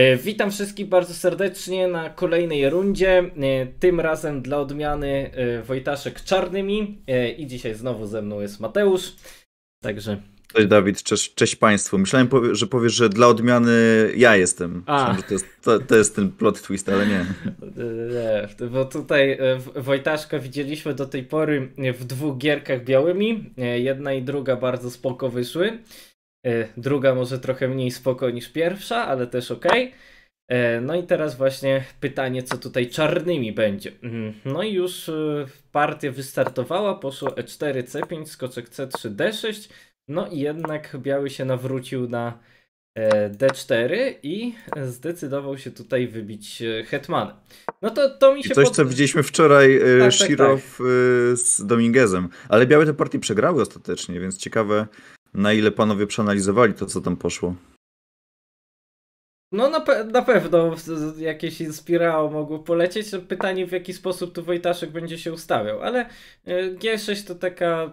E, witam wszystkich bardzo serdecznie na kolejnej rundzie. E, tym razem dla odmiany e, Wojtaszek czarnymi i dzisiaj znowu ze mną jest Mateusz. Także. Cześć Dawid, cześć, cześć Państwu. Myślałem, że powiesz, że dla odmiany ja jestem. Myślałem, że to jest, to, to, jest, ten plot twist, ale nie. Nie, bo tutaj Wojtaszka widzieliśmy do tej pory w dwóch gierkach białymi. Jedna i druga bardzo spoko wyszły. E, druga może trochę mniej spoko niż pierwsza, ale też ok. E, no i teraz właśnie pytanie, co tutaj czarnymi będzie. Mm, no i już e, partia wystartowała, poszło E4, C5, skoczek C3, D6. No i jednak biały się nawrócił na D4 i zdecydował się tutaj wybić Hetmanem. No to, to mi się I Coś, pod... co widzieliśmy wczoraj tak, tak, tak. z Dominguezem. Ale białe te partie przegrały ostatecznie, więc ciekawe, na ile panowie przeanalizowali to, co tam poszło? No na, pe na pewno jakieś inspirało mogło polecieć. No, pytanie w jaki sposób tu Wojtaszek będzie się ustawiał, ale e, G6 to taka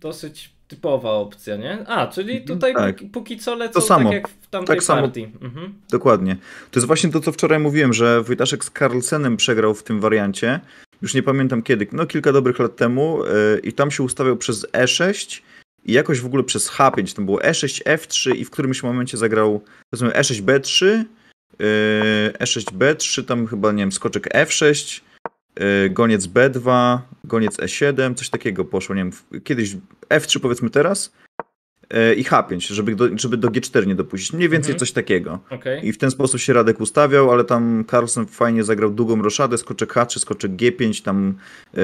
dosyć typowa opcja, nie? A, czyli mhm, tutaj tak. póki co lecą to tak samo. tak jak w tamtej tak samo. Mhm. Dokładnie. To jest właśnie to, co wczoraj mówiłem, że Wojtaszek z Carlsenem przegrał w tym wariancie. Już nie pamiętam kiedy, no kilka dobrych lat temu e, i tam się ustawiał przez E6 i jakoś w ogóle przez H5, to było E6, F3 i w którymś momencie zagrał rozumiem, E6, B3, yy, E6, B3, tam chyba, nie wiem, skoczek F6, yy, goniec B2, goniec E7, coś takiego poszło, nie wiem, kiedyś F3 powiedzmy teraz, E, i H5, żeby do, żeby do G4 nie dopuścić. Mniej więcej mhm. coś takiego. Okay. I w ten sposób się Radek ustawiał, ale tam Carlsen fajnie zagrał długą roszadę, skoczek H3, skoczek G5, tam e,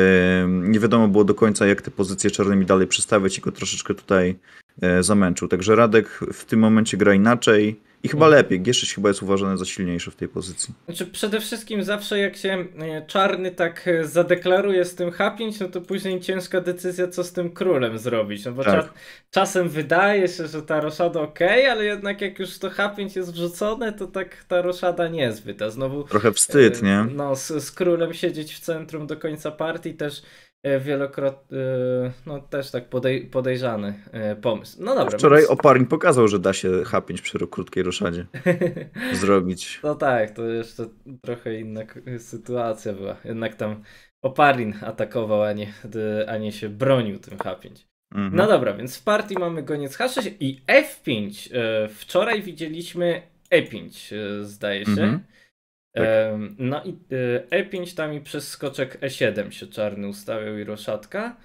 nie wiadomo było do końca, jak te pozycje czarnymi dalej przestawiać i go troszeczkę tutaj e, zamęczył. Także Radek w tym momencie gra inaczej. I chyba lepiej. G6 chyba jest uważany za silniejszy w tej pozycji. Znaczy przede wszystkim zawsze jak się e, czarny tak e, zadeklaruje z tym H5, no to później ciężka decyzja, co z tym królem zrobić. No bo tak. czas, czasem wydaje się, że ta roszada ok, ale jednak jak już to H5 jest wrzucone, to tak ta roszada niezbyt. A znowu. Trochę wstyd, e, nie? No, z, z królem siedzieć w centrum do końca partii też E, wielokrotnie, no też tak podej, podejrzany e, pomysł. No dobra. Wczoraj więc... pokazał, że da się H5 przy krótkiej ruszadzie zrobić. No tak, to jeszcze trochę inna sytuacja była. Jednak tam Oparin atakował, a nie, a nie się bronił tym H5. Mhm. No dobra, więc w partii mamy goniec H6 i F5. E, wczoraj widzieliśmy E5, zdaje się. Mhm. Tak. No i E5 e tam i przez skoczek E7 się czarny ustawiał i roszatka.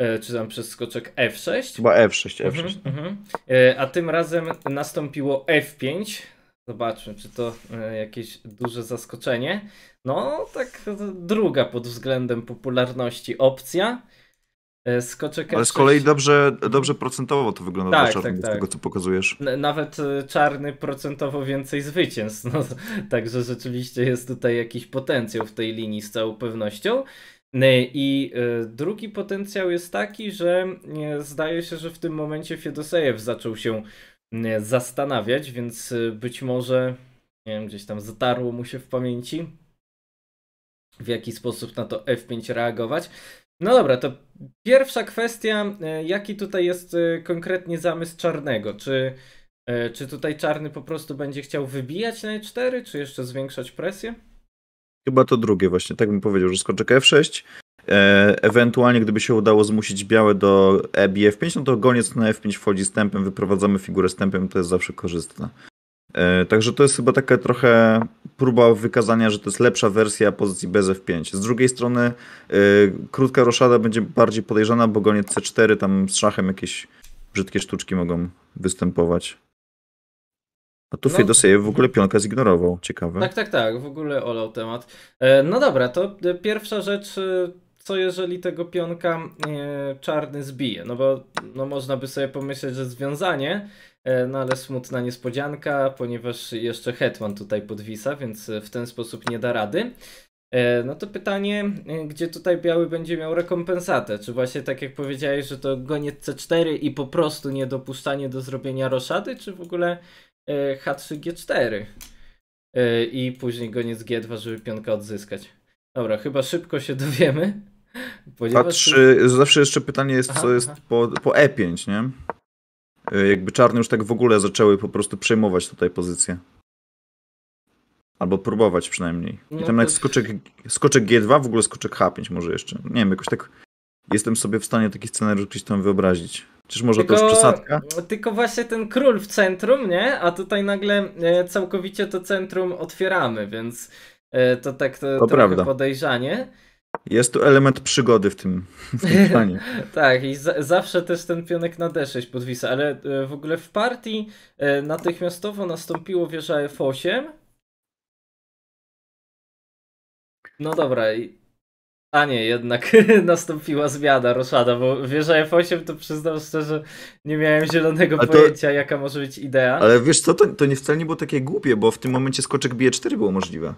E, czy tam przez skoczek F6? Chyba F6, F6. Mhm, mhm. E, A tym razem nastąpiło F5. Zobaczmy, czy to jakieś duże zaskoczenie. No, tak druga pod względem popularności opcja. E, Skoczek Ale z kolei dobrze, dobrze procentowo to wygląda tak, czarny, tak, tak. z tego tak. co pokazujesz. Nawet e, czarny procentowo więcej zwycięstw. No, także rzeczywiście jest tutaj jakiś potencjał w tej linii z całą pewnością. E, I drugi potencjał jest taki, że zdaje się, że w tym momencie Fiedosejew zaczął się zastanawiać, więc być może nie wiem, gdzieś tam zatarło mu się w pamięci, w jaki sposób na to F5 reagować. No dobra, to pierwsza kwestia, e, jaki tutaj jest e, konkretnie zamysł czarnego? Czy, e, czy tutaj czarny po prostu będzie chciał wybijać na E4, czy jeszcze zwiększać presję? Chyba to drugie właśnie, tak bym powiedział, że skoczek F6, Ewentualnie, gdyby się udało zmusić białe do EBF5, no to goniec na F5 wchodzi stępem, wyprowadzamy figurę stępem, to jest zawsze korzystne. E, także to jest chyba taka trochę próba wykazania, że to jest lepsza wersja pozycji bez F5. Z drugiej strony e, krótka roszada będzie bardziej podejrzana, bo goniec C4 tam z szachem jakieś brzydkie sztuczki mogą występować. A tu no. Fedosejew w ogóle pionka zignorował. Ciekawe. Tak, tak, tak. W ogóle olał temat. E, no dobra, to pierwsza rzecz, co jeżeli tego pionka czarny zbije? No bo no można by sobie pomyśleć, że związanie E, no ale smutna niespodzianka, ponieważ jeszcze Hetman tutaj podwisa, więc e, w ten sposób nie da rady. E, no to pytanie, gdzie tutaj biały będzie miał rekompensatę? Czy właśnie tak jak powiedziałeś, że to goniec C4 i po prostu niedopuszczanie do zrobienia roszady, czy w ogóle H3, G4? I później goniec G2, żeby pionka odzyskać. Dobra, chyba szybko się dowiemy. Ponieważ... H3, zawsze jeszcze pytanie jest, aha, co jest po, po E5, nie? Y, jakby czarne już tak w ogóle zaczęły po prostu przejmować tutaj pozycję. Albo próbować przynajmniej. I no tam no jak skoczek, skoczek G2, w ogóle skoczek H5 może jeszcze. Nie wiem, jakoś tak jestem sobie w stanie taki scenariusz gdzieś tam wyobrazić. Czyż może tylko, to już przesadka? Tylko właśnie ten król w centrum, nie? A tutaj nagle e, całkowicie to centrum otwieramy, więc e, to tak to, to, prawda. podejrzanie. Jest tu element przygody w tym, w tym planie. tak, i zawsze też ten pionek na D6 podwisa, ale e, w ogóle w partii e, natychmiastowo nastąpiło wieża F8. No dobra, a nie, jednak nastąpiła zmiana Roszada, bo wieża F8 to przyznam szczerze, nie miałem zielonego to, pojęcia, jaka może być idea. Ale wiesz co, to, to nie wcale nie było takie głupie, bo w tym momencie skoczek B4 było możliwe.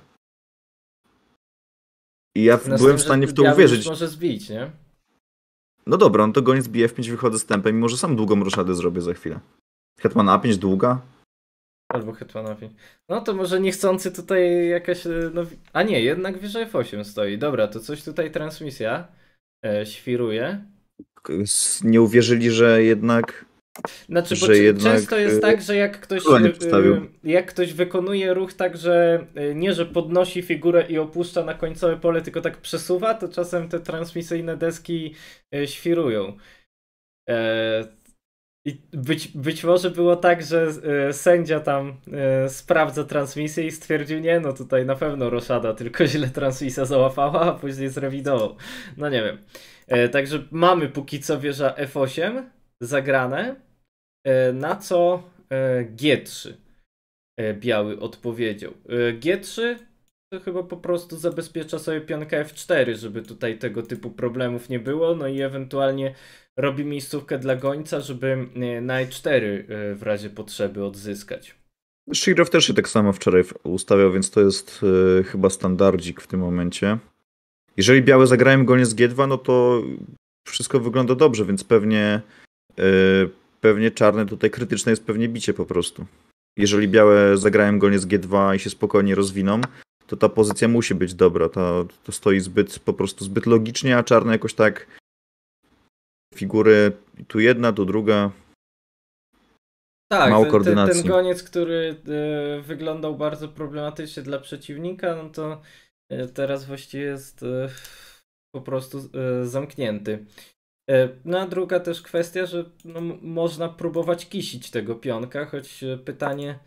I ja byłem w stanie w to uwierzyć. Może zbić, nie? No dobra, on to goniec bije w 5 wychodzę z tempem, mimo że sam długą ruszadę zrobię za chwilę. Hetman A5 długa? Albo Hetman A5. No to może niechcący tutaj jakaś... E, no... A nie, jednak wyżej F8 stoi. Dobra, to coś tutaj transmisja e, świruje. Nie uwierzyli, że jednak znaczy, że jednak... często jest y, tak, że jak ktoś, y, y, jak ktoś wykonuje ruch tak, że nie, że podnosi figurę i opuszcza na końcowe pole, tylko tak przesuwa, to czasem te transmisyjne deski świrują. E, I być, być może było tak, że sędzia tam sprawdza transmisję i stwierdził, nie, no tutaj na pewno Roszada tylko źle transmisja załapała, a później zrewidował. No nie wiem. E, także mamy póki co wieża F8 zagrane. E, na co e, G3 e, biały odpowiedział. G3 to chyba po prostu zabezpiecza sobie pionkę F4, żeby tutaj tego typu problemów nie było, no i ewentualnie robi miejscówkę dla gońca, żeby na E4 w razie potrzeby odzyskać. Shirow też się tak samo wczoraj ustawiał, więc to jest chyba standardzik w tym momencie. Jeżeli białe zagrają goniec G2, no to wszystko wygląda dobrze, więc pewnie pewnie czarne tutaj krytyczne jest pewnie bicie po prostu. Jeżeli białe zagrają golnie z G2 i się spokojnie rozwiną, to ta pozycja musi być dobra. To, to stoi zbyt po prostu zbyt logicznie, a czarne jakoś tak figury tu jedna, tu druga. Tak, Mało koordynacji. Ten, ten goniec, który y, wyglądał bardzo problematycznie dla przeciwnika, no to y, teraz właściwie jest y, po prostu zamknięty. E, no a druga też kwestia, że no, można próbować kisić tego pionka, choć e, pytanie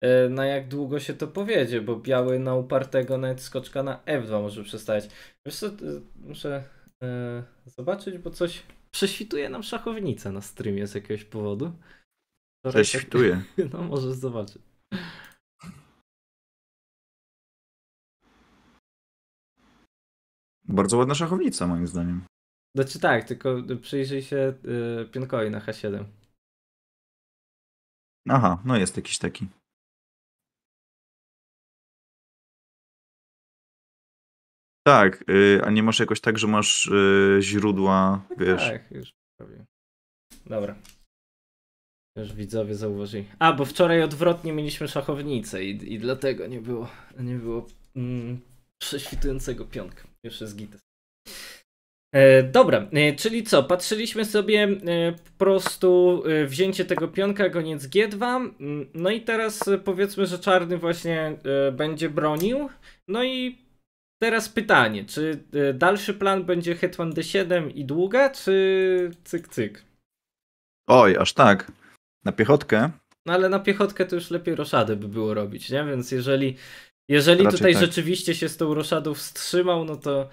e, na jak długo się to powiedzie, bo biały na upartego nawet skoczka na F2 może przestajeć. Wiesz co, muszę e, zobaczyć, bo coś prześwituje nam szachownica na streamie z jakiegoś powodu. Tak- prześwituje. No może zobaczyć. Bardzo ładna szachownica moim zdaniem. Znaczy tak, tylko przyjrzyj się y, na H7. Aha, no jest jakiś taki. Tak, y, a nie masz jakoś tak, że masz y, źródła, tak, wiesz. Tak, już prawie. Dobra. Już widzowie zauważyli. A, bo wczoraj odwrotnie mieliśmy szachownicę i, i dlatego nie było, nie było mm, prześwitującego pionka. Już z gites. E, dobra, e, czyli co? Patrzyliśmy sobie e, po prostu wzięcie tego pionka, goniec G2. Mm, no i teraz powiedzmy, że czarny właśnie będzie bronił. No i teraz pytanie, czy dalszy plan będzie hetman D7 i długa, czy cyk cyk? Oj, aż tak. Na piechotkę? No ale na piechotkę to już lepiej roszadę by było robić, nie? Więc jeżeli, jeżeli tutaj tak. rzeczywiście się z tą roszadą wstrzymał, no to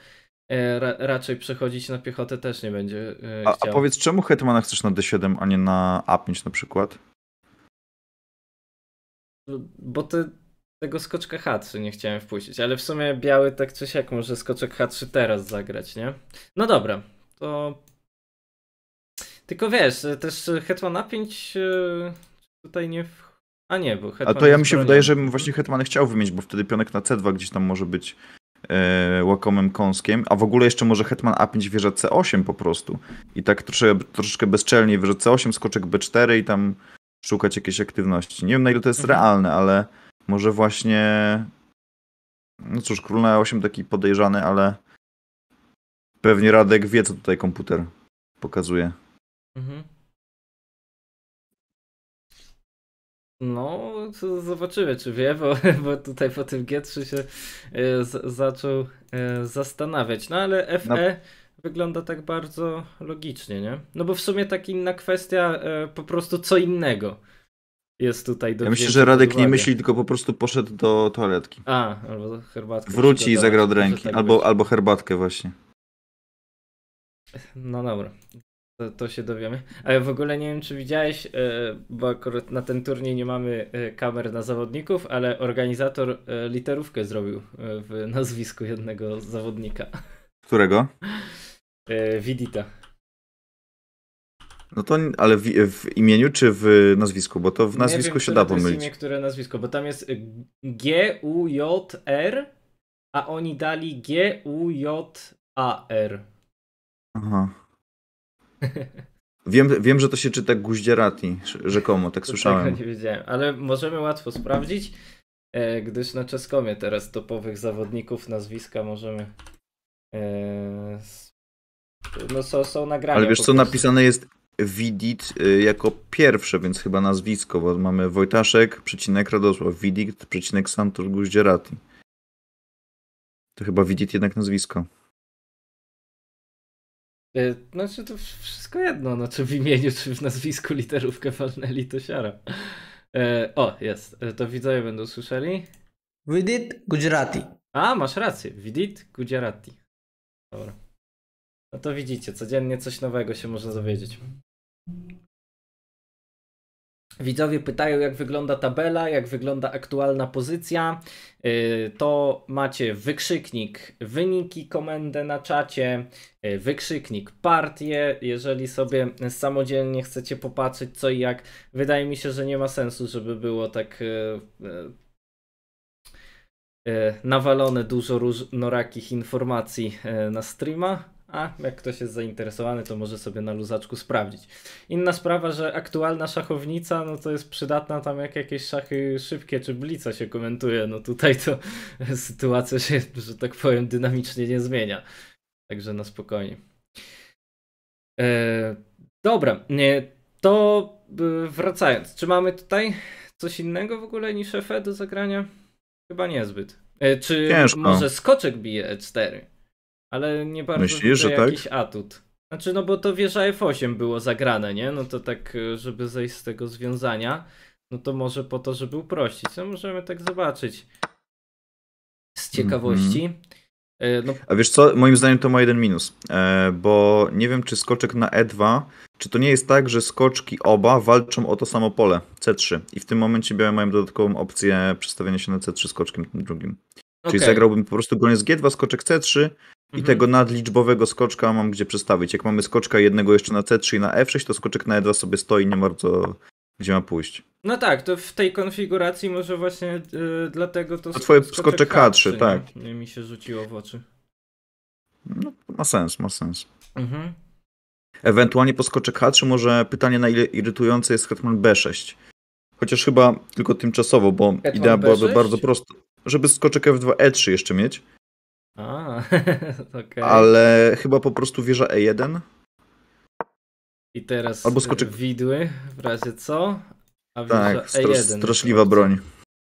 E, ra raczej przechodzić na piechotę też nie będzie e, a, a, powiedz, czemu Hetmana chcesz na D7, a nie na A5 na przykład? Bo ty tego skoczka H3 nie chciałem wpuścić, ale w sumie biały tak czy siak może skoczek H3 teraz zagrać, nie? No dobra, to... Tylko wiesz, e, też Hetman A5 tutaj nie... W... A nie, bo Hetman... A to ja mi się wydaje, że właśnie Hetman chciał wymienić, bo wtedy pionek na C2 gdzieś tam może być E, łakomym kąskiem, a w ogóle jeszcze może Hetman A5 wieża C8 po prostu. I tak troszeczkę bezczelniej wieża C8, skoczek B4 i tam szukać jakiejś aktywności. Nie wiem na ile to jest mhm. realne, ale może właśnie no cóż, król na 8 taki podejrzany, ale pewnie Radek wie co tutaj komputer pokazuje. Mhm. No, zobaczymy, czy wie, bo, bo tutaj po tym G3 się e, z, zaczął e, zastanawiać. No ale FE no. wygląda tak bardzo logicznie, nie? No bo w sumie tak inna kwestia, e, po prostu co innego jest tutaj do Ja myślę, że Radek nie myśli, tylko po prostu poszedł do toaletki. A, albo herbatkę. Wróci i zagra od ręki, tak albo, albo herbatkę właśnie. No dobra, to, to, się dowiemy. A ja w ogóle nie wiem, czy widziałeś, e, bo akurat na ten turniej nie mamy e, kamer na zawodników, ale organizator e, literówkę zrobił w nazwisku jednego zawodnika. Którego? Widita. No to, ale w, w, imieniu czy w nazwisku? Bo to w nazwisku nie wiem, się da pomylić. Nie które nazwisko, bo tam jest G-U-J-R, a oni dali G-U-J-A-R. Aha. Wiem, wiem, że to się czyta Guździerati, rzekomo, tak to słyszałem. Tego tak, nie wiedziałem, ale możemy łatwo sprawdzić, e, gdyż na Czeskomie teraz topowych zawodników nazwiska możemy... E, no są, są nagrania. Ale wiesz co, napisane jest Widit e, jako pierwsze, więc chyba nazwisko, bo mamy Wojtaszek, przecinek Radosław, Widit, przecinek Santor Guździerati. To chyba Widit jednak nazwisko. E, znaczy to wszystko jedno, no czy w imieniu, czy w nazwisku literówkę walnęli, to siara. E, o, jest. E, to widzowie będą słyszeli. widit Gujarati. A, masz rację. widit Gujarati. Dobra. No to widzicie, codziennie coś nowego się można dowiedzieć. Widzowie pytają, jak wygląda tabela, jak wygląda aktualna pozycja. Y, to macie wykrzyknik wyniki, komendę na czacie, y, wykrzyknik partie. Jeżeli sobie samodzielnie chcecie popatrzeć co i jak, wydaje mi się, że nie ma sensu, żeby było tak y, nawalone dużo różnorakich informacji na streama a jak ktoś jest zainteresowany, to może sobie na luzaczku sprawdzić. Inna sprawa, że aktualna szachownica, no to jest przydatna tam jak jakieś szachy szybkie czy blica się komentuje, no tutaj to sytuacja się, że tak powiem, dynamicznie nie zmienia. Także na spokojnie. E, dobra, nie, to e, wracając, czy mamy tutaj coś innego w ogóle niż EFE do zagrania? Chyba niezbyt. Eee, czy Ciężko. może skoczek bije E4? ale nie bardzo Myślisz, że tak? jakiś tak? atut. Znaczy, no bo to wieża F8 było zagrane, nie? No to tak, e, żeby zejść z tego związania, no to może po to, żeby uprościć. No możemy tak zobaczyć. Z mhm. ciekawości. Mm -hmm. No. A wiesz co, moim zdaniem to ma jeden minus, e, bo nie wiem, czy skoczek na E2, czy to nie jest tak, że skoczki oba walczą o to samo pole, C3 i w tym momencie białe mają dodatkową opcję przestawienia się na C3 skoczkiem drugim. Czyli okay. zagrałbym po prostu goniec G2, skoczek C3, i mhm. tego nadliczbowego skoczka mam gdzie przestawić. Jak mamy skoczka jednego jeszcze na C3 i na F6, to skoczek na E2 sobie stoi, nie bardzo gdzie ma pójść. No tak, to w tej konfiguracji może właśnie yy, dlatego to. A twoje skoczek H3, tak. Nie, mi się rzuciło w oczy. No, ma sens, ma sens. Mhm. Ewentualnie po skoczek H3 może pytanie, na ile irytujące jest hetman B6. Chociaż chyba tylko tymczasowo, bo hetman idea B6? byłaby bardzo prosta. Żeby skoczek F2, E3 jeszcze mieć, a, okay. Ale chyba po prostu wieża E1. I teraz Albo skoczek... widły w razie co? A tak, stro E1. Straszliwa broń.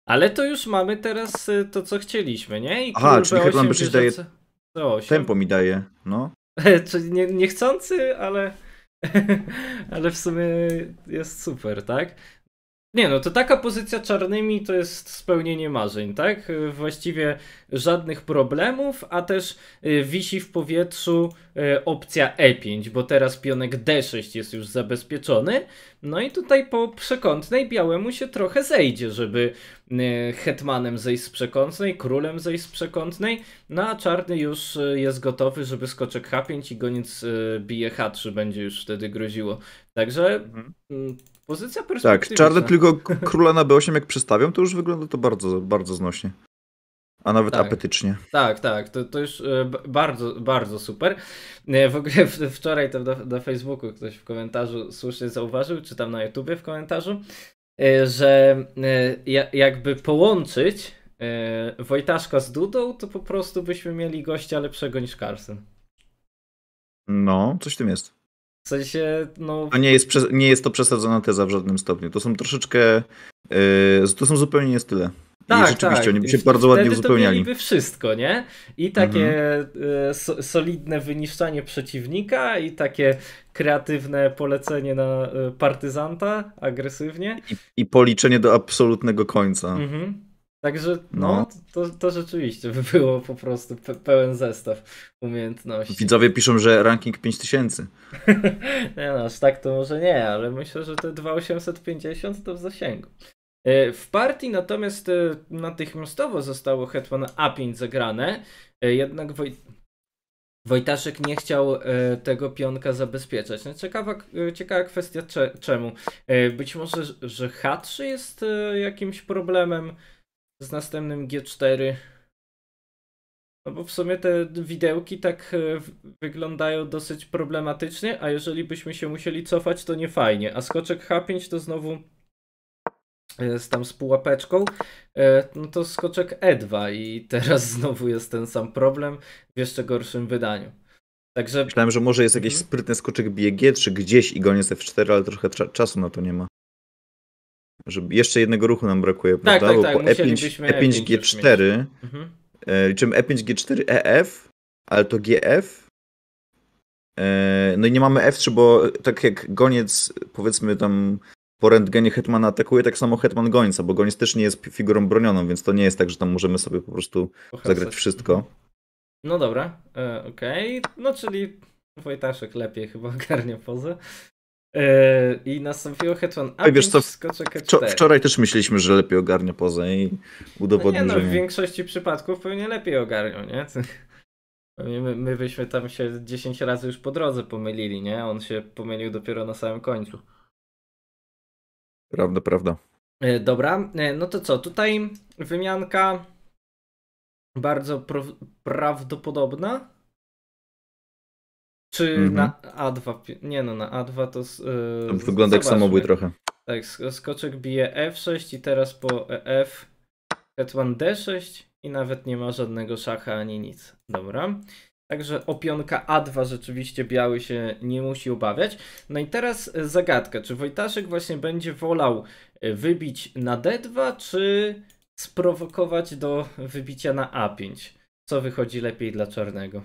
Ale to już mamy teraz y, to, co chcieliśmy, nie? I Aha, czyli Headland Bridge daje... Tempo mi daje, no. czyli nie, niechcący, ale... ale w sumie jest super, tak? Nie no, to taka pozycja czarnymi to jest spełnienie marzeń, tak? Właściwie żadnych problemów, a też y, wisi w powietrzu y, opcja E5, bo teraz pionek D6 jest już zabezpieczony. No i tutaj po przekątnej białemu się trochę zejdzie, żeby y, hetmanem zejść z przekątnej, królem zejść z przekątnej, no a czarny już jest gotowy, żeby skoczek H5 i goniec bije H3 będzie już wtedy groziło. Także mhm. mm, Pozycja Tak, czarne tylko króla na B8 jak przestawiam, to już wygląda to bardzo, bardzo znośnie. A nawet tak, apetycznie. Tak, tak, to, to już e, bardzo, bardzo super. E, w ogóle wczoraj to na, Facebooku ktoś w komentarzu słusznie zauważył, czy tam na YouTubie w komentarzu, e, że jakby połączyć Wojtaszka z Dudą, to po prostu byśmy mieli gościa lepszego niż Carson. No, coś w tym jest. W sensie, no... To nie jest, nie jest to przesadzona teza w żadnym stopniu. To są troszeczkę... Yy, to są zupełnie nie tyle. Tak, I rzeczywiście, tak. oni by się bardzo ładnie Wtedy uzupełniali. Wtedy wszystko, nie? I takie mhm. Y, so, solidne wyniszczanie przeciwnika i takie kreatywne polecenie na y, partyzanta agresywnie. I, i policzenie do absolutnego końca. Mhm. Także no, no. To, to rzeczywiście by było po prostu pe pełen zestaw umiejętności. Widzowie piszą, że ranking 5000. nie no, aż tak to może nie, ale myślę, że te 2850 to w zasięgu. E, w partii natomiast e, natychmiastowo zostało Hetman A5 zagrane, e, jednak Woj... Wojtaszek nie chciał tego pionka zabezpieczać. No, ciekawa, ciekawa kwestia czemu. Być może, że H3 jest jakimś problemem, z następnym G4. No bo w sumie te widełki tak e, wyglądają dosyć problematycznie, a jeżeli byśmy się musieli cofać, to nie fajnie. A skoczek H5 to znowu jest tam z pułapeczką, e, no to skoczek E2 i teraz znowu jest ten sam problem w jeszcze gorszym wydaniu. Także... Myślałem, że może jest jakiś mhm. sprytny skoczek BG3 gdzieś i goniec F4, ale trochę czasu na to nie ma. Żeby jeszcze jednego ruchu nam brakuje, tak, prawda? Tak, Bo tak, E5, E5G4 e e mhm. E, liczymy E5G4 EF, ale to GF. No i nie mamy F3, bo tak jak goniec, powiedzmy tam po rentgenie Hetmana atakuje, tak samo Hetman gońca, bo goniec też nie jest figurą bronioną, więc to nie jest tak, że tam możemy sobie po prostu zagrać wszystko. Mhm. No dobra, e, okej. Okay. No czyli Wojtaszek lepiej chyba ogarnia pozę. E, I nastąpiło head A, wiesz co, Wczoraj też myśleliśmy, że lepiej ogarnia pozę i udowodnił, no nie, no, w większości przypadków pewnie lepiej ogarnią, nie? My, my byśmy tam się 10 razy już po drodze pomylili, nie? On się pomylił dopiero na samym końcu. Prawda, prawda. E, dobra, e, no to co? Tutaj wymianka bardzo prawdopodobna czy mhm. na A2, nie no, na A2 to... Yy, to wygląda jak samobój trochę. Tak, skoczek bije F6 i teraz po e, F hetman D6 i nawet nie ma żadnego szacha ani nic. Dobra. Także opionka A2 rzeczywiście biały się nie musi obawiać. No i teraz e, zagadka, czy Wojtaszek właśnie będzie wolał e, wybić na D2, czy sprowokować do wybicia na A5? Co wychodzi lepiej dla czarnego?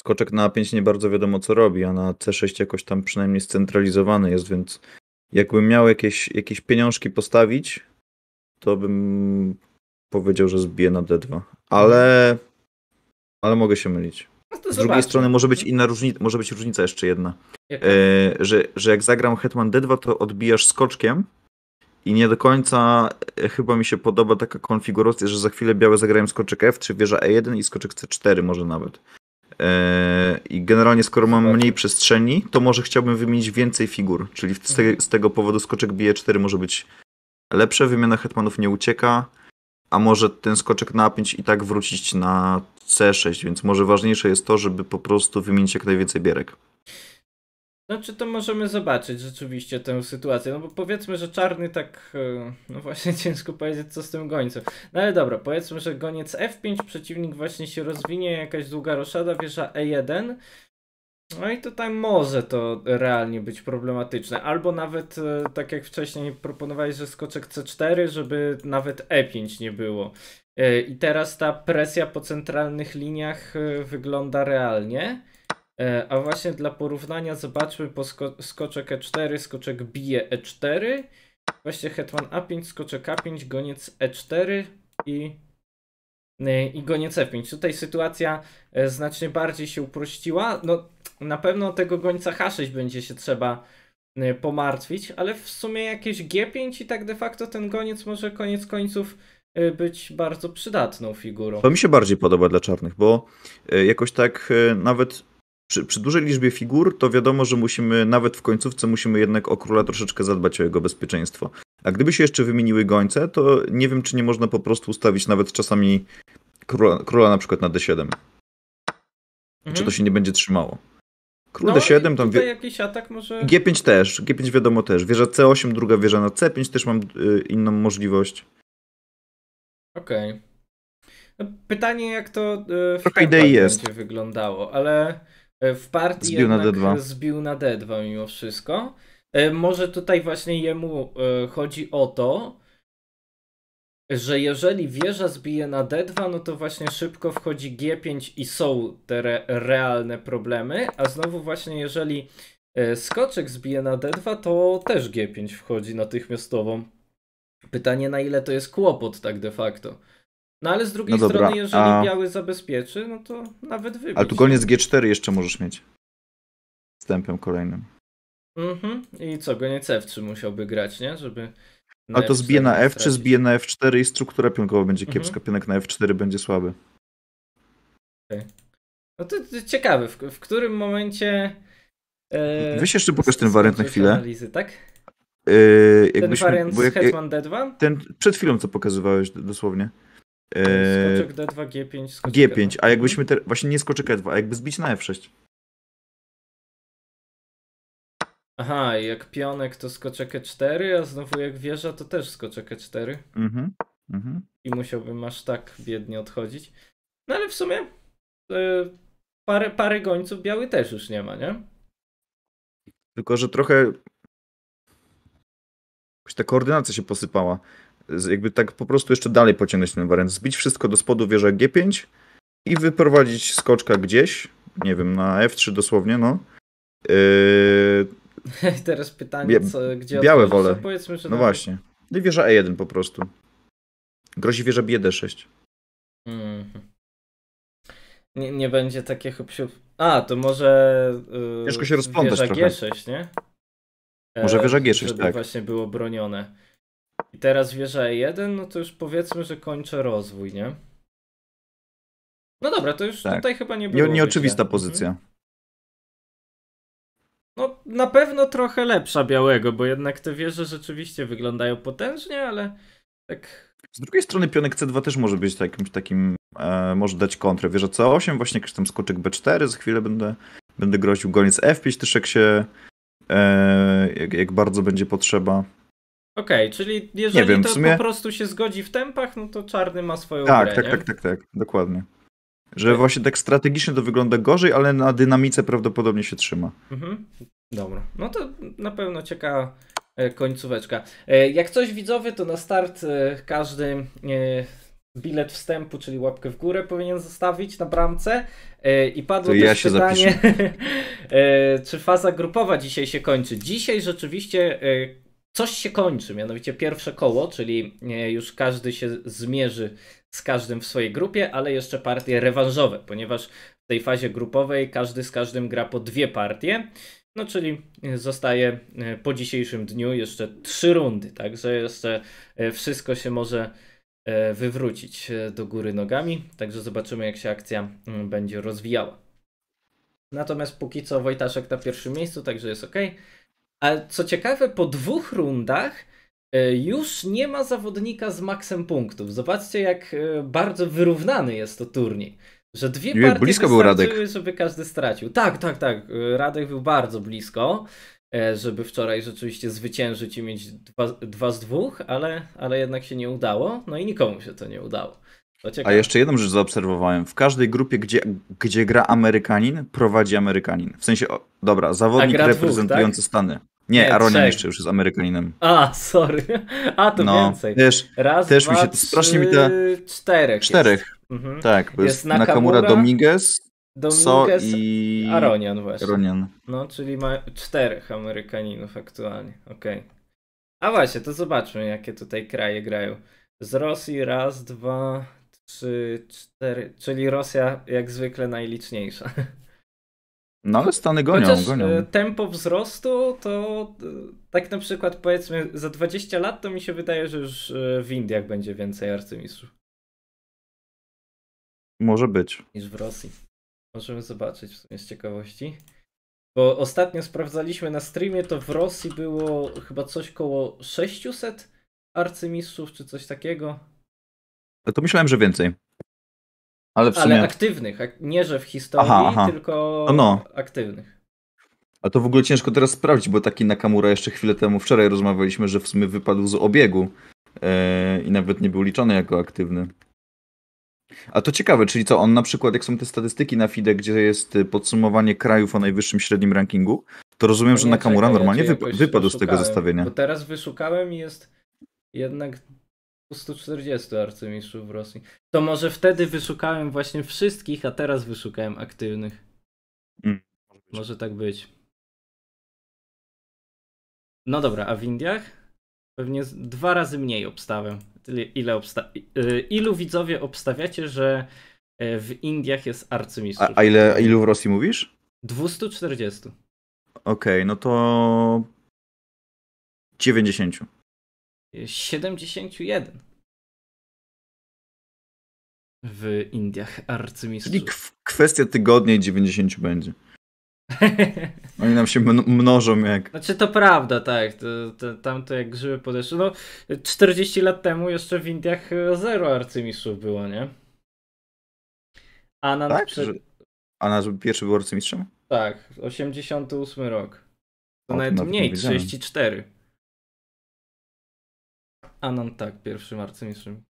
skoczek na A5 nie bardzo wiadomo co robi, a na C6 jakoś tam przynajmniej scentralizowany jest, więc jakbym miał jakieś, jakieś pieniążki postawić, to bym powiedział, że zbiję na D2. Ale, ale mogę się mylić. No Z drugiej strony może być inna różnica, może być różnica jeszcze jedna. E, że, że jak zagram Hetman D2, to odbijasz skoczkiem i nie do końca e, chyba mi się podoba taka konfiguracja, że za chwilę białe zagrają skoczek F3, wieża E1 i skoczek C4 może nawet. E, I generalnie, skoro mam mniej przestrzeni, to może chciałbym wymienić więcej figur. Czyli z, tego powodu skoczek bije 4 może być lepsze, wymiana hetmanów nie ucieka, a może ten skoczek na 5 i tak wrócić na C6, więc może ważniejsze jest to, żeby po prostu wymienić jak najwięcej bierek. No czy to możemy zobaczyć rzeczywiście tę sytuację? No bo powiedzmy, że czarny tak, e, no właśnie ciężko powiedzieć co z tym gońcem. No ale dobra, powiedzmy, że goniec F5, przeciwnik właśnie się rozwinie, jakaś długa roszada, wieża E1. No i tutaj może to realnie być problematyczne. Albo nawet, e, tak jak wcześniej proponowałeś, że skoczek C4, żeby nawet E5 nie było. E, I teraz ta presja po centralnych liniach wygląda realnie. E, a właśnie dla porównania zobaczmy po sko skoczek E4, skoczek bije E4, właśnie hetman A5, skoczek A5, goniec E4 i, e, i goniec F5. E Tutaj sytuacja znacznie bardziej się uprościła. No, na pewno tego gońca H6 będzie się trzeba pomartwić, ale w sumie jakieś G5 i tak de facto ten goniec może koniec końców być bardzo przydatną figurą. To mi się bardziej podoba dla czarnych, bo jakoś tak nawet przy, przy, dużej liczbie figur, to wiadomo, że musimy, nawet w końcówce, musimy jednak o króla troszeczkę zadbać o jego bezpieczeństwo. A gdyby się jeszcze wymieniły gońce, to nie wiem, czy nie można po prostu ustawić nawet czasami króla, króla na przykład na D7. Mhm. Czy to się nie będzie trzymało? Król no, D7, tam wie... jakiś atak może. G5 też, G5 wiadomo też. Wieża C8, druga wieża na C5 też mam y, inną możliwość. Okej. Okay. No, pytanie, jak to y, w Trochę idei jest. będzie wyglądało, ale E, w partii zbił na D2. zbił na D2 mimo wszystko. E, może tutaj właśnie jemu e, chodzi o to, że jeżeli wieża zbije na D2, no to właśnie szybko wchodzi G5 i są te re realne problemy, a znowu właśnie jeżeli skoczek zbije na D2, to też G5 wchodzi natychmiastowo. Pytanie na ile to jest kłopot tak de facto. No ale z drugiej no strony, jeżeli A... biały zabezpieczy, no to nawet wybić. Ale tu goniec G4 jeszcze możesz mieć. Wstępem kolejnym. Mhm. I co, goniec F3 musiałby grać, nie? Żeby... No to zbije na F, czy zbije na F4 i struktura pionkowa będzie mhm. kiepska. Mhm. Pionek na F4 będzie słaby. Okay. No to, to ciekawe, w, w, którym momencie... E... Weź jeszcze pokaż ten wariant na chwilę. Analizy, tak? E, ten wariant z jak, Hetman D2? Ten przed chwilą, co pokazywałeś dosłownie. Eee, skoczek D2, G5, skoczek G5, g 5 a jakbyśmy te, właśnie nie skoczek E2, a jakby zbić na F6. Aha, jak pionek to skoczek E4, a znowu jak wieża to też skoczek E4. Mhm. mhm. I musiałbym aż tak biednie odchodzić. No ale w sumie yy, parę, parę gońców biały też już nie ma, nie? Tylko, że trochę ta koordynacja się posypała jakby tak po prostu jeszcze dalej pociągnąć ten wariant, zbić wszystko do spodu wieża G5 i wyprowadzić skoczka gdzieś, nie wiem, na F3 dosłownie, no. Yy... Teraz pytanie, co, gdzie Białe wolę. Powiedzmy, że no właśnie. No i wieża E1 po prostu. Grozi wieża BD6. Mm. Nie, nie będzie takich hopsiu. A, to może. Yy, Ciężko się rozplątać wieża trochę. G6, nie? Może wieża G6, e, żeby tak. właśnie było bronione. I teraz wieża E1, no to już powiedzmy, że kończę rozwój, nie? No dobra, to już tak. tutaj chyba nie było. Nie, nieoczywista pozycja. Mhm. No, na pewno trochę lepsza białego, bo jednak te wieże rzeczywiście wyglądają potężnie, ale tak. Z drugiej strony pionek C2 też może być jakimś takim, e, może dać kontrę. Wieża C8, właśnie jakiś tam skoczek B4, za chwilę będę, będę groził goniec F5 też jak się, e, jak, jak bardzo będzie potrzeba. Okej, okay, czyli jeżeli wiem, to sumie... po prostu się zgodzi w tempach, no to czarny ma swoją tak, grę, tak, nie? tak, tak, tak, dokładnie. Że okay. właśnie tak strategicznie to wygląda gorzej, ale na dynamice prawdopodobnie się trzyma. Mhm. Dobra, no to na pewno ciekawa e, końcóweczka. E, jak coś widzowie, to na start e, każdy bilet wstępu, czyli łapkę w górę powinien zostawić na bramce. I padło to ja pytanie, czy faza grupowa dzisiaj się kończy. Dzisiaj rzeczywiście coś się kończy, mianowicie pierwsze koło, czyli e, już każdy się zmierzy z każdym w swojej grupie, ale jeszcze partie rewanżowe, ponieważ w tej fazie grupowej każdy z każdym gra po dwie partie. No, czyli e, zostaje e, po dzisiejszym dniu jeszcze trzy rundy, także jeszcze wszystko się może wywrócić do góry nogami. Także zobaczymy, jak się akcja mm, będzie rozwijała. Natomiast póki co Wojtaszek na pierwszym miejscu, także jest ok. A co ciekawe, po dwóch rundach e, już nie ma zawodnika z maksem punktów. Zobaczcie, jak e, bardzo wyrównany jest to turniej. Że dwie partie blisko był Radek. żeby każdy stracił. Tak, tak, tak. E, Radek był bardzo blisko, żeby wczoraj rzeczywiście zwyciężyć i mieć dwa, dwa z dwóch, ale, ale jednak się nie udało. No i nikomu się to nie udało. To A jeszcze jedną rzecz zaobserwowałem. W każdej grupie, gdzie, gdzie gra Amerykanin, prowadzi Amerykanin. W sensie, o, dobra, zawodnik dwóch, reprezentujący tak? Stany. Nie, nie Aronian jeszcze już jest Amerykaninem. A, sorry. A, to no, więcej. Też. Raz, też dwa, mi się, trzy, strasznie mi to. czterech. Czterech. Mhm. Tak, bo jest, jest Nakamura, Nakamura Dominguez, Dominguez so i Aronian właśnie. Aronian. No, czyli ma czterech Amerykaninów aktualnie. Okej. Okay. A właśnie, to zobaczmy, jakie tutaj kraje grają. Z Rosji raz, dwa, trzy, cztery. Czyli Rosja jak zwykle najliczniejsza. No ale Stany gonią, Chociaż gonią. E, tempo wzrostu to e, tak na przykład powiedzmy za 20 lat to mi się wydaje, że już e, w Indiach będzie więcej arcymistrzów. Może być. Niż w Rosji. Możemy zobaczyć w sumie z ciekawości. Bo ostatnio sprawdzaliśmy na streamie, to w Rosji było chyba coś koło 600 arcymistrzów czy coś takiego. No to myślałem, że więcej. Ale, w sumie... Ale aktywnych, nie że w historii, aha, aha. tylko no, no, aktywnych. A to w ogóle ciężko teraz sprawdzić, bo taki Nakamura jeszcze chwilę temu, wczoraj rozmawialiśmy, że w sumie wypadł z obiegu yy, i nawet nie był liczony jako aktywny. A to ciekawe, czyli co, on na przykład, jak są te statystyki na FIDE, gdzie jest y, podsumowanie krajów o najwyższym średnim rankingu, to rozumiem, no że Nakamura czekaj, normalnie ja wypadł z tego zestawienia. Bo teraz wyszukałem i jest jednak 140 arcymistrzów w Rosji. To może wtedy wyszukałem właśnie wszystkich, a teraz wyszukałem aktywnych. Mm, może, może tak być. No dobra, a w Indiach? Pewnie dwa razy mniej obstawę. Tyle, ile obsta y, ilu widzowie obstawiacie, że e, w Indiach jest arcymistrzów? A, a ile, ilu w Rosji mówisz? 240. Okej, okay, no to 90. 71 w Indiach arcymistrzów. Czyli kwestia tygodnia i 90 będzie. Oni nam się mnożą jak. Znaczy to prawda, tak. To, to, tam jak grzyby podeszły. No, 40 lat temu jeszcze w Indiach e, zero arcymistrzów było, nie? A na tak? Prze... Że... A na pierwszy był arcymistrzem? Tak, 88 rok. To o, nawet mniej, 34. Anand, tak, pierwszym arcymistrzem.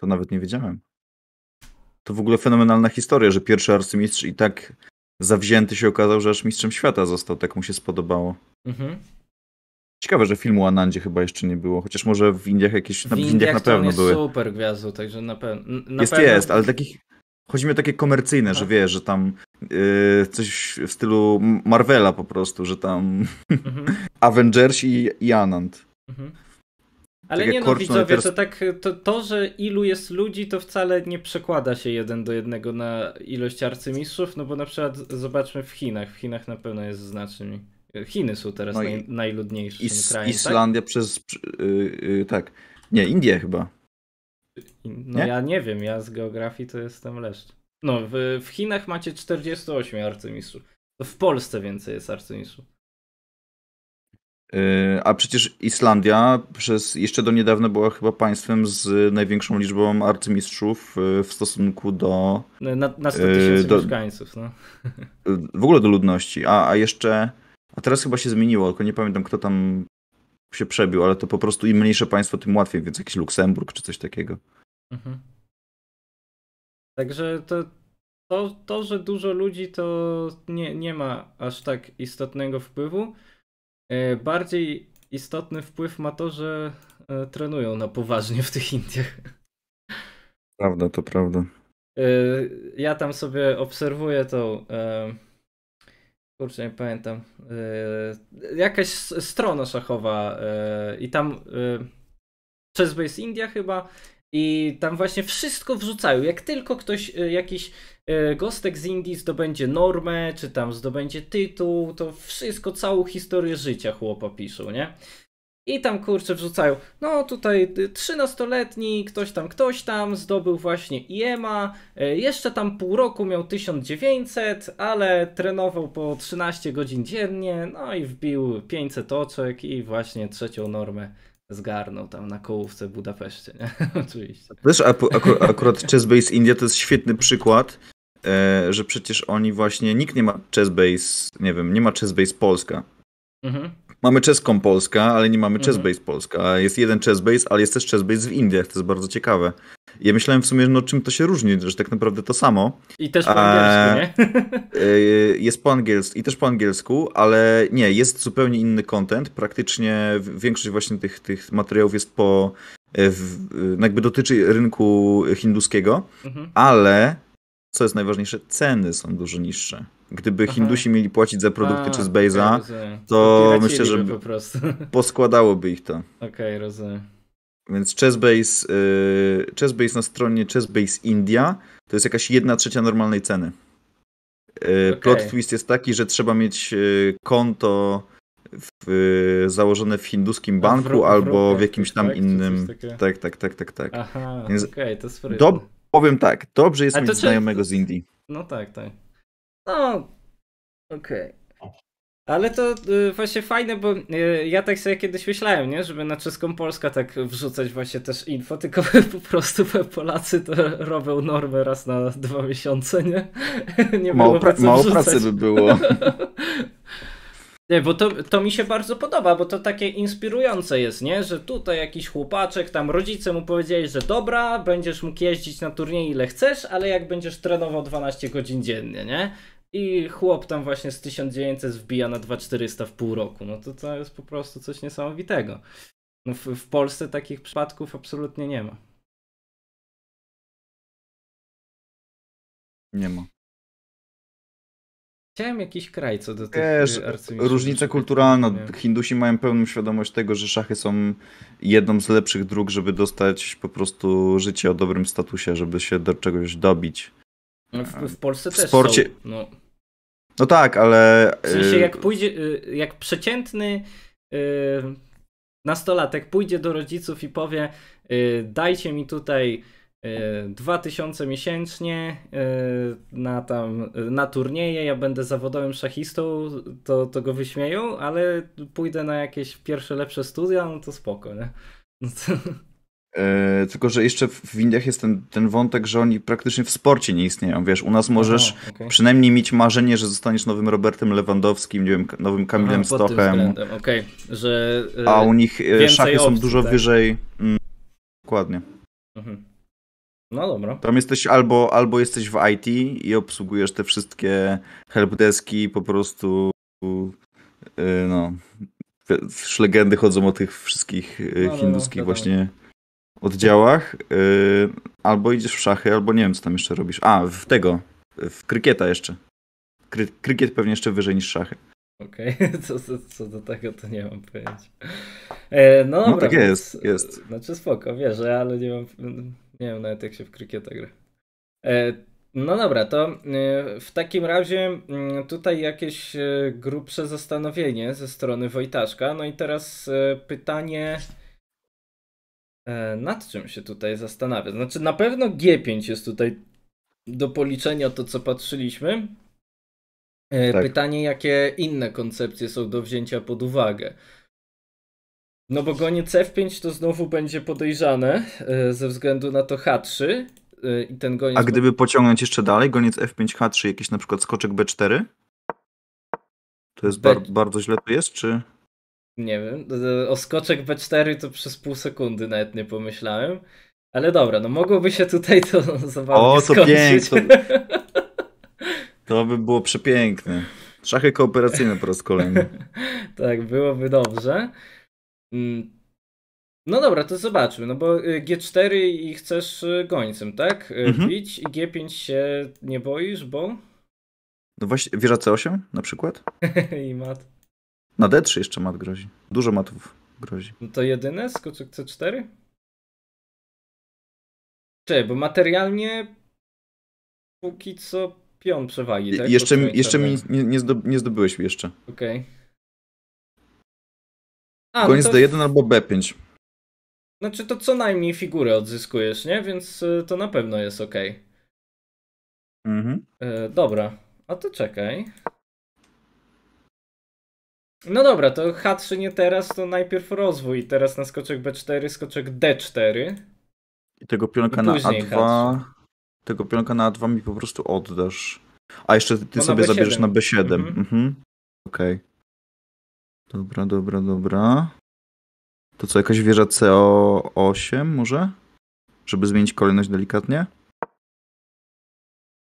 To nawet nie wiedziałem. To w ogóle fenomenalna historia, że pierwszy arcymistrz i tak zawzięty się okazał, że aż mistrzem świata został, tak mu się spodobało. Mhm. Ciekawe, że filmu Anandzie chyba jeszcze nie było, chociaż może w Indiach jakieś, w, na, w Indiach, na pewno jest super gwiazdą, także na, pe... na jest, pewno. Jest, ale takich, chodzi mi o takie komercyjne, że wiesz, że tam yy, coś w stylu Marvela po prostu, że tam mhm. Avengers i, i Anand. Mhm. Ale nie no, widzowie, teraz... to tak, to, to, że ilu jest ludzi, to wcale nie przekłada się jeden do jednego na ilość arcymistrzów, no bo na przykład zobaczmy w Chinach, w Chinach na pewno jest znacznie. Chiny są teraz no naj, najludniejszym Is, krajem, tak? Islandia tak? przez, yy, yy, tak, nie, Indie chyba. No nie? ja nie wiem, ja z geografii to jestem leszcz. No, w, w Chinach macie 48 arcymistrzów. W Polsce więcej jest arcymistrzów. Y, a przecież Islandia przez jeszcze do niedawna była chyba państwem z największą liczbą arcymistrzów y, w stosunku do. No, na, na 100 tysięcy y, do, mieszkańców. No. W ogóle do ludności. A, a jeszcze. A teraz chyba się zmieniło, tylko nie pamiętam kto tam się przebił, ale to po prostu im mniejsze państwo, tym łatwiej, więc jakiś Luksemburg czy coś takiego. Mhm. Także to, to, to, że dużo ludzi, to nie, nie ma aż tak istotnego wpływu. E, bardziej istotny wpływ ma to, że e, trenują na poważnie w tych Indiach. Prawda, to prawda. E, ja tam sobie obserwuję tą. Kurczę, nie pamiętam. Jakaś strona szachowa i tam. przez Base India chyba i tam właśnie wszystko wrzucają. Jak tylko ktoś, e, jakiś e, gostek z Indii zdobędzie normę, czy tam zdobędzie tytuł, to wszystko, całą historię życia chłopa piszą, nie? I tam kurczę wrzucają, no tutaj 13-letni, y, ktoś tam, ktoś tam zdobył właśnie IEMA, e, jeszcze tam pół roku miał 1900, ale trenował po 13 godzin dziennie, no i wbił 500 oczek i właśnie trzecią normę zgarnął tam na kołówce w Budapeszcie, nie? Oczywiście. Wiesz, akur akurat Chessbase India to jest świetny przykład, e, że przecież oni właśnie, nikt nie ma Chessbase, nie wiem, nie ma Chessbase Polska. Mhm. Mamy czeską Polska, ale nie mamy chessbase mhm. Polska. Jest jeden chessbase, ale jest też chessbase w Indiach, to jest bardzo ciekawe. Ja myślałem w sumie, no czym to się różni, że tak naprawdę to samo. I też po angielsku, eee, nie? Y, jest po angielsku, i też po angielsku, ale nie, jest zupełnie inny content. Praktycznie większość właśnie tych, tych materiałów jest po, e, w, no, jakby dotyczy rynku hinduskiego, mhm. ale co jest najważniejsze, ceny są dużo niższe. Gdyby Aha. Hindusi mieli płacić za produkty A, czy z Bejza, okay, to myślę, że po prostu. poskładałoby ich to. Okej, okay, rozumiem. Więc Chessbase, yy, Chessbase na stronie Chessbase India to jest jakaś jedna trzecia normalnej ceny. Yy, okay. Plot twist jest taki, że trzeba mieć y, konto w, y, założone w hinduskim banku w ruch, albo w, ruch, w jakimś tam tak, innym. Tak, tak, tak, tak, tak. Aha, okej, okay, to jest Powiem tak, dobrze jest mieć znajomego z Indii. No tak, tak. No, okej. Okay. No. Ale to y, właśnie fajne, bo y, ja tak sobie kiedyś myślałem, nie? Żeby na czeską Polskę tak wrzucać właśnie też info, tylko po prostu Polacy to robią normę raz na dwa miesiące, nie? nie mało, pra mało pracy by było. Nie, bo to, to mi się bardzo podoba, bo to takie inspirujące jest, nie? Że tutaj jakiś chłopaczek, tam rodzice mu powiedzieli, że dobra, będziesz mógł jeździć na turniej ile chcesz, ale jak będziesz trenował 12 godzin dziennie, nie? i chłop tam właśnie z 1900 wbija na 2400 w pół roku. No to to jest po prostu coś niesamowitego. No w, w Polsce takich przypadków absolutnie nie ma. Nie ma. Chciałem jakiś kraj co do tych Wiesz, y, Różnica kulturalna. Hindusi mają pełną świadomość tego, że szachy są jedną z lepszych dróg, żeby dostać po prostu życie o dobrym statusie, żeby się do czegoś dobić. No w, w, Polsce w też sporcie, są. No. No tak, ale. W sensie, y, jak pójdzie, y, jak przeciętny y, nastolatek pójdzie do rodziców i powie: Dajcie mi tutaj 2000 miesięcznie na, tam, na turnieje, ja będę zawodowym szachistą, to, to go wyśmieją, ale pójdę na jakieś pierwsze lepsze studia, no to spoko, nie? No to... E, tylko, że jeszcze w Indiach jest ten, ten wątek, że oni praktycznie w sporcie nie istnieją. Wiesz, u nas możesz Aha, okay. przynajmniej mieć marzenie, że zostaniesz nowym Robertem Lewandowskim, nie wiem, nowym Kamilem Aha, Stochem. Okay. Że, yy, a u nich e, szachy opcji, są dużo tak? wyżej. Mm, dokładnie. Mhm. No dobra. Tam jesteś albo, albo jesteś w IT i obsługujesz te wszystkie helpdeski po prostu. Yy, no, legendy chodzą o tych wszystkich no, no, no, hinduskich no, no, właśnie oddziałach, yy, albo idziesz w szachy, albo nie wiem, co tam jeszcze robisz. A, w tego, w krykieta jeszcze. Kry, krykiet pewnie jeszcze wyżej niż szachy. Okej, okay. co, co, co, do tego to nie mam pojęcia. E, no, no tak jest, jest. Znaczy spoko, wierzę, ale nie mam, nie wiem nawet jak się w krykieta gra. E, no dobra, to e, w takim razie mm, tutaj jakieś e, grubsze zastanowienie ze strony Wojtaszka. No i teraz e, pytanie E, nad czym się tutaj zastanawiam? Znaczy, na pewno G5 jest tutaj do policzenia to, co patrzyliśmy. E, tak. Pytanie, jakie inne koncepcje są do wzięcia pod uwagę. No bo goniec F5 to znowu będzie podejrzane e, ze względu na to H3 i ten goniec... A gdyby pociągnąć jeszcze dalej, goniec F5, H3, jakiś na przykład skoczek B4? To jest B... bar bardzo źle tu jest, czy nie wiem, o skoczek B4 to przez pół sekundy nawet nie pomyślałem. Ale dobra, no mogłoby się tutaj to zabawnie O, to piękne. To by było przepiękne. Szachy kooperacyjne po raz kolejny. tak, byłoby dobrze. Mm. No dobra, to zobaczmy, no bo y, G4 i chcesz y, gońcem, tak? Y, mhm. Bić i G5 się nie boisz, bo... No właśnie, wieża C8 na przykład? I mat. Na D3 jeszcze mat grozi. Dużo matów grozi. No to jedyne Skoczek C4? Czy, bo materialnie póki co pion przewagi, tak? Jeszcze, jeszcze mi tak. nie, nie, zdoby, nie zdobyłeś jeszcze. Okej. Okay. No Koniec no to... D1 albo B5. Znaczy to co najmniej figurę odzyskujesz, nie? Więc y, to na pewno jest ok. Mhm. E, dobra, a to czekaj. No dobra, to H3 nie teraz, to najpierw rozwój. Teraz na skoczek B4, skoczek D4. I tego pionka I na A2. H3. Tego pionka na A2 mi po prostu oddasz. A jeszcze ty no sobie zabierzesz na B7. Mhm. mhm. Okej. Okay. Dobra, dobra, dobra. To co, jakaś wieża CO8 może? Żeby zmienić kolejność delikatnie?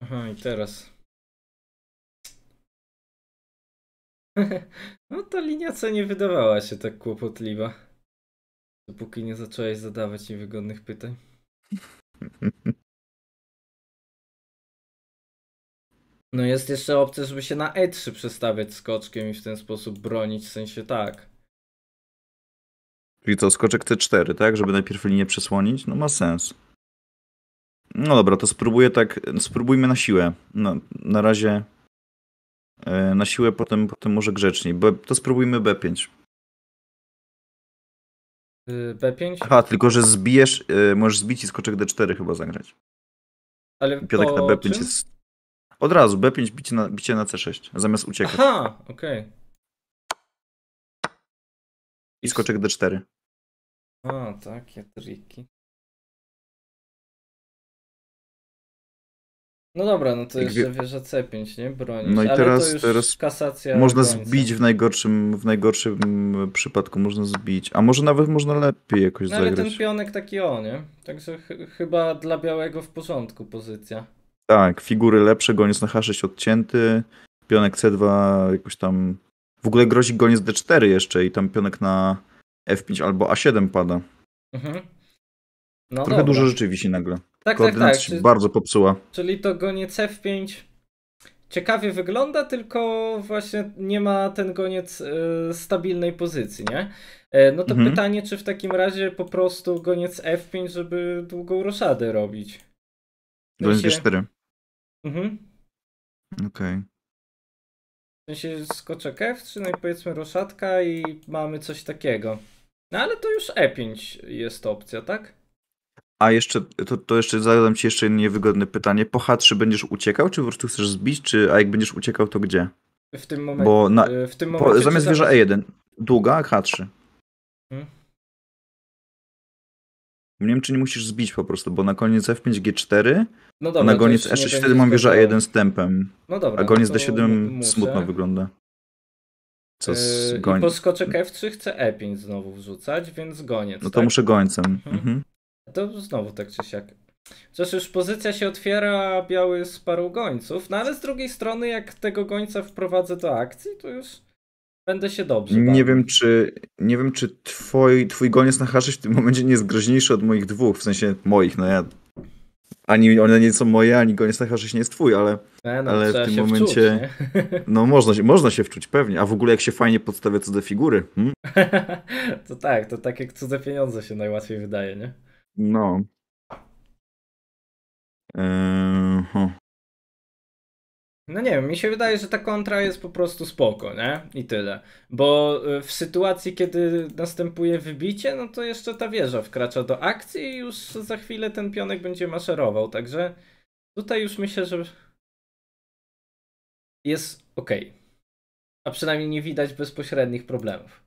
Aha, i teraz. No ta linia co nie wydawała się tak kłopotliwa. Dopóki nie zacząłeś zadawać niewygodnych pytań. No jest jeszcze opcja, żeby się na E3 przestawiać skoczkiem i w ten sposób bronić, w sensie tak. Czyli to skoczek c 4 tak? Żeby najpierw linię przesłonić? No ma sens. No dobra, to spróbuję tak, spróbujmy na siłę. No, na razie E, na siłę, potem, potem może grzeczniej. Be, to spróbujmy B5. Y, B5? Aha, tylko że zbijesz, e, możesz zbić i skoczek D4 chyba zagrać. Ale Piotrek na B5 czym? jest... Od razu, B5 bicie na, bicie na C6, zamiast uciekać. Aha, okej. Okay. I skoczek D4. A, takie triki. No dobra, no to jeszcze Gdy... wieża C5, nie? Bronisz. No i Ale teraz, teraz kasacja można zbić w najgorszym, w najgorszym mm, przypadku, można zbić. A może nawet można lepiej jakoś no ale zagrać. Ale ten pionek taki o, nie? Także ch chyba dla białego w porządku pozycja. Tak, figury lepsze, goniec na H6 odcięty, pionek C2 jakoś tam... W ogóle grozi goniec D4 jeszcze i tam pionek na F5 albo A7 pada. Mhm. No Trochę dobra. dużo rzeczy wisi nagle. Tak, tak, tak, tak. Czyli, bardzo popsuła. Czyli to goniec F5 ciekawie wygląda, tylko właśnie nie ma ten goniec y, stabilnej pozycji, nie? E, no to mhm. pytanie, czy w takim razie po prostu goniec F5, żeby długą roszadę robić? Goniec G4. Mhm. Okej. Okay. W sensie skoczek F3, no i powiedzmy roszadka i mamy coś takiego. No ale to już E5 jest opcja, tak? A jeszcze, to, to, jeszcze zadam ci jeszcze niewygodne pytanie. Po H3 będziesz uciekał, czy po prostu chcesz zbić, czy, a jak będziesz uciekał, to gdzie? W tym momencie. Bo na, e, w tym momencie po, zamiast wieża E1, długa, H3. Hmm? Nie wiem, czy nie musisz zbić po prostu, bo na koniec F5, G4, no dobra, na koniec E6 e wtedy mam wieża E1 e z tempem. No dobra, a koniec no D7 smutno wygląda. Co z goń... I po skoczek F3 chce E5 znowu wrzucać, więc goniec. No to tak? muszę gońcem. Mhm. mhm. To znowu tak czy siak. Chociaż już pozycja się otwiera biały z paru gońców, no ale z drugiej strony jak tego gońca wprowadzę do akcji, to już będę się dobrze Nie wiem, czy, nie wiem, czy twój, twój goniec na haszy w tym momencie nie jest groźniejszy od moich dwóch, w sensie moich, no ja... Ani one nie są moje, ani goniec na haszy nie jest twój, ale, e, no, ale w tym momencie... Wczuć, no można się, można się wczuć, pewnie. A w ogóle jak się fajnie podstawia cudze figury. Hmm? to tak, to tak jak cudze pieniądze się najłatwiej wydaje, nie? No. Eee, No nie wiem, mi się wydaje, że ta kontra jest po prostu spoko, nie? I tyle. Bo y, w sytuacji, kiedy następuje wybicie, no to jeszcze ta wieża wkracza do akcji i już za chwilę ten pionek będzie maszerował, także tutaj już myślę, że jest ok. A przynajmniej nie widać bezpośrednich problemów.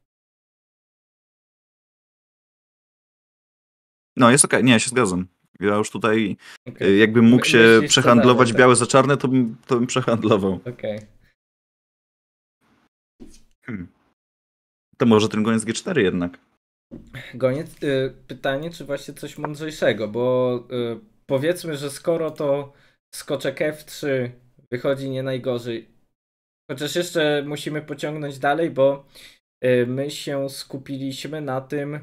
No, jest okej, okay. nie, się zgadzam. Ja już tutaj, okay. jakbym mógł się Myślisz, przehandlować białe za czarne, to bym, to bym przehandlował. Okej. Okay. Hmm. To może ten goniec G4 jednak. Goniec, y, pytanie, czy właśnie coś mądrzejszego, bo y, powiedzmy, że skoro to skoczek F3 wychodzi nie najgorzej, chociaż jeszcze musimy pociągnąć dalej, bo y, my się skupiliśmy na tym,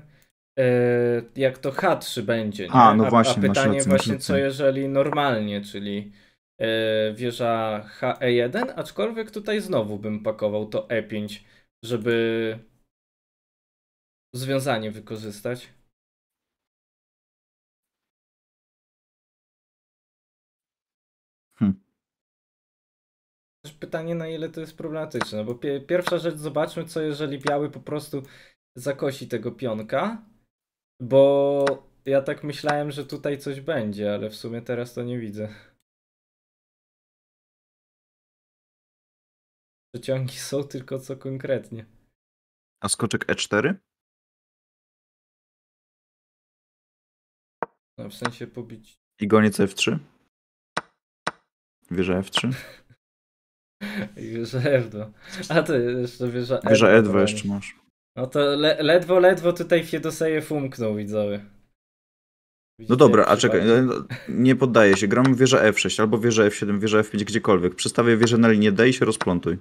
E, jak to H3 będzie. Nie? A, no właśnie, a, a pytanie rację, właśnie, co jeżeli normalnie, czyli e, wieża HE1, aczkolwiek tutaj znowu bym pakował to E5, żeby związanie wykorzystać. Hmm. Pytanie, na ile to jest problematyczne, bo pierwsza rzecz, zobaczmy, co jeżeli biały po prostu zakosi tego pionka, bo ja tak myślałem, że tutaj coś będzie, ale w sumie teraz to nie widzę. Przeciągi są tylko co konkretnie. A skoczek E4? No w sensie pobić. I goniec F3? Wieża F3? Wierzę wieża F2. A ty? jeszcze wieża E2. Wieża E2 jeszcze masz. No to le ledwo, ledwo tutaj Fiedosejew umknął, widzowie. Widzicie, no dobra, a czekaj, no, nie poddaję się. Gram wieżę F6, albo wieżę F7, wieżę F5, gdziekolwiek. Przestawię wieżę na linię D i się rozplątuj.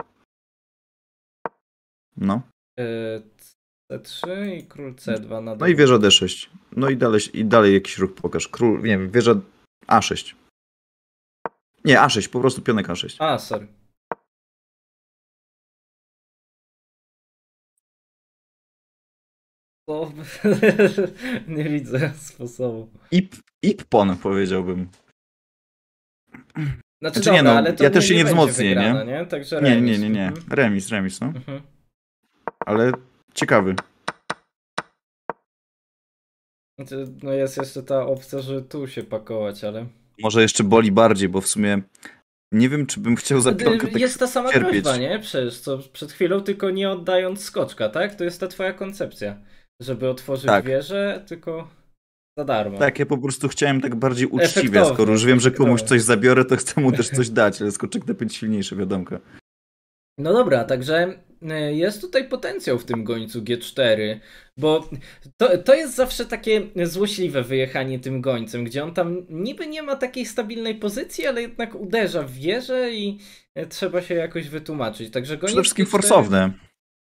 No. E, C3 i król C2 na dole. No i wieża D6. No i dalej, i dalej jakiś ruch pokaż. Król, nie wiem, wieża A6. Nie, A6, po prostu pionek A6. A, sorry. nie widzę sposobu. Ip, ippon powiedziałbym. Znaczy, znaczy dobra, nie no, ale to ja też się nie, nie wzmocnię, nie? Nie? Także remis. nie, nie, nie, mhm. nie. Remis, remis, no. Mhm. Ale ciekawy. Znaczy, no jest jeszcze ta opcja, że tu się pakować, ale... Może jeszcze boli bardziej, bo w sumie nie wiem, czy bym chciał za znaczy, tak Jest ta sama cierpieć. groźba, nie? Przecież co przed chwilą, tylko nie oddając skoczka, tak? To jest ta twoja koncepcja żeby otworzyć tak. wieżę, tylko za darmo. Tak, ja po prostu chciałem tak bardziej uczciwie, skoro już wiem, że komuś coś zabiorę, to chcę mu też coś dać, ale skoczek na 5 silniejszy, wiadomka. No dobra, także e, jest tutaj potencjał w tym gońcu G4, bo to, to jest zawsze takie złośliwe wyjechanie tym gońcem, gdzie on tam niby nie ma takiej stabilnej pozycji, ale jednak uderza w wieżę i e, trzeba się jakoś wytłumaczyć. Także goniec Przede wszystkim G4... forsowne.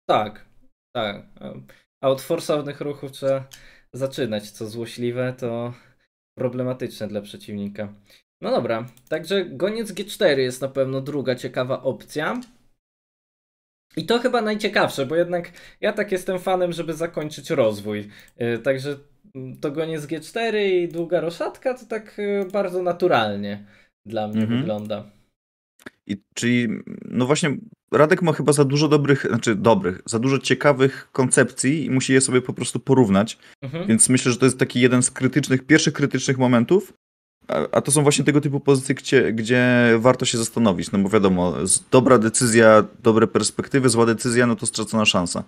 Tak, tak a od forsownych ruchów trzeba zaczynać, co złośliwe to problematyczne dla przeciwnika. No dobra, także goniec G4 jest na pewno druga ciekawa opcja. I to chyba najciekawsze, bo jednak ja tak jestem fanem, żeby zakończyć rozwój. E, także mm, to goniec G4 i długa roszadka to tak e, bardzo naturalnie dla mnie mhm. wygląda. I, czyli, no właśnie, Radek ma chyba za dużo dobrych, znaczy dobrych, za dużo ciekawych koncepcji i musi je sobie po prostu porównać. Mhm. Więc myślę, że to jest taki jeden z krytycznych, pierwszych krytycznych momentów. A, a to są właśnie tego typu pozycje, gdzie, gdzie, warto się zastanowić. No bo wiadomo, dobra decyzja, dobre perspektywy, zła decyzja, no to stracona szansa.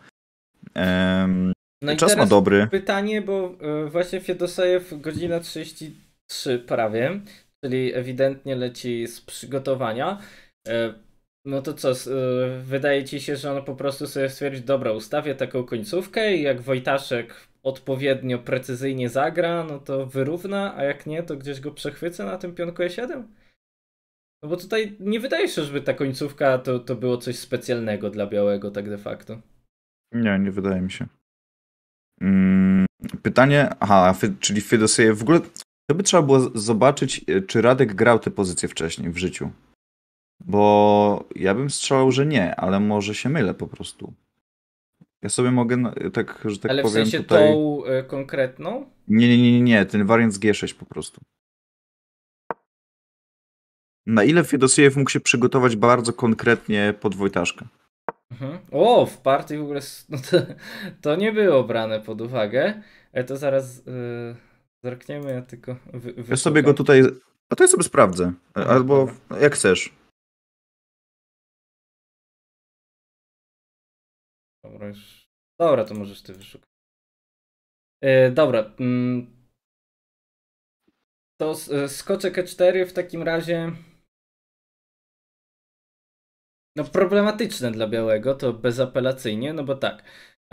Ehm, no czas ma dobry. Pytanie, bo e, właśnie Fiedosejew godzina 33 prawie, czyli ewidentnie leci z przygotowania. E, no to co, e, wydaje ci się, że on po prostu sobie stwierdzi, dobra, ustawię taką końcówkę i jak Wojtaszek odpowiednio precyzyjnie zagra, no to wyrówna, a jak nie, to gdzieś go przechwycę na tym pionku E7? No bo tutaj nie wydaje się, żeby ta końcówka to, to było coś specjalnego dla Białego tak de facto. Nie, nie wydaje mi się. Hmm, pytanie, aha, czyli Fidoseje, w ogóle to by trzeba było zobaczyć, e, czy Radek grał te pozycje wcześniej w życiu. Bo ja bym strzelał, że nie, ale może się mylę po prostu. Ja sobie mogę tak, że tak ale powiem w sensie tutaj... tą y, konkretną? Nie, nie, nie, nie, ten wariant z G6 po prostu. Na ile Fiedosiew mógł się przygotować bardzo konkretnie pod Wojtaszkę? Mhm. O, w partii w ogóle no to, to, nie było brane pod uwagę. E, to zaraz yy, zerkniemy, ja tylko wy, Ja sobie go tutaj... A to ja sobie sprawdzę. Mhm, albo jak chcesz. Dobra, już... Dobra, to możesz ty wyszukać. E, dobra. Mm. To e, skoczek K4 w takim razie. No problematyczne dla białego to bezapelacyjnie, no bo tak.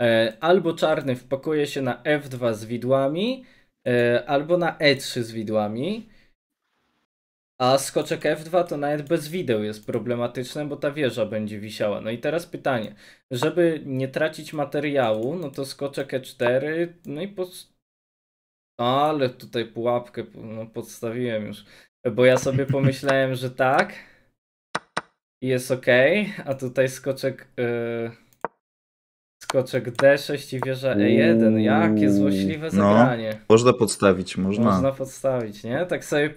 E, albo czarny wpakuje się na F2 z widłami, albo na E3 z widłami. A skoczek F2 to nawet bez wideł jest problematyczne, bo ta wieża będzie wisiała. No i teraz pytanie, żeby nie tracić materiału, no to skoczek E4, no i po... Ale tutaj pułapkę no, podstawiłem już, bo ja sobie pomyślałem, że tak, jest ok, a tutaj skoczek... Yy... Skoczek D6 i wieża E1. Jakie złośliwe no. zagranie. No, można podstawić, można. Można podstawić, nie? Tak sobie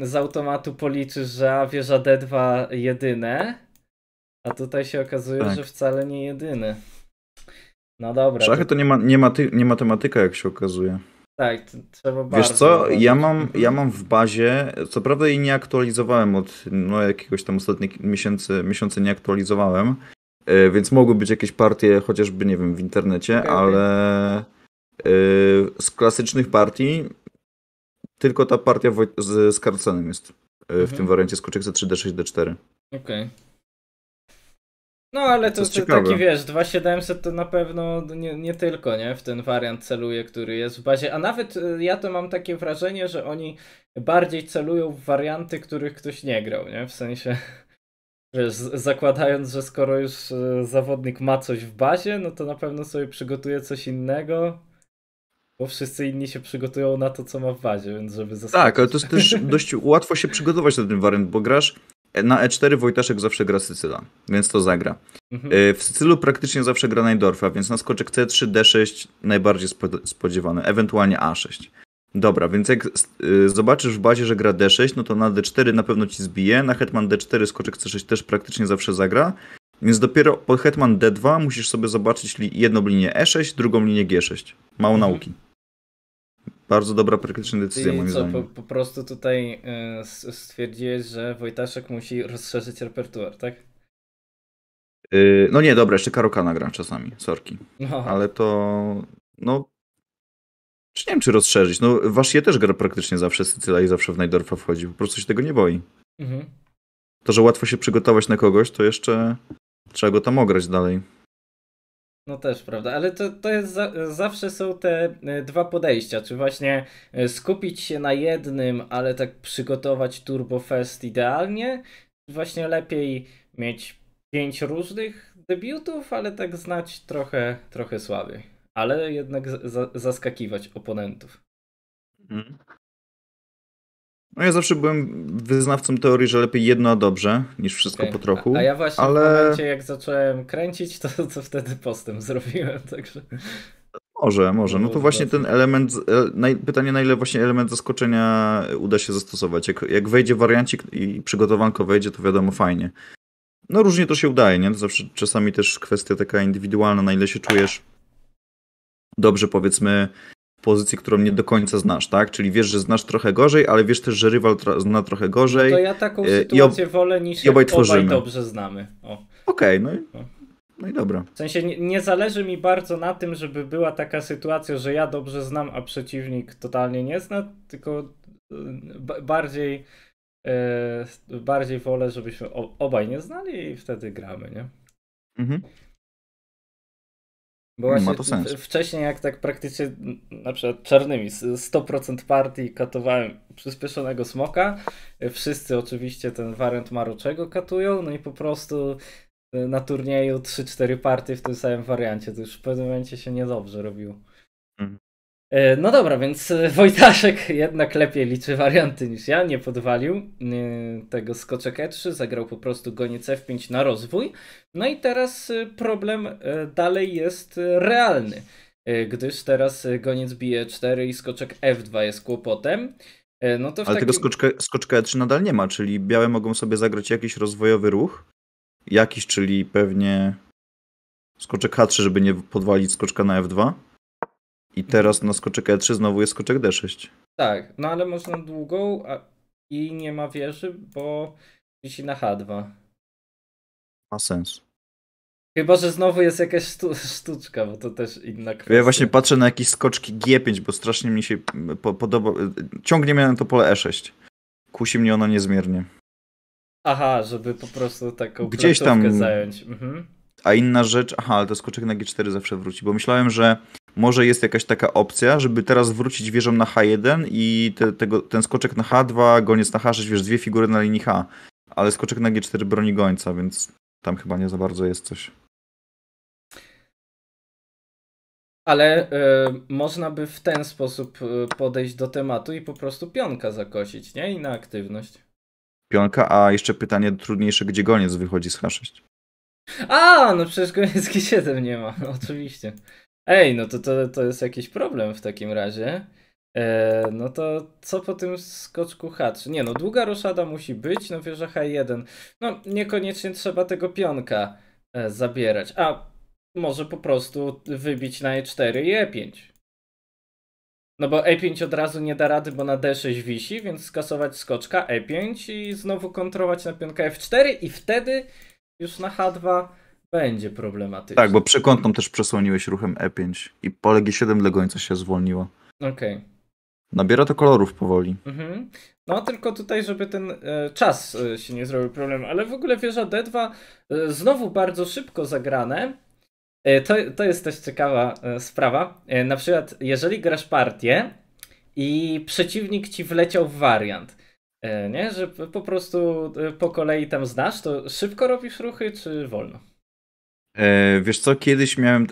z automatu policzysz, że a wieża D2 jedyne, a tutaj się okazuje, tak. że wcale nie jedyny. No dobra. Szachy to nie, ma, nie, maty, nie matematyka, jak się okazuje. Tak, trzeba Wiesz bardzo. Wiesz co, ja mam, mhm. ja mam w bazie, co prawda jej nie aktualizowałem od no, jakiegoś tam ostatnich miesięcy, miesiące nie aktualizowałem, e, więc mogły być jakieś partie, chociażby, nie wiem, w internecie, okay, ale okay. E, z klasycznych partii tylko ta partia z, z jest e, mhm. w tym wariancie z za 3D6 D4. Okej. Okay. No ale to, to, to taki wiesz, 2700 to na pewno nie, nie, tylko, nie? W ten wariant celuje, który jest w bazie. A nawet e, ja to mam takie wrażenie, że oni bardziej celują w warianty, których ktoś nie grał, nie? W sensie, wiesz, zakładając, że skoro już e, zawodnik ma coś w bazie, no to na pewno sobie przygotuje coś innego, bo wszyscy inni się przygotują na to, co ma w bazie, więc żeby zaskoczyć. Tak, ale to jest też dość łatwo się przygotować na ten wariant, bo grasz na E4 Wojtaszek zawsze gra Sycyla, więc to zagra. Mhm. E, w Sycylu praktycznie zawsze gra Najdorfa, więc na skoczek C3, D6 najbardziej spodziewany, ewentualnie A6. Dobra, więc jak e, zobaczysz w bazie, że gra D6, no to na D4 na pewno ci zbije, na hetman D4 skoczek C6 też praktycznie zawsze zagra, więc dopiero po hetman D2 musisz sobie zobaczyć jedną linię E6, drugą linię G6. Mało mhm. nauki. Bardzo dobra praktyczna decyzja, Czyli moim co, zdaniem. Po, po prostu tutaj y, stwierdziłeś, że Wojtaszek musi rozszerzyć repertuar, tak? Yy, no nie, dobra, jeszcze Karoka nagram czasami, sorki. No. Ale to, no, czy nie wiem, czy rozszerzyć. No, Waszje też gra praktycznie zawsze Sycyla i zawsze w Najdorfa wchodzi, po prostu się tego nie boi. Mhm. To, że łatwo się przygotować na kogoś, to jeszcze trzeba go tam ograć dalej. No też, prawda, ale to, to jest za, zawsze są te e, dwa podejścia, czy właśnie e, skupić się na jednym, ale tak przygotować turbofest idealnie, czy właśnie lepiej mieć pięć różnych debiutów, ale tak znać trochę, trochę słabiej, ale jednak zaskakiwać oponentów. Mm. No ja zawsze byłem wyznawcą teorii, że lepiej jedno dobrze, niż wszystko okay. po trochu. A, a, ja właśnie ale... w momencie jak zacząłem kręcić, to, to wtedy postęp zrobiłem, także... Może, może. No to właśnie ten element, e, pytanie na ile właśnie element zaskoczenia uda się zastosować. Jak, jak wejdzie wariancik i przygotowanko wejdzie, to wiadomo, fajnie. No różnie to się udaje, nie? To zawsze czasami też kwestia taka indywidualna, na ile się czujesz dobrze, powiedzmy, pozycję, którą nie do końca znasz, tak? Czyli wiesz, że znasz trochę gorzej, ale wiesz też, że rywal zna trochę gorzej. No to ja taką e, sytuację ob... wolę niż i obaj, obaj dobrze znamy. Okej, okay, no i... No. no i dobra. W sensie nie, nie, zależy mi bardzo na tym, żeby była taka sytuacja, że ja dobrze znam, a przeciwnik totalnie nie zna, tylko e, bardziej, e, bardziej wolę, żebyśmy obaj nie znali i wtedy gramy, nie? Mhm. Bo właśnie Ma to sens. Wcześniej, jak tak praktycznie na przykład czarnymi 100% partii katowałem przyspieszonego smoka, e, wszyscy oczywiście ten wariant Maruczego katują, no i po prostu e, na turnieju 3-4 partie w tym samym wariancie. To już w pewnym momencie się niedobrze robiło. E, no dobra, więc e, Wojtaszek jednak lepiej liczy warianty niż ja, nie podwalił e, tego skoczek E3, zagrał po prostu goniec F5 na rozwój. No i teraz problem dalej jest realny, gdyż teraz goniec bije 4 i skoczek F2 jest kłopotem. No to Ale taki... tego skoczka, skoczka E3 nadal nie ma, czyli białe mogą sobie zagrać jakiś rozwojowy ruch, jakiś, czyli pewnie skoczek H3, żeby nie podwalić skoczka na F2. I teraz na skoczek E3 znowu jest skoczek D6. Tak, no ale można długą a... i nie ma wieży, bo wisi na H2. Ma sens. Chyba, że znowu jest jakaś sztuczka, bo to też inna kwestia. Ja właśnie patrzę na jakieś skoczki G5, bo strasznie mi się po podoba. Ciągnie mnie na to pole E6. Kusi mnie ono niezmiernie. Aha, żeby po prostu taką Gdzieś tam zająć. Mhm. A inna rzecz, aha, ale to skoczek na G4 zawsze wróci, bo myślałem, że może jest jakaś taka opcja, żeby teraz wrócić wieżą na H1 i te, tego, ten skoczek na H2, goniec na H6, wiesz, dwie figury na linii H. Ale skoczek na G4 broni gońca, więc tam chyba nie za bardzo jest coś. Ale y, można by w ten sposób e, podejść do tematu i po prostu pionka zakosić, nie? I na aktywność. Pionka, a jeszcze pytanie trudniejsze, gdzie goniec wychodzi z H6? A, no przecież goniec G7 nie ma, no, oczywiście. Ej, no to, to, to jest jakiś problem w takim razie. E, no to co po tym skoczku H3? Nie no, długa roszada musi być, no wieża H1. No niekoniecznie trzeba tego pionka e, zabierać. A może po prostu wybić na E4 i E5. No bo E5 od razu nie da rady, bo na D6 wisi, więc skasować skoczka E5 i znowu kontrolować na pionka F4 i wtedy już na H2 będzie problematyczne. Tak, bo przekątną też przesłoniłeś ruchem E5 i pole G7 dla gońca się zwolniło. Okej. Okay. Nabiera to kolorów powoli. Mhm. No tylko tutaj, żeby ten e, czas e, się nie zrobił problem, ale w ogóle wieża D2 e, znowu bardzo szybko zagrane. E, to, to jest też ciekawa e, sprawa. E, na przykład, jeżeli grasz partię i przeciwnik ci wleciał w wariant, nie? Że po prostu po kolei tam znasz, to szybko robisz ruchy, czy wolno? E, wiesz co, kiedyś miałem,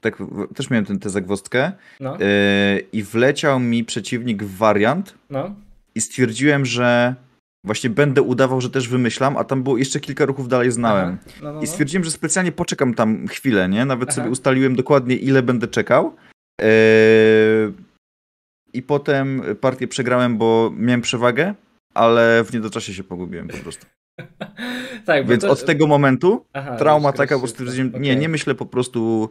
tak, też miałem tę zagwostkę no. E, i wleciał mi przeciwnik w wariant no. i stwierdziłem, że właśnie będę udawał, że też wymyślam, a tam było jeszcze kilka ruchów dalej znałem. No, no, I no. stwierdziłem, że specjalnie poczekam tam chwilę, nie? Nawet Aha. sobie ustaliłem dokładnie ile będę czekał. E, I potem partię przegrałem, bo miałem przewagę, ale w niedoczasie się pogubiłem po prostu tak, Więc to... od tego momentu Aha, trauma taka po prostu, tak, nie, nie myślę po prostu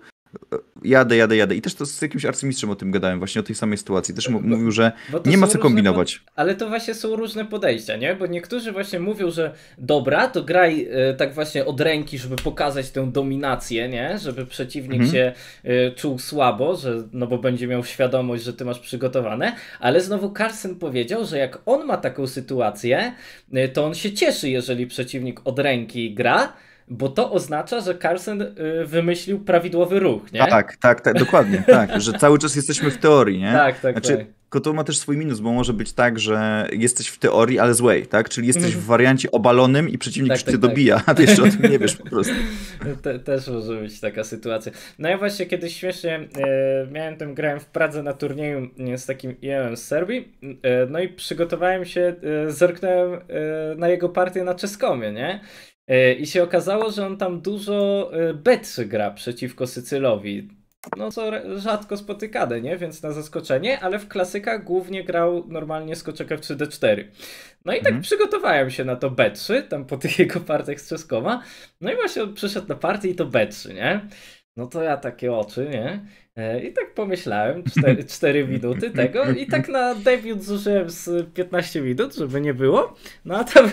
E, jadę, jadę, jadę. I też to z jakimś arcymistrzem o tym gadałem, właśnie o tej samej sytuacji. Też bo, mówił, że nie ma co kombinować. Pod... Ale to właśnie są różne podejścia, nie? Bo niektórzy właśnie mówią, że dobra, to graj e, tak właśnie od ręki, żeby pokazać tę dominację, nie? Żeby przeciwnik mhm. się e, czuł słabo, że, no bo będzie miał świadomość, że ty masz przygotowane. Ale znowu Carson powiedział, że jak on ma taką sytuację, e, to on się cieszy, jeżeli przeciwnik od ręki gra, bo to oznacza, że Carlsen y, wymyślił prawidłowy ruch, nie? Tak, tak, tak dokładnie, tak, że cały czas jesteśmy w teorii, nie? Tak, tak, znaczy, tak. to ma też swój minus, bo może być tak, że jesteś w teorii, ale złej, tak? Czyli jesteś mhm. w wariancie obalonym i przeciwnik tak, tak, cię tak. dobija, a ty jeszcze o tym nie wiesz po prostu. Te, też może być taka sytuacja. No ja właśnie kiedyś śmiesznie e, miałem tę grałem w Pradze na turnieju z takim jem z Serbii, e, no i przygotowałem się, e, zerknąłem e, na jego partię na Czeskomie, nie? E, I się okazało, że on tam dużo e, B3 gra przeciwko Sycylowi. No co rzadko spotykane, nie? Więc na zaskoczenie, ale w klasykach głównie grał normalnie skoczek F3D4. No i tak mm. przygotowałem się na to B3, tam po tych jego partach z Trzeskoma. No i właśnie on przyszedł na partię i to B3, nie? No to ja takie oczy, nie? E, I tak pomyślałem, 4, 4 minuty tego i tak na debiut zużyłem z 15 minut, żeby nie było. No a tam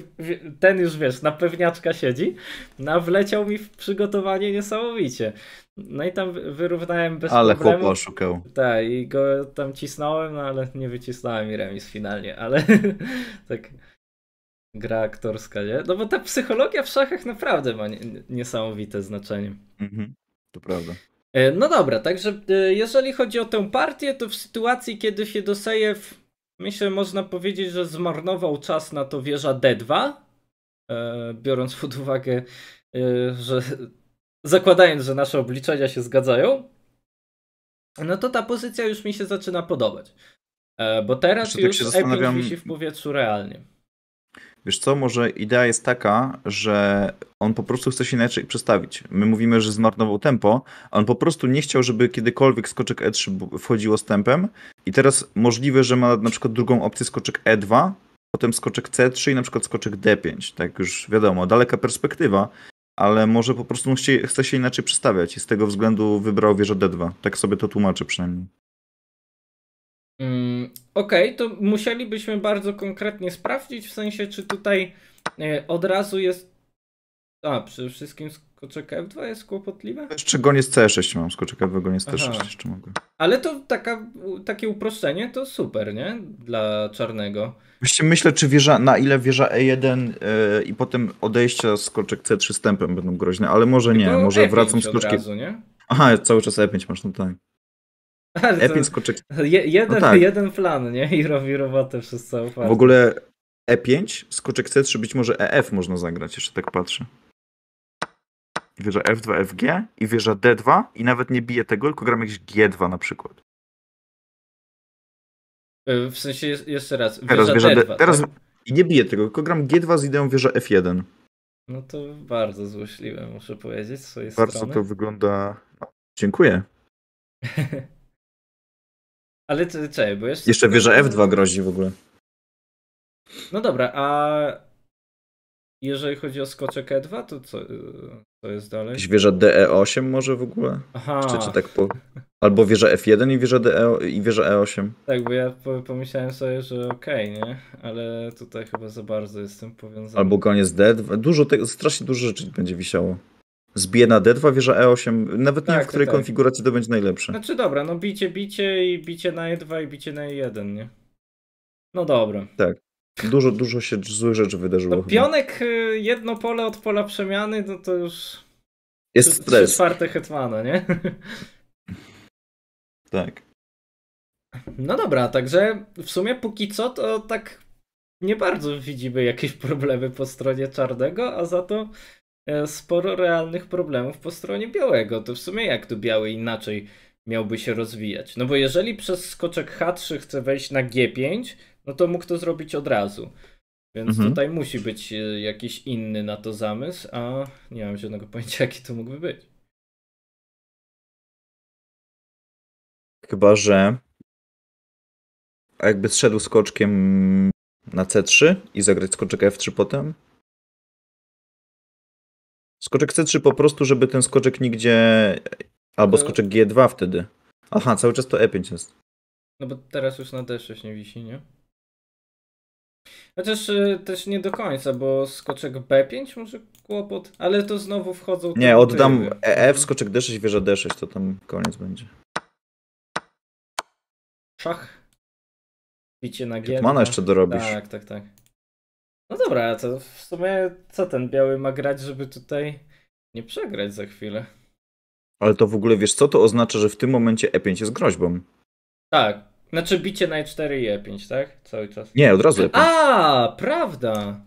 ten już wiesz, na pewniaczka siedzi, no a wleciał mi w przygotowanie niesamowicie. No i tam wyrównałem bez ale problemu. Ale chłop oszukał. Tak, i go tam cisnąłem, no ale nie wycisnąłem i remis finalnie, ale tak gra aktorska, nie? No bo ta psychologia w szachach naprawdę ma niesamowite znaczenie. Mhm, to prawda. E, no dobra, także e, jeżeli chodzi o tę partię, to w sytuacji, kiedy Fiedosejew, myślę, można powiedzieć, że zmarnował czas na to wieża D2, e, biorąc pod uwagę, że zakładając, że nasze obliczenia się zgadzają, no to ta pozycja już mi się zaczyna podobać. Bo teraz Jeszcze znaczy, tak już tak się zastanawiam... wisi w powietrzu realnie. Wiesz co, może idea jest taka, że on po prostu chce się inaczej przestawić. My mówimy, że zmarnował tempo, a on po prostu nie chciał, żeby kiedykolwiek skoczek E3 wchodziło z tempem i teraz możliwe, że ma na przykład drugą opcję skoczek E2, potem skoczek C3 i na przykład skoczek D5. Tak już wiadomo, daleka perspektywa, ale może po prostu chce się inaczej przestawiać i z tego względu wybrał wieżę D2. Tak sobie to tłumaczę przynajmniej. Mm, Okej, okay, to musielibyśmy bardzo konkretnie sprawdzić, w sensie, czy tutaj e, od razu jest. A, przede wszystkim skoczek F2 jest kłopotliwe? Jeszcze z C6 mam, skoczek F2, z C6 jeszcze mogę. Ale to taka, takie uproszczenie to super, nie? Dla czarnego. Właściwie myślę, czy wieża, na ile wieża E1 yy, e, i potem odejścia skoczek C3 stępem będą groźne, ale może nie, Tylko może e z wracam skoczkiem. Razu, nie? Aha, cały czas E5 masz, no tak. Epin skoczek. Je, jeden, no tak. jeden plan, nie? I robi robotę przez całą partię. W ogóle E5, skoczek C3, być może EF można zagrać, jeszcze tak patrzę. Wieża F2, FG i wieża D2 i nawet nie bije tego, tylko gram jakiś G2 na przykład. E, w sensie jeszcze raz. Wieża teraz wieża D2, D, teraz tak? nie bije tego, tylko gram G2 z ideą wieża F1. No to bardzo złośliwe, muszę powiedzieć, z swojej bardzo strony. Bardzo to wygląda... No, dziękuję. Ale czekaj, bo jeszcze... Jeszcze wieża F2 grozi w ogóle. No dobra, a jeżeli chodzi o skoczek E2, to co, co jest dalej? Jakieś wieża DE8 może w ogóle? Aha. tak po... Albo wieża F1 i wieża, DE... i wieża E8. Tak, bo ja pomyślałem sobie, że okej, okay, nie? Ale tutaj chyba za bardzo jestem powiązany. Albo koniec D2. Dużo te... strasznie dużo rzeczy będzie wisiało z na D2, wieża E8. Nawet tak, nie wiem, w tak, której tak. konfiguracji to będzie najlepsze. Znaczy dobra, no bicie, bicie i bicie na E2 i bicie na E1, nie? No dobra. Tak. Dużo, dużo się złych rzeczy wydarzyło. No, pionek, y, jedno pole od pola przemiany, no to już... Jest trzy, stres. czwarte hetmana, nie? tak. No dobra, także w sumie póki co to tak nie bardzo widzimy jakieś problemy po stronie czarnego, a za to E, sporo realnych problemów po stronie białego. To w sumie jak tu biały inaczej miałby się rozwijać? No bo jeżeli przez skoczek H3 chce wejść na G5, no to mógł to zrobić od razu. Więc mhm. tutaj musi być e, jakiś inny na to zamysł, a nie mam żadnego pojęcia, jaki to mógłby być. Chyba, że a jakby zszedł skoczkiem na C3 i zagrać skoczek F3 potem, Skoczek C3 po prostu, żeby ten skoczek nigdzie... Albo no. skoczek G2 wtedy. Aha, cały czas to E5 jest. No bo teraz już na D6 nie wisi, nie? Chociaż y, też nie do końca, bo skoczek B5 może kłopot, ale to znowu wchodzą... Nie, oddam EF, skoczek D6, wieża D6, to tam koniec będzie. Szach. Bicie na G. Mana jeszcze dorobisz. Tak, tak, tak. No dobra, to w sumie co ten biały ma grać, żeby tutaj nie przegrać za chwilę. Ale to w ogóle wiesz co? To oznacza, że w tym momencie E5 jest groźbą. Tak. Znaczy bicie na E4 i E5, tak? Cały czas. Nie, od razu E5. A, prawda.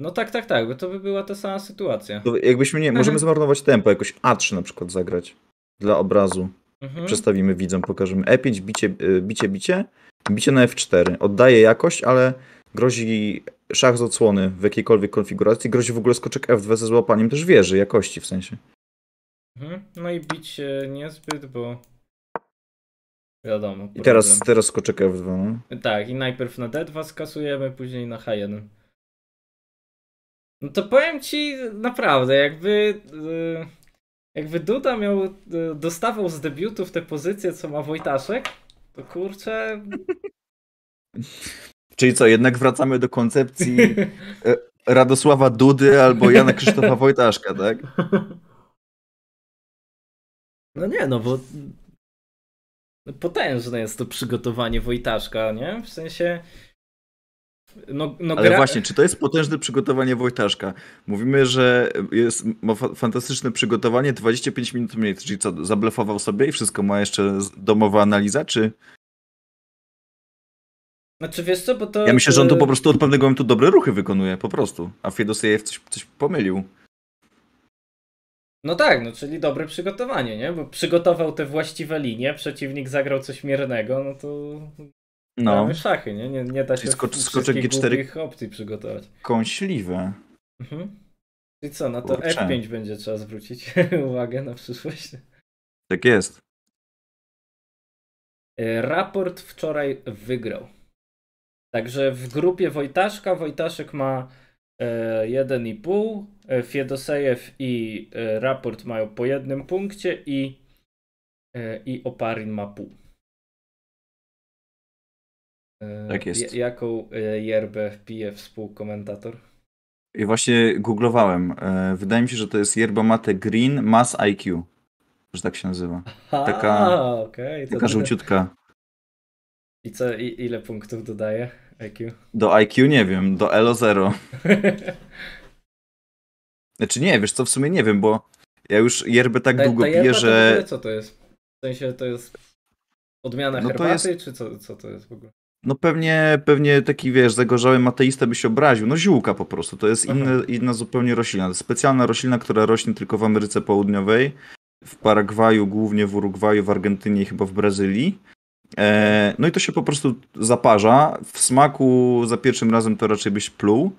No tak, tak, tak, bo to by była ta sama sytuacja. To jakbyśmy nie, możemy mhm. zmarnować tempo, jakoś A3 na przykład zagrać dla obrazu. Mhm. Przestawimy widzom, pokażemy E5, bicie, e, bicie, bicie, bicie na F4. Oddaje jakość, ale grozi szach z odsłony w jakiejkolwiek konfiguracji, grozi w ogóle skoczek F2 ze złapaniem też wieży, jakości w sensie. Mhm. No i bić niezbyt, bo wiadomo. Problem. I teraz, teraz skoczek F2. No? Tak, i najpierw na D2 skasujemy, później na H1. No to powiem ci naprawdę, jakby... Y, jakby Duda miał, y, dostawał z debiutów te pozycje, co ma Wojtaszek, to kurczę... Czyli co, jednak wracamy do koncepcji e, Radosława Dudy albo Jana Krzysztofa Wojtaszka, tak? No nie, no bo potężne jest to przygotowanie Wojtaszka, nie? W sensie... No, no Ale gra... właśnie, czy to jest potężne przygotowanie Wojtaszka? Mówimy, że jest, ma fantastyczne przygotowanie, 25 minut mniej, czyli co, zablefował sobie i wszystko ma jeszcze domowa analiza, czy... Znaczy wiesz co, bo to... Ja myślę, że on tu e, po prostu od pewnego momentu dobre ruchy wykonuje, po prostu. A Fiedosejew coś, coś pomylił. No tak, no czyli dobre przygotowanie, nie? Bo przygotował te właściwe linie, przeciwnik zagrał coś miernego, no to no. Mamy szachy, nie? nie? Nie, da się skocz, skoczek G4 opcji przygotować. Kąśliwe. Mhm. I co, na to F5 będzie trzeba zwrócić uwagę na przyszłość. Tak jest. E, raport wczoraj wygrał. Także w grupie Wojtaszka Wojtaszek ma 1,5, e, e, Fiedosejew i e, Raport mają po jednym punkcie i, i Oparin ma pół. Tak jest. Jaką yerbę wpije współkomentator? I właśnie googlowałem. Wydaje mi się, że to jest yerba mate green mass IQ, że tak się nazywa. Taka, okay, taka żółciutka. I co, i, ile punktów dodaje? IQ? Do IQ nie wiem, do Elo 0. znaczy nie, wiesz co, w sumie nie wiem, bo ja już yerbę tak ta, długo ta piję, że... To co to jest? W sensie to jest odmiana no herbaty, jest... czy co, co to jest w ogóle? No pewnie, pewnie taki, wiesz, zagorzały mateista by się obraził. No ziółka po prostu, to jest inna inna zupełnie roślina. To jest specjalna roślina, która rośnie tylko w Ameryce Południowej, w Paragwaju, głównie w Urugwaju, w Argentynie i chyba w Brazylii. E, no i to się po prostu zaparza. W smaku za pierwszym razem to raczej byś pluł.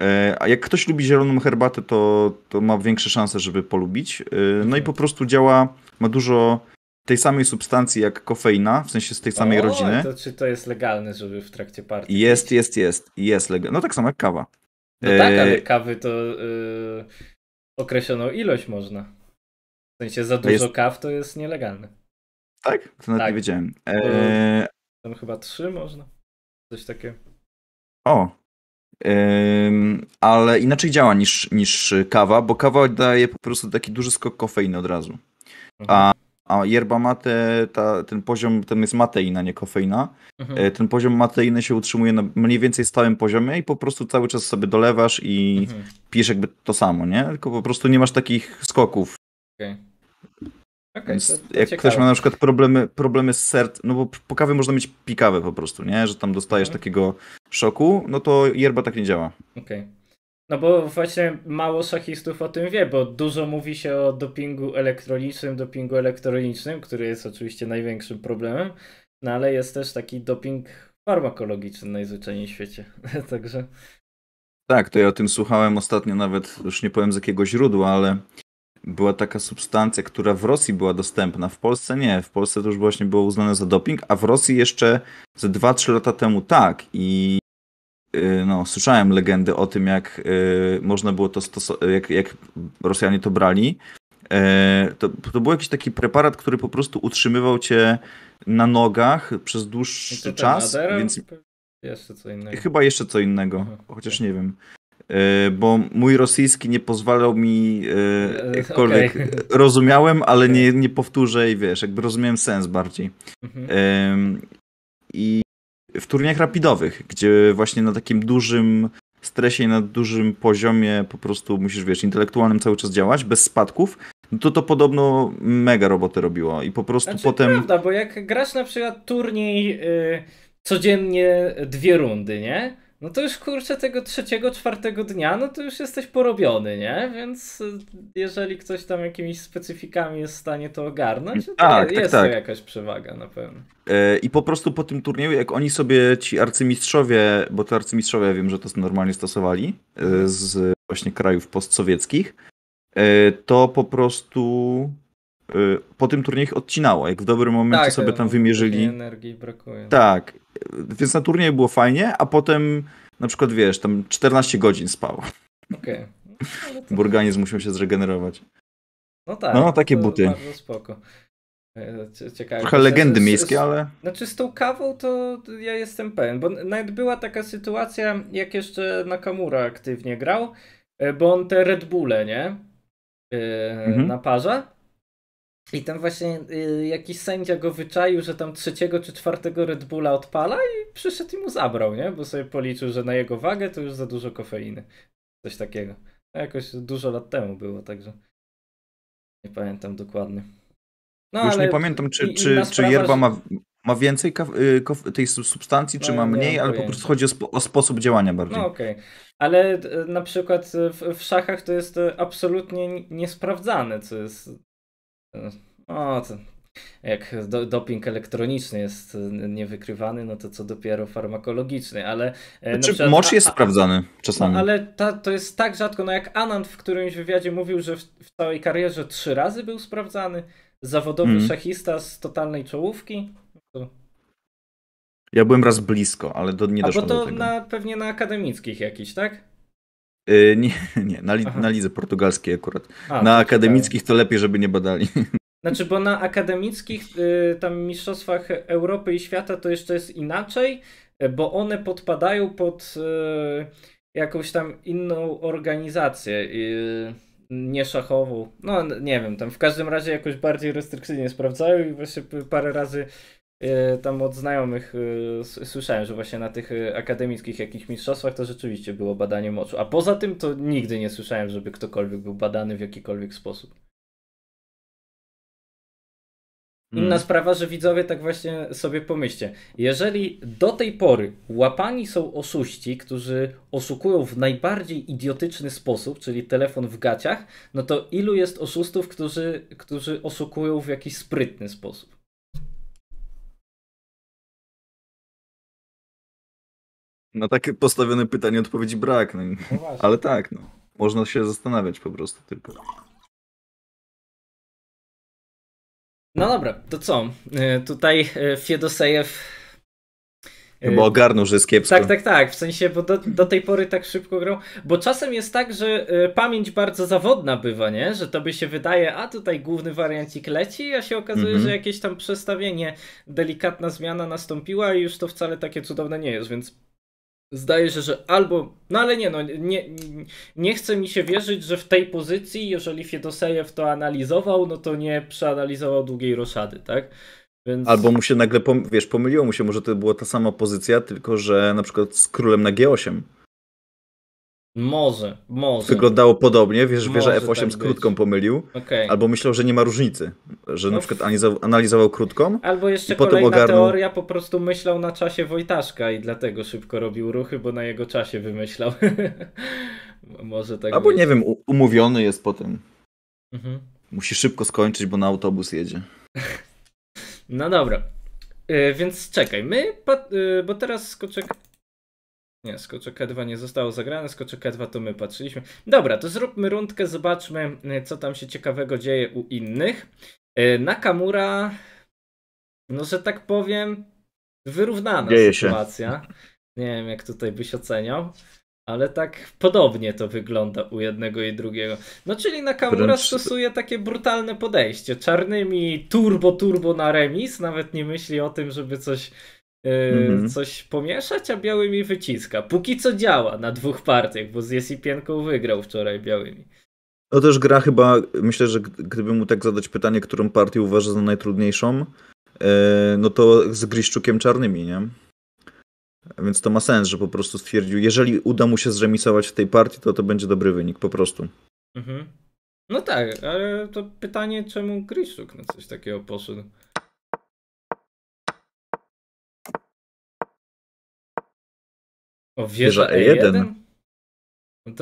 E, a jak ktoś lubi zieloną herbatę, to, to ma większe szanse, żeby polubić. E, no i mhm. po prostu działa, ma dużo tej samej substancji jak kofeina, w sensie z tej samej o, rodziny. To czy to jest legalne, żeby w trakcie partii? Jest, jest, jest. Jest legalne. No tak samo jak kawa. No tak, e... tak, ale kawy to yy, określoną ilość można. W sensie za dużo jest... kaw to jest nielegalne. Tak? To nawet tak. nie wiedziałem. E... Tam chyba trzy można. Coś takie. O. Ym, ale inaczej działa niż, niż kawa, bo kawa daje po prostu taki duży skok kofeiny od razu. A, mhm. a yerba mate, ta, ten poziom, ten jest mateina, nie kofeina. Mhm. E, ten poziom mateiny się utrzymuje na mniej więcej stałym poziomie i po prostu cały czas sobie dolewasz i mhm. pijesz jakby to samo, nie? Tylko po prostu nie masz takich skoków. Okay. Okay, to, to jak ciekawe. ktoś ma na przykład problemy, problemy z serd, no bo po kawie można mieć pikawę po prostu, nie? Że tam dostajesz mhm. takiego szoku, no to yerba tak nie działa. Okej. Okay. No bo właśnie mało szachistów o tym wie, bo dużo mówi się o dopingu elektronicznym, dopingu elektronicznym, który jest oczywiście największym problemem, no ale jest też taki doping farmakologiczny najzwyczajniej w świecie. Także. Tak, to ja o tym słuchałem ostatnio nawet, już nie powiem z jakiego źródła, ale była taka substancja, która w Rosji była dostępna, w Polsce nie. W Polsce to już właśnie było uznane za doping, a w Rosji jeszcze ze 2-3 lata temu tak. I y, no, słyszałem legendy o tym, jak y, można było to stosować, jak, jak Rosjanie to brali. E, to, to był jakiś taki preparat, który po prostu utrzymywał cię na nogach przez dłuższy czas. więc... Jeszcze co innego. Chyba jeszcze co innego, Aha, chociaż nie wiem. E, bo mój rosyjski nie pozwalał mi e, e, jakkolwiek. Okay. Rozumiałem, ale nie, nie powtórzę i wiesz, jakby rozumiałem sens bardziej. Mhm. I w turniach rapidowych, gdzie właśnie na takim dużym stresie i na dużym poziomie po prostu musisz, wiesz, intelektualnym cały czas działać, bez spadków, no to to podobno mega roboty robiło i po prostu znaczy, potem... prawda, bo jak grasz na przykład turniej yy, codziennie dwie rundy, nie? no to już kurczę tego trzeciego, czwartego dnia, no to już jesteś porobiony, nie? Więc y, jeżeli ktoś tam jakimiś specyfikami jest w stanie to ogarnąć, to tak, tak jest tak, to tak. jakaś przewaga na pewno. E, I po prostu po tym turnieju, jak oni sobie ci arcymistrzowie, bo te arcymistrzowie wiem, że to normalnie stosowali e, z właśnie krajów postsowieckich, e, to po prostu po tym turnieju ich odcinało. Jak w dobrym momencie tak, sobie tam wymierzyli. energii brakuje. No. Tak. Więc na turnieju było fajnie, a potem na przykład wiesz, tam 14 godzin spał. Okej. Okay. No, to... musiał się zregenerować. No tak. No, takie buty. Bardzo spoko. E, ciekawe. Trochę legendy miejskie, ale. Znaczy z tą kawą to ja jestem pewien, bo nawet była taka sytuacja, jak jeszcze Nakamura aktywnie grał, e, bo on te Red Bulle, nie? Yy, mhm. Na parze. I tam właśnie y, jakiś sędzia go wyczaił, że tam trzeciego czy czwartego Red Bulla odpala i przyszedł i mu zabrał, nie? Bo sobie policzył, że na jego wagę to już za dużo kofeiny. Coś takiego. A jakoś dużo lat temu było, także nie pamiętam dokładnie. No, już nie pamiętam, czy, czy, sprawa, czy yerba że... ma, ma więcej y, tej substancji, czy no, ma mniej, ale pojęcia. po prostu chodzi o, o, sposób działania bardziej. No okej, okay. ale y, na przykład w, w, szachach to jest y, absolutnie niesprawdzane, co jest no, jak do, doping elektroniczny jest e, niewykrywany, no to co dopiero farmakologiczny, ale... E, znaczy, przykład, mocz jest a, sprawdzany no, czasami. No, ale ta, to jest tak rzadko, no jak Anand w którymś wywiadzie mówił, że w, w całej karierze trzy razy był sprawdzany, zawodowy mm. szachista z totalnej czołówki. To... Ja byłem raz blisko, ale do, nie doszło A bo to Na, pewnie na akademickich jakiś, tak? Y, nie, nie na, li, na lidze portugalskiej akurat. A, na akademickich to lepiej, żeby nie badali. Znaczy, bo na akademickich y, tam mistrzostwach Europy i świata to jeszcze jest inaczej, bo one podpadają pod y, jakąś tam inną organizację nie szachową. No nie wiem, tam w każdym razie jakoś bardziej restrykcyjnie sprawdzają i właśnie parę razy E, tam od znajomych e, słyszałem, że właśnie na tych e, akademickich jakichś mistrzostwach to rzeczywiście było badanie moczu. A poza tym to nigdy nie słyszałem, żeby ktokolwiek był badany w jakikolwiek sposób. Inna hmm. sprawa, że widzowie tak właśnie sobie pomyślcie. Jeżeli do tej pory łapani są oszuści, którzy oszukują w najbardziej idiotyczny sposób, czyli telefon w gaciach, no to ilu jest oszustów, którzy, którzy oszukują w jakiś sprytny sposób? Na takie postawione pytanie odpowiedzi brak. No. No Ale tak, no. Można się zastanawiać po prostu tylko. No dobra, to co? E, tutaj e, Fiedosejew e, bo ogarnął, że jest kiepsko. Tak, tak, tak. W sensie, bo do, do, tej pory tak szybko grał. Bo czasem jest tak, że pamięć bardzo zawodna bywa, nie? Że to by się wydaje, a tutaj główny wariancik leci, a się okazuje, mm -hmm. że jakieś tam przestawienie, delikatna zmiana nastąpiła i już to wcale takie cudowne nie jest, więc Zdaje się, że albo. No ale nie, no nie, nie chce mi się wierzyć, że w tej pozycji, jeżeli Fiedosejew to analizował, no to nie przeanalizował długiej roszady, tak? Więc... Albo mu się nagle, wiesz, pomyliło mu się, może to była ta sama pozycja, tylko że na przykład z królem na G8. Może, może. Wyglądało podobnie, wiesz, że wieża F8 tak z krótką być. pomylił. Okay. Albo myślał, że nie ma różnicy. Że no na przykład analizował krótką. Albo jeszcze i potem ogarnął... teoria po prostu myślał na czasie Wojtaszka i dlatego szybko robił ruchy, bo na jego czasie wymyślał. może tak. Albo być. nie wiem, umówiony jest potem. Mhm. Musi szybko skończyć, bo na autobus jedzie. no dobra. Yy, więc czekaj, my, y, bo teraz skoczek nie, skoczek E2 nie zostało zagrane, skoczek E2 to my patrzyliśmy. Dobra, to zróbmy rundkę, zobaczmy e, co tam się ciekawego dzieje u innych. E, Nakamura, no że tak powiem, wyrównana dzieje sytuacja. Się. Nie wiem jak tutaj byś oceniał. Ale tak podobnie to wygląda u jednego i drugiego. No czyli Nakamura Wręcz... stosuje takie brutalne podejście. Czarnymi turbo, turbo na remis. Nawet nie myśli o tym, żeby coś mm-hmm. coś pomieszać, a białymi wyciska. Póki co działa na dwóch partiach, bo z Jesipienką wygrał wczoraj białymi. No też gra chyba, myślę, że gdyby mu tak zadać pytanie, którą partię uważa za najtrudniejszą, y, no to z Griszczukiem Czarnymi, nie? Więc to ma sens, że po prostu stwierdził, jeżeli uda mu się zremisować w tej partii, to to będzie dobry wynik, po prostu. Mhm. No tak, ale to pytanie, czemu Griszczuk na coś takiego poszedł? O, wieża, E1? E1? E no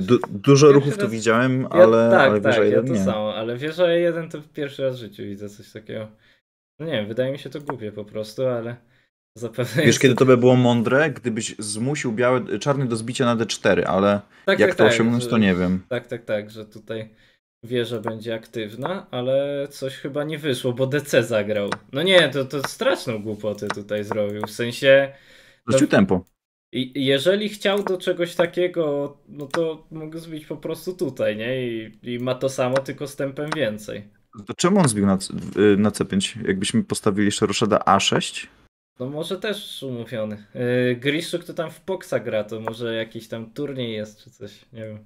Du dużo ruchów raz... tu widziałem, ale, ja, tak, ale tak, wieża tak, E1 ja e to nie. samo, ale wieża E1 to pierwszy raz w życiu widzę coś takiego. No nie wiem, wydaje mi się to głupie po prostu, ale zapewne... Wiesz, kiedy to by było mądre? Gdybyś zmusił biały, czarny do zbicia na D4, ale tak, jak tak, to tak, osiągnąć, że, to nie wiem. Tak, tak, tak, że tutaj wieża będzie aktywna, ale coś chyba nie wyszło, bo DC zagrał. No nie, to, to straszną głupotę tutaj zrobił, w sensie... Wrócił no, tempo. Jeżeli chciał do czegoś takiego, no to mógł zbić po prostu tutaj, nie? I, i ma to samo, tylko z tempem więcej. To czemu on zbił na, y, na C5? Jakbyśmy postawili jeszcze Roszada A6? No może też umówiony. Yy, Griszu, kto tam w Poksa gra, to może jakiś tam turniej jest czy coś, nie wiem.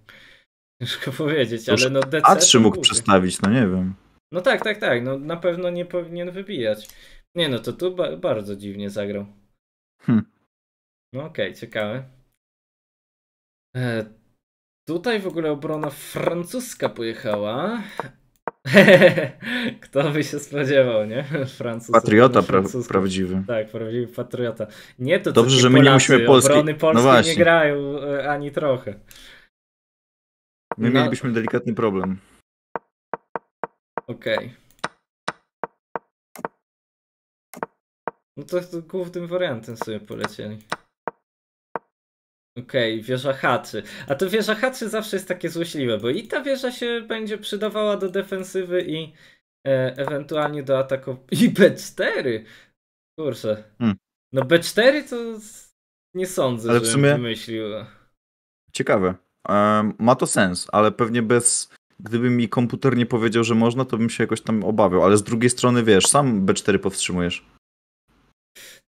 Ciężko powiedzieć, ale no DC... A3 mógł przestawić, no nie wiem. No tak, tak, tak, no na pewno nie powinien wybijać. Nie no, to tu ba bardzo dziwnie zagrał. Hmm. No okej, okay, ciekawe. E, tutaj w ogóle obrona francuska pojechała. Kto by się spodziewał, nie? Francuz. Patriota pra prawdziwy. Tak, prawdziwy patriota. Nie to, Dobrze, że my nie musimy polskiej. Obrony polskie no nie grają e, ani trochę. My no. mielibyśmy delikatny problem. Okej. Okay. No to, to głównym wariantem sobie polecieli. Okej, okay, wieża haczy. A to wieża haczy zawsze jest takie złośliwe, bo i ta wieża się będzie przydawała do defensywy i e, ewentualnie do ataku. I B4! Kurczę. Hmm. No B4 to nie sądzę, ale że sumie... wymyślił. Ciekawe. E, ma to sens, ale pewnie bez... Gdyby mi komputer nie powiedział, że można, to bym się jakoś tam obawiał, ale z drugiej strony wiesz, sam B4 powstrzymujesz.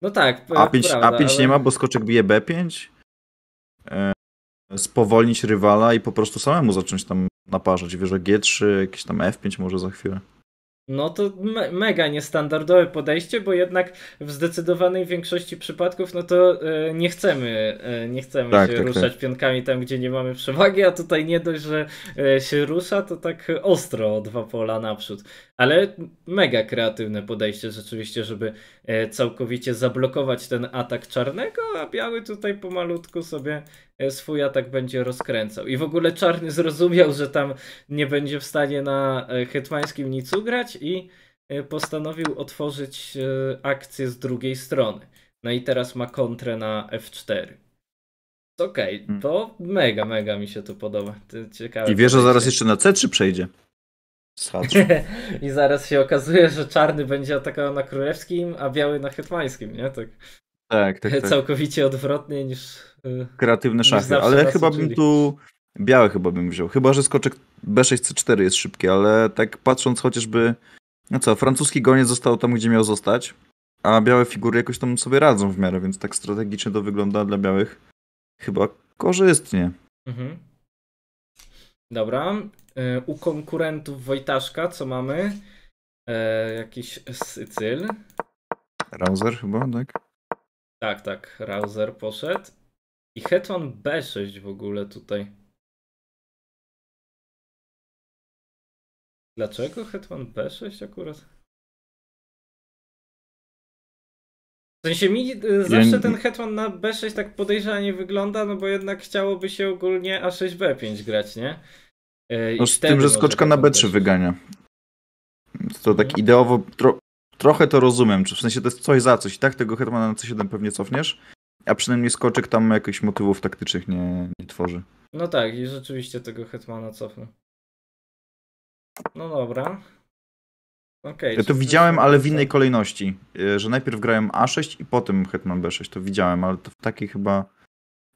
No tak, A5, prawda, A5 ale... nie ma, bo skoczek bije B5? E, spowolnić rywala i po prostu samemu zacząć tam naparzać. Wiesz, że G3, jakiś tam F5 może za chwilę. No to me mega niestandardowe podejście, bo jednak w zdecydowanej większości przypadków no to yy, nie chcemy, yy, nie chcemy tak, się tak, ruszać tak. pionkami tam, gdzie nie mamy przewagi, a tutaj nie dość, że yy, się rusza, to tak ostro o dwa pola naprzód ale mega kreatywne podejście rzeczywiście, żeby e, całkowicie zablokować ten atak czarnego, a biały tutaj pomalutku sobie e, swój atak będzie rozkręcał. I w ogóle czarny zrozumiał, że tam nie będzie w stanie na e, hetmańskim nic ugrać i postanowił otworzyć akcję z drugiej strony. No i teraz ma kontrę na F4. Okej, okay, hmm. to mega, mega mi się to podoba. Ciekawe. I wiesz, że zaraz jeszcze na C3 przejdzie. I zaraz się okazuje, że czarny będzie atakował na królewskim, a biały na hetmańskim, nie? Tak. Tak, tak, tak. Całkowicie odwrotnie niż. Y, Kreatywne szachy, ale chyba bym tu. Białe chyba bym wziął. Chyba, że skoczek B6C4 jest szybki, ale tak patrząc chociażby. No co, francuski goniec został tam, gdzie miał zostać, a białe figury jakoś tam sobie radzą w miarę, więc tak strategicznie to wygląda dla białych chyba korzystnie. Mhm. Dobra, E, u konkurentów Wojtaszka, co mamy? E, jakiś Sycyl. Rouser chyba, tak? Tak, tak. Rouser poszedł. I Hetman B6 w ogóle tutaj. Dlaczego Hetman B6 akurat? W sensie mi e, zawsze ten hetman na B6 tak podejrzanie wygląda, no bo jednak chciałoby się ogólnie A6B5 grać, nie? E, no z tym, że skoczka na B3 wygania. To tak mhm. ideowo tro, trochę to rozumiem, czy w sensie to jest coś za coś. I tak tego Hetmana na C7 pewnie cofniesz, a przynajmniej skoczek tam jakichś motywów taktycznych nie, nie tworzy. No tak, i rzeczywiście tego Hetmana cofnę. No dobra. Okay, ja to widziałem, ale w innej kolejności. E, że najpierw grałem A6 i potem Hetman B6. To widziałem, ale to w takiej chyba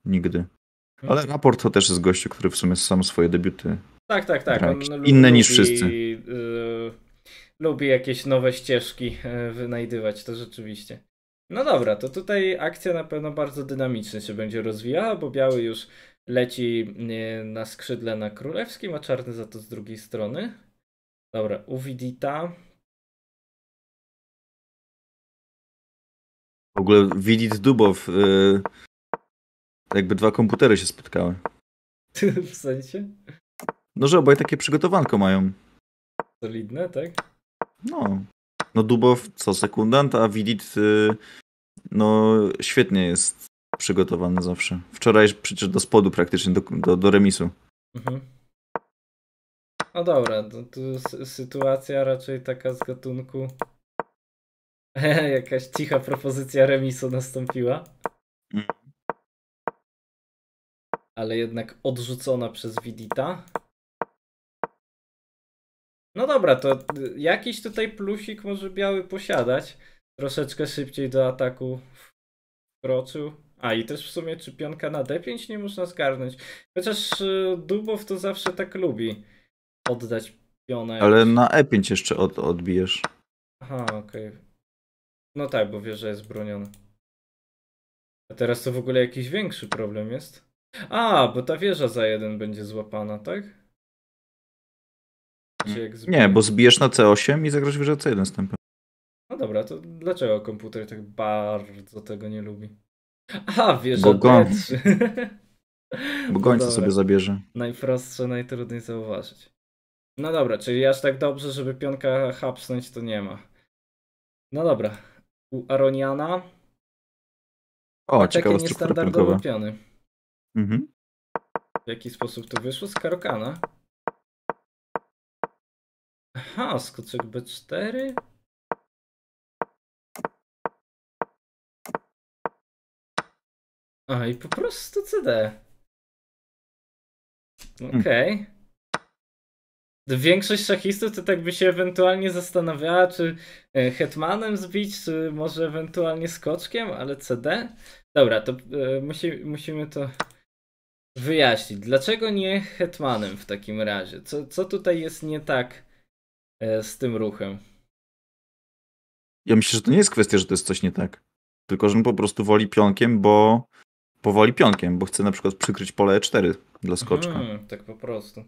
nigdy. Ale mhm. raport to też jest gościu, który w sumie sam swoje debiuty tak, tak, tak. Inne lubi, niż wszyscy. Yy, lubi jakieś nowe ścieżki y, wynajdywać, to rzeczywiście. No dobra, to tutaj akcja na pewno bardzo dynamicznie się będzie rozwijała, bo biały już leci y, na skrzydle na królewskim, a czarny za to z drugiej strony. Dobra, Uvidita. W ogóle Widit Dubow. Yy, jakby dwa komputery się spotkały. w sensie? No, że obaj takie przygotowanko mają. Solidne, tak? No. No Dubow co sekundant, a Widit yy, no świetnie jest przygotowany zawsze. Wczoraj przecież do spodu praktycznie, do, do, do remisu. Mhm. No dobra, to, to sytuacja raczej taka z gatunku jakaś cicha propozycja remisu nastąpiła. Mhm. Ale jednak odrzucona przez Widita. No dobra, to jakiś tutaj plusik może biały posiadać. Troszeczkę szybciej do ataku wkroczył. A i też w sumie czy pionka na D5 nie można zgarnąć. Chociaż y, Dubow to zawsze tak lubi oddać pionę. Ale na E5 jeszcze od, odbijesz. Aha, okej. Okay. No tak, bo wiesz, że jest broniony. A teraz to w ogóle jakiś większy problem jest. A, bo ta wieża za jeden będzie złapana, tak? Nie, bo zbijesz na C8 i zagrasz wyżej C1 z tempem. No dobra, to dlaczego komputer tak bardzo tego nie lubi? A wiesz, bo gońca. Bo gońca no sobie zabierze. Najprostsze, najtrudniej zauważyć. No dobra, czyli aż tak dobrze, żeby pionka hapsnąć, to nie ma. No dobra. U Aroniana. O, ciekawe niestandardowe piony. Mhm. W jaki sposób to wyszło? Z Karokana. Aha, skoczek B4. A i po prostu CD. Hmm. Okej. Okay. Większość szachistów to tak by się ewentualnie zastanawiała, czy e, hetmanem zbić, czy może ewentualnie skoczkiem, ale CD? Dobra, to y, musi, musimy to wyjaśnić. Dlaczego nie hetmanem w takim razie? Co, co tutaj jest nie tak E, z tym ruchem. Ja myślę, że to nie jest kwestia, że to jest coś nie tak. Tylko, że on po prostu woli pionkiem, bo powoli pionkiem, bo chce na przykład przykryć pole E4 dla skoczka. Hmm, tak po prostu.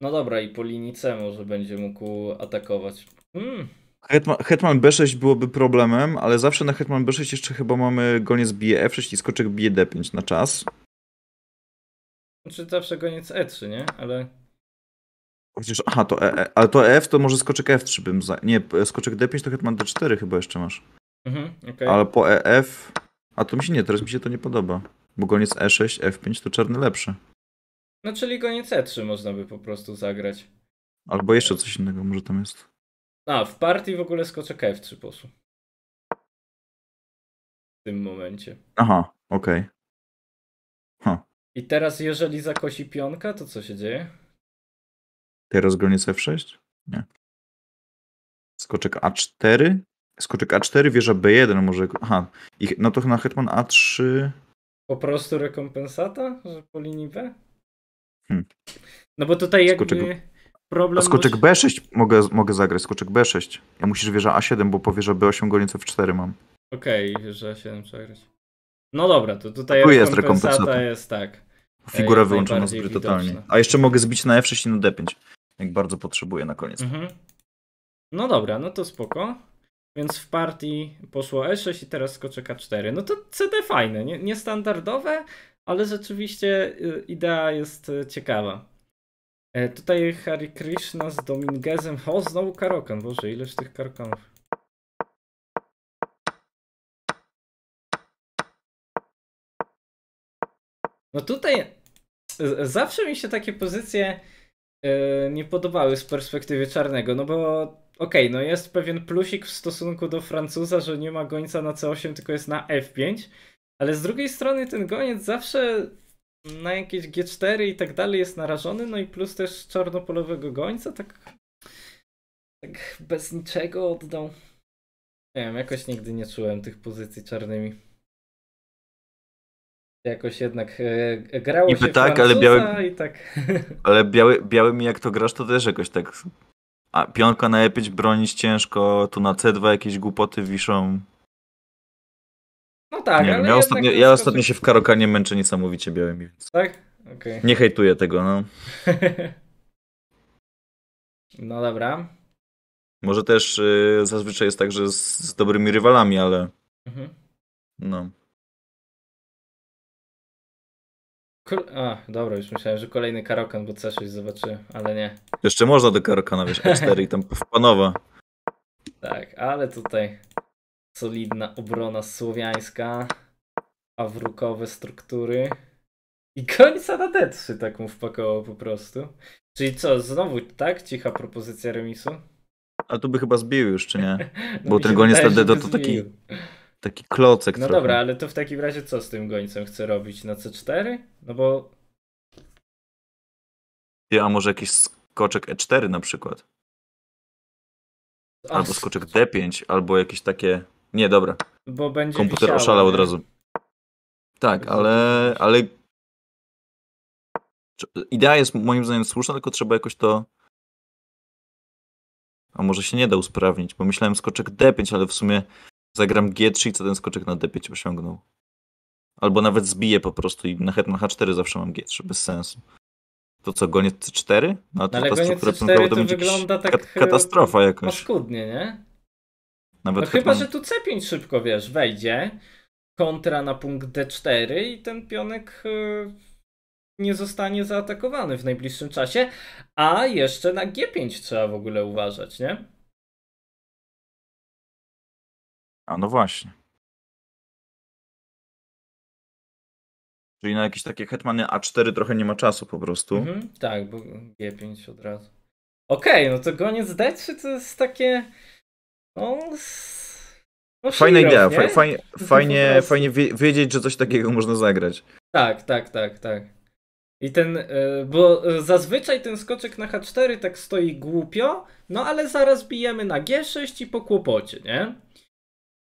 No dobra, i po linii C może będzie mógł atakować. Hmm. Hetman, Hetman B6 byłoby problemem, ale zawsze na Hetman B6 jeszcze chyba mamy goniec bije F6 i skoczek bije D5 na czas. Czy znaczy zawsze goniec E3, nie? Ale Chociaż, aha, to e, e, ale to EF to może skoczek F3 bym za... Nie, skoczek D5 to Hetman D4 chyba jeszcze masz. Mhm, okay. Ale po EF... A to mi się nie, teraz mi się to nie podoba. Bo goniec E6, F5 to czarny lepszy. No czyli goniec E3 można by po prostu zagrać. Albo jeszcze coś innego może tam jest. A, w partii w ogóle skoczek F3 poszło. W tym momencie. Aha, okej. Okay. Huh. I teraz jeżeli zakosi pionka, to co się dzieje? Teraz groniec F6? Nie. Skoczek A4. Skoczek A4, wieża B1 może... Aha, I, no to na hetman A3... Po prostu rekompensata? Że po linii B? Hmm. No bo tutaj jakby... Skoczek... Problem A skoczek B6 mogę, mogę zagrać, skoczek B6. Ja musisz wieża A7, bo po wieża B8 goniec F4 mam. Okej, okay, wieża A7 przegrać. No dobra, to tutaj tu jest rekompensata. jest tak. Figura wyłączona gry totalnie. A jeszcze mogę zbić na F6 i na D5 jak bardzo potrzebuję na koniec. Mhm. No dobra, no to spoko. Więc w partii poszło E6 i teraz skoczek K4. No to CD fajne, nie, niestandardowe, ale rzeczywiście y, idea jest y, ciekawa. E, tutaj Hari Krishna z Dominguezem. O, znowu karokan. Boże, ileż tych karokanów. No tutaj y, zawsze mi się takie pozycje E, nie podobały z perspektywy czarnego, no bo okej, okay, no jest pewien plusik w stosunku do Francuza, że nie ma gońca na C8, tylko jest na F5, ale z drugiej strony ten goniec zawsze na jakieś G4 i tak dalej jest narażony, no i plus też czarnopolowego gońca, tak, tak bez niczego oddał. Nie wiem, jakoś nigdy nie czułem tych pozycji czarnymi. Jakoś jednak e, grało Niby się tak, ale biały, i tak. Ale biały, białymi jak to grasz, to też jakoś tak... A pionka na E5 bronić ciężko, tu na C2 jakieś głupoty wiszą. No tak, nie, ale ja ostatnio, ja ostatnio tak- się w Karokanie męczę niesamowicie białymi. Więc... Tak? Okay. Nie hejtuję tego, no. no dobra. Może też y, zazwyczaj jest tak, że z, z dobrymi rywalami, ale... Mhm. No. Kr A, dobra, już myślałem, że kolejny karokan, bo C6 zobaczyłem, ale nie. Jeszcze można do karokana, wiesz, E4 i tam wpanowa. Tak, ale tutaj solidna obrona słowiańska, awrukowe struktury i końca na D3 tak mu wpakował po prostu. Czyli co, znowu tak cicha propozycja remisu? A tu by chyba zbił już, czy nie? no Bo ten goniec to taki... Zbił taki klocek. No trochę. dobra, ale to w takim razie co z tym gońcem chce robić? Na C4? No bo. Ja, a może jakiś skoczek E4 na przykład? Albo skoczek D5, albo jakieś takie. Nie, dobra. Bo będzie. Komputer wisiało, oszalał nie? od razu. Tak, ale, ale. Idea jest moim zdaniem słuszna, tylko trzeba jakoś to. A może się nie da usprawnić, bo myślałem skoczek D5, ale w sumie zagram G3 i co ten skoczek na D5 osiągnął. Albo nawet zbiję po prostu i na, H4 zawsze mam G3, bez sensu. To co, goniec C4? No, no, to Ale ta goniec C4 to wygląda tak e, katastrofa jakoś. Paskudnie, nie? Nawet no chyba, że tu C5 szybko, wiesz, wejdzie, kontra na punkt D4 i ten pionek e, nie zostanie zaatakowany w najbliższym czasie, a jeszcze na G5 trzeba w ogóle uważać, nie? A no właśnie. Czyli na jakieś takie hetmany A4 trochę nie ma czasu po prostu. Mhm, tak, bo G5 od razu. Okej, okay, no to goniec D3 to jest takie. No. no fajna idea, faj, faj, fajnie, fajnie wiedzieć, że coś takiego można zagrać. Tak, tak, tak, tak. I ten, e, bo zazwyczaj ten skoczek na H4 tak stoi głupio, no ale zaraz bijemy na G6 i po kłopocie, nie?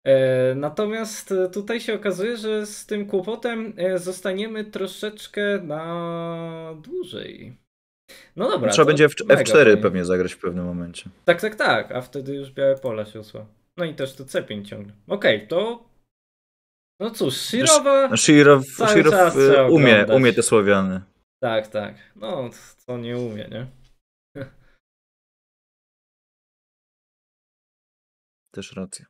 E, natomiast e, tutaj się okazuje, że z tym kłopotem e, zostaniemy troszeczkę na dłużej. No dobra. Trzeba będzie F4 fajnie. pewnie zagrać w pewnym momencie. Tak, tak, tak, a wtedy już białe pola się usła. No i też to C5 ciągle. Okej, okay, to. No cóż, Shirowa. Shirow, Shirow umie, umie te Słowiany. Tak, tak. No, co nie umie, nie? Też racja.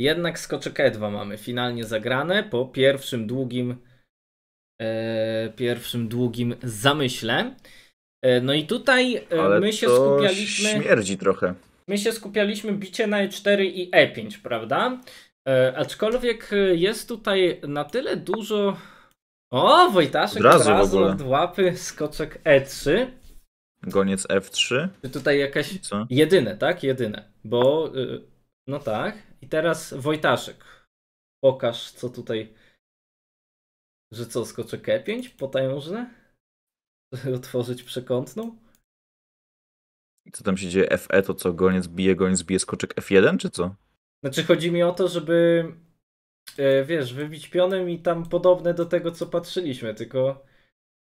Jednak skoczek E2 mamy finalnie zagrane po pierwszym długim e, pierwszym długim zamyśle. E, no i tutaj e, Ale my się skupialiśmy śmierdzi trochę. My się skupialiśmy bicie na E4 i E5, prawda? E, aczkolwiek e, jest tutaj na tyle dużo o, Wojtaszek od razu, od łapy skoczek E3. Goniec F3. Tutaj jakaś Co? jedyne, tak? Jedyne. Bo, e, no tak. I teraz Wojtaszek. Pokaż, co tutaj. Że co, skoczek E5 potężny? Otworzyć przekątną? Co tam się dzieje? FE to co? Goniec bije, goniec bije skoczek F1 czy co? Znaczy chodzi mi o to, żeby e, wiesz, wybić pionem i tam podobne do tego, co patrzyliśmy, tylko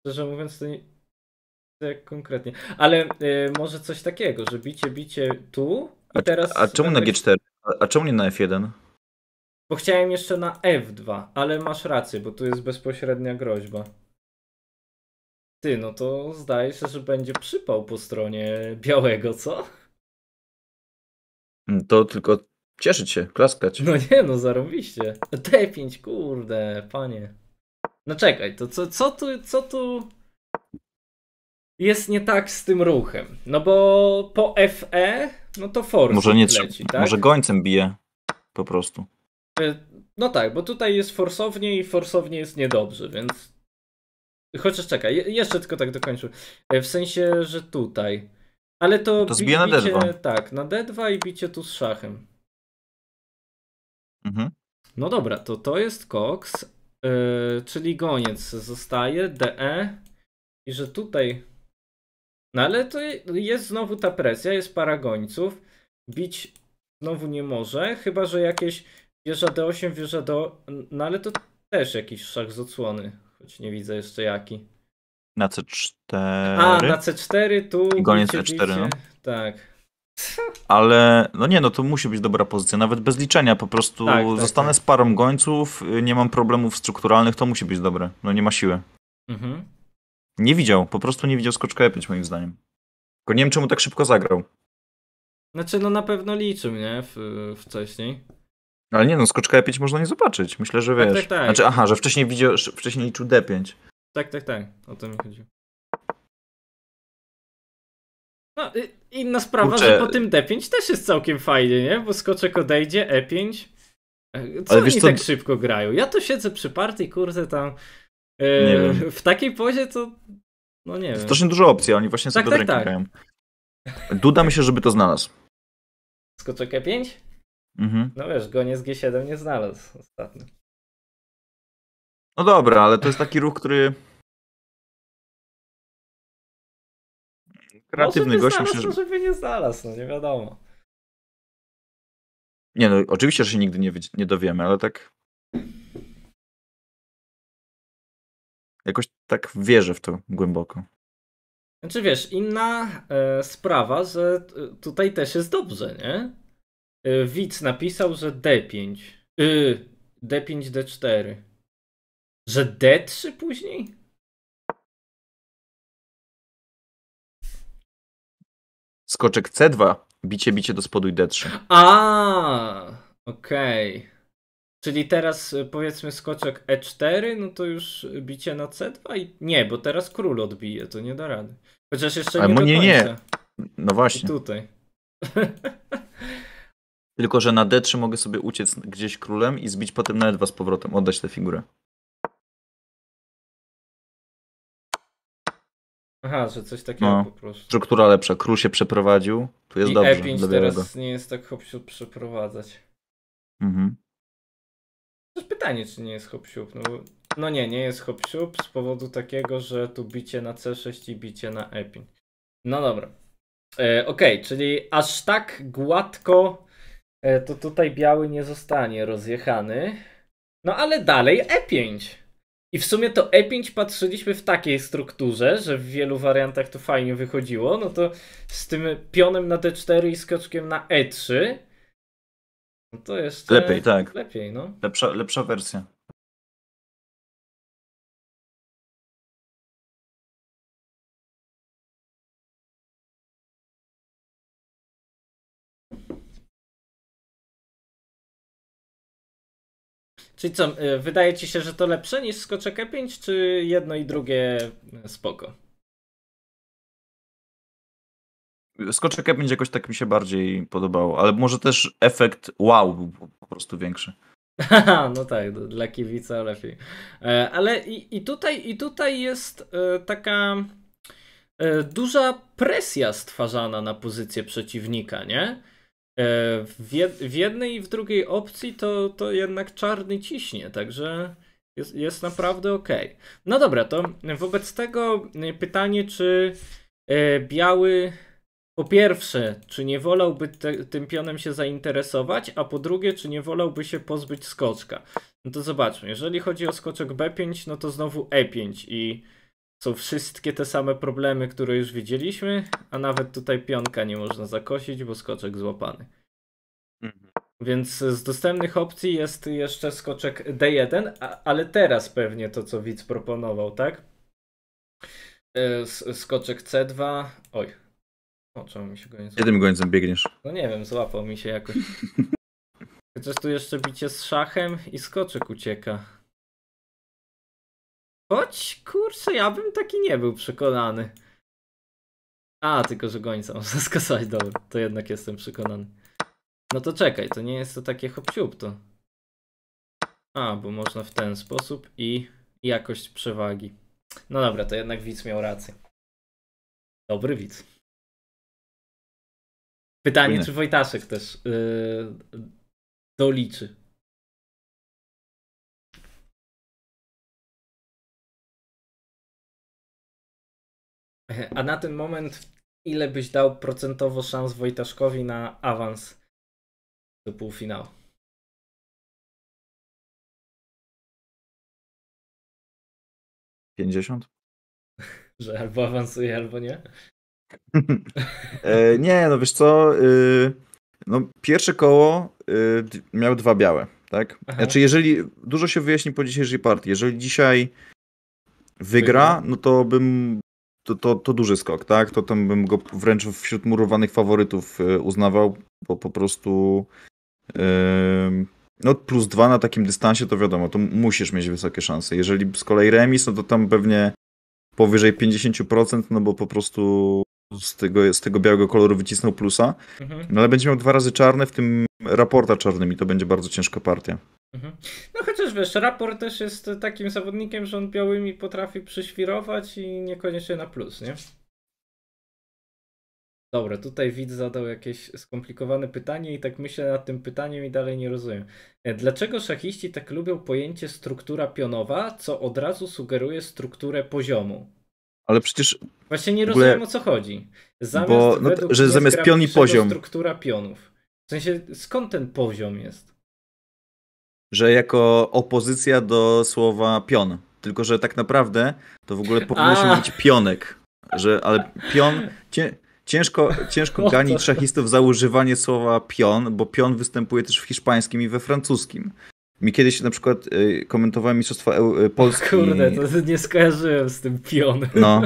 szczerze mówiąc to nie to jak konkretnie. Ale e, może coś takiego, że bicie, bicie tu i a, teraz... A czemu na G4? A, czemu nie na F1? Bo chciałem jeszcze na F2, ale masz rację, bo tu jest bezpośrednia groźba. Ty, no to zdaje się, że będzie przypał po stronie białego, co? Mm, to tylko cieszyć się, klaskać. No nie, no zarobiście. T5, kurde, panie. No czekaj, to co, co tu, co tu jest nie tak z tym ruchem. No bo po FE, no to force Może nie leci, tak? Może gońcem bije po prostu. E, no tak, bo tutaj jest forsownie i forsownie jest niedobrze, więc. Chociaż czekaj, jeszcze tylko tak dokończę. E, w sensie, że tutaj. Ale to. To zbije bicie, na D2. Tak, na D2 i bicie tu z szachem. Mhm. No dobra, to to jest koks, yy, czyli goniec zostaje, DE. I że tutaj no ale to jest znowu ta presja, jest para gońców. Bić znowu nie może, chyba że jakieś wieża D8, wieża D8. No ale to też jakiś szach z odsłony, choć nie widzę jeszcze jaki. Na C4. A, na C4 tu. Goniec C4, bicie. no. Tak. Ale, no nie, no to musi być dobra pozycja, nawet bez liczenia, po prostu tak, tak, zostanę tak. z parą gońców, y, nie mam problemów strukturalnych, to musi być dobre, no nie ma siły. Mhm. Nie widział, po prostu nie widział skoczka E5 moim zdaniem. Tylko nie wiem, czemu tak szybko zagrał. Znaczy, no na pewno liczył, nie? W, wcześniej. No, ale nie no, skoczka E5 można nie zobaczyć. Myślę, że tak, wiesz. Tak, tak, tak. Znaczy, aha, że wcześniej widział, wcześniej liczył D5. Tak, tak, tak. O to mi chodzi. No, inna sprawa, Kurczę. że po tym D5 też jest całkiem fajnie, nie? Bo skoczek odejdzie, E5. E, co Ale oni wiesz, tak szybko grają? Ja tu siedzę przy partii, kurde, tam Yy, w takiej pozie to. No nie. wiem. Strasznie dużo opcji, oni właśnie tak, sobie tak, tak do tak. się, żeby to znalazł. Skoczek E5? Mhm. No wiesz, go z G7 nie znalazł ostatnio. No dobra, ale to jest taki ruch, który. Kreatywny gość myślę, że. Żeby nie znalazł, no nie wiadomo. Nie, no oczywiście, że się nigdy nie, nie dowiemy, ale tak Jakoś tak wierzę w to głęboko. Znaczy wiesz, inna e, sprawa, że e, tutaj też jest dobrze, nie? E, Widz napisał, że D5. Y, D5, D4. Że D3 później? Skoczek C2, bicie, bicie do spodu i D3. A, okej. Okay. Czyli teraz e, powiedzmy skoczek E4, no to już bicie na C2 i nie, bo teraz król odbije, to nie da rady. Chociaż jeszcze nie, nie, nie. No właśnie. I tutaj. Tylko, że na D3 mogę sobie uciec gdzieś królem i zbić potem na E2 z powrotem, oddać tę figurę. Aha, że coś takiego no. po prostu. Struktura lepsza, król się przeprowadził, tu jest I dobrze. E5 teraz nie jest tak hopsiu przeprowadzać. Mhm. To jest pytanie, czy nie jest hopsiup. No, no nie, nie jest hopsiup z powodu takiego, że tu bicie na C6 i bicie na e5. No dobra. E, ok, czyli aż tak gładko e, to tutaj biały nie zostanie rozjechany. No ale dalej E5. I w sumie to E5 patrzyliśmy w takiej strukturze, że w wielu wariantach to fajnie wychodziło. No to z tym pionem na D4 i skoczkiem na E3 no to jest. E, lepiej, tak. Lepiej, no. Lepsza, lepsza wersja. Czyli co, e, wydaje ci się, że to lepsze niż skoczek E5, czy jedno i drugie spoko? Skoczek 5 jakoś tak mi się bardziej podobało, ale może też efekt wow był po prostu większy. no tak, dla kibica lepiej. E, ale i, i, tutaj, i tutaj jest e, taka e, duża presja stwarzana na pozycję przeciwnika, nie? W jednej i w drugiej opcji to, to jednak czarny ciśnie, także jest, jest naprawdę ok. No dobra, to wobec tego pytanie, czy biały po pierwsze, czy nie wolałby te, tym pionem się zainteresować, a po drugie, czy nie wolałby się pozbyć skoczka? No to zobaczmy, jeżeli chodzi o skoczek B5, no to znowu E5 i są wszystkie te same problemy, które już widzieliśmy, a nawet tutaj pionka nie można zakosić, bo skoczek złapany. Mhm. Więc z dostępnych opcji jest jeszcze skoczek D1, a, ale teraz pewnie to, co widz proponował, tak? E, skoczek C2, oj, o, czemu mi się gońcem... Jednym gońcem biegniesz. No nie wiem, złapał mi się jakoś. Chociaż tu jeszcze bicie z szachem i skoczek ucieka. Choć, kurczę, ja bym taki nie był przekonany. A, tylko że gońca można skasać, dobra, to jednak jestem przekonany. No to czekaj, to nie jest to takie hopciup to. A, bo można w ten sposób i jakość przewagi. No dobra, to jednak widz miał rację. Dobry widz. Pytanie, czy Wojtaszek też yy, doliczy. A na ten moment ile byś dał procentowo szans Wojtaszkowi na awans do półfinału? Pięćdziesiąt? Że albo awansuje, albo nie? E, nie, no wiesz co, y, no pierwsze koło y, miał dwa białe, tak? Aha. Znaczy jeżeli, dużo się wyjaśni po dzisiejszej partii, jeżeli dzisiaj wygra, no to bym, to, to, to duży skok, tak? To tam bym go wręcz wśród murowanych faworytów y, uznawał, bo po prostu... no plus dwa na takim dystansie, to wiadomo, to musisz mieć wysokie szanse. Jeżeli z kolei remis, no to tam pewnie powyżej 50%, no bo po prostu z tego, z tego białego koloru wycisnął plusa, mhm. No, ale będzie miał dwa razy czarne, w tym raporta czarnym i to będzie bardzo ciężka partia. Mhm. No chociaż wiesz, raport też jest takim zawodnikiem, że on białymi potrafi przyświrować i niekoniecznie na plus, nie? Dobra, tutaj widz zadał jakieś skomplikowane pytanie i tak myślę nad tym pytaniem i dalej nie rozumiem. E, dlaczego szachiści tak lubią pojęcie struktura pionowa, co od razu sugeruje strukturę poziomu? Ale przecież. Właśnie nie ogóle... rozumiem o co chodzi. Zamiast, bo, no, że zamiast pion i poziom. struktura pionów. W sensie skąd ten poziom jest? Że jako opozycja do słowa pion. Tylko, że tak naprawdę to w ogóle powinno się mówić pionek. Że, ale pion. Cię, ciężko ciężko gani trzechistów za używanie słowa pion, bo pion występuje też w hiszpańskim i we francuskim. Mi kiedyś na przykład y, komentowałem Mistrzostwa y, Polski. Kurde, to nie skojarzyłem z tym pionem. No,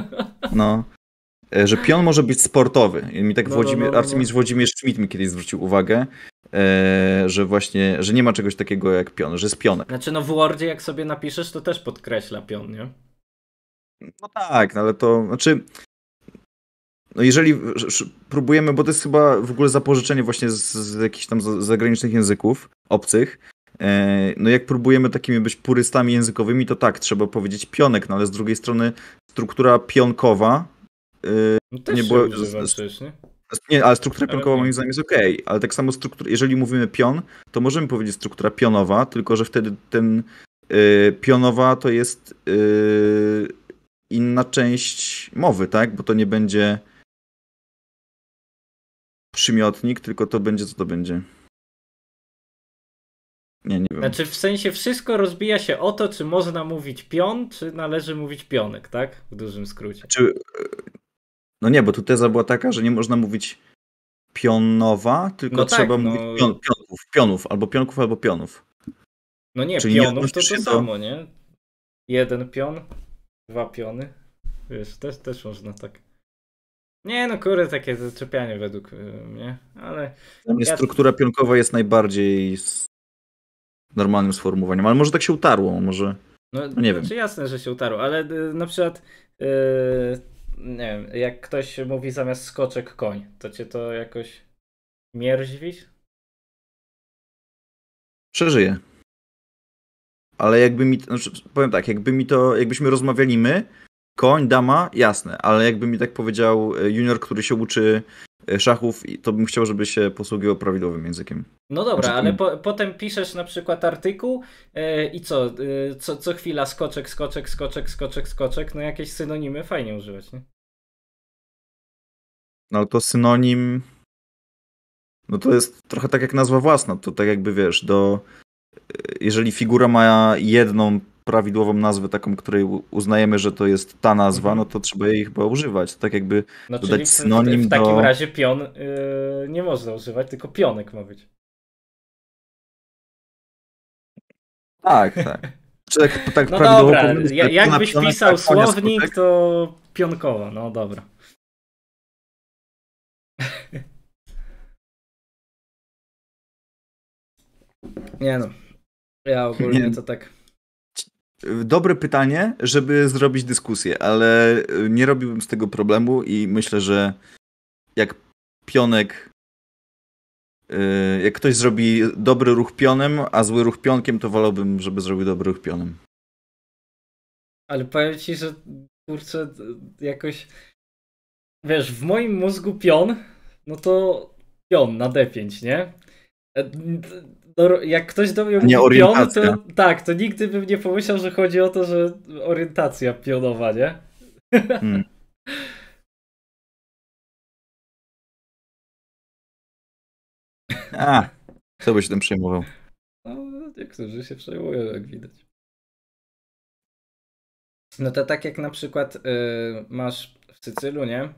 no. E, że pion może być sportowy. I mi tak no, no Włodzimierz, no, no, no, arcymistrz Włodzimierz Schmidt mi kiedyś zwrócił uwagę, e, że właśnie, że nie ma czegoś takiego jak pion, że jest pionek. Znaczy no w Wordzie jak sobie napiszesz, to też podkreśla pion, nie? No tak, no ale to, znaczy no jeżeli próbujemy, bo to jest chyba w ogóle zapożyczenie właśnie z, z jakichś tam zagranicznych języków obcych, E, no jak próbujemy takimi być purystami językowymi, to tak, trzeba powiedzieć pionek, no ale z drugiej strony struktura pionkowa y, no też nie była... Nie, ale struktura pionkowa moim zdaniem jest ok, ale tak samo struktura, jeżeli mówimy pion, to możemy powiedzieć struktura pionowa, tylko że wtedy ten y, pionowa to jest y, inna część mowy, tak? Bo to nie będzie przymiotnik, tylko to będzie, co to będzie? Nie, nie wiem. Znaczy w sensie wszystko rozbija się o to, czy można mówić pion, czy należy mówić pionek, tak? W dużym skrócie. Czy e, no nie, bo tu teza była taka, że nie można mówić pionowa, tylko no tak, trzeba tak, mówić no... pion, pionków, pionów, albo pionków, albo pionów. No nie, Czyli pionów nie to to samo, nie? Jeden pion, dwa piony. Wiesz, też, też można tak. Nie no kurde, takie zaczepianie według e, mnie, ale... Dla mnie ja... struktura pionkowa jest najbardziej normalnym sformułowaniem, ale może tak się utarło, może. No, no nie znaczy wiem. jasne, że się utarło, ale y, na przykład yy, nie wiem, jak ktoś mówi zamiast skoczek koń, to cię to jakoś mierzwisz? Przeżyję. Ale jakby mi, znaczy, powiem tak, jakby mi to, jakbyśmy rozmawiali my, koń, dama, jasne, ale jakby mi tak powiedział y, junior, który się uczy E, szachów, i to bym chciał, żeby się posługiwał prawidłowym językiem. No dobra, znaczy, ale po, potem piszesz na przykład artykuł e, i co, e, co, co chwila skoczek, skoczek, skoczek, skoczek, skoczek, no jakieś synonimy fajnie używać, nie? No to synonim, no to jest trochę tak jak nazwa własna, to tak jakby wiesz, do, jeżeli figura ma jedną prawidłową nazwę, taką, której uznajemy, że to jest ta nazwa, no to trzeba jej chyba używać. To tak jakby no, dodać synonim w, w takim do... razie pion yy, nie można używać, tylko pionek ma być. Tak, tak. Czy tak, tak no dobra, ja, jakbyś tak, pisał tak, słownik, skutek? to pionkowo, no dobra. Nie no. Ja ogólnie nie. to tak. Dobre pytanie, żeby zrobić dyskusję, ale y, nie robiłbym z tego problemu i myślę, że jak pionek, y, jak ktoś zrobi dobry ruch pionem, a zły ruch pionkiem, to wolałbym, żeby zrobił dobry ruch pionem. Ale powiem ci, że kurczę, jakoś wiesz, w moim mózgu pion, no to pion na D5, nie? E, jak ktoś do mnie mówi pion, to tak, to nigdy bym nie pomyślał, że chodzi o to, że orientacja pionowa, nie? Hmm. A, kto by się tym przejmował? No, niektórzy się przejmują, jak widać. No to tak jak na przykład y, masz w Sycylu, nie?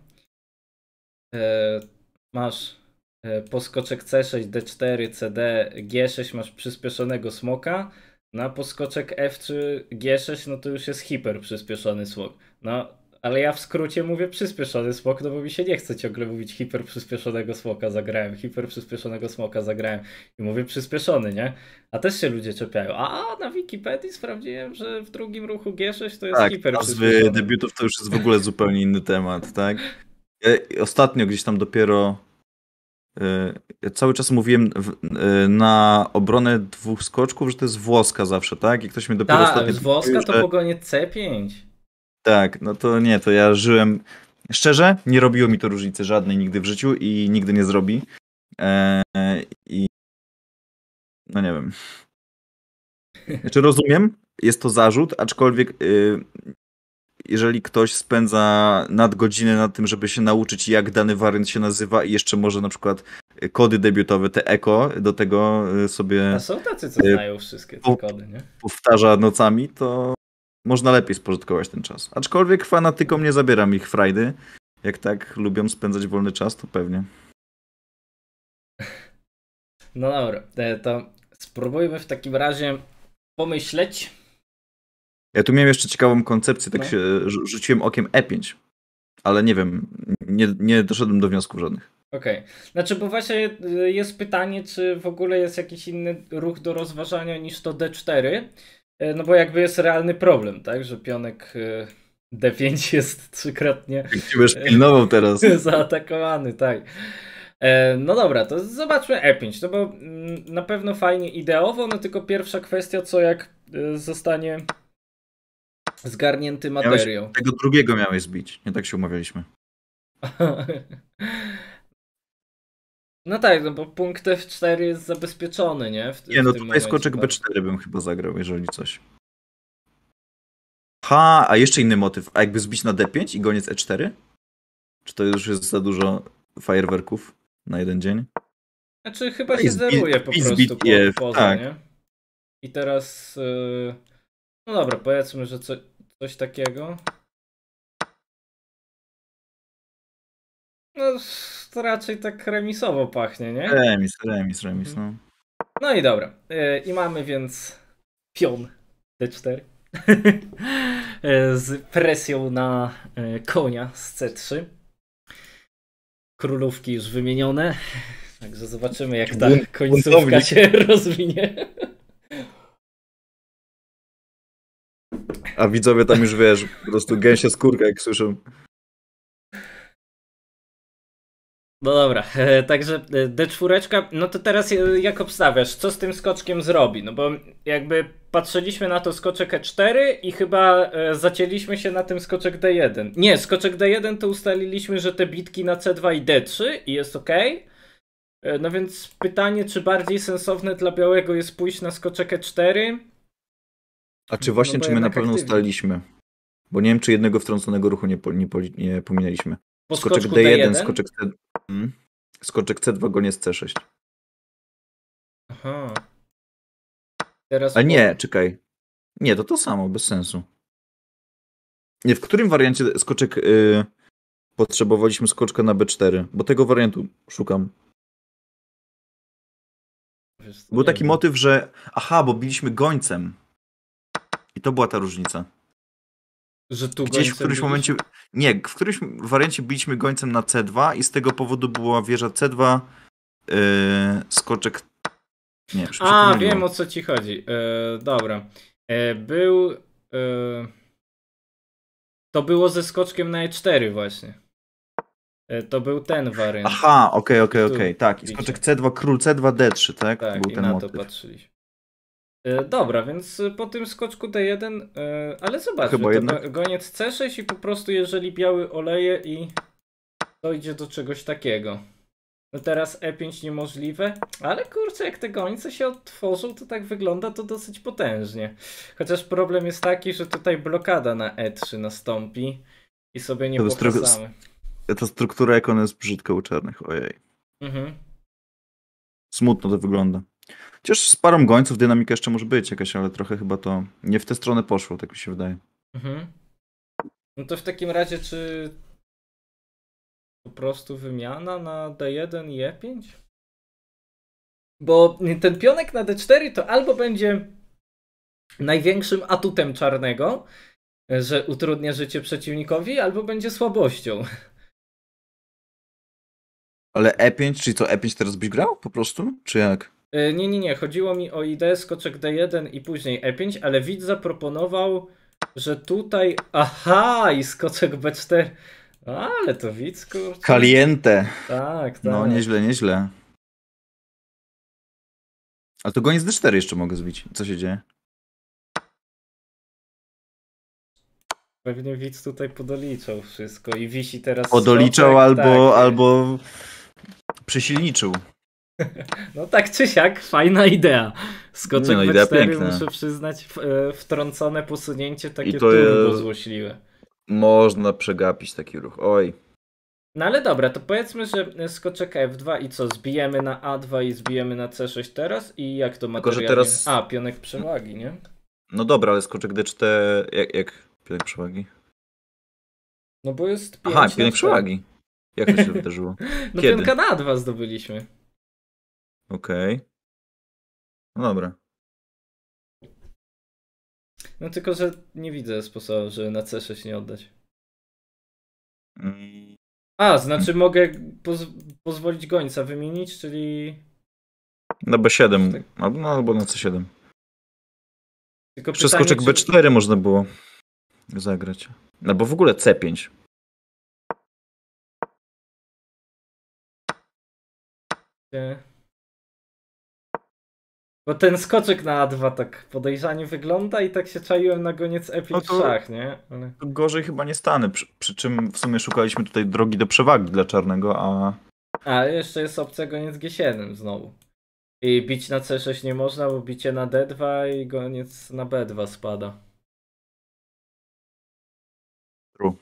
Y, masz E, poskoczek C6, D4, CD, G6 masz przyspieszonego smoka, na poskoczek F3, G6 no to już jest hiper przyspieszony smok. No, ale ja w skrócie mówię przyspieszony smok, no bo mi się nie chce ciągle mówić hiper przyspieszonego smoka zagrałem, hiper przyspieszonego smoka zagrałem i mówię przyspieszony, nie? A też się ludzie czepiają. A na Wikipedii sprawdziłem, że w drugim ruchu G6 to jest tak, hiper przyspieszony. debiutów to już jest w ogóle zupełnie inny temat, tak? E, ostatnio gdzieś tam dopiero ja cały czas mówiłem w, e, na obronę dwóch skoczków, że to jest włoska zawsze, tak? I ktoś mnie dopiero tak, ostatnio... Tak, włoska mówił, że... to pogonie C5. Tak, no to nie, to ja żyłem... Szczerze, nie robiło mi to różnicy żadnej nigdy w życiu i nigdy nie zrobi. Eee, I... No nie wiem. Znaczy rozumiem, jest to zarzut, aczkolwiek yy, jeżeli ktoś spędza nadgodziny na tym, żeby się nauczyć, jak dany wariant się nazywa i jeszcze może na przykład e, kody debiutowe, te eko, do tego e, sobie... A są tacy, co e, znają wszystkie te kody, nie? Powtarza nocami, to można lepiej spożytkować ten czas. Aczkolwiek fanatykom nie zabieram ich frajdy. Jak tak lubią spędzać wolny czas, to pewnie. No dobra, to spróbujmy w takim razie pomyśleć ja tu miałem jeszcze ciekawą koncepcję, tak no. się rzuciłem okiem E5, ale nie wiem, nie, nie doszedłem do wniosków żadnych. Okej. Okay. Znaczy, bo właśnie y, jest pytanie, czy w ogóle jest jakiś inny ruch do rozważania niż to D4, e, no bo jakby jest realny problem, tak, że pionek y, D5 jest trzykrotnie... Będziesz e, pilnował teraz. Zaatakowany, tak. E, no dobra, to zobaczmy E5, no bo mm, na pewno fajnie ideowo, no tylko pierwsza kwestia, co jak y, zostanie Zgarnięty materiał. Miałeś, tego drugiego miałeś zbić, nie tak się umawialiśmy. No tak, no bo punkt F4 jest zabezpieczony, nie? W, nie, no tutaj skoczek tak. B4 bym chyba zagrał, jeżeli coś. Ha, a jeszcze inny motyw. A jakby zbić na D5 i goniec E4? Czy to już jest za dużo fajerwerków na jeden dzień? Znaczy chyba no I się zeruje po prostu po, poza, tak. nie? I teraz... Y, no dobra, powiedzmy, że co, coś takiego. No to raczej tak remisowo pachnie, nie? Remis, remis, remis, mhm. no. No i dobra. E, I mamy więc pion D4 e, z presją na e, konia z C3. Królówki już wymienione. Także zobaczymy, jak ta końcówka się rozwinie. a widzowie tam już, wiesz, po prostu gęsie skórka, jak słyszą. No dobra, także e, D4, no to teraz e, jak obstawiasz, co z tym skoczkiem zrobi? No bo jakby patrzyliśmy na to skoczek E4 i chyba e, zacięliśmy się na tym skoczek D1. Nie, skoczek D1 to ustaliliśmy, że te bitki na C2 i D3 i jest ok. No więc pytanie, czy bardziej sensowne dla białego jest pójść na skoczek E4 a czy no, właśnie, no czy my na pewno aktywnie. ustaliliśmy? Bo nie wiem, czy jednego wtrąconego ruchu nie, nie, nie pominęliśmy. Po skoczek D1, D1, skoczek C... Hmm? Skoczek C2, goniec C6. Aha. Teraz A nie, czekaj. Nie, to to samo, bez sensu. Nie, w którym wariancie skoczek yy, potrzebowaliśmy skoczka na B4? Bo tego wariantu szukam. Był taki motyw, że aha, bo biliśmy gońcem. I to była ta różnica. Że tu Gdzieś w którymś momencie. Nie, w którymś wariancie biliśmy gońcem na C2 i z tego powodu była wieża C2 yy, skoczek. Nie, A, wiem o co ci chodzi. Yy, dobra. Yy, był. E, to było ze skoczkiem na E4 właśnie. To był ten wariant. Aha, okej, okay, okej, okay, okej. Okay. Tak, i skoczek C2, król C2, D3, tak? tak był i ten na motyw. to patrzyliśmy. E, dobra, więc po tym skoczku D1, e, ale zobacz, Chyba jednak... goniec C6 i po prostu jeżeli biały oleje i dojdzie do czegoś takiego. No teraz E5 niemożliwe, ale kurczę, jak te gońce się otworzą, to tak wygląda to dosyć potężnie. Chociaż problem jest taki, że tutaj blokada na E3 nastąpi i sobie nie to pokazamy. Ta struktura ona jest brzydko u czarnych, ojej. Mhm. Smutno to wygląda. Chociaż z parą gońców dynamika jeszcze może być jakaś, ale trochę chyba to nie w tę stronę poszło, tak mi się wydaje. Mhm. No to w takim razie, czy po prostu wymiana na D1 i E5? Bo ten pionek na D4 to albo będzie największym atutem czarnego, że utrudnia życie przeciwnikowi, albo będzie słabością. Ale E5, czyli to E5 teraz byś grał po prostu, czy jak? E, nie, nie, nie. Chodziło mi o ideę skoczek D1 i później E5, ale widz zaproponował, że tutaj... Aha! I skoczek B4. No, ale to widz, kurczę. Caliente. Tak, tak. No, tak. nieźle, nieźle. A to goniec D4 jeszcze mogę zbić. Co się dzieje? Pewnie widz tutaj podoliczał wszystko i wisi teraz... Podoliczał albo, tak. albo przesilniczył. No tak czy siak, fajna idea. Skoczek no, idea B4, muszę przyznać, e, wtrącone posunięcie takie turbo jest... złośliwe. Można przegapić taki ruch, oj. No ale dobra, to powiedzmy, że skoczek F2 i co, zbijemy na A2 i zbijemy na C6 teraz i jak to materialnie? Tylko, teraz... A, pionek przewagi, nie? No dobra, ale skoczek D4, jak, jak pionek przewagi? No bo jest 5 Aha, pionek przewagi. Jak to się wydarzyło? No Kiedy? No pionka na A2 zdobyliśmy. Okej. Okay. No dobra. No tylko, że nie widzę sposobu, żeby na C6 nie oddać. Mm. A, znaczy mogę poz pozwolić gońca wymienić, czyli... Na no B7, albo, no, albo na C7. Tylko Przeskoczek pytanie, czy... B4 można było zagrać. Albo no w ogóle C5. Nie. Bo ten skoczek na A2 tak podejrzanie wygląda i tak się czaiłem na goniec Epic no to, szach, nie? Ale... To gorzej chyba nie stanę, przy, przy, czym w sumie szukaliśmy tutaj drogi do przewagi dla czarnego, a... A jeszcze jest opcja goniec G7 znowu. I bić na C6 nie można, bo bicie na D2 i goniec na B2 spada. True.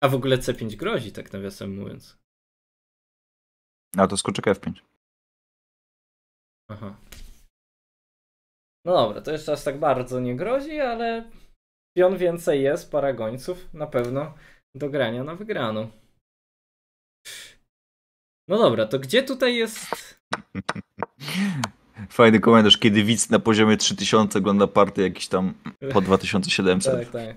A w ogóle C5 grozi, tak nawiasem mówiąc. A to skoczek F5. Aha. No dobra, to jeszcze aż tak bardzo nie grozi, ale pion więcej jest, para gońców, na pewno do grania na wygraną. No dobra, to gdzie tutaj jest... Fajny komentarz, kiedy widz na poziomie 3000 ogląda party jakiś tam po 2700. tak, tak.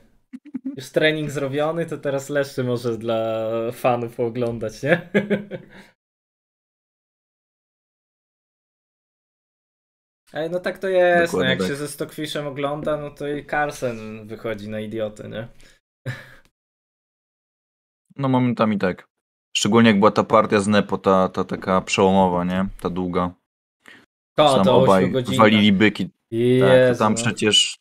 Już trening zrobiony, to teraz Leszczy może dla fanów oglądać, nie? Ej, no tak to jest, no, jak tak. się ze Stockfishem ogląda, no to i Carson wychodzi na idioty, nie? No momentami tak. Szczególnie jak była ta partia z Nepo, ta, ta taka przełomowa, nie? Ta długa. To, to obaj walili byki. Tak, Jezu, tak, tam no. przecież...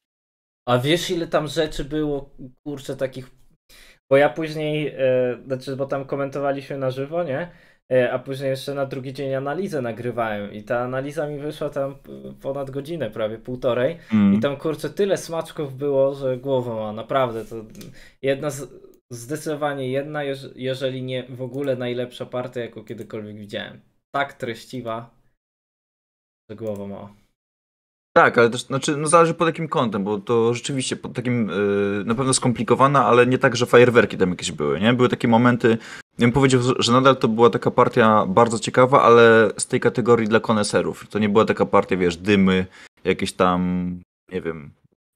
A wiesz ile tam rzeczy było, kurczę, takich... Bo ja później, yy, znaczy, bo tam komentowaliśmy na żywo, nie? E, a później jeszcze na drugi dzień analizę nagrywałem i ta analiza mi wyszła tam ponad godzinę, prawie półtorej mm. i tam kurczę tyle smaczków było, że głową ma, naprawdę to jedna z, zdecydowanie jedna, jeżeli nie w ogóle najlepsza partia, jaką kiedykolwiek widziałem. Tak treściwa, że głową ma. Tak, ale też, znaczy, no zależy pod jakim kątem, bo to rzeczywiście pod takim, yy, na pewno skomplikowana, ale nie tak, że fajerwerki tam jakieś były, nie? Były takie momenty, ja bym powiedział, że nadal to była taka partia bardzo ciekawa, ale z tej kategorii dla koneserów. To nie była taka partia, wiesz, dymy, jakieś tam, nie wiem,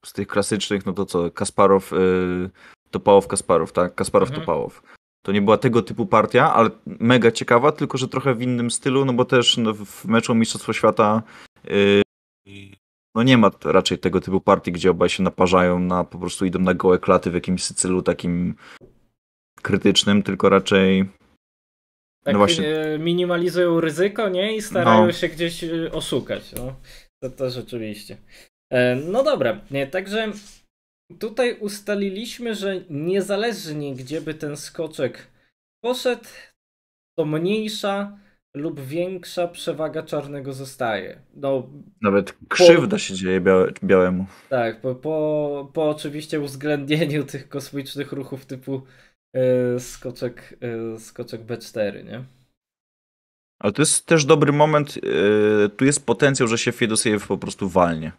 z tych klasycznych, no to co, Kasparow, y, Topałow, Kasparow, tak? Kasparow, mhm. Topałow. To nie była tego typu partia, ale mega ciekawa, tylko że trochę w innym stylu, no bo też no, w meczu Mistrzostwa Świata y, no nie ma raczej tego typu partii, gdzie obaj się naparzają na, no, po prostu idą na gołe klaty w jakimś Sycylu takim krytycznym, tylko raczej tak no właśnie... E, minimalizują ryzyko, nie? I starają no. się gdzieś e, oszukać. No. To, to rzeczywiście. E, no dobra, nie, także tutaj ustaliliśmy, że niezależnie gdzie by ten skoczek poszedł, to mniejsza lub większa przewaga czarnego zostaje. No, Nawet krzywda po... się dzieje białemu. Tak, po, po, po oczywiście uwzględnieniu tych kosmicznych ruchów typu E, skoczek, e, skoczek B4, nie? Ale to jest też dobry moment, e, tu jest potencjał, że się Fiedosiew po prostu walnie.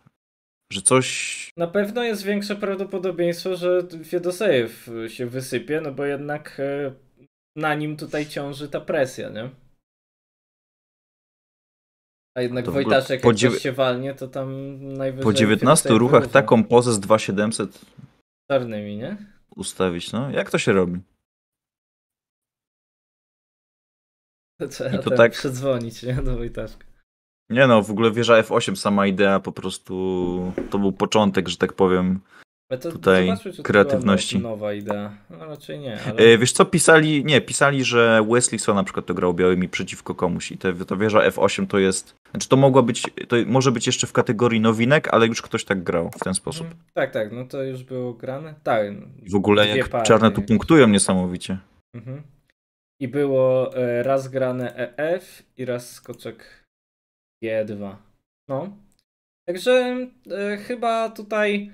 Że coś... Na pewno jest większe prawdopodobieństwo, że Fiedosiew się wysypie, no bo jednak na nim tutaj ciąży ta presja, nie? A jednak to Wojtaszek, jak dziew... się walnie, to tam najwyżej... Po 19 ruchach taką pozę z 2700... Czarnymi, nie? ustawić, no. Jak to się robi? Trzeba I to tak... przedzwonić, nie? Do Wojtaszka. Nie no, w ogóle wieża F8, sama idea po prostu, to był początek, że tak powiem, tutaj kreatywności. Nowa idea. No, raczej nie. Ale... E, wiesz co, pisali, nie, pisali, że Wesley Swan na przykład to grał białymi przeciwko komuś i te, ta wieża F8 to jest, znaczy to mogła być, to może być jeszcze w kategorii nowinek, ale już ktoś tak grał w ten sposób. Mhm. Tak, tak, no to już było grane. Tak. W ogóle jak pary. czarne tu punktują niesamowicie. Mhm. I było e, raz grane EF i raz skoczek G2. No. Także e, chyba tutaj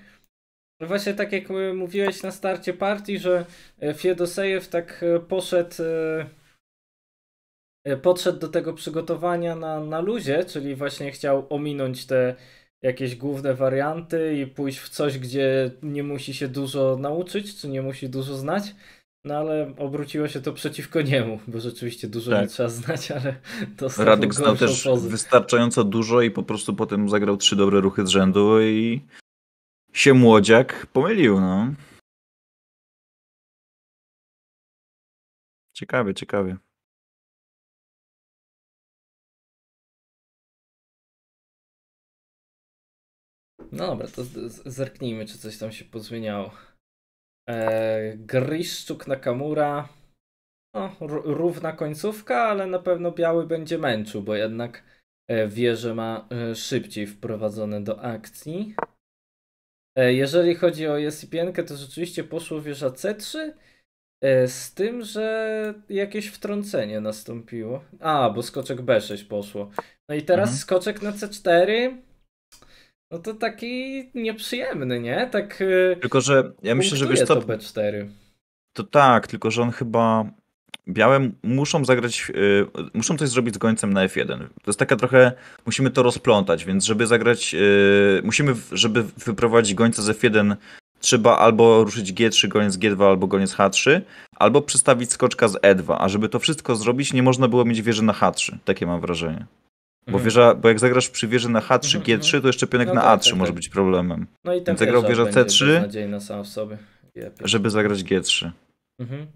no właśnie tak jak e, mówiłeś na starcie partii, że e, Fiedosejew tak e, poszedł podszedł do tego przygotowania na, na luzie, czyli właśnie chciał ominąć te jakieś główne warianty i pójść w coś, gdzie nie musi się dużo nauczyć, czy nie musi dużo znać. No ale obróciło się to przeciwko niemu, bo rzeczywiście dużo tak. nie trzeba znać, ale to Radek znał też pozy. wystarczająco dużo i po prostu potem zagrał trzy dobre ruchy z rzędu i się młodziak pomylił, no. Ciekawie, ciekawie. No dobra, to zerknijmy, czy coś tam się pozmieniało. Eee, Griszczuk Nakamura. No, równa końcówka, ale na pewno biały będzie męczył, bo jednak e, wie, że ma e, szybciej wprowadzone do akcji. E, jeżeli chodzi o ESPN, to rzeczywiście poszło wieża C3, e, z tym, że jakieś wtrącenie nastąpiło. A, bo skoczek B6 poszło. No i teraz mhm. skoczek na C4. No to taki nieprzyjemny, nie? Tak. E, tylko, że ja myślę, że wiesz co. To B4. To tak, tylko że on chyba białe muszą zagrać, y, muszą coś zrobić z gońcem na F1. To jest taka trochę, musimy to rozplątać, więc żeby zagrać, y, musimy, żeby wyprowadzić gońca z F1, trzeba albo ruszyć G3, goniec G2 albo goniec H3, albo przystawić skoczka z E2, a żeby to wszystko zrobić, nie można było mieć wieży na H3, takie mam wrażenie. Bo, mhm. wieża, bo jak zagrasz przy wieży na H3, mhm, G3, mhm. to jeszcze pionek no na tak, A3 tak, może tak. być problemem. No i ten tak zagrał wieża C3, żeby zagrać G3. Mhm.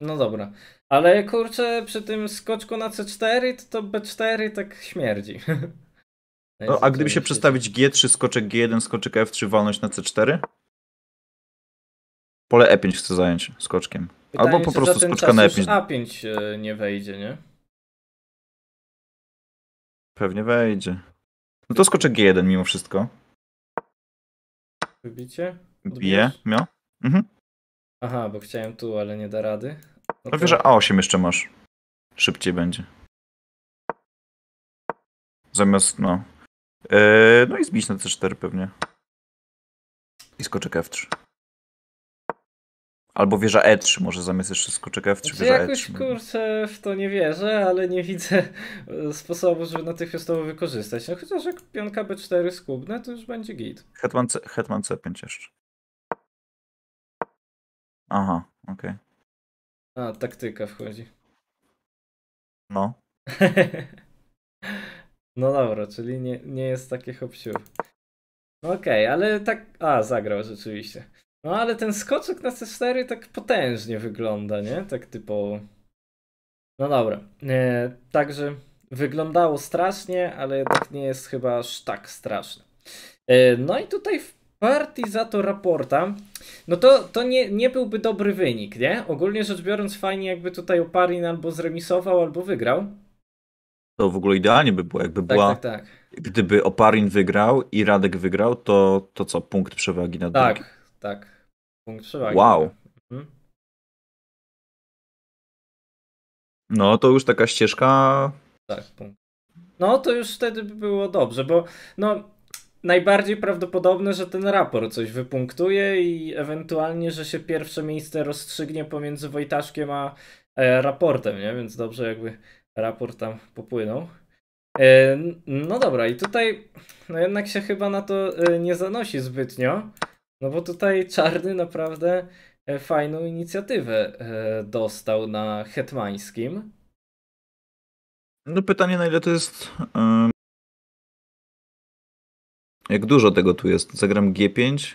No dobra. Ale kurczę, przy tym skoczku na C4 to, to B4 tak śmierdzi. No, a gdyby się przestawić G3, skoczek G1, skoczek F3, walność na C4? Pole E5 chcę zająć skoczkiem. Pytanie Albo po prostu skoczka na E5. A5 e, nie wejdzie, nie? Pewnie wejdzie. No to skoczek G1 mimo wszystko. Wybicie? Odbijesz? Bije, miał. Mhm. Aha, bo chciałem tu, ale nie da rady. No Prawie, że A8 jeszcze masz. Szybciej będzie. Zamiast, no. Eee, no i zbić na C4 pewnie. I skoczek F3. Albo wieża E3, może zamiast jeszcze skoczek F3, znaczy wieża jakoś, E3. kurczę, w to nie wierzę, ale nie widzę e, sposobu, żeby natychmiastowo wykorzystać. No chociaż jak pionka B4 skubnę, to już będzie git. Hetman, C, Hetman C5 jeszcze. Aha, okej. Okay. A, taktyka wchodzi. No. no dobra, czyli nie, nie jest takie hopsiu. Okej, okay, ale tak. A, zagrał rzeczywiście. No ale ten skoczek na C4 tak potężnie wygląda, nie? Tak typowo. No dobra. E, także wyglądało strasznie, ale jednak nie jest chyba aż tak straszne. E, no i tutaj w partii za to raporta, no to, to nie, nie byłby dobry wynik, nie? Ogólnie rzecz biorąc, fajnie jakby tutaj Oparin albo zremisował, albo wygrał. To w ogóle idealnie by było, jakby tak, była... Tak, tak. Gdyby Oparin wygrał i Radek wygrał, to, to co, punkt przewagi na Tak, tak. Punkt przewagi. Wow. Mhm. No to już taka ścieżka... Tak, punkt. No to już wtedy by było dobrze, bo no najbardziej prawdopodobne, że ten raport coś wypunktuje i ewentualnie, że się pierwsze miejsce rozstrzygnie pomiędzy Wojtaszkiem a e, raportem, nie? Więc dobrze jakby raport tam popłynął. E, no dobra, i tutaj no jednak się chyba na to e, nie zanosi zbytnio, no bo tutaj Czarny naprawdę e, fajną inicjatywę e, dostał na hetmańskim. No pytanie, na ile to jest jak dużo tego tu jest? Zagram G5.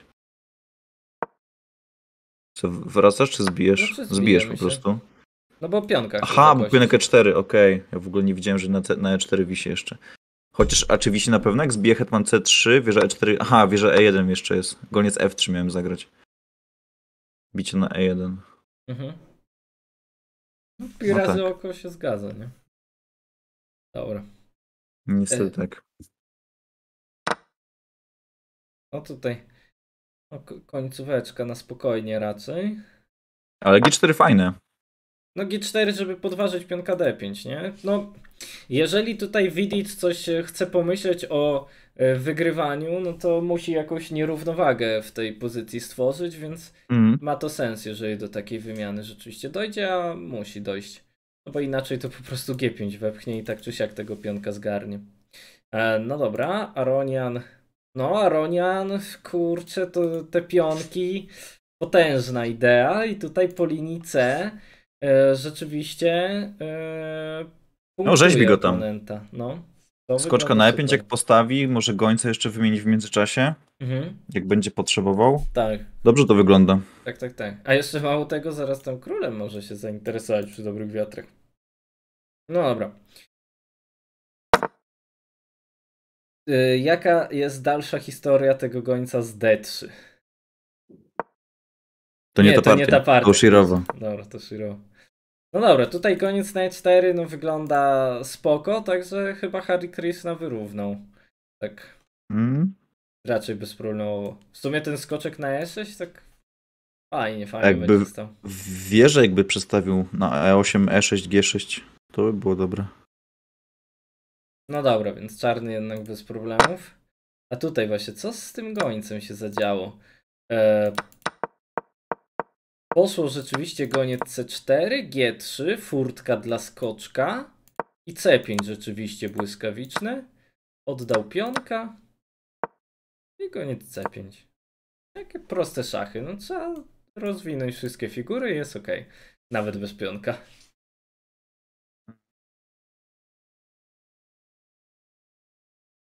Co, wracasz czy zbijesz? No, zbijesz po prostu. No bo pionka. Aha, bo pionek E4, okej. Okay. Ja w ogóle nie widziałem, że na, C, na E4 wisi jeszcze. Chociaż, a czy wisi na pewno? Jak zbije hetman C3, wieża E4, aha, wieża E1 jeszcze jest. Goniec F3 miałem zagrać. Bicie na E1. Mhm. No, pi no razy tak. oko się zgadza, nie? Dobra. Niestety e tak. No tutaj końcóweczka na spokojnie raczej. Ale G4 fajne. No G4, żeby podważyć pionka D5, nie? No, jeżeli tutaj Widic coś e, chce pomyśleć o e, wygrywaniu, no to musi jakąś nierównowagę w tej pozycji stworzyć, więc mm. ma to sens, jeżeli do takiej wymiany rzeczywiście dojdzie, a musi dojść. No bo inaczej to po prostu G5 wepchnie i tak czy siak tego pionka zgarnie. E, no dobra, Aronian no, Aronian, kurczę, to te pionki, potężna idea i tutaj po linii C e, rzeczywiście e, No, rzeźbi go tam. No. Skoczka na E5 jak postawi, może gońca jeszcze wymienić w międzyczasie, mhm. jak będzie potrzebował. Tak. Dobrze to wygląda. Tak, tak, tak. A jeszcze mało tego, zaraz tam królem może się zainteresować przy dobrych wiatrach. No dobra. Y, jaka jest dalsza historia tego gońca z D3? To nie, nie ta to partia, nie ta partia. To Shirowo. Dobra, to Shirowo. No dobra, tutaj koniec na 4 e no wygląda spoko, także chyba Harry Krishna wyrównał. Tak. Mm. Raczej bezproblemowo. W sumie ten skoczek na E6 tak fajnie, fajnie jakby będzie stał. Wierzę, jakby przestawił na E8, E6, G6. To by było dobre. No dobra, więc czarny jednak bez problemów. A tutaj właśnie, co z tym gońcem się zadziało? E, poszło rzeczywiście goniec C4, G3, furtka dla skoczka i C5 rzeczywiście błyskawiczne. Oddał pionka i goniec C5. Jakie proste szachy, no trzeba rozwinąć wszystkie figury i jest ok. Nawet bez pionka.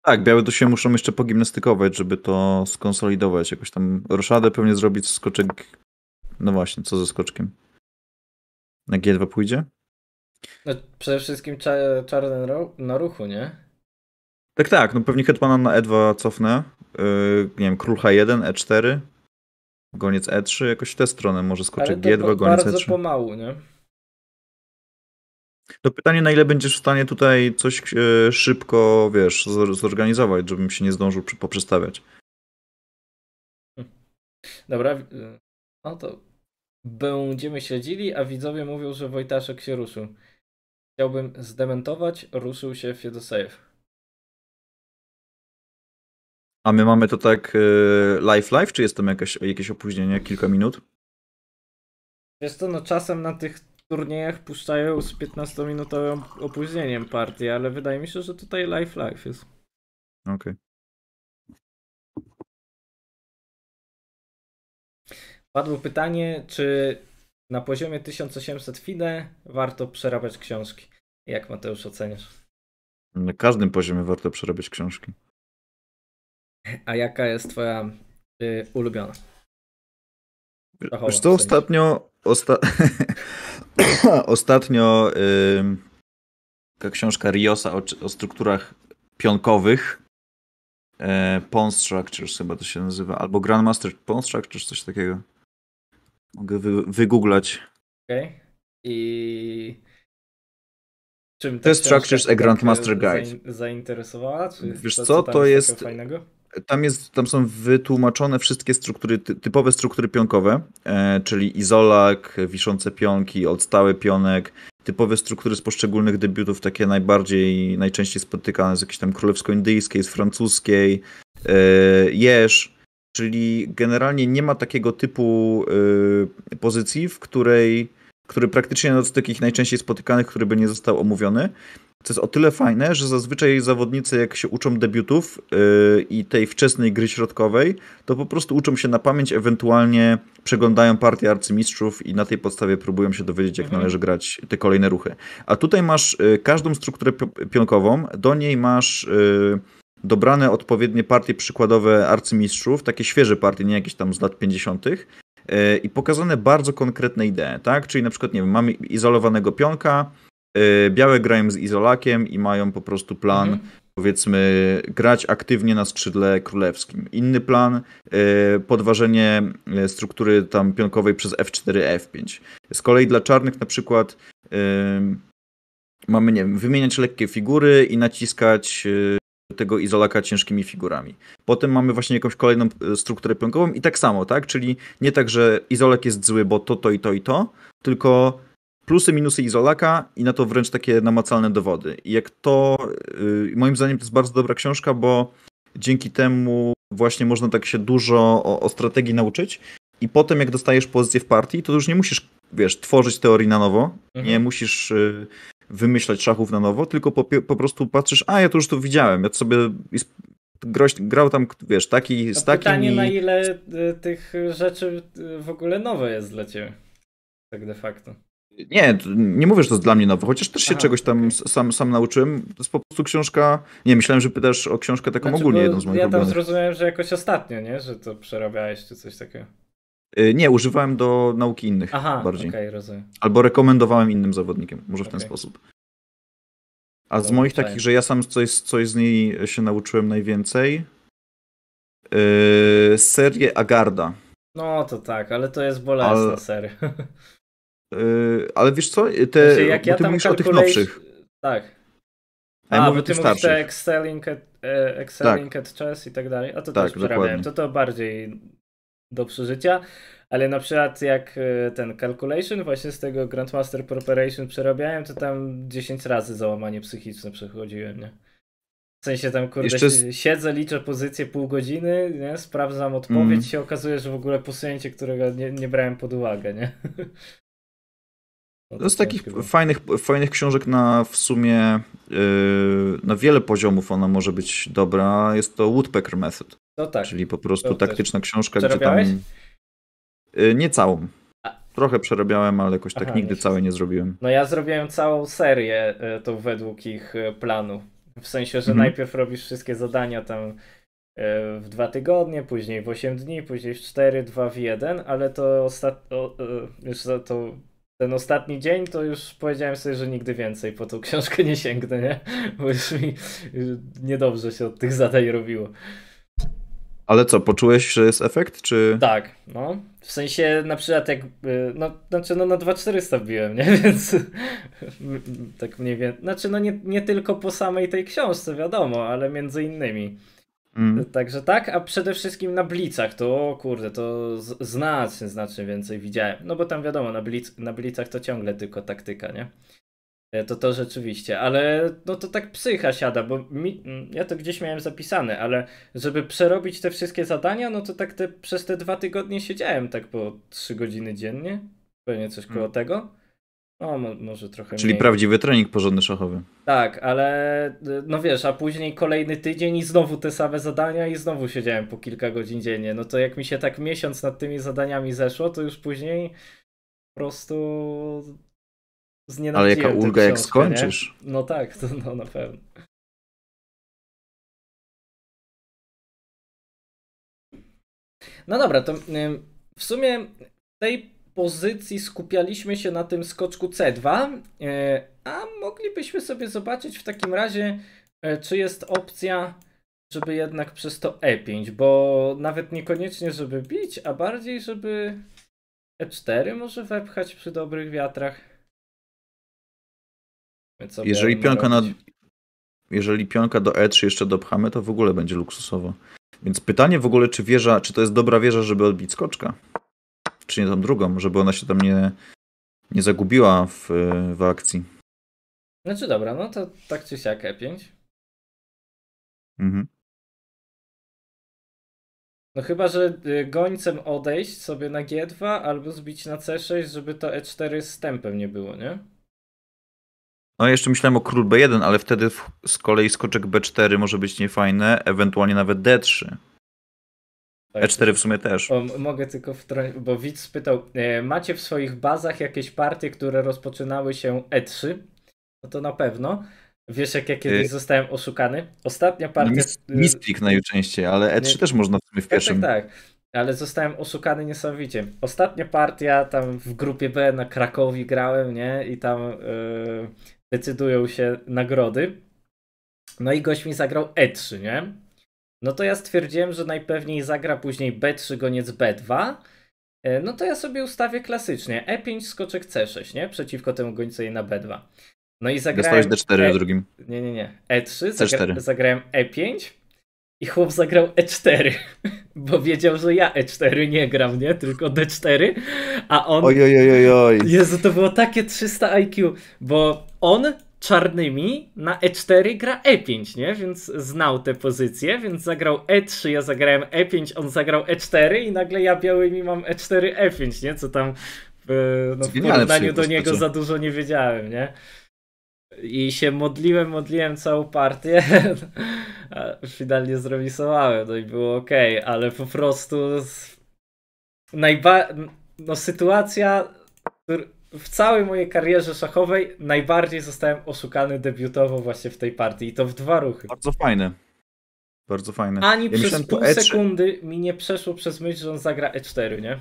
Tak, białe dusie muszą jeszcze pogimnastykować, żeby to skonsolidować. Jakoś tam roszadę pewnie zrobić, skoczek... No właśnie, co ze skoczkiem? Na G2 pójdzie? No, przede wszystkim cza czarny na ruchu, nie? Tak, tak, no pewnie Hetmana na E2 cofnę. Yy, nie wiem, król H1, E4, goniec E3, jakoś w tę stronę może skoczek G2, goniec E3. bardzo e pomału, nie? To pytanie, na ile będziesz w stanie tutaj coś e, szybko, wiesz, zorganizować, żebym się nie zdążył poprzestawiać. Hmm. Dobra, no to będziemy śledzili, a widzowie mówią, że Wojtaszek się ruszył. Chciałbym zdementować, ruszył się Fiedosejew. A my mamy to tak e, live live, czy jest tam jakieś, jakieś opóźnienie, kilka minut? Wiesz to no czasem na tych turniejach puszczają z 15-minutowym opóźnieniem partii, ale wydaje mi się, że tutaj live live jest. Okej. Okay. Padło pytanie, czy na poziomie 1800 FIDE warto przerabiać książki. Jak Mateusz oceniasz? Na każdym poziomie warto przerabiać książki. A jaka jest twoja y, ulubiona? Wiesz co, ostatnio, osta... Ostatnio taka książka Riosa o, o strukturach pionkowych. E, Pawn Structures chyba to się nazywa, albo Grandmaster Pawn Structures, coś takiego. Mogę wy, wygooglać. Okej. Okay. I czym Structures a tak, e, Grandmaster Guide zainteresowała? Czy Wiesz to, co, to, to jest fajnego? Tam, jest, tam są wytłumaczone wszystkie struktury, typowe struktury pionkowe, e, czyli izolak, wiszące pionki, odstały pionek, typowe struktury z poszczególnych debiutów, takie najbardziej, najczęściej spotykane z jakiejś tam królewsko-indyjskiej, z francuskiej, e, jeż, czyli generalnie nie ma takiego typu e, pozycji, w której który praktycznie nie z takich najczęściej spotykanych, który by nie został omówiony. To jest o tyle fajne, że zazwyczaj zawodnicy, jak się uczą debiutów yy, i tej wczesnej gry środkowej, to po prostu uczą się na pamięć, ewentualnie przeglądają partię arcymistrzów i na tej podstawie próbują się dowiedzieć, jak mhm. należy grać te kolejne ruchy. A tutaj masz yy, każdą strukturę pionkową, do niej masz. Yy, dobrane odpowiednie partie przykładowe arcymistrzów, takie świeże partie, nie jakieś tam z lat 50., yy, i pokazane bardzo konkretne idee, tak? Czyli na przykład, nie wiem, mamy izolowanego pionka, Y, białe grają z Izolakiem i mają po prostu plan, mhm. powiedzmy, grać aktywnie na skrzydle królewskim. Inny plan, y, podważenie y, struktury tam pionkowej przez F4, F5. Z kolei dla czarnych na przykład mamy, nie wiem, wymieniać lekkie figury i naciskać tego izolaka ciężkimi figurami. Potem mamy właśnie jakąś kolejną strukturę pionkową i tak samo, tak? Czyli nie tak, że izolak jest zły, bo to, to i to i to, tylko plusy, minusy Izolaka i na to wręcz takie namacalne dowody. I jak to, y, moim zdaniem to jest bardzo dobra książka, bo dzięki temu właśnie można tak się dużo o, o strategii nauczyć. I potem, jak dostajesz pozycję w partii, to już nie musisz, wiesz, tworzyć teorii na nowo, mhm. nie musisz y, wymyślać szachów na nowo, tylko po, po, prostu patrzysz, a ja to już to widziałem, ja to sobie groś, grał tam, wiesz, taki z takim. Pytanie, i... na ile y, tych rzeczy w ogóle nowe jest dla ciebie, tak de facto. Nie, nie mówię, że to jest dla mnie nowe, chociaż też się Aha, czegoś tam okay. sam, sam nauczyłem. To jest po prostu książka. Nie, myślałem, że pytasz o książkę taką znaczy, ogólnie, jedną z moich Ja tam zrozumiałem, że jakoś ostatnio, nie? Że to przerabiałeś czy coś takiego. Y, nie, używałem do nauki innych Aha, bardziej. Okay, rozumiem. Albo rekomendowałem innym zawodnikiem, może w okay. ten sposób. A z moich takich, że ja sam coś, coś z niej się nauczyłem najwięcej. Yy, serię Agarda. No to tak, ale to jest bolesna Al... seria. Yy, ale wiesz co, te, znaczy, jak ja ty mówisz kalkulej... o tych nowszych. Tak. A, ja mówię ty mówisz te excelling at, e, excelling tak. at chess i tak dalej. A to tak, też przerabiałem. To to bardziej do przeżycia. Ale na przykład jak e, ten calculation właśnie z tego Grandmaster Preparation przerabiałem, to tam 10 razy załamanie psychiczne przechodziłem, nie? W sensie tam, kurde, Jeszcze... siedzę, liczę pozycję pół godziny, nie? sprawdzam odpowiedź mm. się okazuje, że w ogóle posunięcie, którego nie, nie brałem pod uwagę, nie? No to z takich no. fajnych, fajnych książek na w sumie yy, na wiele poziomów ona może być dobra. Jest to Woodpecker Method. No tak. Czyli po prostu to taktyczna też. książka, gdzie tam. Yy, nie całą. Trochę przerabiałem, ale jakoś tak Aha, tak nigdy całej nie zrobiłem. No ja zrobiłem całą serię y, to według ich y, planu. W sensie, że mhm. najpierw robisz wszystkie zadania tam y, w dwa tygodnie, później w 8 dni, później w 4, 2 w 1, ale to ostatnio, już za to ten ostatni dzień, to już powiedziałem sobie, że nigdy więcej po tą książkę nie sięgnę, nie? Bo już mi niedobrze się od tych zadań robiło. Ale co, poczułeś, że jest efekt, czy... Tak, no. W sensie na przykład jak, y, no, znaczy no na 2400 biłem, nie? Więc tak mniej więcej, znaczy no nie, nie tylko po samej tej książce, wiadomo, ale między innymi. Mm. Także tak, a przede wszystkim na Blicach to, o kurde, to znacznie, znacznie więcej widziałem. No bo tam wiadomo, na, blic, na Blicach to ciągle tylko taktyka, nie? E, to to rzeczywiście, ale no to tak psycha siada, bo mi, mm, ja to gdzieś miałem zapisane, ale żeby przerobić te wszystkie zadania, no to tak te, przez te dwa tygodnie siedziałem tak po trzy godziny dziennie, pewnie coś koło mm. tego. No, może trochę. Czyli mniej. prawdziwy trening porządny szachowy. Tak, ale y, no wiesz, a później kolejny tydzień i znowu te same zadania i znowu siedziałem po kilka godzin dziennie. No to jak mi się tak miesiąc nad tymi zadaniami zeszło, to już później po prostu znienawidziłem Ale jaka ulga, książkę, jak skończysz. Nie? No tak, to no, na pewno. No dobra, to w sumie w tej pozycji skupialiśmy się na tym skoczku C2, e, a moglibyśmy sobie zobaczyć w takim razie, e, czy jest opcja, żeby jednak przez to E5, bo nawet niekoniecznie, żeby bić, a bardziej, żeby E4 może wepchać przy dobrych wiatrach. Co jeżeli pionka, na, jeżeli pionka do E3 jeszcze dopchamy, to w ogóle będzie luksusowo. Więc pytanie w ogóle, czy wieża, czy to jest dobra wieża, żeby odbić skoczka? czy nie tą drugą, żeby ona się tam nie, nie zagubiła w, w akcji. Znaczy dobra, no to tak czy siak E5. Mhm. No chyba, że y, gońcem odejść sobie na G2 albo zbić na C6, żeby to E4 z tempem nie było, nie? No jeszcze myślałem o król B1, ale wtedy z kolei skoczek B4 może być niefajne, ewentualnie nawet D3. Tak. E4 w sumie też. O, mogę tylko wtrącić, bo widz spytał, e, macie w swoich bazach jakieś partie, które rozpoczynały się E3? No to na pewno. Wiesz, jak ja kiedyś e- zostałem oszukany? Ostatnia partia... No, najczęściej, ale E3 nie, też można w, w tak, tak, pierwszym... Tak, tak, ale zostałem oszukany niesamowicie. Ostatnia partia tam w grupie B na Krakowi grałem, nie? I tam e, decydują się nagrody. No i gość mi zagrał E3, nie? no to ja stwierdziłem, że najpewniej zagra później B3 goniec B2. E, no to ja sobie ustawię klasycznie E5 skoczek C6, nie? Przeciwko temu gońcowi na B2. No i zagrałem... Dostałeś D4 e... drugim. Nie, nie, nie. E3, zagra... zagrałem E5 i chłop zagrał E4, bo wiedział, że ja E4 nie gram, nie? Tylko D4, a on... oj. Jezu, to było takie 300 IQ, bo on czarnymi na E4 gra E5, nie? Więc znał te pozycje, więc zagrał E3, ja zagrałem E5, on zagrał E4 i nagle ja białymi mam E4, E5, nie? Co tam w, e, no, w porównaniu do niego za dużo nie wiedziałem, nie? I się modliłem, modliłem całą partię, a finalnie zremisowałem, no i było ok, ale po prostu najba... no sytuacja w całej mojej karierze szachowej najbardziej zostałem oszukany debiutowo właśnie w tej partii i to w dwa ruchy. Bardzo fajne. Bardzo fajne. Ani ja przez myślałem, pół E3... sekundy mi nie przeszło przez myśl, że on zagra E4, nie?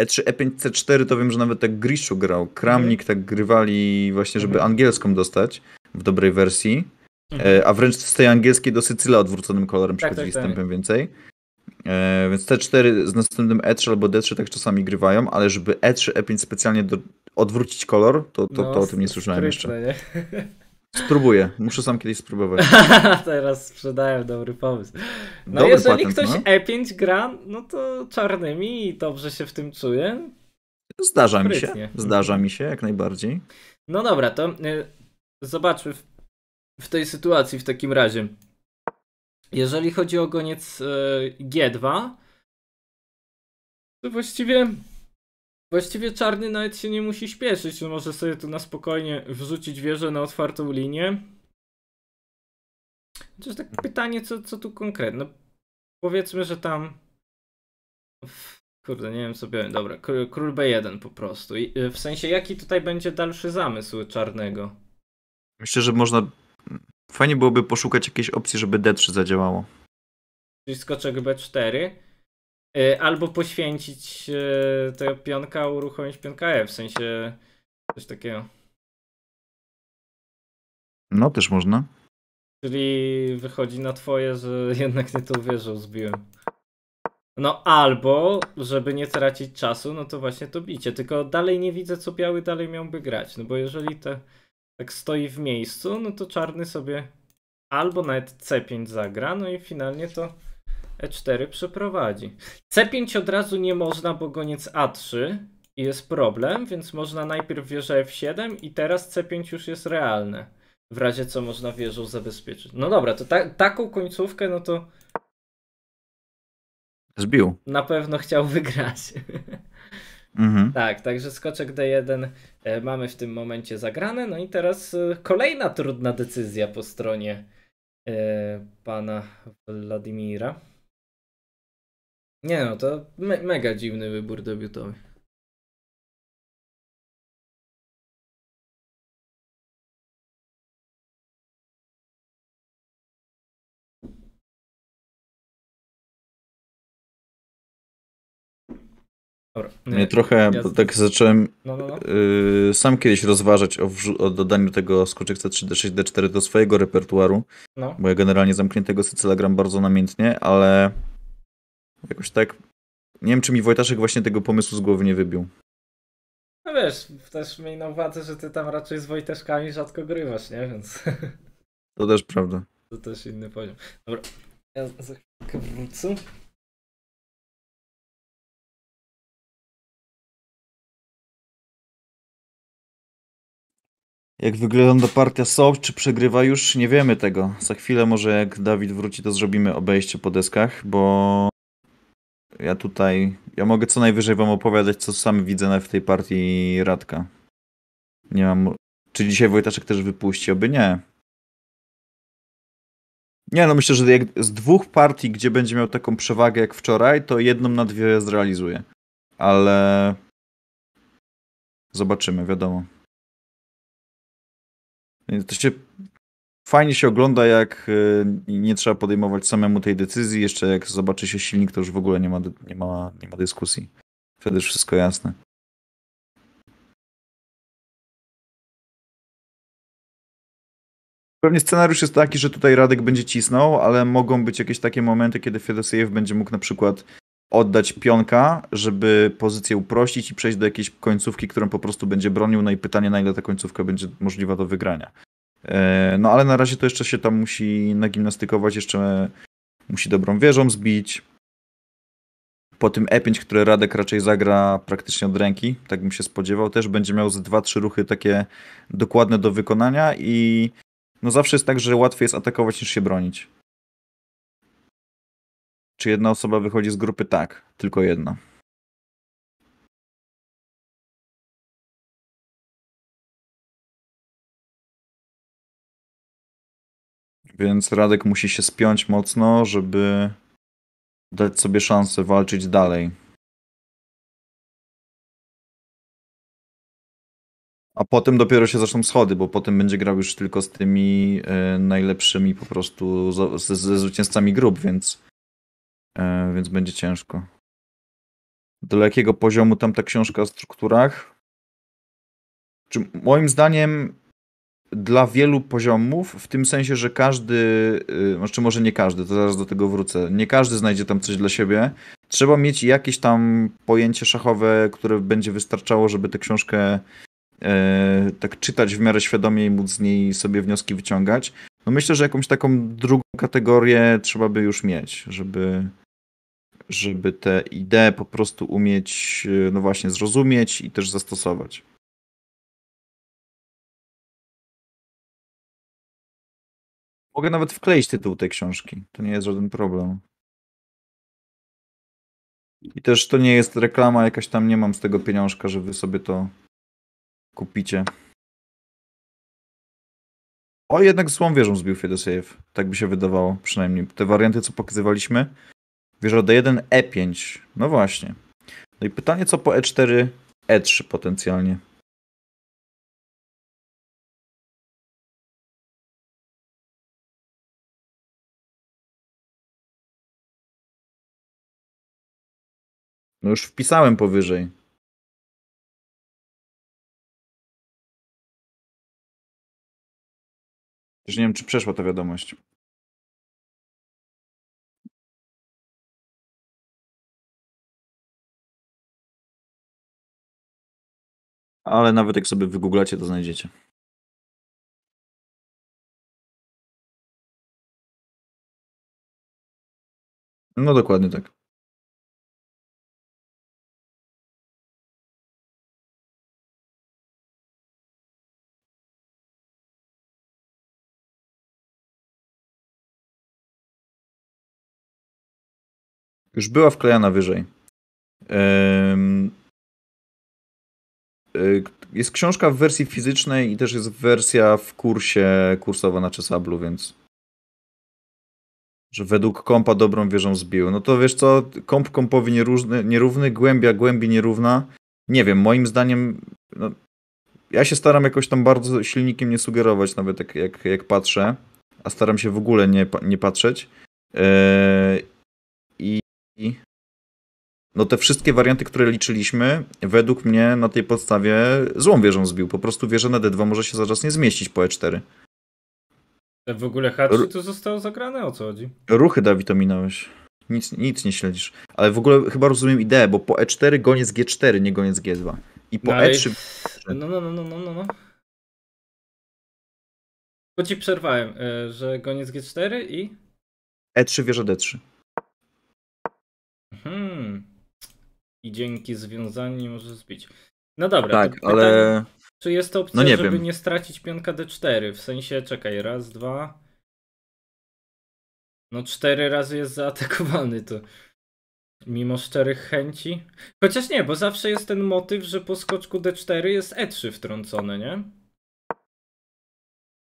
E3, E5, C4 to wiem, że nawet tak Griszu grał. Kramnik mhm. tak grywali właśnie, żeby mhm. angielską dostać w dobrej wersji. Mhm. E, a wręcz z tej angielskiej do Sycyla odwróconym kolorem tak, przychodzili tak, tak. więcej. E, więc te cztery z następnym E3 albo D3 tak czasami grywają, ale żeby E3, E5 specjalnie do, odwrócić kolor, to, to, no, to o tym nie słyszałem jeszcze. Nie? Spróbuję, muszę sam kiedyś spróbować. Teraz sprzedałem dobry pomysł. No dobry jeżeli patent, ktoś no. E5 gra, no to czarnymi i dobrze się w tym czuje. Zdarza Sprytnie. mi się, zdarza mi się jak najbardziej. No dobra, to y, zobaczmy w, w tej sytuacji w takim razie. Jeżeli chodzi o goniec e, G2, to właściwie Właściwie czarny nawet się nie musi śpieszyć, no, może sobie tu na spokojnie wrzucić wieżę na otwartą linię. Chociaż tak pytanie, co, co tu konkretne? powiedzmy, że tam... Kurde, nie wiem co biorę. Dobra, król B1 po prostu. I, e, w sensie, jaki tutaj będzie dalszy zamysł czarnego? Myślę, że można Fajnie byłoby poszukać jakiejś opcji, żeby D3 zadziałało. Czyli skoczek B4. Y, albo poświęcić y, tego pionka, uruchomić pionka E, w sensie coś takiego. No, też można. Czyli wychodzi na twoje, że jednak nie tą wieżą zbiłem. No albo, żeby nie tracić czasu, no to właśnie to bicie. Tylko dalej nie widzę, co biały dalej miałby grać. No bo jeżeli te tak stoi w miejscu, no to czarny sobie albo nawet C5 zagra, no i finalnie to E4 przeprowadzi. C5 od razu nie można, bo goniec A3 i jest problem, więc można najpierw wieżę F7 i teraz C5 już jest realne. W razie co można wieżą zabezpieczyć. No dobra, to ta taką końcówkę, no to... Zbił. Na pewno chciał wygrać. Mhm. Tak, także skoczek D1 e, mamy w tym momencie zagrane. No i teraz e, kolejna trudna decyzja po stronie e, pana Wladimira. Nie no, to me mega dziwny wybór debiutowy. Dobra. Nie, e, trochę ja... tak zacząłem no, no, no. Y, sam kiedyś rozważać o, o dodaniu tego skoczykca 3D6D4 do swojego repertuaru, no. bo ja generalnie zamkniętego Sycyla gram bardzo namiętnie, ale jakoś tak nie wiem, czy mi Wojtaszek właśnie tego pomysłu z głowy nie wybił. No wiesz, też miej na uwadze, że ty tam raczej z Wojtaszkami rzadko grywasz, nie? Więc... To też prawda. To też inny poziom. Dobra, ja za chwilkę wrócę. jak wygląda partia Sob, czy przegrywa już, nie wiemy tego. Za chwilę może jak Dawid wróci, to zrobimy obejście po deskach, bo ja tutaj, ja mogę co najwyżej wam opowiadać, co sam widzę w tej partii Radka. Nie mam, czy dzisiaj Wojtaszek też wypuści, oby nie. Nie, no myślę, że jak z dwóch partii, gdzie będzie miał taką przewagę jak wczoraj, to jedną na dwie zrealizuje. Ale zobaczymy, wiadomo. To się fajnie się ogląda, jak y, nie trzeba podejmować samemu tej decyzji. Jeszcze jak zobaczy się silnik, to już w ogóle nie ma, nie ma, nie ma dyskusji. Wtedy już wszystko jasne. Pewnie scenariusz jest taki, że tutaj Radek będzie cisnął, ale mogą być jakieś takie momenty, kiedy Fedosejew będzie mógł na przykład oddać pionka, żeby pozycję uprościć i przejść do jakiejś końcówki, którą po prostu będzie bronił, no i pytanie, na ile ta końcówka będzie możliwa do wygrania. E, no ale na razie to jeszcze się tam musi nagimnastykować, jeszcze musi dobrą wieżą zbić. Po tym E5, które Radek raczej zagra praktycznie od ręki, tak bym się spodziewał, też będzie miał z 2-3 ruchy takie dokładne do wykonania i no zawsze jest tak, że łatwiej jest atakować niż się bronić. Czy jedna osoba wychodzi z grupy? Tak, tylko jedna. Więc Radek musi się spiąć mocno, żeby dać sobie szansę walczyć dalej. A potem dopiero się zaczną schody, bo potem będzie grał już tylko z tymi y, najlepszymi po prostu, ze, ze zwycięzcami grup, więc E, więc będzie ciężko. Do jakiego poziomu tam ta książka o strukturach? Czy moim zdaniem dla wielu poziomów, w tym sensie, że każdy, y, znaczy może nie każdy, to zaraz do tego wrócę, nie każdy znajdzie tam coś dla siebie. Trzeba mieć jakieś tam pojęcie szachowe, które będzie wystarczało, żeby tę książkę e, tak czytać w miarę świadomie i móc z niej sobie wnioski wyciągać. No myślę, że jakąś taką drugą kategorię trzeba by już mieć, żeby żeby te idee po prostu umieć, e, no właśnie, zrozumieć i też zastosować. Mogę nawet wkleić tytuł tej książki. To nie jest żaden problem. I też to nie jest reklama jakaś tam, nie mam z tego pieniążka, że wy sobie to kupicie. O, jednak złą wieżą zbił Fedosiev. Tak by się wydawało, przynajmniej. Te warianty, co pokazywaliśmy, Wieża D1, E5. No właśnie. No i pytanie, co po E4, E3 potencjalnie. No już wpisałem powyżej. Już nie wiem, czy przeszła ta wiadomość. ale nawet jak sobie wygooglacie, to znajdziecie. No dokładnie tak. Już była wklejana wyżej. Y, jest książka w wersji fizycznej i też jest wersja w kursie kursowa na Czesablu, więc że według kompa dobrą wieżą zbił. No to wiesz co, komp kompowi nierówny, nierówny, głębia głębi nierówna. Nie wiem, moim zdaniem no, ja się staram jakoś tam bardzo silnikiem nie sugerować nawet jak, jak, jak patrzę, a staram się w ogóle nie, nie patrzeć. Yy, I no te wszystkie warianty, które liczyliśmy, według mnie na tej podstawie złą wieżą zbił. Po prostu wieża na D2 może się zaraz nie zmieścić po E4. E, w ogóle H3 to zostało zagrane, o co chodzi? Ruchy Dawid ominąłeś. Nic, nic nie śledzisz. Ale w ogóle chyba rozumiem ideę, bo po E4 goniec G4, nie goniec G2. I po no E3... I... E no, no, no, no, no, no, no. Bo ci przerwałem, e, że goniec G4 i... E3 wieża D3. Hmm i dzięki związaniu nie możesz zbić. No dobra, tak, pytanie, ale. Czy jest to opcja, no nie żeby wiem. nie stracić pionka D4? W sensie, czekaj, raz, dwa. No, cztery razy jest zaatakowany to. Mimo szczerych chęci. Chociaż nie, bo zawsze jest ten motyw, że po skoczku D4 jest E3 wtrącone, nie?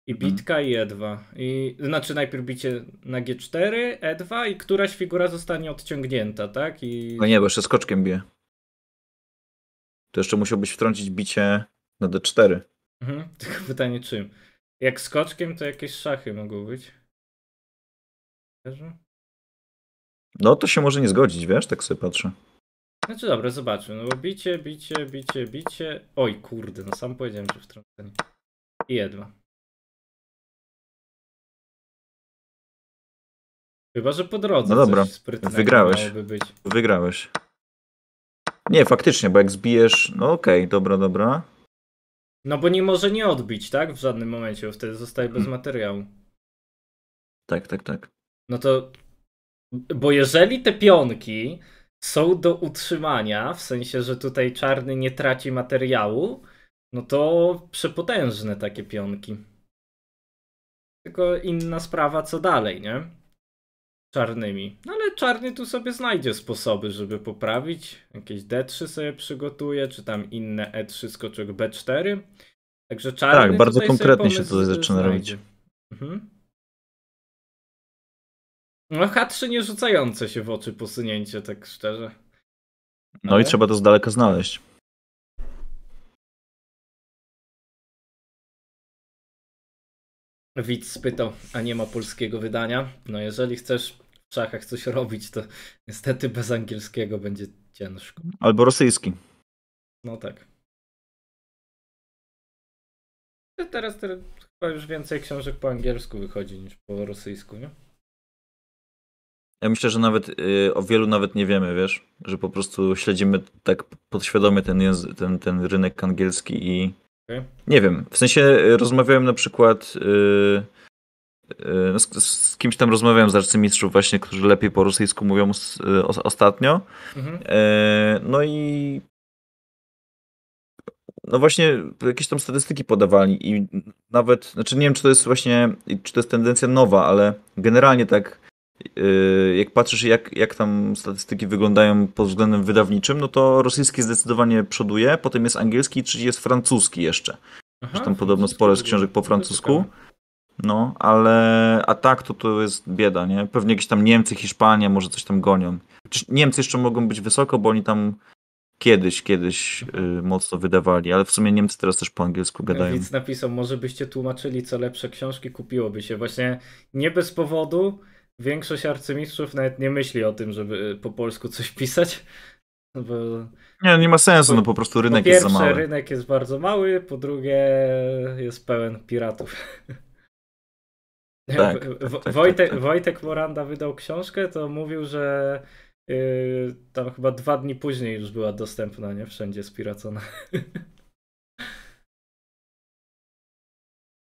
I mhm. bitka i E2. I, znaczy najpierw bicie na G4, E2 i któraś figura zostanie odciągnięta, tak? I... No nie, bo jeszcze skoczkiem bije. To jeszcze musiałbyś wtrącić bicie na D4. Mhm, tylko pytanie czym? Jak skoczkiem, to jakieś szachy mogą być. No to się może nie zgodzić, wiesz, tak sobie patrzę. Znaczy dobra, zobaczmy, no bo bicie, bicie, bicie, bicie. Oj kurde, no sam powiedziałem, że wtrącenie. I jedwa. Chyba, że po drodze. No dobra, wygrałeś. Wygrałeś. Nie, faktycznie, bo jak zbijesz. No okej, okay, dobra, dobra. No bo nie może nie odbić, tak? W żadnym momencie, bo wtedy zostaje bez mm. materiału. Tak, tak, tak. No to. Bo jeżeli te pionki są do utrzymania, w sensie, że tutaj czarny nie traci materiału, no to przepotężne takie pionki. Tylko inna sprawa, co dalej, nie? czarnymi. No ale czarny tu sobie znajdzie sposoby, żeby poprawić. Jakieś D3 sobie przygotuje, czy tam inne E3 skoczek B4. Także czarny. Tak, bardzo konkretnie się tutaj zaczyna robić. Mhm. No H3 nie rzucające się w oczy posunięcie, tak szczerze. Ale... No i trzeba to z daleka znaleźć. Widz spytał, a nie ma polskiego wydania. No jeżeli chcesz w szachach coś robić, to niestety bez angielskiego będzie ciężko. Albo rosyjski. No tak. Teraz, teraz chyba już więcej książek po angielsku wychodzi niż po rosyjsku, nie? Ja myślę, że nawet y, o wielu nawet nie wiemy, wiesz, że po prostu śledzimy tak podświadomie ten, ten, ten rynek angielski i nie wiem, w sensie y, rozmawiałem na przykład yy, yy, z, z, kimś tam rozmawiałem z arcymistrzów właśnie, którzy lepiej po rosyjsku mówią z, y, o, ostatnio. Mhm. Yy, no i no właśnie jakieś tam statystyki podawali i nawet, znaczy nie wiem, czy to jest właśnie, czy to jest tendencja nowa, ale generalnie tak Yy, jak patrzysz, jak, jak tam statystyki wyglądają pod względem wydawniczym, no to rosyjski zdecydowanie przoduje, potem jest angielski i trzeci jest francuski jeszcze. Aha, tam podobno sporo jest książek po francusku. No, ale a tak to to jest bieda, nie? Pewnie jakieś tam Niemcy, Hiszpania może coś tam gonią. Niemcy jeszcze mogą być wysoko, bo oni tam kiedyś, kiedyś y, mocno wydawali, ale w sumie Niemcy teraz też po angielsku gadają. Nic napisał, może byście tłumaczyli, co lepsze książki kupiłoby się. Właśnie nie bez powodu większość arcymistrzów nawet nie myśli o tym, żeby y, po polsku coś pisać. No bo... Nie, nie ma sensu, no po prostu rynek po pierwsze, jest za mały. rynek jest bardzo mały, po drugie jest pełen piratów. Tak, tak, tak, Wojtek, tak. Wojtek Moranda wydał książkę, to mówił, że yy, tam chyba dwa dni później już była dostępna, nie? Wszędzie spiracona.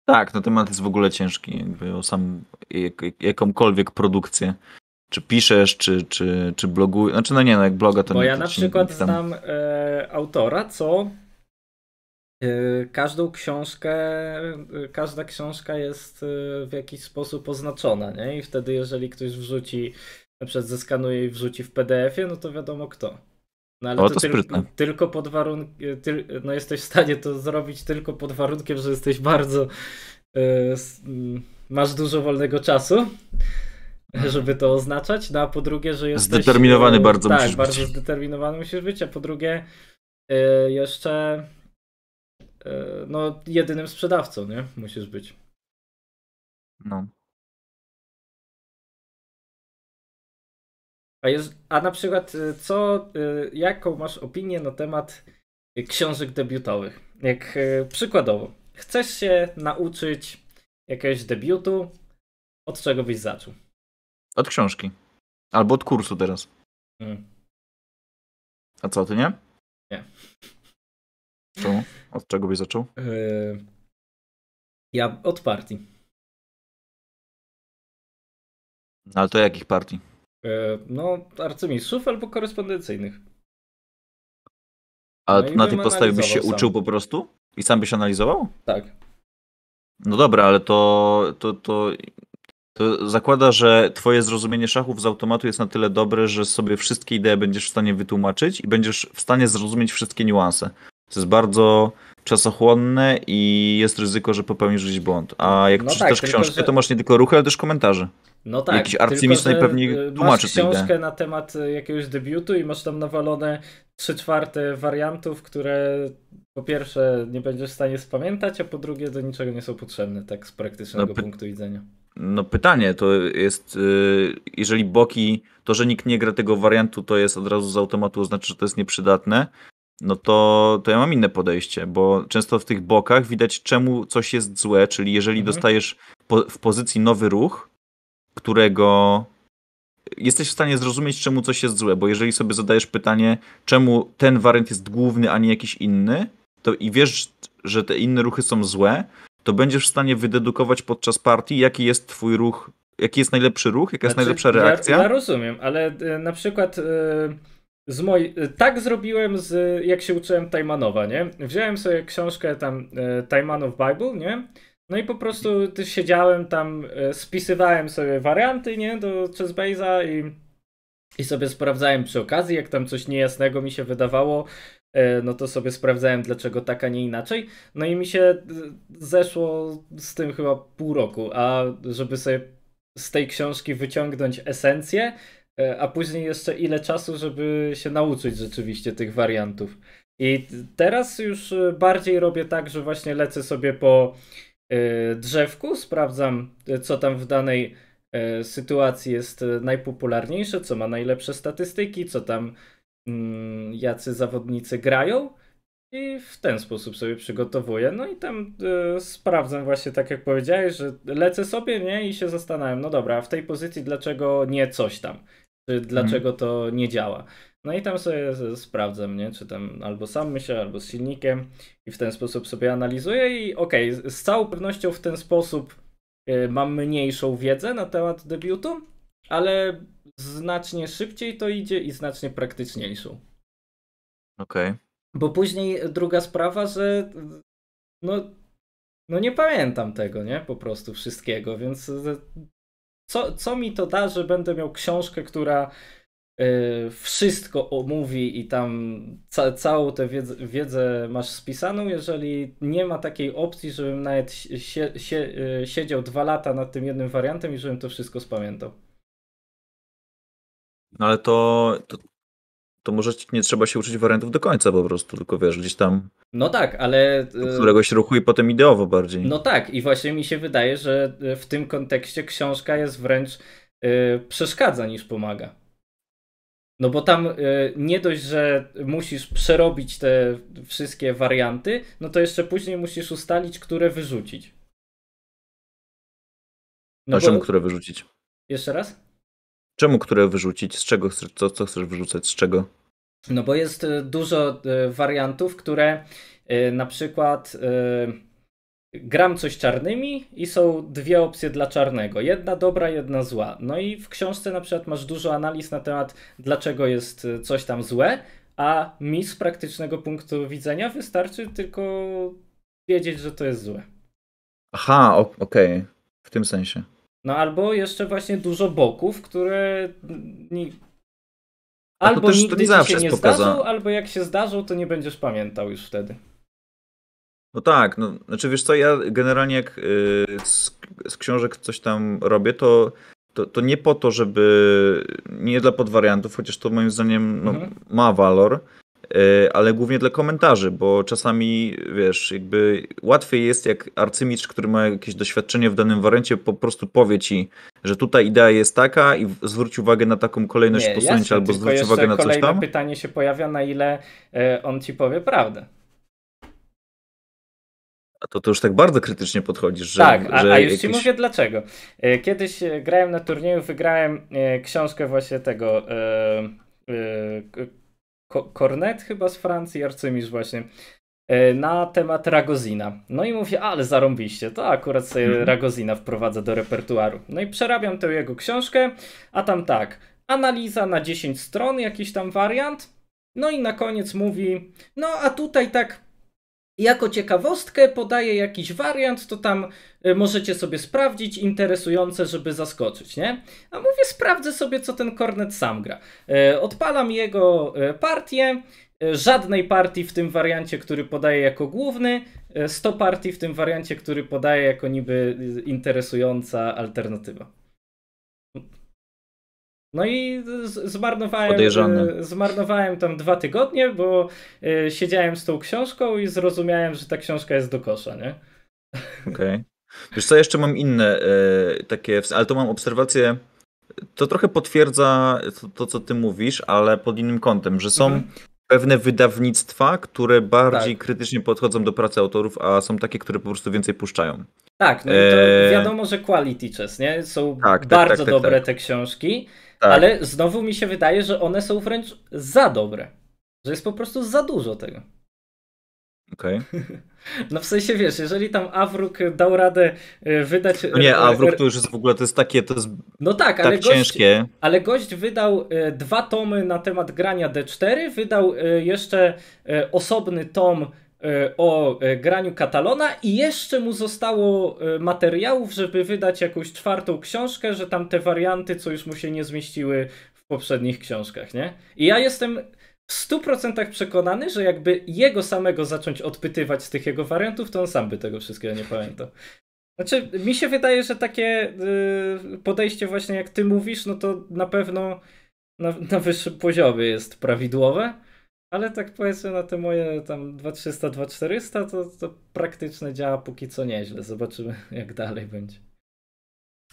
Tak, no temat jest w ogóle ciężki, jakby o sam jak, jakąkolwiek produkcję. Czy piszesz, czy, czy, czy blogujesz. Znaczy, no nie, no jak bloga to Bo nie. Bo ja na przykład tam... znam e, autora, co e, każdą książkę, e, każda książka jest e, w jakiś sposób oznaczona, nie? I wtedy, jeżeli ktoś wrzuci, na przykład zeskanuje i wrzuci w PDF-ie, no to wiadomo kto. No ale o, to, to tylko, tylko pod warunkiem, ty, no jesteś w stanie to zrobić tylko pod warunkiem, że jesteś bardzo, e, masz dużo wolnego czasu, żeby to oznaczać, no a po drugie, że jesteś... Zdeterminowany e, bardzo tak, musisz bardzo być. zdeterminowany musisz być, a po drugie e, jeszcze no jedynym sprzedawcą, nie? Musisz być. No. A, a na przykład, y, co, y, jaką masz opinię na temat y, książek debiutowych? Jak przykładowo, chcesz się nauczyć jakiegoś debiutu, od czego byś zaczął? Od książki. Albo od kursu teraz. Hmm. A co, ty nie? Nie. Czemu? Od czego byś zaczął? Ja od partii. No, ale to jakich partii? E, no, arcymistrzów albo korespondencyjnych. Ale no na tej podstawie byś się sam. uczył po prostu? I sam byś analizował? Tak. No dobra, ale to, to, to, to zakłada, że twoje zrozumienie szachów z automatu jest na tyle dobre, że sobie wszystkie idee będziesz w stanie wytłumaczyć i będziesz w stanie zrozumieć wszystkie niuanse. To jest bardzo czasochłonne i jest ryzyko, że popełnisz gdzieś błąd. A jak no przeczytasz tak, książkę, że... to masz nie tylko ruchy, ale też komentarze. No tak. Jakiś arcymistrz najpewniej tłumaczy książkę na temat e, jakiegoś debiutu i masz tam nawalone trzy czwarte wariantów, które po pierwsze nie będziesz w stanie spamiętać, a po drugie do niczego nie są potrzebne, tak z praktycznego no, punktu widzenia. No pytanie to jest, y, jeżeli Boki, to że nikt nie gra tego wariantu, to jest od razu z automatu oznacza, że to jest nieprzydatne, no to, to ja mam inne podejście, bo często w tych bokach widać, czemu coś jest złe, czyli jeżeli mhm. dostajesz po, w pozycji nowy ruch, którego jesteś w stanie zrozumieć, czemu coś jest złe, bo jeżeli sobie zadajesz pytanie, czemu ten wariant jest główny, a nie jakiś inny, to i wiesz, że te inne ruchy są złe, to będziesz w stanie wydedukować podczas partii, jaki jest twój ruch, jaki jest najlepszy ruch, jaka znaczy, jest najlepsza reakcja. Ja, ja rozumiem, ale e, na przykład... E, z moj... Tak zrobiłem, z... jak się uczyłem Tajmanowa, nie? Wziąłem sobie książkę tam e, Tajman of Bible, nie? No i po prostu siedziałem tam, e, spisywałem sobie warianty, nie? Do Chessbase'a i, i sobie sprawdzałem przy okazji, jak tam coś niejasnego mi się wydawało, e, no to sobie sprawdzałem, dlaczego tak, a nie inaczej. No i mi się zeszło z tym chyba pół roku, a żeby sobie z tej książki wyciągnąć esencję, E, a później jeszcze ile czasu, żeby się nauczyć rzeczywiście tych wariantów. I teraz już e, bardziej robię tak, że właśnie lecę sobie po e, drzewku, sprawdzam, co tam w danej sytuacji jest najpopularniejsze, co ma najlepsze statystyki, co tam mm, jacy zawodnicy grają. I w ten sposób sobie przygotowuję. No i tam y, sprawdzam właśnie tak jak powiedziałeś, że lecę sobie, nie? I się zastanawiam, no dobra, w tej pozycji dlaczego nie coś tam? czy dlaczego mhm. to nie działa. No i tam sobie sprawdzam, nie? czy tam albo sam myślę, albo z silnikiem i w ten sposób sobie analizuję i okej, okay, z całą pewnością w ten sposób y, mam mniejszą wiedzę na temat debiutu, ale znacznie szybciej to idzie i znacznie praktyczniejszą. Okej. Okay. Bo później druga sprawa, że no, no nie pamiętam tego, nie? Po prostu wszystkiego, więc co, co mi to da, że będę miał książkę, która y, wszystko omówi i tam ca całą tę wiedzę, wiedzę, masz spisaną, jeżeli nie ma takiej opcji, żebym nawet y, siedział dwa lata nad tym jednym wariantem i żebym to wszystko spamiętał. No ale to, to, to może nie trzeba się uczyć wariantów do końca po prostu, tylko wiesz, gdzieś tam. No tak, ale. Y, któregoś ruchu i potem ideowo bardziej. No tak, i właśnie mi się wydaje, że y, w tym kontekście książka jest wręcz yy, przeszkadza niż pomaga. No bo tam yy, nie dość, że musisz przerobić te wszystkie warianty, no to jeszcze później musisz ustalić, które wyrzucić. No A które wyrzucić? Jeszcze raz? Czemu które wyrzucić? Z czego chcesz, co, co chcesz wyrzucać? Z czego? No bo jest e, dużo e, wariantów, które e, na przykład gram coś czarnymi i są dwie opcje dla czarnego. Jedna dobra, jedna zła. No i w książce na przykład masz dużo analiz na temat, dlaczego jest coś tam złe, a mi z praktycznego punktu widzenia wystarczy tylko wiedzieć, że to jest złe. Aha, okej. Okay. W tym sensie. No albo jeszcze właśnie dużo boków, które albo też, nigdy nie ci się nie zdarzą, albo jak się zdarzą, to nie będziesz pamiętał już wtedy. No tak, no, znaczy wiesz co, ja generalnie jak yy, z, z, książek coś tam robię, to, to, to, nie po to, żeby, nie dla podwariantów, chociaż to moim zdaniem no, mhm. ma walor, E, ale głównie dla komentarzy, bo czasami, wiesz, jakby łatwiej jest, jak arcymistrz, który ma jakieś doświadczenie w danym warencie, po prostu powie ci, że tutaj idea jest taka i zwróć uwagę na taką kolejność posunięć, albo zwróć uwagę na coś tam. pytanie się pojawia, na ile e, on ci powie prawdę. A to, to już tak bardzo krytycznie podchodzisz, że. Tak, a, że a już jakiś... ci mówię dlaczego. E, kiedyś grałem na turnieju, wygrałem książkę właśnie tego Cornet chyba z Francji, arcymistrz właśnie, e, na temat Ragozina. No i mówię, ale zarąbiście, to akurat sobie mhm. Ragozina wprowadza do repertuaru. No i przerabiam tę jego książkę, a tam tak, analiza na 10 stron, jakiś tam wariant, no i na koniec mówi, no a tutaj tak jako ciekawostkę podaję jakiś wariant, to tam y, możecie sobie sprawdzić, interesujące, żeby zaskoczyć, nie? A mówię, sprawdzę sobie, co ten Kornet sam gra. Y, odpalam jego y, partię, żadnej partii w tym wariancie, który podaje jako główny, 100 partii w tym wariancie, który podaje jako niby interesująca alternatywa. No i zmarnowałem, e, zmarnowałem tam dwa tygodnie, bo e, siedziałem z tą książką i zrozumiałem, że ta książka jest do kosza, nie? Okej. Okay. Wiesz co, jeszcze mam inne e, takie, ale to mam obserwacje, to trochę potwierdza to, to co ty mówisz, ale pod innym kątem, że są mhm. pewne wydawnictwa, które bardziej tak. krytycznie podchodzą do pracy autorów, a są takie, które po prostu więcej puszczają. Tak, no i to wiadomo, że quality chess, nie? Są tak, tak bardzo tak, tak dobre tak. te książki tak. ale znowu mi się wydaje, że one są wręcz za dobre. Że jest po prostu za dużo tego. Okej. Okay. No w sensie wiesz, jeżeli tam Awruk dał radę e, wydać. No nie, e, Awruk e, to już jest w ogóle to jest takie, to jest. No tak, tak ale ciężkie. Gość, ale gość wydał dwa tomy na temat grania D4, wydał jeszcze osobny tom E, o e, graniu Katalona i jeszcze mu zostało e, materiałów, żeby wydać jakąś czwartą książkę, że tam te warianty, co już mu się nie zmieściły w poprzednich książkach, nie? I ja jestem w 100% przekonany, że jakby jego samego zacząć odpytywać z tych jego wariantów, to on sam by tego wszystkiego nie pamiętał. Znaczy, mi się wydaje, że takie y, podejście właśnie jak ty mówisz, no to na pewno na, na wyższym poziomie jest prawidłowe ale tak powiedzmy na te moje tam 2300, 2400 to, to praktycznie działa póki co nieźle. Zobaczymy jak dalej będzie.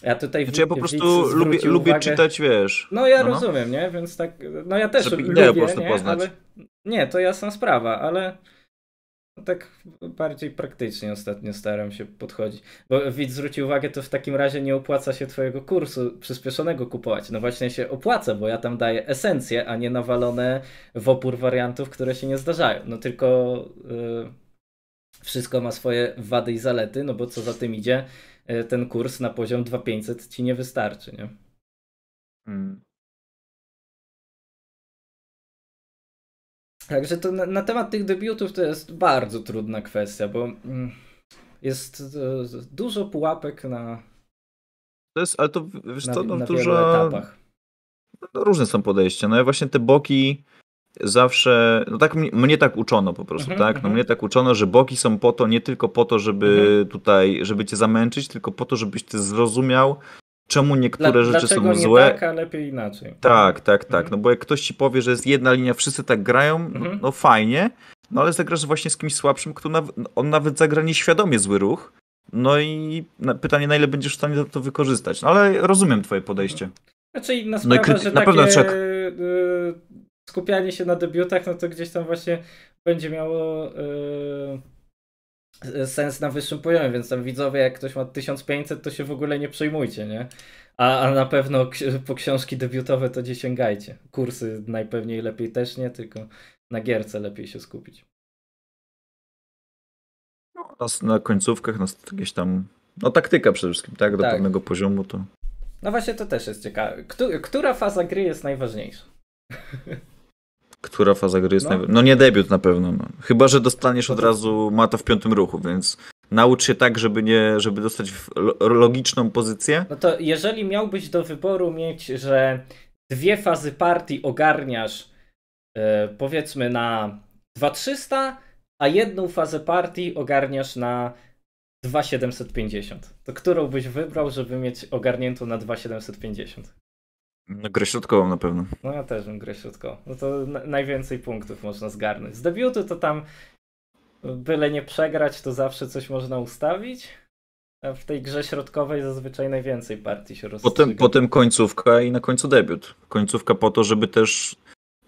Ja tutaj znaczy, w, ja po prostu lubię, lubię czytać, wiesz. No ja no, no, rozumiem, nie? Więc tak. No ja też Żeby, lubię, po prostu nie? poznać. Ale... Nie, to jasna sprawa, ale tak bardziej praktycznie ostatnio staram się podchodzić. Bo widz zwróci uwagę, to w takim razie nie opłaca się twojego kursu przyspieszonego kupować. No właśnie się opłaca, bo ja tam daję esencję, a nie nawalone w opór wariantów, które się nie zdarzają. No tylko yy, wszystko ma swoje wady i zalety, no bo co za tym idzie, yy, ten kurs na poziom 2500 ci nie wystarczy, nie? Hmm. Także to na, na, temat tych debiutów to jest bardzo trudna kwestia, bo mm, jest e, dużo pułapek na. To jest, ale to wiesz, na, no na dużo. No, no, różne są podejścia. No ja właśnie te boki zawsze, no tak mnie tak uczono po prostu, mhm, tak? No mhm. mnie tak uczono, że boki są po to, nie tylko po to, żeby mhm. tutaj, żeby cię zamęczyć, tylko po to, żebyś ty zrozumiał, czemu niektóre Dla, rzeczy są złe. Tak, a lepiej inaczej. Tak, tak, tak. Mhm. No bo jak ktoś ci powie, że jest jedna linia, wszyscy tak grają, no, mhm. no fajnie, no ale zagrasz właśnie z kimś słabszym, kto nawet, on nawet zagra nieświadomie zły ruch. No i pytanie, na ile będziesz w stanie to wykorzystać. No ale rozumiem twoje podejście. Znaczy inna sprawa, no i że na takie pewno y, y, skupianie się na debiutach, no to gdzieś tam właśnie będzie miało... Y, sens na wyższym poziomie, więc tam widzowie, jak ktoś ma 1500, to się w ogóle nie przejmujcie, nie? A, a na pewno po książki debiutowe to gdzie sięgajcie. Kursy najpewniej lepiej też nie, tylko na gierce lepiej się skupić. No, na końcówkach, na jakieś tam. No, taktyka przede wszystkim, tak? Do tak. pewnego poziomu to. No właśnie, to też jest ciekawe. Któ która faza gry jest najważniejsza? Która faza gry jest no. no nie debiut na pewno. No. Chyba, że dostaniesz no od razu mata w piątym ruchu, więc naucz się tak, żeby, nie, żeby dostać logiczną pozycję. No to jeżeli miałbyś do wyboru mieć, że dwie fazy partii ogarniasz yy, powiedzmy na 2300, a jedną fazę partii ogarniasz na 2750, to którą byś wybrał, żeby mieć ogarniętą na 2750? No, grę środkową na pewno. No ja też bym grę środkową. No to na- najwięcej punktów można zgarnąć. Z debiutu to tam byle nie przegrać, to zawsze coś można ustawić. A w tej grze środkowej zazwyczaj najwięcej partii się rozstrzyga. Potem, potem końcówka i na końcu debiut. Końcówka po to, żeby też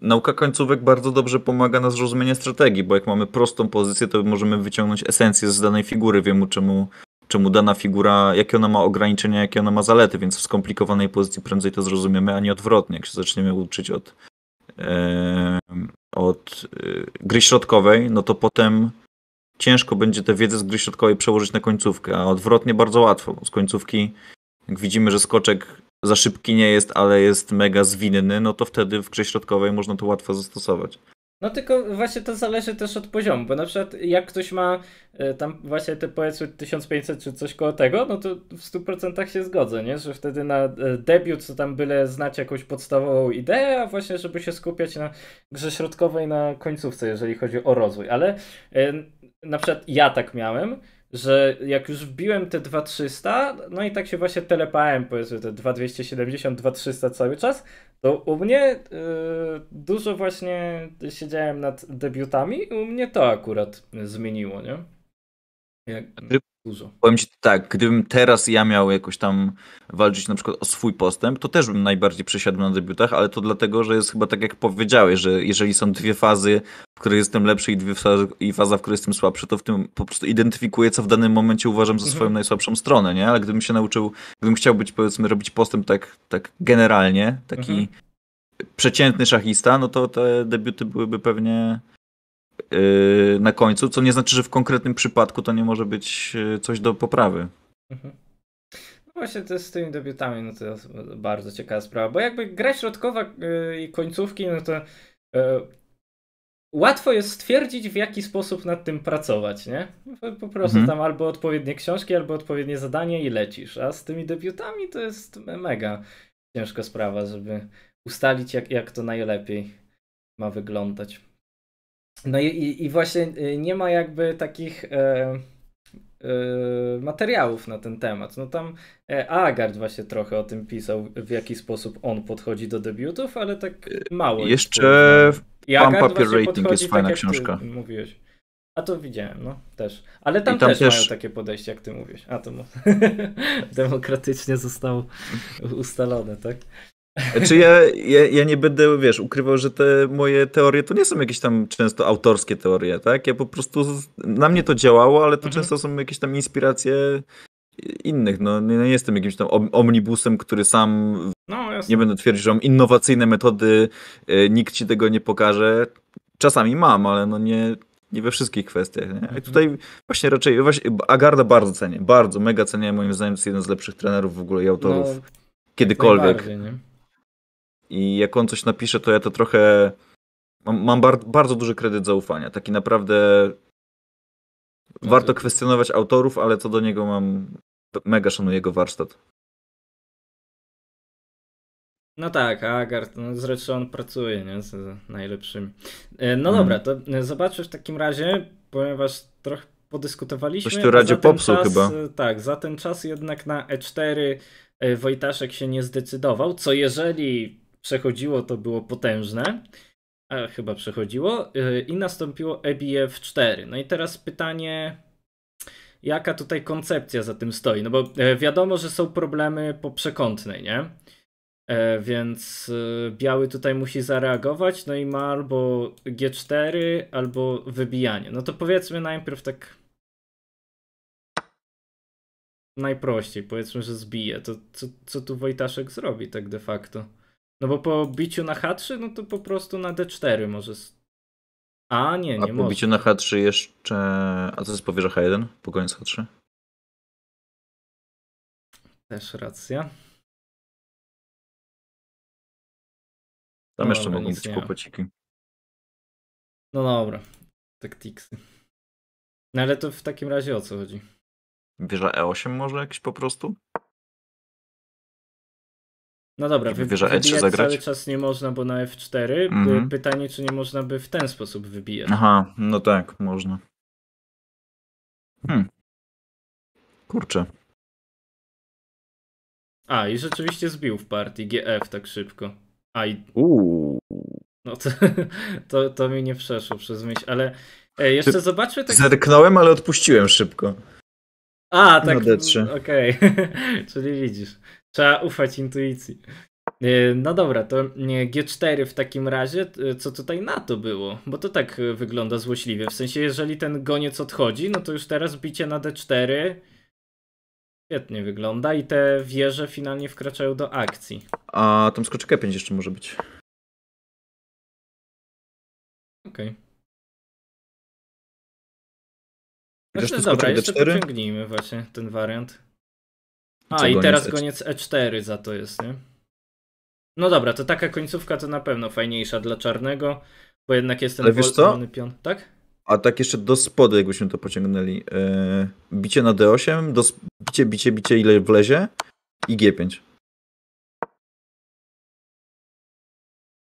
Nauka końcówek bardzo dobrze pomaga na zrozumienie strategii, bo jak mamy prostą pozycję, to możemy wyciągnąć esencję z danej figury. Wiemy, czemu czemu dana figura, jakie ona ma ograniczenia, jakie ona ma zalety, więc w skomplikowanej pozycji prędzej to zrozumiemy, a nie odwrotnie, jak się zaczniemy uczyć od, e, od gry środkowej, no to potem ciężko będzie tę wiedzę z gry środkowej przełożyć na końcówkę, a odwrotnie bardzo łatwo. Z końcówki, jak widzimy, że skoczek za szybki nie jest, ale jest mega zwinny, no to wtedy w grze środkowej można to łatwo zastosować. No tylko właśnie to zależy też od poziomu, bo na przykład jak ktoś ma e, tam właśnie te powiedzmy 1500 czy coś koło tego, no to w 100% się zgodzę, nie? Że wtedy na e, debiut to tam byle znać jakąś podstawową ideę, a właśnie żeby się skupiać na grze środkowej na końcówce, jeżeli chodzi o rozwój. Ale e, na przykład ja tak miałem, że jak już wbiłem te 2300, no i tak się właśnie telepałem, powiedzmy te 2270, 2300 cały czas, to u mnie yy, dużo właśnie siedziałem nad debiutami i u mnie to akurat zmieniło, nie? Jak... Dużo. Powiem ci tak, gdybym teraz ja miał jakoś tam walczyć na przykład o swój postęp, to też bym najbardziej przesiadł na debiutach, ale to dlatego, że jest chyba tak jak powiedziałeś, że jeżeli są dwie fazy, w której jestem lepszy i, dwie fazy, i faza, w której jestem słabszy, to w tym po prostu identyfikuję, co w danym momencie uważam za mhm. swoją mhm. najsłabszą stronę, nie? Ale gdybym się nauczył, gdybym chciał być powiedzmy robić postęp tak, tak generalnie, taki mhm. przeciętny szachista, no to te debiuty byłyby pewnie Yy, na końcu, co nie znaczy, że w konkretnym przypadku to nie może być yy, coś do poprawy. Mhm. No właśnie to z tymi debiutami, no to jest bardzo ciekawa sprawa, bo jakby gra środkowa yy, i końcówki, no to łatwo jest stwierdzić, w jaki sposób nad tym pracować, nie? Po prostu mhm. tam albo odpowiednie książki, albo odpowiednie zadanie i lecisz. A z tymi debiutami to jest mega ciężka sprawa, żeby ustalić, jak, jak to najlepiej ma wyglądać. No i, i, właśnie y, nie ma jakby takich e, e, materiałów na ten temat. No tam e, Agard właśnie trochę o tym pisał, w jaki sposób on podchodzi do debiutów, ale tak mało. Jeszcze Pan Papier Rating jest tak fajna książka. Mówiłeś. A to widziałem, no też. Ale tam, tam też, też, mają takie podejście, jak ty mówisz. A to demokratycznie zostało ustalone, tak? Czy ja, ja, ja nie będę, wiesz, ukrywał, że te moje teorie to nie są jakieś tam często autorskie teorie, tak? Ja po prostu, na mnie to działało, ale to mhm. często są jakieś tam inspiracje innych. No, nie, nie jestem jakimś tam omnibusem, który sam, no, nie będę twierdził, że mam innowacyjne metody, y, nikt ci tego nie pokaże. Czasami mam, ale no nie, nie we wszystkich kwestiach. Nie? I mhm. tutaj właśnie raczej, właśnie Agarda bardzo cenię, bardzo, mega cenię, moim zdaniem jest jeden z lepszych trenerów w ogóle i autorów. No kiedykolwiek. I jak on coś napisze, to ja to trochę. Mam, mam bar bardzo duży kredyt zaufania. Taki naprawdę. Warto kwestionować autorów, ale co do niego mam. Mega szanuję jego warsztat. No tak, Agard, no zresztą on pracuje nie? z najlepszymi. E, no mhm. dobra, to e, zobaczę w takim razie, ponieważ trochę podyskutowaliśmy. Coś tu Radzie popsuł czas, chyba. Tak, za ten czas jednak na E4 e, Wojtaszek się nie zdecydował, co jeżeli przechodziło, to było potężne. A, e, chyba przechodziło. E, I nastąpiło EBF 4. No i teraz pytanie, jaka tutaj koncepcja za tym stoi? No bo e, wiadomo, że są problemy po przekątnej, nie? Więc biały tutaj musi zareagować, no i ma albo G4, albo wybijanie. No to powiedzmy najpierw tak najprościej, powiedzmy, że zbije. To co, co tu Wojtaszek zrobi tak de facto? No bo po biciu na H3, no to po prostu na D4 może. A nie, nie A po biciu na H3 jeszcze. A co jest powieża H1 po koniec H3? Też racja. Tam no jeszcze mogą być kłopociki. No dobra, taktiksy. No ale to w takim razie o co chodzi? Wieża E8 może jakiś po prostu? No dobra, wy, e wybierze E3 zagrać. cały czas nie można, bo na F4. Mhm. Pytanie, czy nie można by w ten sposób wybijać. Aha, no tak, można. Hmm. Kurczę. A, i rzeczywiście zbił w partii GF tak szybko. A i... No to, to, to mi nie przeszło przez myśl, ale e, jeszcze Ty... zobaczmy... Tak... Zerknąłem, ale odpuściłem szybko. A, tak, mm, okej, okay. czyli widzisz. Trzeba ufać intuicji. E, no dobra, to e, G4 w takim razie, e, co tutaj na to było? Bo to tak wygląda złośliwie. W sensie, jeżeli ten goniec odchodzi, no to już teraz bicie na D4 świetnie wygląda i te wieże finalnie wkraczają do akcji. A tam skoczek E5 jeszcze może być. Okej. Okay. Znaczy, dobra, jeszcze pociągnijmy właśnie ten wariant. A, i teraz koniec E4 za to jest, nie? No dobra, to taka końcówka to na pewno fajniejsza dla czarnego, bo jednak jestem ten wiesz co? pion, tak? A tak jeszcze do spodu, jakbyśmy to pociągnęli. Yy, bicie na D8, do bicie, bicie, bicie ile wlezie i G5.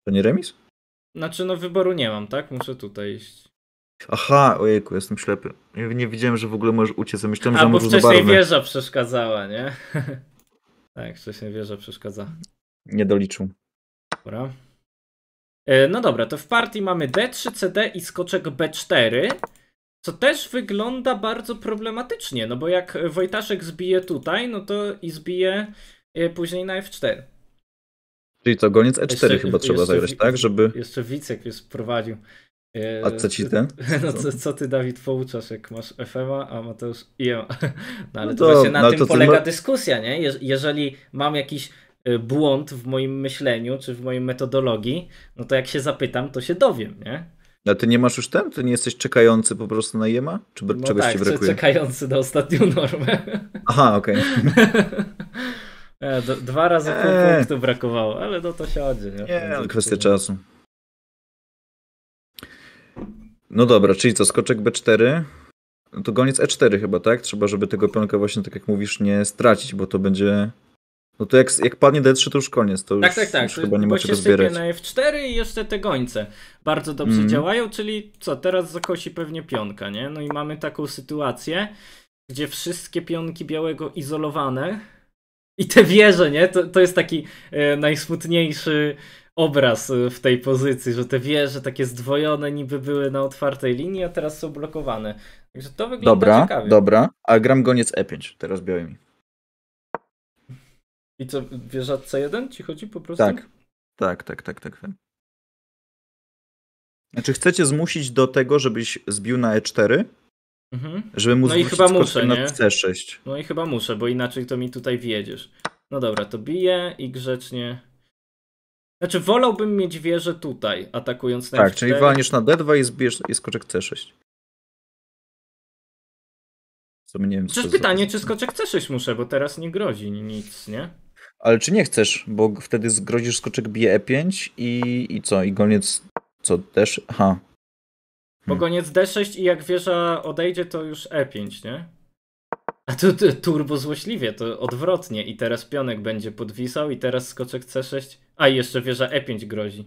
To nie remis? Znaczy, no wyboru nie mam, tak? Muszę tutaj iść. Aha, ojejku, jestem ślepy. Nie widziałem, że w ogóle możesz uciec, myślałem, że A, bo wcześniej wieża przeszkadzała, nie? tak, wcześniej wieża przeszkadza. Nie doliczył. Dobra. E, no dobra, to w partii mamy D3, CD i skoczek B4, co też wygląda bardzo problematycznie, no bo jak Wojtaszek zbije tutaj, no to i zbije e, później na F4. Czyli to goniec E4 jeszcze, chyba trzeba jeszcze, zagrać, tak? Żeby... Jeszcze Wicek już prowadził. Eee, a co ci ten? No co, co ty, Dawid, pouczasz, jak masz FMA, e a ma Mateusz IMA? No, no ale no to, to właśnie na no, tym to, polega dyskusja, nie? Je jeżeli mam jakiś e, błąd w moim myśleniu, czy w mojej metodologii, no to jak się zapytam, to się dowiem, nie? A ty nie masz już ten? Ty nie jesteś czekający po prostu na jema? Czy no czegoś tak, ci brakuje? czekający na ostatnią normę. Aha, okej. Okay. E, dwa razy eee. pół punktu brakowało, ale no to się odzie, Nie, nie kwestia czasu. No dobra, czyli co, skoczek B4, no to goniec E4 chyba, tak? Trzeba, żeby tego pionka właśnie, tak jak mówisz, nie stracić, bo to będzie... No to jak, jak padnie D3, to już koniec, to tak, już, tak, tak. Już chyba nie ma czego zbierać. na F4 i jeszcze te gońce bardzo dobrze mm. działają, czyli co, teraz zakosi pewnie pionka, nie? No i mamy taką sytuację, gdzie wszystkie pionki białego izolowane i te wieże, nie? To, to jest taki e, najsmutniejszy obraz y, w tej pozycji, że te wieże takie zdwojone niby były na otwartej linii, a teraz są blokowane. Także to wygląda dobra, ciekawie. Dobra, a gram goniec E5, teraz białymi. I co, wieża C1 ci chodzi po prostu? Tak, tak, tak, tak, tak. Znaczy chcecie zmusić do tego, żebyś zbił na E4? Mhm. Żeby móc no i chyba muszę, na nie? C6. No i chyba muszę, bo inaczej to mi tutaj wjedziesz. No dobra, to biję i grzecznie znaczy, wolałbym mieć wieżę tutaj, atakując na Tak, F4. czyli walniesz na D2 i zbijesz i skoczek C6. Co mnie nie wiem. Przecież pytanie, za... czy skoczek C6 muszę, bo teraz nie grozi nic, nie? Ale czy nie chcesz, bo wtedy zgrozisz skoczek bije E5 i, i co? I goniec co? Też? H? Bo hmm. goniec D6 i jak wieża odejdzie, to już E5, nie? A tu, turbozłośliwie, turbo złośliwie, to odwrotnie. I teraz pionek będzie podwisał i teraz skoczek C6 a jeszcze wieża E5 grozi.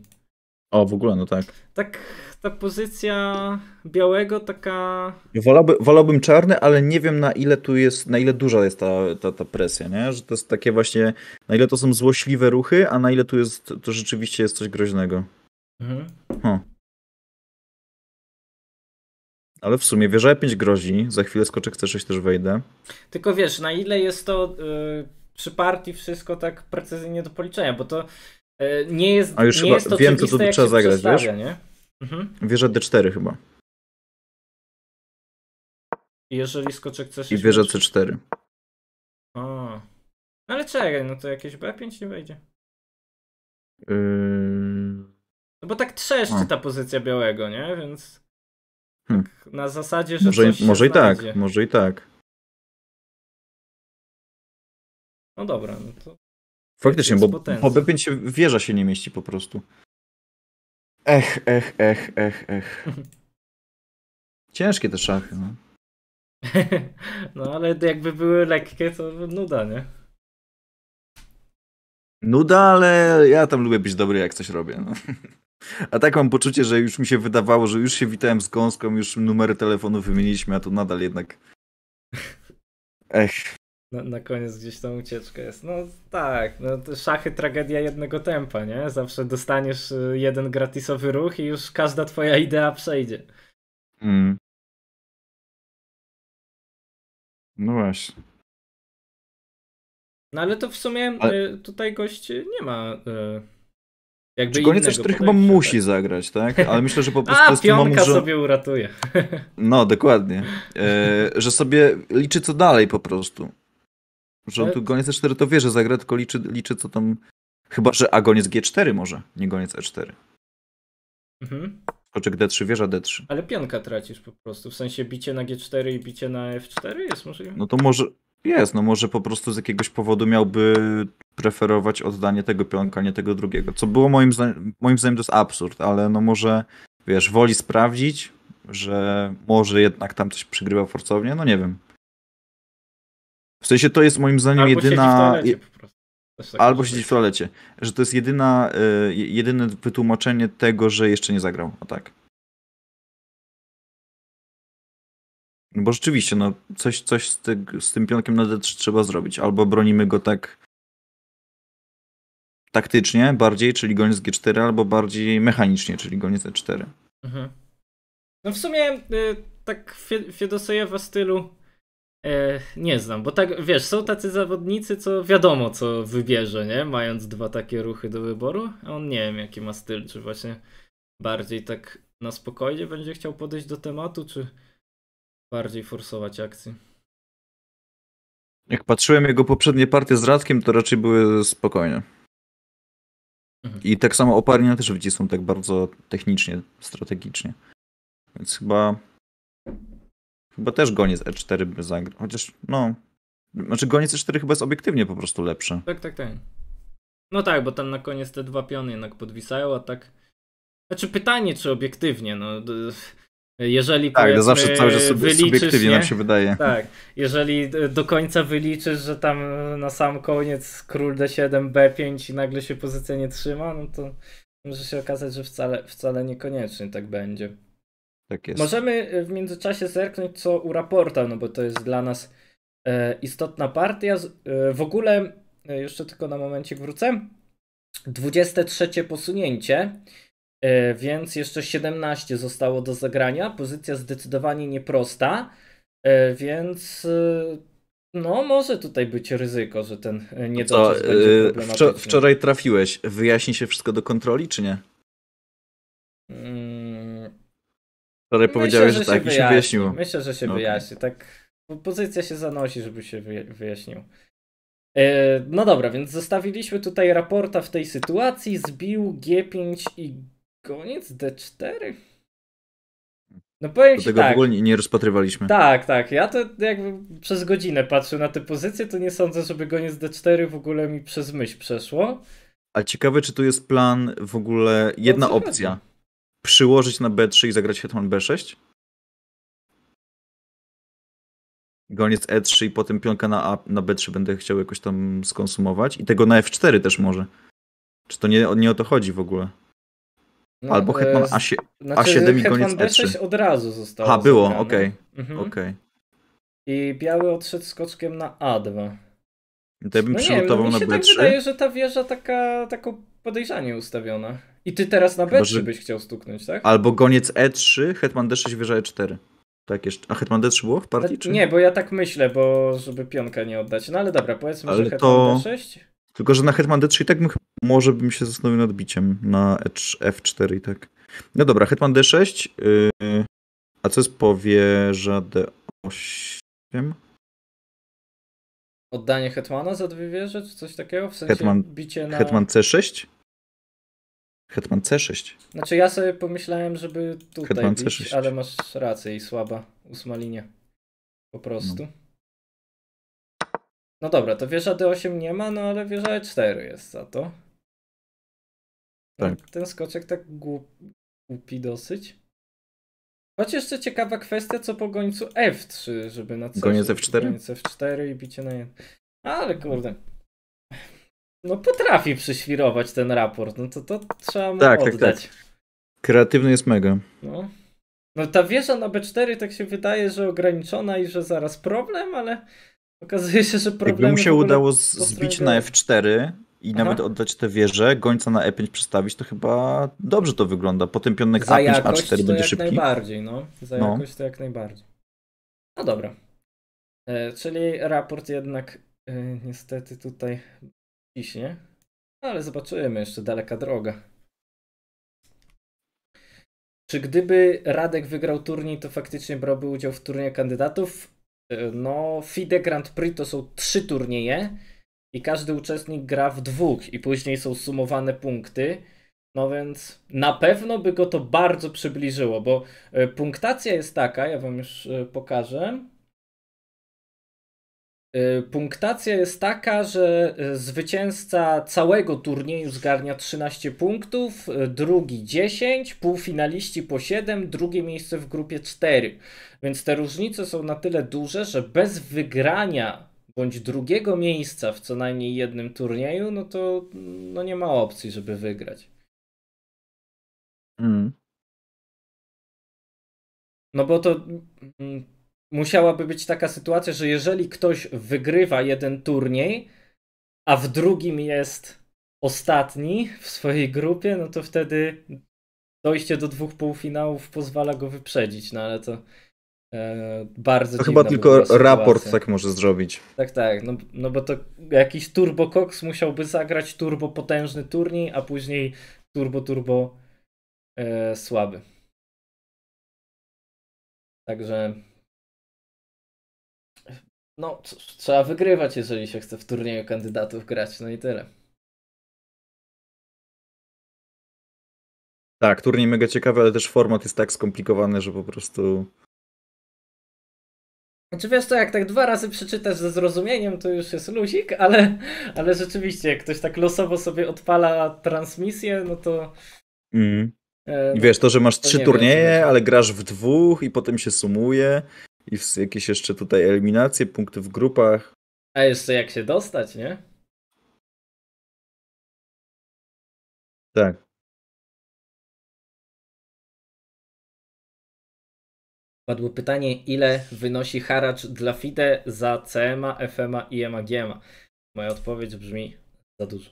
O, w ogóle, no tak. Tak, ta pozycja białego taka. Wolałby, wolałbym czarny, ale nie wiem na ile tu jest, na ile duża jest ta, ta, ta presja, nie? Że to jest takie właśnie, na ile to są złośliwe ruchy, a na ile tu jest, to rzeczywiście jest coś groźnego. Mhm. Huh. Ale w sumie wieża E5 grozi. Za chwilę skoczek C6 też wejdę. Tylko wiesz, na ile jest to yy, przy partii wszystko tak precyzyjnie do policzenia, bo to E, nie jest, A już nie jest to wiem, co tu trzeba zagrać, wiesz? Nie? Mhm. Wieża D4 chyba. Jeżeli skoczek C6... I wieża C4. O. No ale czekaj, no to jakieś B5 nie wejdzie. Yy... No bo tak trzeszczy ta pozycja białego, nie? Więc hmm. na zasadzie, że Może, może i tak, może i tak. No dobra, no to Faktycznie, bo po B5 się, wieża się nie mieści po prostu. Ech, ech, ech, ech, ech. Ciężkie te szachy, no. no ale jakby były lekkie, to nuda, nie? Nuda, ale ja tam lubię być dobry, jak coś robię. No. A tak mam poczucie, że już mi się wydawało, że już się witałem z gąską, już numery telefonu wymieniliśmy, a to nadal jednak. Ech na, na koniec gdzieś tą ucieczkę jest. No tak, no szachy tragedia jednego tempa, nie? Zawsze dostaniesz y, jeden gratisowy ruch i już każda twoja idea przejdzie. Mm. No właśnie. No ale to w sumie y, ale... tutaj gość nie ma y, jakby Czy koniec który chyba musi tak? zagrać, tak? Ale myślę, że po prostu A, jest pionka że... sobie uratuje. no, dokładnie. E, że sobie liczy co dalej po prostu. Że on tu goniec E4 to wie, że zagra, tylko liczy, liczy co tam. Chyba, że A goniec G4 może, nie goniec E4. Mhm. Skoczek D3, wieża D3. Ale pionka tracisz po prostu. W sensie bicie na G4 i bicie na F4 jest możliwe? No to może. Jest, no może po prostu z jakiegoś powodu miałby preferować oddanie tego pionka, nie tego drugiego. Co było moim zdaniem, moim zdaniem to jest absurd, ale no może, wiesz, woli sprawdzić, że może jednak tam coś przygrywa forcownie, no nie wiem. W sensie to jest moim zdaniem Albo jedyna. Tak siedzi Albo siedzieć w toalecie. Że to jest jedyna, y, jedyne wytłumaczenie tego, że jeszcze nie zagrał. O tak. No bo rzeczywiście, no, coś, coś z, ty, z tym pionkiem na D3 trzeba zrobić. Albo bronimy go tak taktycznie bardziej, czyli goniec G4, albo bardziej mechanicznie, czyli goniec E4. Mhm. No w sumie y, tak Fiedosejewa stylu E, nie znam, bo tak, wiesz, są tacy zawodnicy, co wiadomo, co wybierze, nie? Mając dwa takie ruchy do wyboru, a on nie wiem, jaki ma styl, czy właśnie bardziej tak na spokojnie będzie chciał podejść do tematu, czy bardziej forsować akcję. Jak patrzyłem jego poprzednie partie z Radkiem, to raczej były spokojne. Mhm. I tak samo oparnia też są tak bardzo technicznie, strategicznie. Więc chyba Chyba też goniec E4 by zagrał. Chociaż, no. Znaczy, goniec E4 chyba jest obiektywnie po prostu lepszy. Tak, tak, tak. No tak, bo tam na koniec te dwa piony jednak podwisają, a tak. Znaczy, pytanie, czy obiektywnie, no. Jeżeli tak, to zawsze cały czas sobie subiektywnie nam się wydaje. Tak, jeżeli do końca wyliczysz, że tam na sam koniec król d7, b5 i nagle się pozycja nie trzyma, no to może się okazać, że wcale, wcale niekoniecznie tak będzie. Tak jest. Możemy e, w międzyczasie zerknąć co u raporta, no bo to jest dla nas e, istotna partia. E, w ogóle, jeszcze tylko na momencie wrócę, 23 posunięcie, więc jeszcze 17 zostało do zagrania. Pozycja zdecydowanie nieprosta, więc no może tutaj być ryzyko, że ten nie Co, będzie Wczoraj trafiłeś. Wyjaśni się wszystko do kontroli, czy nie? Mm, Wczoraj no powiedziałeś, że, że tak i się wyjaśniło. Myślę, że się no, okay. wyjaśni. Tak, pozycja się zanosi, żeby się wyjaśnił. E, no dobra, więc zostawiliśmy tutaj raporta w tej sytuacji. Zbił G5 i koniec D4? No powiem Do tego tak. w ogóle nie rozpatrywaliśmy. Tak, tak. Ja to jakby przez godzinę patrzę na te pozycje, to nie sądzę, żeby koniec D4 w ogóle mi przez myśl przeszło. A ciekawe, czy tu jest plan w ogóle, jedna no, opcja. Chodzi? przyłożyć na B3 i zagrać hetman B6. Goniec E3 i potem pionka na, A, na B3 będę chciał jakoś tam skonsumować. I tego na F4 też może. Czy to nie, nie o to chodzi w ogóle? No, Albo Hetman A7, znaczy, A7 i koniec B3. B6 od razu zostało. A, było, okej. Okay. Mhm. okay. I biały odszedł skoczkiem na A2. To ja bym no przygotował nie, no, mi się na B3. tak wydaje, że ta wieża taka, taką podejrzanie ustawiona. I ty teraz na B3 że... byś chciał stuknąć, tak? Albo goniec E3, hetman D6, wieża E4. Tak jeszcze. A hetman D3 było w partii? E, czy... Nie, bo ja tak myślę, bo żeby pionka nie oddać. No ale dobra, powiedzmy, ale że hetman to... D6. Tylko, że na hetman D3 i tak bym, może bym się zastanowił nad biciem na e F4 i tak. No dobra, hetman D6. Yy... A co jest po wieża D8? Oddanie hetmana za dwie wieże, czy coś takiego? W sensie hetman, bicie na... Hetman C6? Hetman C6. Znaczy ja sobie pomyślałem, żeby tutaj Hetman C6. Bić, ale masz rację i słaba ósma linia. Po prostu. No. no dobra, to wieża D8 nie ma, no ale wieża E4 jest za to. Tak. Ten skoczek tak głupi dosyć. Choć jeszcze ciekawa kwestia, co po gońcu F3, żeby na C4. Goniec F4? Goniec F4 i bicie na 1. Ale kurde no potrafi przyświrować ten raport, no to, to trzeba mu tak, oddać. Tak, tak. Kreatywny jest mega. No. no ta wieża na B4 tak się wydaje, że ograniczona i że zaraz problem, ale okazuje się, że problem... Jakby mu się udało zbić na F4 i Aha. nawet oddać tę wieżę, gońca na E5 przestawić, to chyba dobrze to wygląda. Potem pionek Za A5, A4 będzie jak szybki. najbardziej, no. Za no. jakość to jak najbardziej. No dobra. E, czyli raport jednak e, niestety tutaj jakiś, nie? No, ale zobaczymy, jeszcze daleka droga. Czy gdyby Radek wygrał turniej, to faktycznie brałby udział w turnieju kandydatów? E, no, FIDE Grand Prix to są trzy turnieje i każdy uczestnik gra w dwóch i później są sumowane punkty. No więc na pewno by go to bardzo przybliżyło, bo e, punktacja jest taka, ja wam już e, pokażę. Y, punktacja jest taka, że y, zwycięzca całego turnieju zgarnia 13 punktów, y, drugi 10, półfinaliści po 7, drugie miejsce w grupie 4. Więc te różnice są na tyle duże, że bez wygrania bądź drugiego miejsca w co najmniej jednym turnieju, no to mm, no nie ma opcji, żeby wygrać. Mm. No bo to mm, musiałaby być taka sytuacja, że jeżeli ktoś wygrywa jeden turniej, a w drugim jest ostatni w swojej grupie, no to wtedy dojście do dwóch półfinałów pozwala go wyprzedzić, no ale to e, bardzo To chyba tylko raport tak może zrobić. Tak, tak, no, no bo to jakiś Turbo Cox musiałby zagrać turbo potężny turniej, a później turbo turbo e, słaby. Także no, trzeba wygrywać, jeżeli się chce w turnieju kandydatów grać, no i tyle. Tak, turniej mega ciekawy, ale też format jest tak skomplikowany, że po prostu... Znaczy wiesz to, jak tak dwa razy przeczytasz ze zrozumieniem, to już jest luzik, ale, ale rzeczywiście, jak ktoś tak losowo sobie odpala transmisję, no to... Mm. E, wiesz, to, że masz to trzy turnieje, wiem, ale grasz w dwóch i potem się sumuje i jakieś jeszcze tutaj eliminacje, punkty w grupach. A jeszcze jak się dostać, nie? Tak. Padło pytanie, ile wynosi haracz dla FIDE za CMA, FMA i EMAGMA? Moja odpowiedź brzmi za dużo.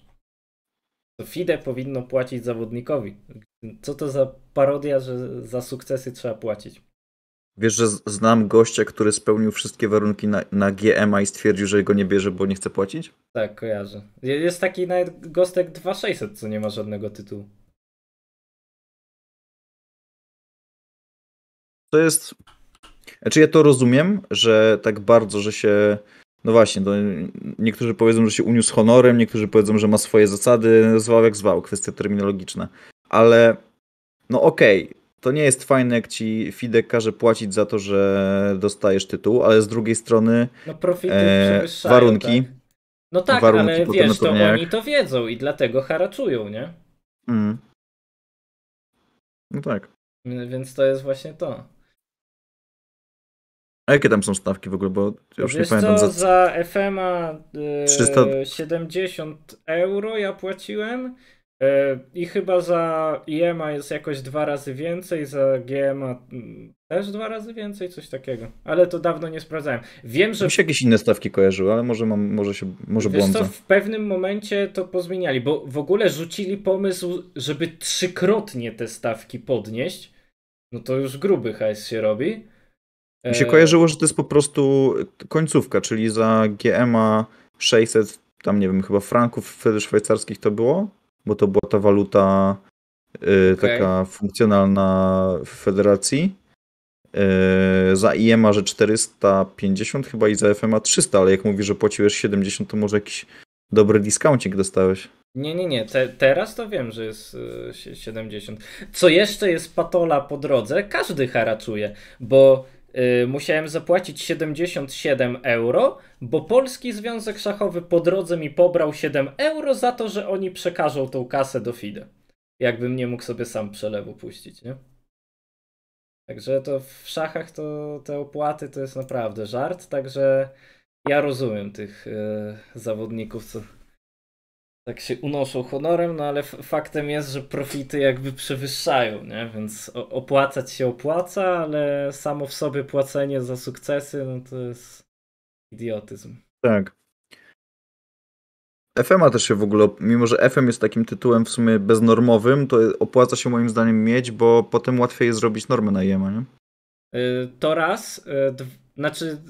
To FIDE powinno płacić zawodnikowi. Co to za parodia, że za sukcesy trzeba płacić? Wiesz, że znam gościa, który spełnił wszystkie warunki na, na GMA i stwierdził, że go nie bierze, bo nie chce płacić? Tak, kojarzę. Jest taki nawet Gostek 2600, co nie ma żadnego tytułu. To jest... Znaczy ja to rozumiem, że tak bardzo, że się... No właśnie, to niektórzy powiedzą, że się uniósł honorem, niektórzy powiedzą, że ma swoje zasady, zwał jak zwał, kwestie terminologiczne. Ale no okej, okay to nie jest fajne, jak ci Fidek każe płacić za to, że dostajesz tytuł, ale z drugiej strony no profity e, warunki. Tak. No tak, warunki ale wiesz, to oni to wiedzą i dlatego haraczują, nie? Mm. No tak. Więc to jest właśnie to. A jakie tam są stawki w ogóle, bo już wiesz nie pamiętam. Co, za, za FM-a 370 y, euro ja płaciłem. E, I chyba za IEMA jest jakoś dwa razy więcej, za GMA mm, też dwa razy więcej, coś takiego. Ale to dawno nie sprawdzałem. Wiem, że. Mi się jakieś inne stawki kojarzyły, ale może, mam, może się może Wiesz błądzę. Co, w pewnym momencie to pozmieniali, bo w ogóle rzucili pomysł, żeby trzykrotnie te stawki podnieść. No to już gruby hajs się robi. Mi e, się kojarzyło, że to jest po prostu końcówka, czyli za GMA 600, tam nie wiem, chyba franków wtedy szwajcarskich to było bo to była ta waluta y, okay. taka funkcjonalna w federacji. Y, za IEMA, że 450 chyba i za FMA 300, ale jak mówisz, że płaciłeś 70, to może jakiś dobry discounting dostałeś. Nie, nie, nie. Te, teraz to wiem, że jest y, 70. Co jeszcze jest patola po drodze? Każdy haraczuje, bo Y, musiałem zapłacić 77 euro, bo Polski Związek Szachowy po drodze mi pobrał 7 euro za to, że oni przekażą tą kasę do FIDE. Jakbym nie mógł sobie sam przelewu puścić, nie? Także to w szachach to te opłaty to jest naprawdę żart, także ja rozumiem tych yy, zawodników, co tak się unoszą honorem, no ale faktem jest, że profity jakby przewyższają, nie? więc opłacać się opłaca, ale samo w sobie płacenie za sukcesy no to jest idiotyzm. Tak. fm też się w ogóle, mimo że FM jest takim tytułem w sumie beznormowym, to opłaca się moim zdaniem mieć, bo potem łatwiej jest zrobić normę na jema, nie? Y, to raz, y, znaczy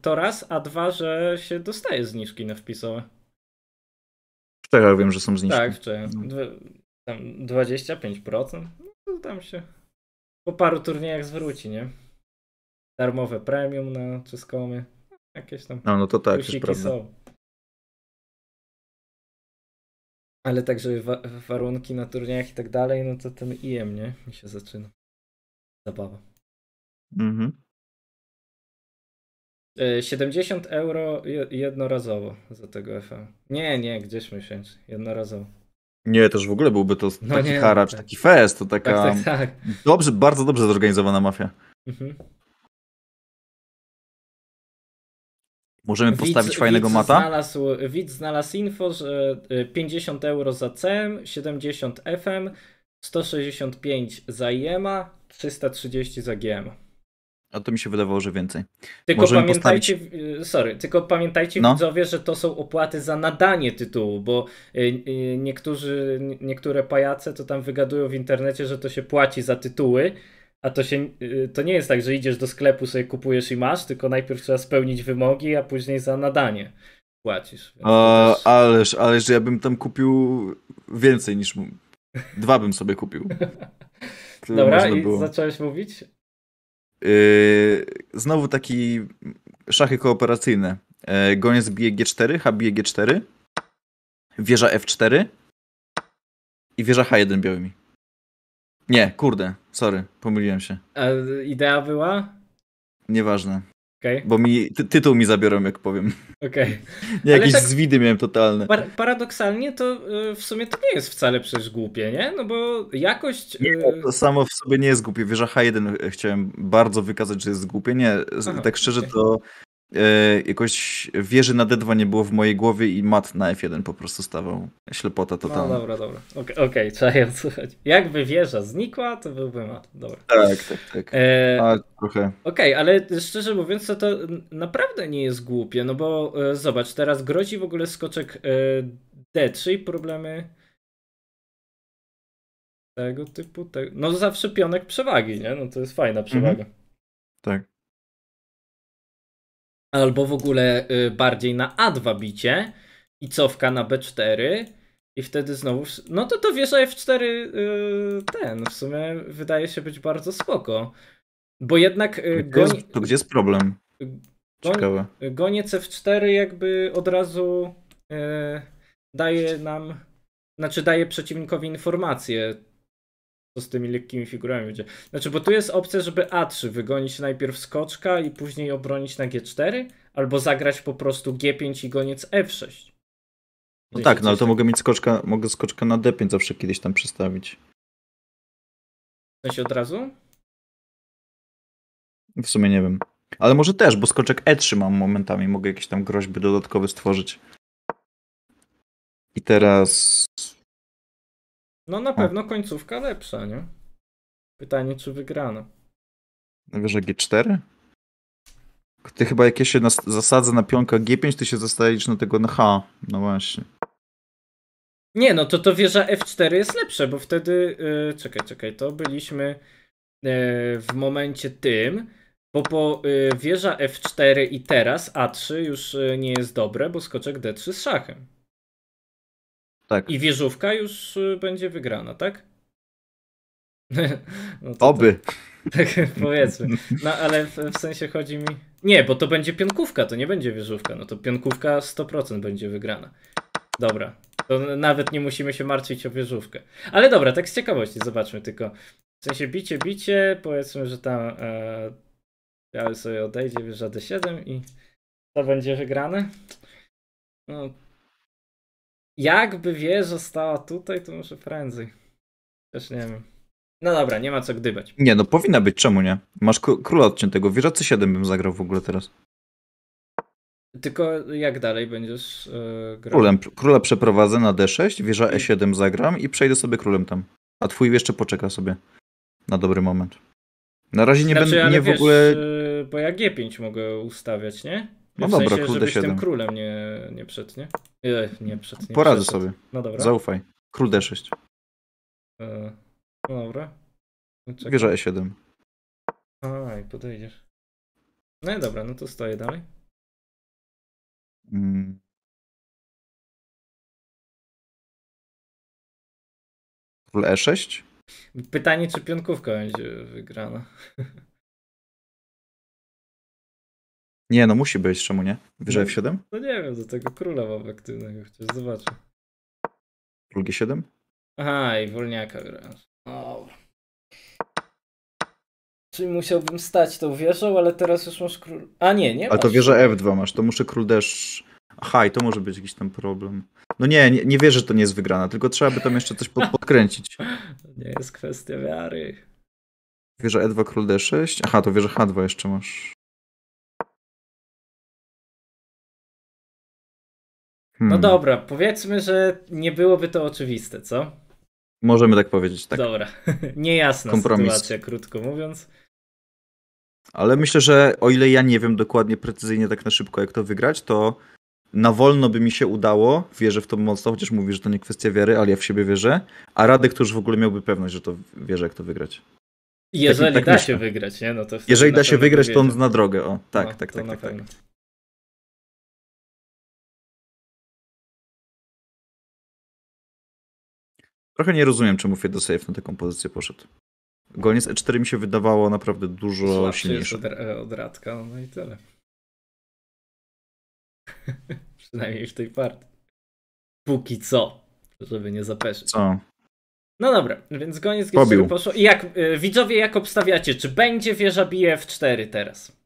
y, to raz, a dwa, że się dostaje zniżki na wpisowe. Tak, ale wiem, że są zniżki. Tak, no. w Tam 25%? No, tam się po paru turniejach zwróci, nie? Darmowe premium na czyskomy. Jakieś tam. No, no to tak, też Są. Ale także wa warunki na turniejach i tak dalej, no to ten IM, nie? Mi się zaczyna. Zabawa. Mhm. 70 e, euro jednorazowo za tego FM. Nie, nie, gdzieś miesięcznie, jednorazowo. Nie, też w ogóle byłby to no taki nie, no haracz, tak. taki fest, to taka tak, tak, tak. Dobrze, bardzo dobrze zorganizowana mafia. Mhm. Możemy widz, postawić fajnego widz mata? Znalazł, widz znalazł info, że 50 e, euro za CM, 70 FM, 165 za IEMA, 330 za GM. A to mi się wydawało, że więcej. Tylko Możemy pamiętajcie, postawić... Y, sorry, tylko pamiętajcie no. widzowie, że to są opłaty za nadanie tytułu, bo y, y, niektórzy, niektóre pajace to tam wygadują w internecie, że to się płaci za tytuły, a to, się, to nie jest tak, że idziesz do sklepu, sobie kupujesz i masz, tylko najpierw trzeba spełnić wymogi, a później za nadanie płacisz. O, też... Ależ, ależ ja bym tam kupił więcej niż... Dwa bym sobie kupił. Dobra, i było. zacząłeś mówić? Yy, znowu taki szachy kooperacyjne. Yy, goniec bije G4, H bije G4, wieża F4 i wieża H1 białymi. Nie, kurde, sorry, pomyliłem się. A e, idea była? Nieważne. Okay. Bo mi ty, tytuł mi zabiorą, jak powiem. Okay. jakieś tak, zwidy miałem totalne. Par paradoksalnie to y, w sumie to nie jest wcale przecież głupie, nie? No bo jakość. Y... Nie, to samo w sobie nie jest głupie. Wieża H1 chciałem bardzo wykazać, że jest głupie. Nie, Aha, tak szczerze okay. to E, jakoś wieży na D2 nie było w mojej głowie i mat na F1 po prostu stawał. Ślepota no totalna. No dobra, dobra. Okej, okay, okay, trzeba ją słuchać. Jakby wieża znikła, to byłby mat. Dobra. Tak, tak, tak. Yy, A, trochę. Okej, okay, ale szczerze mówiąc, to, to naprawdę nie jest głupie, no bo e, zobacz, teraz grozi w ogóle skoczek D3 i problemy tego typu. Tego. No zawsze pionek przewagi, nie? No to jest fajna mhm. przewaga. Mhm. Tak albo w ogóle y, bardziej na A2 bicie i cofka na B4 i wtedy znowu, no to to wieża F4 y, ten w sumie wydaje się być bardzo spoko. Bo jednak... Y, to, jest, to gdzie jest problem? Ciekawe. goniec F4 jakby od razu daje nam, znaczy daje przeciwnikowi informację, z tymi lekkimi figurami będzie. Znaczy, bo tu jest opcja, żeby A3 wygonić najpierw skoczka i później obronić na G4, albo zagrać po prostu G5 i goniec F6. no tak, no ale to tak... mogę mieć skoczka, mogę skoczka na D5 zawsze kiedyś tam przestawić. W sensie od razu? W sumie nie wiem. Ale może też, bo skoczek E3 mam momentami, mogę jakieś tam groźby dodatkowe stworzyć. I teraz no na pewno końcówka lepsza, nie? Pytanie, czy wygrano. Wiesz, że G4? Ty chyba jak ja się nas, zasadzę na pionka G5, ty się zostajesz na tego na H. No właśnie. Nie, no to to wieża F4 jest lepsze, bo wtedy... Yy, czekaj, czekaj, to byliśmy yy, w momencie tym, bo po yy, wieża F4 i teraz A3 już y, nie jest dobre, bo skoczek D3 z szachem. Tak. I wieżówka już y, będzie wygrana, tak? No to Oby. To, tak, powiedzmy. No ale w, w, sensie chodzi mi. Nie, bo to będzie pionkówka, to nie będzie wieżówka. No to pionkówka 100% będzie wygrana. Dobra. To nawet nie musimy się martwić o wieżówkę. Ale dobra, tak z ciekawości, zobaczmy tylko. W sensie bicie, bicie, powiedzmy, że tam e, biały sobie odejdzie, wieża D7 i to będzie wygrane. No jakby wieża stała tutaj, to może prędzej. Też nie wiem. No dobra, nie ma co gdybać. Nie, no powinna być, czemu nie? Masz króla odciętego, wieża C7 bym zagrał w ogóle teraz. Tylko jak dalej będziesz yy, grał? Królem, króla przeprowadzę na D6, wieża mhm. E7 zagram i przejdę sobie królem tam. A twój jeszcze poczeka sobie na dobry moment. Na razie nie znaczy, będę nie wiesz, w ogóle. E, bo ja G5 mogę ustawiać, nie? No w dobra, król d 7. tym królem nie, nie przed, nie? Nie, nie przed. Nie Poradzę przed. sobie. No dobra. Zaufaj. Król D6. E, no dobra. No czekaj. Wieża E7. Aj, podejdziesz. No i dobra, no to stoję dalej. Mm. Król E6? Pytanie, czy pionkówka będzie wygrana. Nie, no musi być, czemu nie? Wyżej no, F7? No nie wiem, do tego króla mam aktywnego, chociaż zobaczę. Król G7? Aha, i wolniaka grasz. Wow. Czyli musiałbym stać tą wieżą, ale teraz już masz król... A nie, nie Ale to wieża F2 masz, to muszę król desz... Aha, i to może być jakiś tam problem. No nie, nie, nie wierzę, że to nie jest wygrana, tylko trzeba by tam jeszcze coś pod, podkręcić. to nie jest kwestia wiary. Wieża E2, król D6. Aha, to wieża H2 jeszcze masz. Hmm. No dobra, powiedzmy, że nie byłoby to oczywiste, co? Możemy tak powiedzieć, tak. Dobra, niejasna Kompromis. sytuacja, krótko mówiąc. Ale myślę, że o ile ja nie wiem dokładnie, precyzyjnie, tak na szybko, jak to wygrać, to na wolno by mi się udało, wierzę w to mocno, chociaż mówi, że to nie kwestia wiary, ale ja w siebie wierzę, a Radek to już w ogóle miałby pewność, że to wierzę, jak to wygrać. Jeżeli tak, da się wygrać, nie? No to Jeżeli da się wygrać, to on zna drogę, o, tak, no, tak, tak, tak, tak. Trochę nie rozumiem, czemu Fiedo Safe na taką pozycję poszedł. Goniec E4 mi się wydawało naprawdę dużo Słabszy silniejsze. Od, od Radka, no i tyle. Przynajmniej w tej partii. Póki co, żeby nie zapeszyć. Co? No dobra, więc koniec Pobił. poszło. I jak y, widzowie, jak obstawiacie, czy będzie wieża bije w 4 teraz?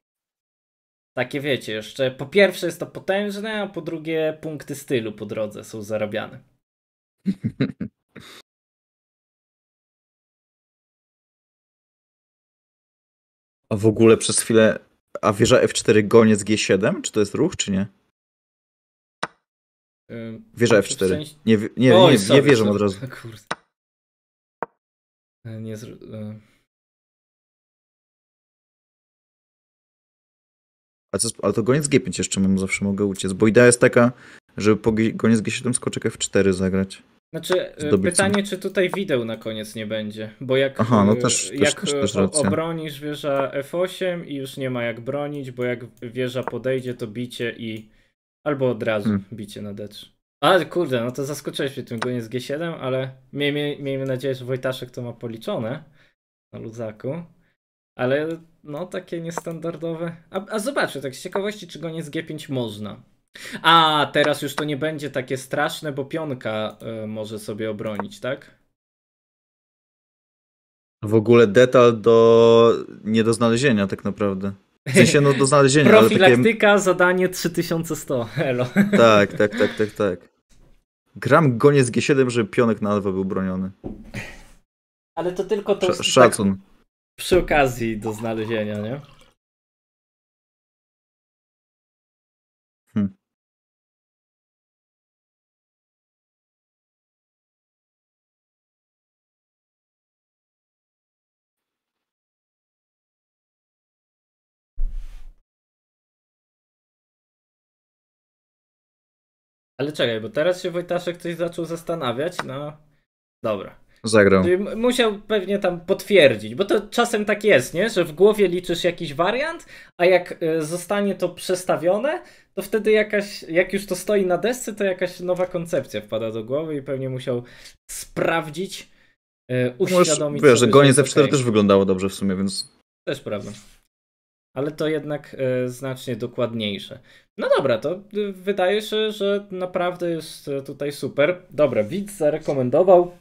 Takie wiecie, jeszcze po pierwsze jest to potężne, a po drugie punkty stylu po drodze są zarabiane. A w ogóle przez chwilę. A wieża F4 goniec G7? Czy to jest ruch, czy nie? Wieża F4. Nie, nie, nie, nie, nie wierzę od razu. Kurde. Nie A co, ale to goniec G5 jeszcze mam, zawsze mogę uciec, bo idea jest taka, żeby po goniec G7 skoczek F4 zagrać. Znaczy, e, pytanie, czy tutaj wideł na koniec nie będzie, bo jak, Aha, no e, też, jak też, też, też obronisz wieża F8 i już nie ma jak bronić, bo jak wieża podejdzie, to bicie i albo od razu hmm. bicie na D3. Ale kurde, no to zaskoczyłeś mnie tym z G7, ale miejmy, miejmy nadzieję, że Wojtaszek to ma policzone na luzaku. Ale no takie niestandardowe. A, a zobaczę, tak z ciekawości, czy goniec G5 można. A, teraz już to nie będzie takie straszne, bo pionka y, może sobie obronić, tak? W ogóle detal do nie do znalezienia tak naprawdę. W sensie no do znalezienia. Profilaktyka, takie... zadanie 3100, elo. Tak, tak, tak, tak, tak. Gram goniec G7, żeby pionek na alwę był broniony. Ale to tylko to... Sz tak szacun. Tak, przy okazji do znalezienia, nie? Ale czekaj, bo teraz się Wojtaszek coś zaczął zastanawiać, no dobra. Zagrał. Musiał pewnie tam potwierdzić, bo to czasem tak jest, nie? Że w głowie liczysz jakiś wariant, a jak e, zostanie to przestawione, to wtedy jakaś, jak już to stoi na desce, to jakaś nowa koncepcja wpada do głowy i pewnie musiał sprawdzić, e, no uświadomić. Wiesz, że goniec ze 4 też wyglądało dobrze w sumie, więc. Też prawda ale to jednak e, znacznie dokładniejsze. No dobra, to e, wydaje się, że naprawdę jest e, tutaj super. Dobra, widz zarekomendował.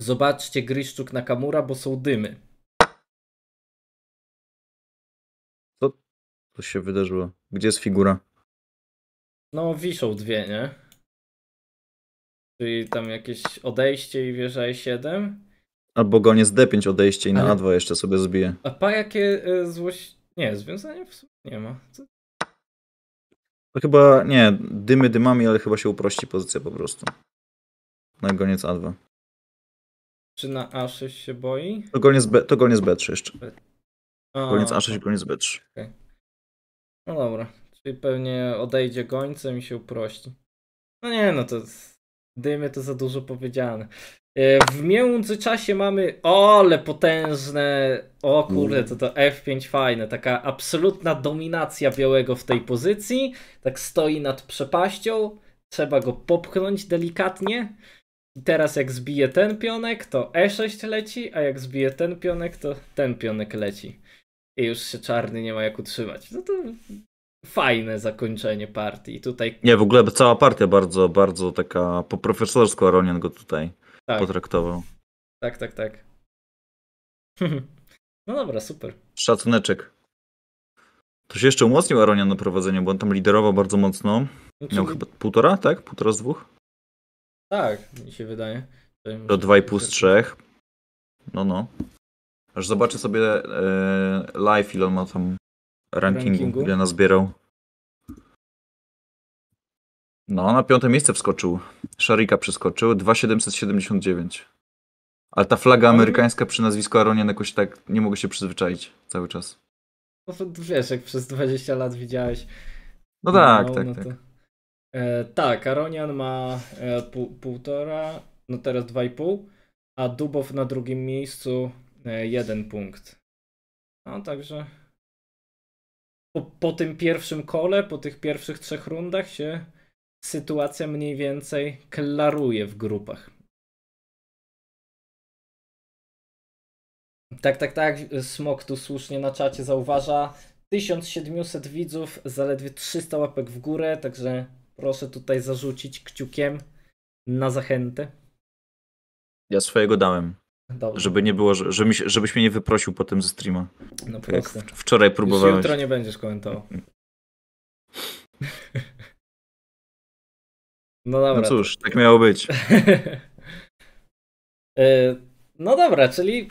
Zobaczcie Griszczuk Nakamura, bo są dymy. Co tu się wydarzyło? Gdzie jest figura? No, wiszą dwie, nie? Czyli tam jakieś odejście i wieża e 7 Albo go nie z D5 odejście i na Ale... A2 jeszcze sobie zbije. A pa jakie y, e, złość... Nie, związanie w sumie nie ma. Co? To chyba, nie, dymy dymami, ale chyba się uprości pozycja po prostu. Na goniec A2. Czy na A6 się boi? To goniec, B, to goniec B3 jeszcze. B... A... Goniec A6, goniec B3. Okay. No dobra, czyli pewnie odejdzie gońcem i się uprości. No nie, no to dymy to za dużo powiedziane. E, w międzyczasie mamy, ole potężne, o kurde, to to F5 fajne, taka absolutna dominacja białego w tej pozycji, tak stoi nad przepaścią, trzeba go popchnąć delikatnie i teraz jak zbije ten pionek, to E6 leci, a jak zbije ten pionek, to ten pionek leci. I już się czarny nie ma jak utrzymać. No to fajne zakończenie partii. Tutaj... Nie, w ogóle cała partia bardzo, bardzo taka po profesorsku Aronian go tutaj tak. potraktował. Tak, tak, tak. no dobra, super. Szacuneczek. To się jeszcze umocnił Aronian na prowadzeniu, bo on tam liderował bardzo mocno. No, Miał chyba półtora, tak? Półtora z dwóch? Tak, mi się wydaje. Do dwa i pół z trzech. No, no. Aż zobaczę sobie e, live, ile on ma tam rankingu, rankingu, ile nazbierał. No, na piąte miejsce wskoczył. Szarika przeskoczył, 2,779. Ale ta flaga amerykańska przy nazwisku Aronian jakoś tak nie mogę się przyzwyczaić cały czas. No to wiesz, jak przez 20 lat widziałeś. No tak, no, tak, no tak. to... tak. E, tak, Aronian ma e, pół, półtora, no teraz 2,5, a Dubow na drugim miejscu e, jeden punkt. No także po, po tym pierwszym kole, po tych pierwszych trzech rundach się sytuacja mniej więcej klaruje w grupach. Tak, tak, tak. Smok tu słusznie na czacie zauważa. 1700 widzów, zaledwie 300 łapek w górę, także proszę tutaj zarzucić kciukiem na zachętę. Ja swojego dałem. Dobrze. Żeby nie było, żeby, żebyś mnie nie wyprosił potem ze streama. No tak proste. wczoraj próbowałem. Jutro nie będziesz komentował. No dobra. No cóż, tak miało być. E, no dobra, czyli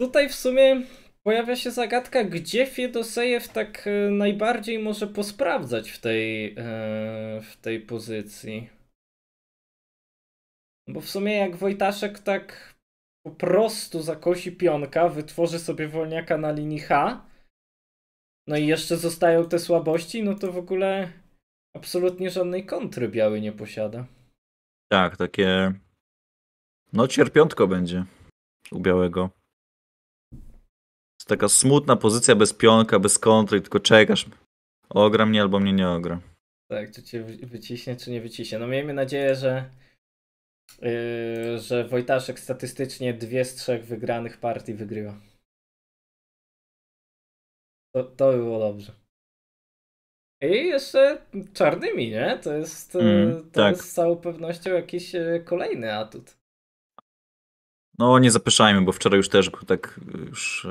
tutaj w sumie pojawia się zagadka, gdzie Fiedosejew tak e, najbardziej może posprawdzać w tej, e, w tej pozycji. Bo w sumie jak Wojtaszek tak po prostu zakosi pionka, wytworzy sobie wolniaka na linii H, no i jeszcze zostają te słabości, no to w ogóle absolutnie żadnej kontry biały nie posiada. Tak, takie. No, cierpiątko będzie u białego. Jest taka smutna pozycja bez pionka, bez kontry, tylko czekasz. Ogra mnie albo mnie nie ogra. Tak, czy cię wyciśnie, czy nie wyciśnie. No, miejmy nadzieję, że. Yy, że Wojtaszek statystycznie dwie z trzech wygranych partii wygrywa. To, to by było dobrze. I jeszcze czarnymi, nie? To jest, e, mm, to tak. jest z całą pewnością jakiś e, kolejny atut. No nie zapyszajmy, bo wczoraj już też tak e, już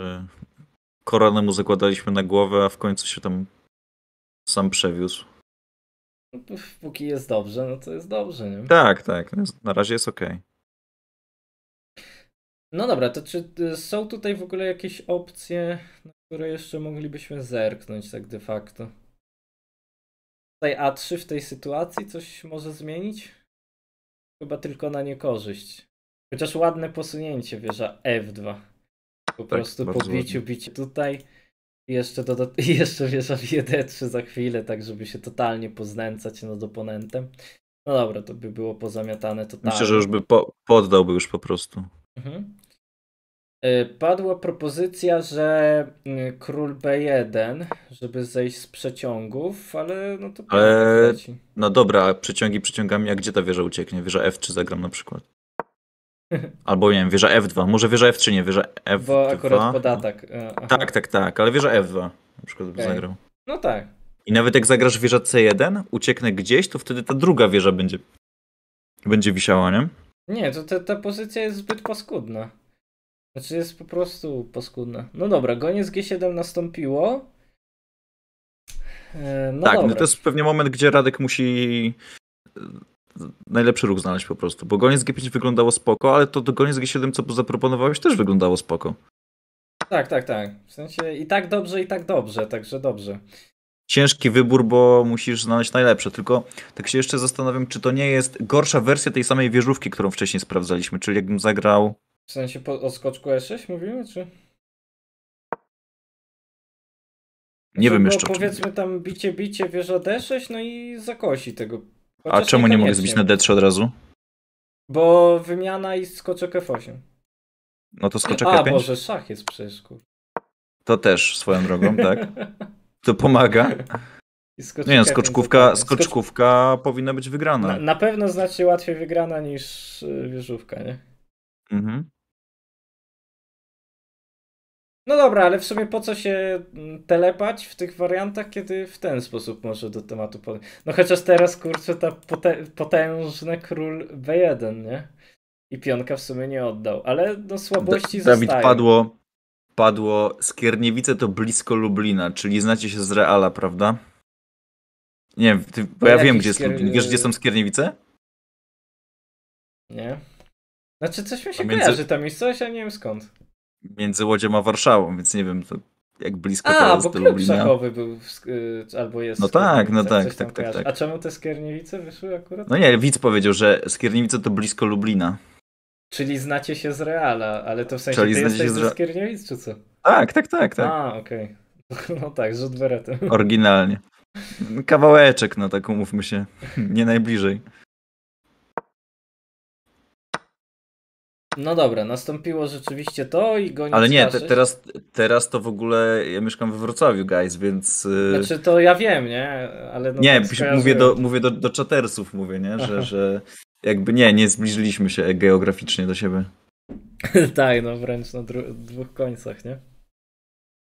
koronę mu zakładaliśmy na głowę, a w końcu się tam sam przewiózł. No, póki jest dobrze, no to jest dobrze, nie? Tak, tak. No, na razie jest ok. No dobra, to czy są tutaj w ogóle jakieś opcje, na które jeszcze moglibyśmy zerknąć tak de facto? Tutaj A3 w tej sytuacji coś może zmienić? Chyba tylko na niekorzyść. Chociaż ładne posunięcie wieża F2. Po tak, prostu po biciu, bicie tutaj. I jeszcze, do, jeszcze wieża w 1-3 za chwilę, tak żeby się totalnie poznęcać nad oponentem. No dobra, to by było pozamiatane totalnie. Myślę, że już by po, poddał by już po prostu. Mhm. Y, padła propozycja, że y, król B1, żeby zejść z przeciągów, ale no to. Ale... No dobra, a przeciągi przeciągami, a gdzie ta wieża ucieknie? Wieża F3 zagram na przykład. Albo nie wiem, wieża F2. Może wieża F3, nie, wieża F2. Bo akurat podatek. E, aha. Tak, tak, tak, ale wieża F2 na przykład okay. zagrał. No tak. I nawet jak zagrasz wieża C1, ucieknę gdzieś, to wtedy ta druga wieża będzie, będzie wisiała, nie? Nie, to ta, ta pozycja jest zbyt paskudna. Znaczy jest po prostu poskudne. No dobra, goniec G7 nastąpiło. E, no tak, no dobra. No to jest pewnie moment, gdzie Radek musi e, najlepszy ruch znaleźć po prostu, bo goniec G5 wyglądało spoko, ale to, to goniec G7, co zaproponowałeś, też wyglądało spoko. Tak, tak, tak. W sensie i tak dobrze, i tak dobrze, także dobrze. Ciężki wybór, bo musisz znaleźć najlepsze. Tylko tak się jeszcze zastanawiam, czy to nie jest gorsza wersja tej samej wieżówki, którą wcześniej sprawdzaliśmy. Czyli jakbym zagrał w sensie po, o skoczku E6 mówimy, czy? Nie wiem jeszcze. Powiedzmy tam bicie, bicie, wieża D6, no i zakosi tego. Chociaż A czemu nie tak mogę zbić na D3 od razu? Bo wymiana i skoczek F8. E no to skoczek A, F5? A może szach jest przeszkód. To też swoją drogą, tak? To pomaga. Nie, no, e skoczkówka, skoczkówka Skocz... powinna być wygrana. Na, na pewno znacznie łatwiej wygrana niż y, wieżówka, nie? Mhm. No dobra, ale w sumie po co się mm, telepać w tych wariantach, kiedy w ten sposób może do tematu podejść. No chociaż teraz, kurczę, ta potę król B1, nie? I pionka w sumie nie oddał, ale do no słabości da Dawid, zostają. padło, padło, Skierniewice to blisko Lublina, czyli znacie się z Reala, prawda? Nie, ty, bo no ja wiem, gdzie, skier... jest Lublin. Wiesz, gdzie są Skierniewice? Nie. Znaczy coś mi się a między... kojarzy ta miejscowość, ale nie wiem skąd. Między Łodziem a Warszawą, więc nie wiem jak blisko a, to jest bo do Lublina. Szachowy był w, albo jest. No tak, no tak, tak, tak, tak, A czemu te Skierniewice wyszły akurat? No nie, widz powiedział, że Skierniewice to blisko Lublina. Czyli znacie się z Reala, ale to w sensie Czyli ty jesteś się z... ze Skierniewic, czy co? Tak, tak, tak, tak. A, okej. Okay. No tak, rzut beretem. Oryginalnie. Kawałeczek, no tak umówmy się. Nie najbliżej. No dobra, nastąpiło rzeczywiście to i go nie Ale nie, te, teraz, teraz to w ogóle ja mieszkam we Wrocławiu, guys, więc. Y, znaczy to ja wiem, nie? Ale no nie, tak mówię, do, mówię do, do czatersów, mówię, nie? Że, że jakby nie, nie zbliżyliśmy się geograficznie do siebie. tak, no wręcz na no dwóch końcach, nie?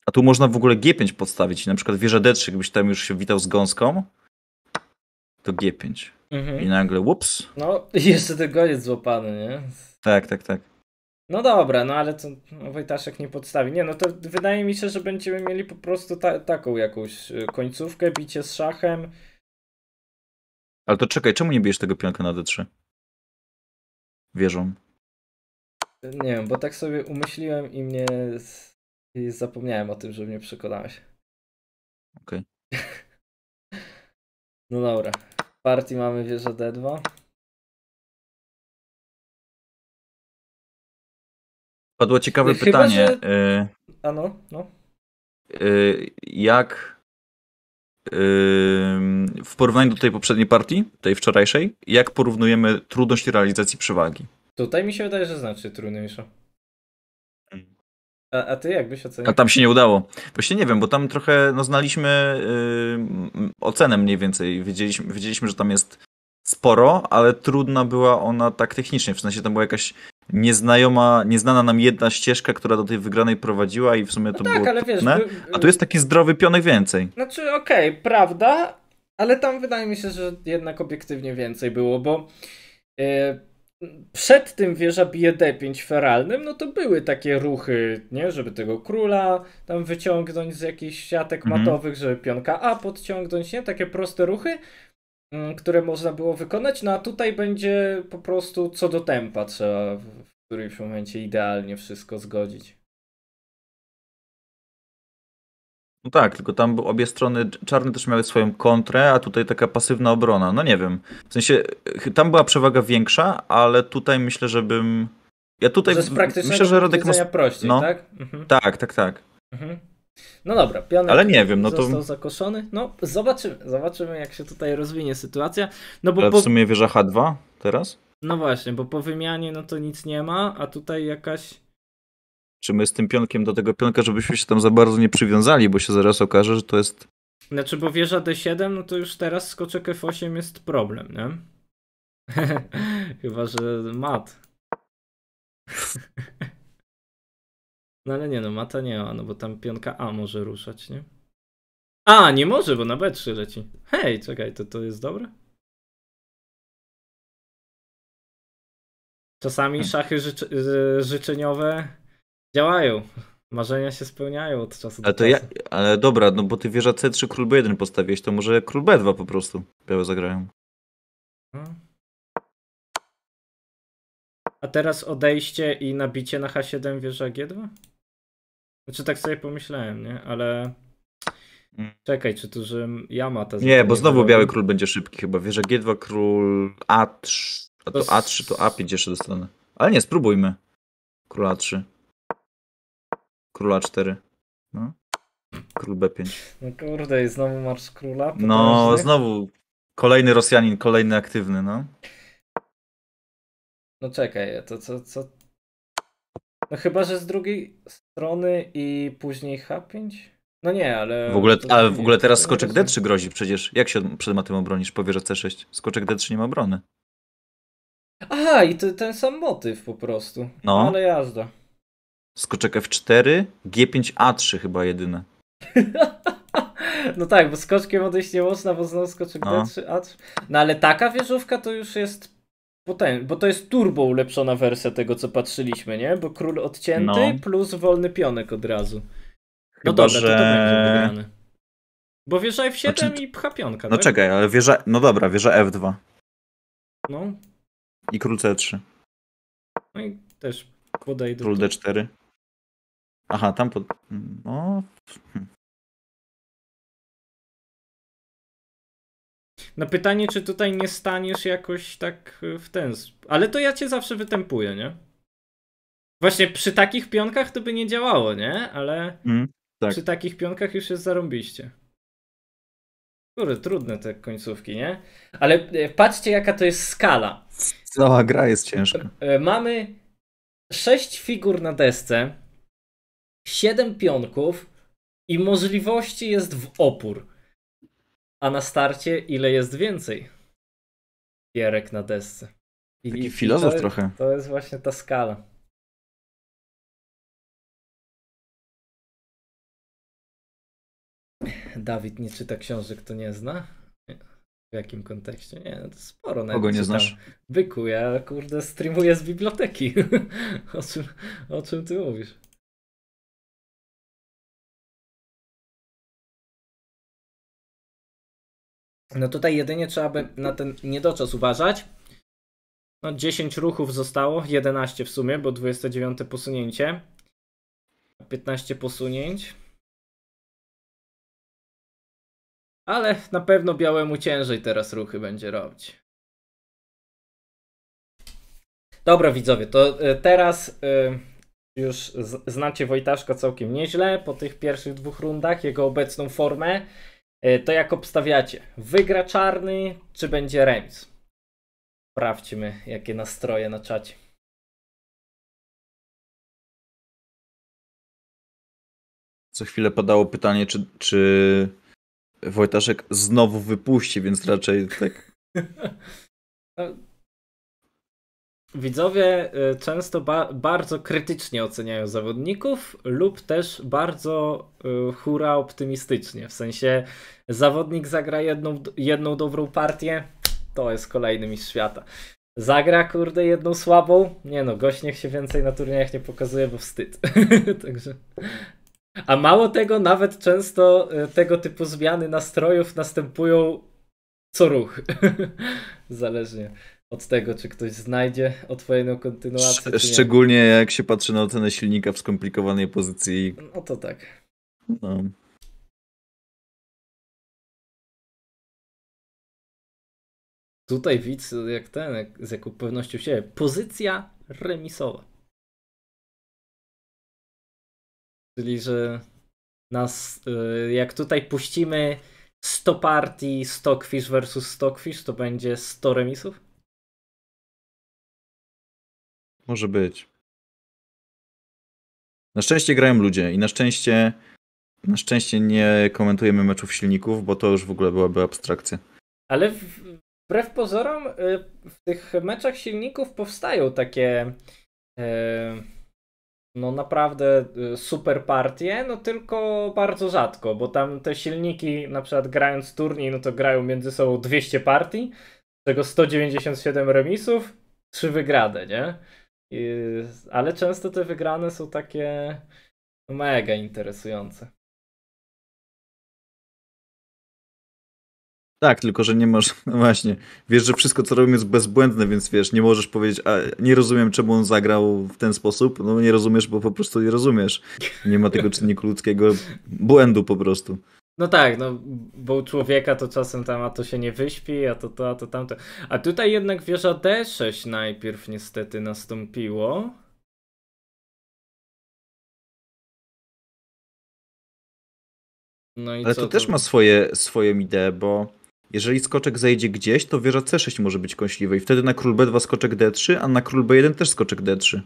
A tu można w ogóle G5 podstawić, na przykład wieża D3, gdybyś tam już się witał z gąską, to G5. Mhm. I nagle, ups. No, jeszcze ten koniec złapany, nie? Tak, tak, tak. No dobra, no ale to Wojtaszek nie podstawi. Nie, no to wydaje mi się, że będziemy mieli po prostu ta, taką jakąś y, końcówkę, bicie z szachem. Ale to czekaj, czemu nie bijesz tego pionka na D3? Wierzą. Nie wiem, bo tak sobie umyśliłem i mnie. I zapomniałem o tym, że mnie przekonałeś. Okej. Okay. no dobra. W partii mamy wieżę D2. Padło ciekawe Chyba, pytanie. Że... Y... A no, no. Y... Jak y... w porównaniu do tej poprzedniej partii, tej wczorajszej, jak porównujemy trudność realizacji przewagi? Tutaj mi się wydaje, że znaczy trudniejsza. A, a, ty jakbyś ocenił? A tam się nie udało. Właśnie nie wiem, bo tam trochę no, znaliśmy yy, ocenę mniej więcej. Wiedzieliśmy, wiedzieliśmy, że tam jest sporo, ale trudna była ona tak technicznie. W sensie tam była jakaś nieznajoma, nieznana nam jedna ścieżka, która do tej wygranej prowadziła i w sumie no to tak, było ale Wiesz, A tu jest taki zdrowy pionek więcej. Znaczy okej, okay, prawda, ale tam wydaje mi się, że jednak obiektywnie więcej było, bo e, przed tym wieża bije 5 feralnym, no to były takie ruchy, nie, żeby tego króla tam wyciągnąć z jakichś siatek mhm. matowych, żeby pionka A podciągnąć, nie, takie proste ruchy. Mm, które można było wykonać, no a tutaj będzie po prostu co do tempa trzeba w którymś momencie idealnie wszystko zgodzić. No tak, tylko tam obie strony czarne też miały swoją kontrę, a tutaj taka pasywna obrona. No nie wiem. W sensie e, tam była przewaga większa, ale tutaj myślę, żebym. Ja tutaj. myślę, że Radek ma... prościej, no, tak? Mhm. Tak, tak, tak. Mhm. No dobra, Pionek Ale nie wiem, no to... został zakoszony. No zobaczymy, zobaczymy jak się tutaj rozwinie sytuacja. No bo Ale po... w sumie wieża H2 teraz? No właśnie, bo po wymianie no to nic nie ma, a tutaj jakaś... Czy my z tym pionkiem do tego pionka, żebyśmy się tam za bardzo nie przywiązali, bo się zaraz okaże, że to jest... Znaczy, bo wieża D7, no to już teraz skoczek F8 jest problem, nie? Chyba, że mat. No ale nie no, mata nie ma, no bo tam pionka A może ruszać, nie? A, nie może, bo na B3 leci. Hej, czekaj, to to jest dobre? Czasami hmm. szachy życzy, y, życzeniowe działają. Marzenia się spełniają od czasu ale do to czasu. Ja, ale dobra, no bo ty wieża C3, król B1 postawiłeś, to może król B2 po prostu białe zagrają. No. A teraz odejście i nabicie na H7 wieża G2? Znaczy tak sobie pomyślałem, nie? Ale mm. Czekaj, czy tu, że Yamata... Nie, bo znowu Biały Król będzie szybki chyba. Wiesz, że G2 Król A3, a to A3 to A5 jeszcze dostanę. Ale nie, spróbujmy. Król A3. Król A4. No. Król B5. No kurde, i znowu marsz króla. Potężny. No, znowu. Kolejny Rosjanin, kolejny aktywny, no. No czekaj, to co, co... No chyba, że z drugiej strony i później H5? No nie, ale. W ogóle, a w ogóle teraz skoczek D3 grozi przecież. Jak się przed matem obronisz po wieżę C6? Skoczek D3 nie ma obrony. Aha, i to, ten sam motyw po prostu. No. no ale jazda. Skoczek F4, G5A3 chyba jedyne. no tak, bo skoczkiem odejść nie można, bo znowu skoczek no. D3, A3. No ale taka wieżówka to już jest bo, ten, bo to jest turbo ulepszona wersja tego, co patrzyliśmy, nie? Bo król odcięty no. plus wolny pionek od razu. No Chyba, dobra, że... to, to będzie Bo wieża F7 znaczy... i pcha pionka, No tak? czekaj, ale wieża... No dobra, wieża F2. No. I król C3. No i też podaj do... Król D4. Aha, tam pod... No... Hmm. Na pytanie, czy tutaj nie staniesz jakoś tak y, w ten. Ale to ja cię zawsze wytępuję, nie? Właśnie przy takich pionkach to by nie działało, nie? Ale mm, tak. przy takich pionkach już jest zarąbiście. Kurde, trudne te końcówki, nie? Ale y, patrzcie, jaka to jest skala. Cała gra jest ciężka. E, mamy sześć figur na desce, siedem pionków i możliwości jest w opór a na starcie ile jest więcej Pierek na desce. I, Taki filozof to, trochę. To jest właśnie ta skala. Dawid nie czyta książek, to nie zna. W jakim kontekście? Nie, no to sporo. Nawet Kogo nie znasz? Byku, ja kurde streamuję z biblioteki. o, czym, o czym ty mówisz? No tutaj jedynie trzeba by na ten niedoczas uważać. No 10 ruchów zostało, 11 w sumie, bo 29 posunięcie. 15 posunięć. Ale na pewno białemu ciężej teraz ruchy będzie robić. Dobra widzowie, to e, teraz e, już znacie Wojtaszka całkiem nieźle po tych pierwszych dwóch rundach, jego obecną formę. E, to jak obstawiacie? Wygra czarny, czy będzie remis? Sprawdźmy, jakie nastroje na czacie. Co chwilę padało pytanie, czy, czy Wojtaszek znowu wypuści, więc raczej tak. widzowie y, często ba bardzo krytycznie oceniają zawodników lub też bardzo y, hura optymistycznie. W sensie zawodnik zagra jedną, jedną dobrą partię, to jest kolejny mistrz świata. Zagra, kurde, jedną słabą? Nie no, gość niech się więcej na turniejach nie pokazuje, bo wstyd. Także... A mało tego, nawet często y, tego typu zmiany nastrojów następują co ruch. Zależnie od tego, czy ktoś znajdzie odwojeną kontynuację. Sz szczególnie jak się patrzy na ocenę silnika w skomplikowanej pozycji. No to tak. No. Tutaj widz jak ten, jak, z jaką pewnością siebie. Pozycja remisowa. Czyli, że nas, y, jak tutaj puścimy 100 partii Stockfish versus Stockfish, to będzie 100 remisów? Może być. Na szczęście grają ludzie i na szczęście na szczęście nie komentujemy meczów silników, bo to już w ogóle byłaby abstrakcja. Ale wbrew pozorom y, w tych meczach silników powstają takie y, no naprawdę y, super partie, no tylko bardzo rzadko, bo tam te silniki na przykład grając turniej, no to grają między sobą 200 partii, z czego 197 remisów, 3 wygrane, nie? I, ale często te wygrane są takie mega interesujące. Tak, tylko że nie masz, no właśnie, wiesz, że wszystko co robimy jest bezbłędne, więc wiesz, nie możesz powiedzieć, a nie rozumiem czemu on zagrał w ten sposób, no nie rozumiesz, bo po prostu nie rozumiesz. Nie ma tego czynniku ludzkiego błędu po prostu. No tak, no bo u człowieka to czasem tam, a to się nie wyśpi, a to to, a to tamto. A tutaj jednak wieża D6 najpierw niestety nastąpiło. No i Ale to, to też ma swoje, swoją ideę, bo jeżeli skoczek zejdzie gdzieś, to wieża C6 może być kąśliwej. Wtedy na król B2 skoczek D3, a na król B1 też skoczek D3.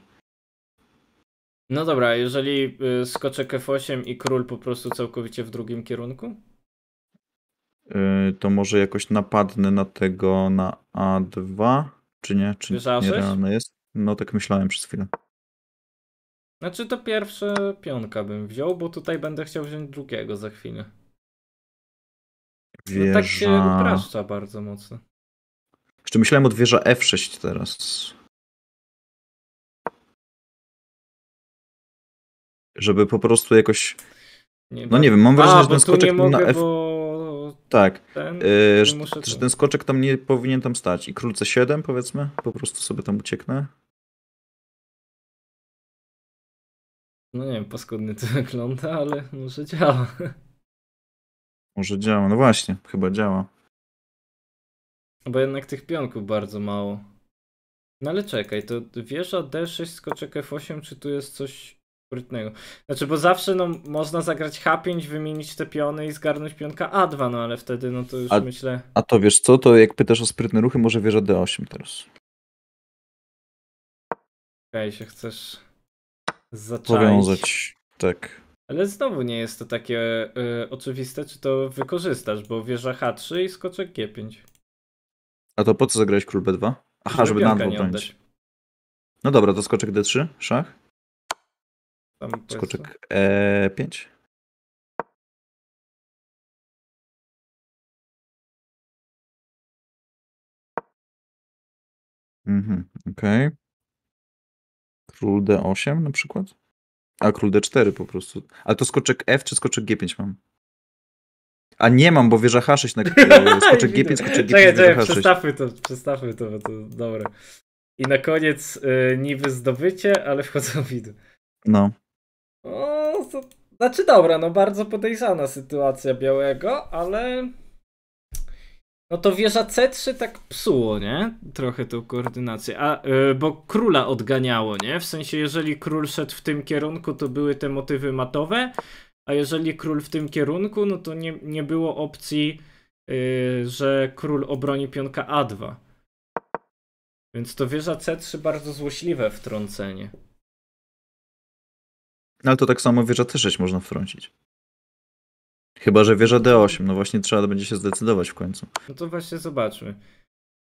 No dobra, jeżeli y, skoczę F8 i król po prostu całkowicie w drugim kierunku? Y, to może jakoś napadnę na tego na A2, czy nie? Czy nierealne jest? No tak myślałem przez chwilę. Znaczy to pierwsze pionka bym wziął, bo tutaj będę chciał wziąć drugiego za chwilę. Wieża... No tak się upraszcza bardzo mocno. Jeszcze myślałem od wieża F6 teraz. żeby po prostu jakoś. Nie no nie wiem, mam wrażenie, A, że ten skoczek mogę, na F. Bo... Tak, ten, y, że, ten skoczek tam nie powinien tam stać. I król C7 powiedzmy, po prostu sobie tam ucieknę. No nie wiem, paskudnie to wygląda, ale może działa. Może działa, no właśnie, chyba działa. Bo jednak tych pionków bardzo mało. No ale czekaj, to wieża D6, skoczek F8, czy tu jest coś sprytnego. Znaczy, bo zawsze no, można zagrać H5, wymienić te piony i zgarnąć pionka A2, no ale wtedy no to już a, myślę... A to wiesz co, to jak pytasz o sprytne ruchy, może wieża D8 teraz. Okej, okay, się chcesz zacząć. Powiązać, tak. Ale znowu nie jest to takie y, oczywiste, czy to wykorzystasz, bo wieża H3 i skoczek G5. A to po co zagrałeś król B2? Aha, żeby, żeby na dwa No dobra, to skoczek D3, szach? Tam Skoczek E5. Mhm, okej. Okay. Król D8 na przykład? A król D4 po prostu. Ale to skoczek F czy skoczek G5 mam? A nie mam, bo wieża H6 na e, skoczek G5, skoczek G5, czekaj, czekaj, przestawmy to, przestawmy to, bo to dobre. I na koniec y, niby zdobycie, ale wchodzą widy. No. O, no, to... Znaczy dobra, no bardzo podejrzana sytuacja Białego, ale... No to wieża C3 tak psuło, nie? Trochę tą koordynację. A, yy, bo króla odganiało, nie? W sensie, jeżeli król szedł w tym kierunku, to były te motywy matowe, a jeżeli król w tym kierunku, no to nie, nie było opcji, yy, że król obroni pionka A2. Więc to wieża C3 bardzo złośliwe wtrącenie. No, ale to tak samo wieża T6 można wtrącić. Chyba, że wieża D8, no właśnie trzeba będzie się zdecydować w końcu. No to właśnie zobaczmy.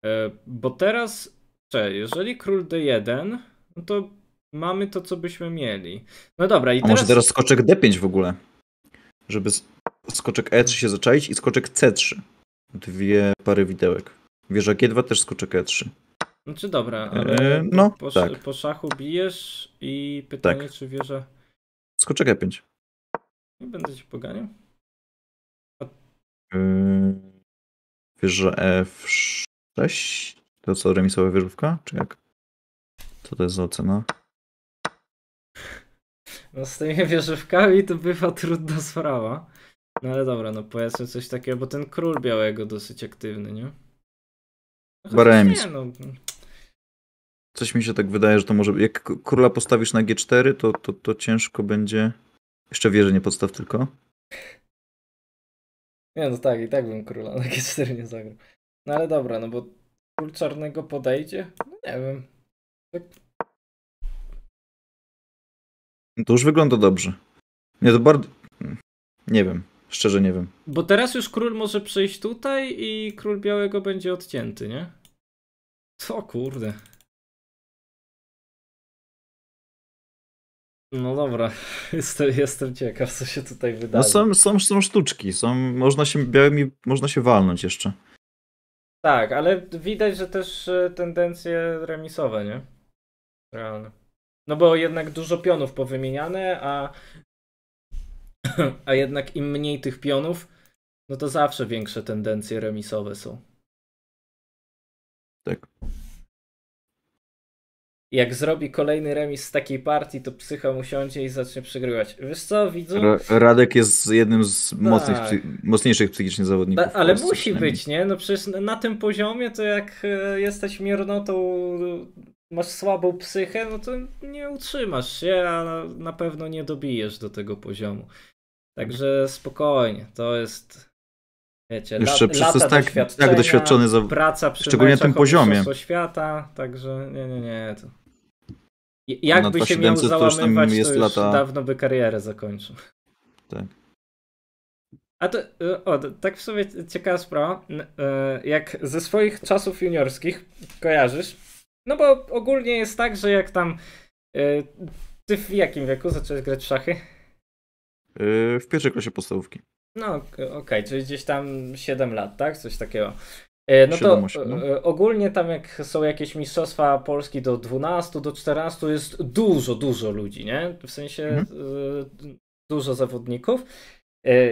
E, bo teraz, czy, jeżeli król D1, no to mamy to, co byśmy mieli. No dobra, i A może teraz skoczek D5 w ogóle? Żeby skoczek E3 się zaczaić i skoczek C3. Dwie pary widełek. Wieża G2 też skoczek E3. Znaczy dobra, e, ale e, no, po, tak. po szachu bijesz i pytanie, tak. czy wieża wszystko 5. Nie będę ci poganiał. A... Yy, wiesz, że F6? To co, remisowa wieżówka? Czy jak? Co to jest za ocena? No z tymi wieżówkami to bywa trudna sprawa. No ale dobra, no powiedzmy coś takiego, bo ten król białego dosyć aktywny, nie? No, Chyba remis. Nie, no. Coś mi się tak wydaje, że to może. Jak króla postawisz na G4, to, to, to ciężko będzie. Jeszcze wieżę nie podstaw tylko. Nie, no tak, i tak bym króla na G4 nie zagrał. No ale dobra, no bo król czarnego podejdzie? No nie wiem. Tak... No to już wygląda dobrze. Nie, to bardzo. Nie wiem, szczerze nie wiem. Bo teraz już król może przyjść tutaj i król białego będzie odcięty, nie? Co kurde. No dobra, jestem, jestem ciekaw, co się tutaj wydarzy. No są, są, są sztuczki, są, można się białymi, można się walnąć jeszcze. Tak, ale widać, że też e, tendencje remisowe, nie? Realne. No bo jednak dużo pionów powymieniane, a, a jednak im mniej tych pionów, no to zawsze większe tendencje remisowe są. Tak jak zrobi kolejny remis z takiej partii, to psycha siądzie i zacznie przegrywać. Wiesz co, widzu? Radek jest jednym z tak. mocniejszych psychicznie zawodników. ale Polsce, musi być, nie? No przecież na tym poziomie to jak e, jesteś miernotą, masz słabą psychę, no to nie utrzymasz się, a na pewno nie dobijesz do tego poziomu. Także spokojnie, to jest wiecie, jeszcze lat, przez to tak, tak doświadczony za... praca przy szczególnie na tym poziomie świata, także nie, nie, nie, to jakby się miał załamywać, to już, to już lata... dawno by karierę zakończył. Tak. A to, o, tak w sumie ciekawa sprawa, e, jak ze swoich czasów juniorskich kojarzysz, no bo ogólnie jest tak, że jak tam, e, ty w jakim wieku zacząłeś grać w szachy? E, w pierwszej klasie podstawówki. No okej, okay, czyli gdzieś tam 7 lat, tak? Coś takiego. E, no to no. E, ogólnie tam jak są jakieś mistrzostwa Polski do 12, do 14 jest dużo, dużo ludzi, nie? W sensie mhm. E, dużo zawodników.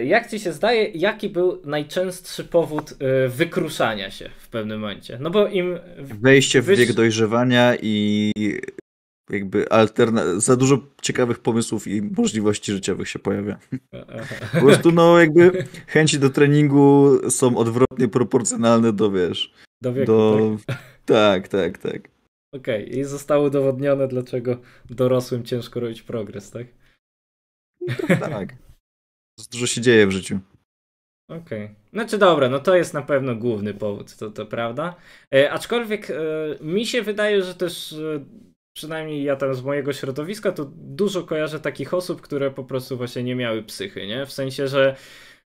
Jak ci się zdaje, jaki był najczęstszy powód wykruszania się w pewnym momencie? No bo im. Wejście w wiek dojrzewania i jakby alterna- za dużo ciekawych pomysłów i możliwości życiowych się pojawia. Po prostu no jakby chęci do treningu są odwrotnie proporcjonalne do wiesz. Do wieku, do... Tak, tak, tak. tak. Okej, okay. i zostało udowodnione, dlaczego dorosłym ciężko robić progres, tak? No, tak. Dużo się dzieje w życiu. Okej. Okay. Znaczy dobra, no to jest na pewno główny powód, to, to prawda. E, aczkolwiek e, mi się wydaje, że też e, przynajmniej ja tam z mojego środowiska, to dużo kojarzę takich osób, które po prostu właśnie nie miały psychy, nie? W sensie, że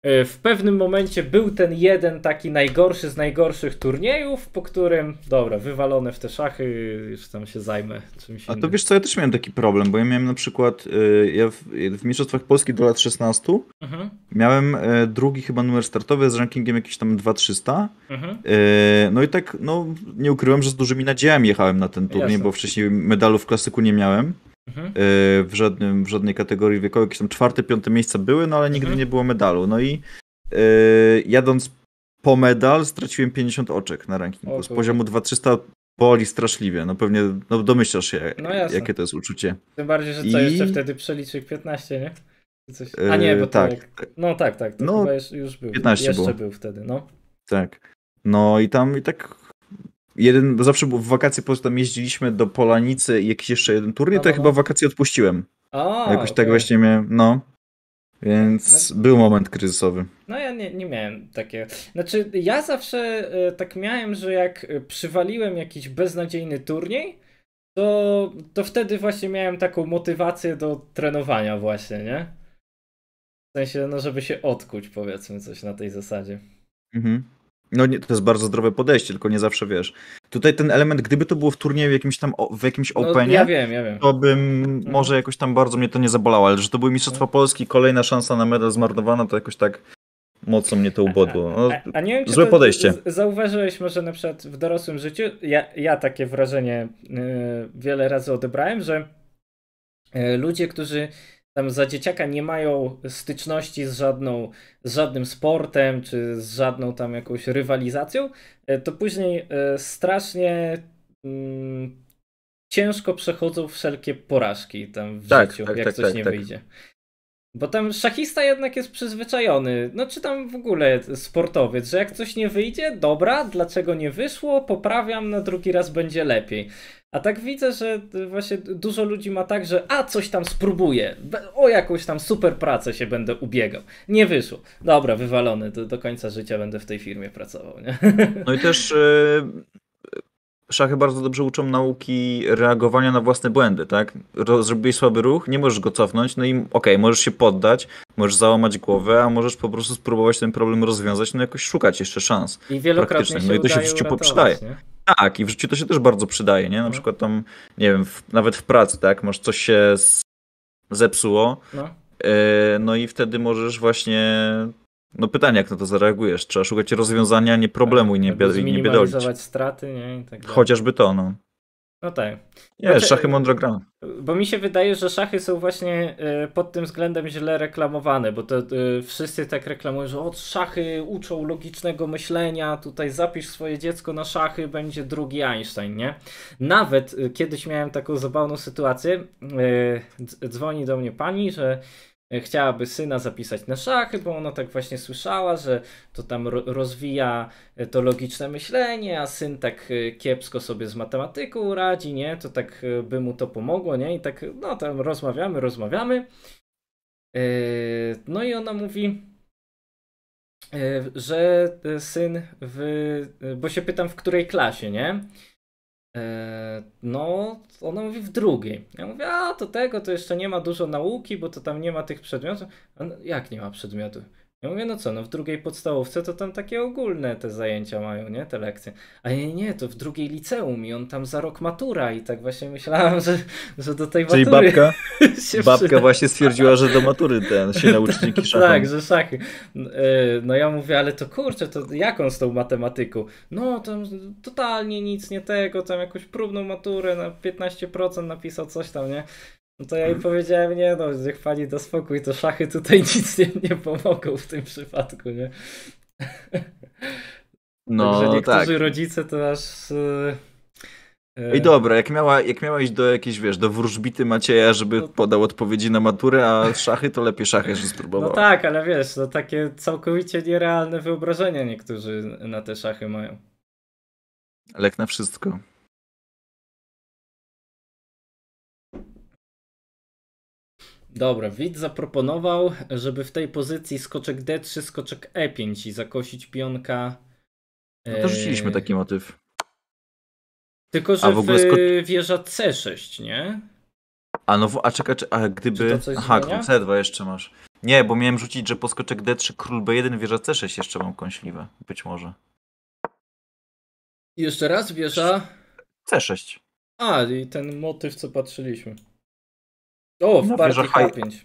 E, w pewnym momencie był ten jeden taki najgorszy z najgorszych turniejów, po którym, dobra, wywalone w te szachy, już tam się zajmę czymś innym. A to wiesz co, ja też miałem taki problem, bo ja miałem na przykład, e, ja w, w Mistrzostwach Polski do lat 16 mhm. miałem e, drugi chyba numer startowy z rankingiem jakiś tam 2300, mhm. no i tak, no nie ukryłem, że z dużymi nadziejami jechałem na ten turniej, Jasne. bo wcześniej medalu w klasyku nie miałem. Mhm. Y, w, żadnym, w żadnej kategorii wiekowej. Jakieś tam czwarte, piąte miejsca były, no ale nigdy mhm. nie było medalu. No i yy, jadąc po medal straciłem 50 oczek na rankingu. O, z poziomu 2300 boli straszliwie. No pewnie no domyślasz się, no jakie to jest uczucie. Tym bardziej, że co I... jeszcze wtedy przeliczył 15, nie? Coś... A y, nie, bo tak. Jak... No tak, tak. To no, już, już, był. 15 jeszcze było. był wtedy, no. Tak. No i tam i tak jeden, zawsze w wakacje po prostu tam jeździliśmy do Polanicy i jakiś jeszcze jeden turniej, to ja no, chyba no. wakacje odpuściłem. A, Jakoś okay. tak właśnie miałem, no. Więc no był moment kryzysowy. No ja nie, nie miałem takie. Znaczy ja zawsze e, tak miałem, że jak e, przywaliłem jakiś beznadziejny turniej, to, to wtedy właśnie miałem taką motywację do trenowania właśnie, nie? W sensie, no żeby się odkuć powiedzmy coś na tej zasadzie. Mhm. No nie, to jest bardzo zdrowe podejście, tylko nie zawsze wiesz. Tutaj ten element, gdyby to było w turnieju jakimś tam, w jakimś no, openie, ja wiem, ja wiem. to bym mhm. może jakoś tam bardzo mnie to nie zabolało, ale że to były Mistrzostwa mhm. Polski, kolejna szansa na medal zmarnowana, to jakoś tak mocno mnie to ubodło. No, a, a wiem, złe podejście. Zauważyłeś może na przykład w dorosłym życiu, ja, ja takie wrażenie yy, wiele razy odebrałem, że y, ludzie, którzy tam za dzieciaka nie mają styczności z, żadną, z żadnym sportem czy z żadną tam jakąś rywalizacją, e, to później e, strasznie mm, ciężko przechodzą wszelkie porażki tam w tak, życiu, tak, jak tak, coś tak, nie tak. wyjdzie. Bo tam szachista jednak jest przyzwyczajony, no czy tam w ogóle sportowiec, że jak coś nie wyjdzie, dobra, dlaczego nie wyszło, poprawiam, na drugi raz będzie lepiej. A tak widzę, że właśnie dużo ludzi ma tak, że a coś tam spróbuję, o jakąś tam super pracę się będę ubiegał. Nie wyszło. Dobra, wywalony, do, do końca życia będę w tej firmie pracował. Nie? No i też y, szachy bardzo dobrze uczą nauki reagowania na własne błędy, tak? Zrobiłeś słaby ruch, nie możesz go cofnąć, no i okej, okay, możesz się poddać, możesz załamać głowę, a możesz po prostu spróbować ten problem rozwiązać, no jakoś szukać jeszcze szans. I wielokrotnie No i to się w życiu uratować, przydaje. Nie? Tak, i w życiu to się też bardzo przydaje, nie? Na no. przykład tam, nie wiem, w, nawet w pracy, tak? Masz coś się zepsuło, no. Yy, no i wtedy możesz właśnie no pytanie, jak na to zareagujesz? Trzeba szukać rozwiązania, nie problemu tak, i nie, biedolić. nie biedolić. straty, nie? I tak Chociażby to, no. No tak. Nie, znaczy, szachy mądro gra. Bo mi się wydaje, że szachy są właśnie e, pod tym względem źle reklamowane, bo to e, wszyscy tak reklamują, że od szachy uczą logicznego myślenia, tutaj zapisz swoje dziecko na szachy, będzie drugi Einstein, nie? Nawet e, kiedyś miałem taką zabawną sytuację, dzwoni do mnie pani, że E, chciałaby syna zapisać na szachy, bo ona tak właśnie słyszała, że to tam rozwija e, to logiczne myślenie, a syn tak e, kiepsko sobie z matematyką radzi, nie? To tak by mu to pomogło, nie? I tak, no tam rozmawiamy, rozmawiamy. No i ona mówi, że syn w... bo się pytam w której klasie, nie? E, no, ona mówi w drugiej. Ja mówię, a to tego, to jeszcze nie ma dużo nauki, bo to tam nie ma tych przedmiotów. A, jak nie ma przedmiotów? Ja mówię, no co, no w drugiej podstawówce to tam takie ogólne te zajęcia mają, nie? Te lekcje. A nie, nie, to w drugiej liceum i on tam za rok matura i tak właśnie myślałem, że, że do tej Czyli babka, babka przyda. właśnie stwierdziła, że do matury ten się nauczniki szachy. Tak, że szachy. Y, no ja mówię, ale to kurczę, to jak on z tą matematyką? No tam totalnie nic nie tego, tam jakąś próbną maturę na 15% napisał coś tam, nie? No to ja im hmm. powiedziałem, nie no, niech pani da spokój, to szachy tutaj nic nie, nie pomogą w tym przypadku, nie? No Także niektórzy tak. rodzice to aż... Yy... dobra, jak miała, jak miała iść do jakiejś, wiesz, do wróżbity Macieja, żeby no... podał odpowiedzi na maturę, a szachy to lepiej szachy, że spróbował. No tak, ale wiesz, to no takie całkowicie nierealne wyobrażenia niektórzy na te szachy mają. Lek na wszystko. Dobra, widz zaproponował, żeby w tej pozycji skoczek D3, skoczek E5 i zakosić pionka. No to rzuciliśmy e, taki motyw. Tylko, że a w ogóle wieża C6, nie? A no, a czekaj, a gdyby... Aha, król C2 jeszcze masz. Nie, bo miałem rzucić, że po skoczek D3, król B1, wieża C6 jeszcze mam kąśliwe. Być może. Jeszcze raz wieża... C6. A, i ten motyw, co patrzyliśmy. O, w no partii K5.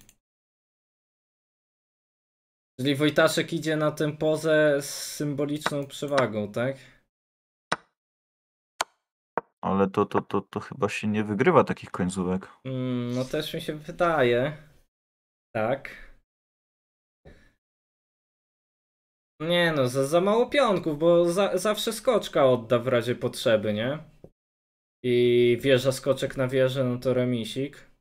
Czyli Wojtaszek idzie na tę pozę z symboliczną przewagą, tak? Ale to, to, to, to chyba się nie wygrywa takich końcówek. Mm, no też mi się wydaje. Tak. Nie no, za, za mało pionków, bo za, zawsze skoczka odda w razie potrzeby, nie? I wieża skoczek na wieżę, no to remisik.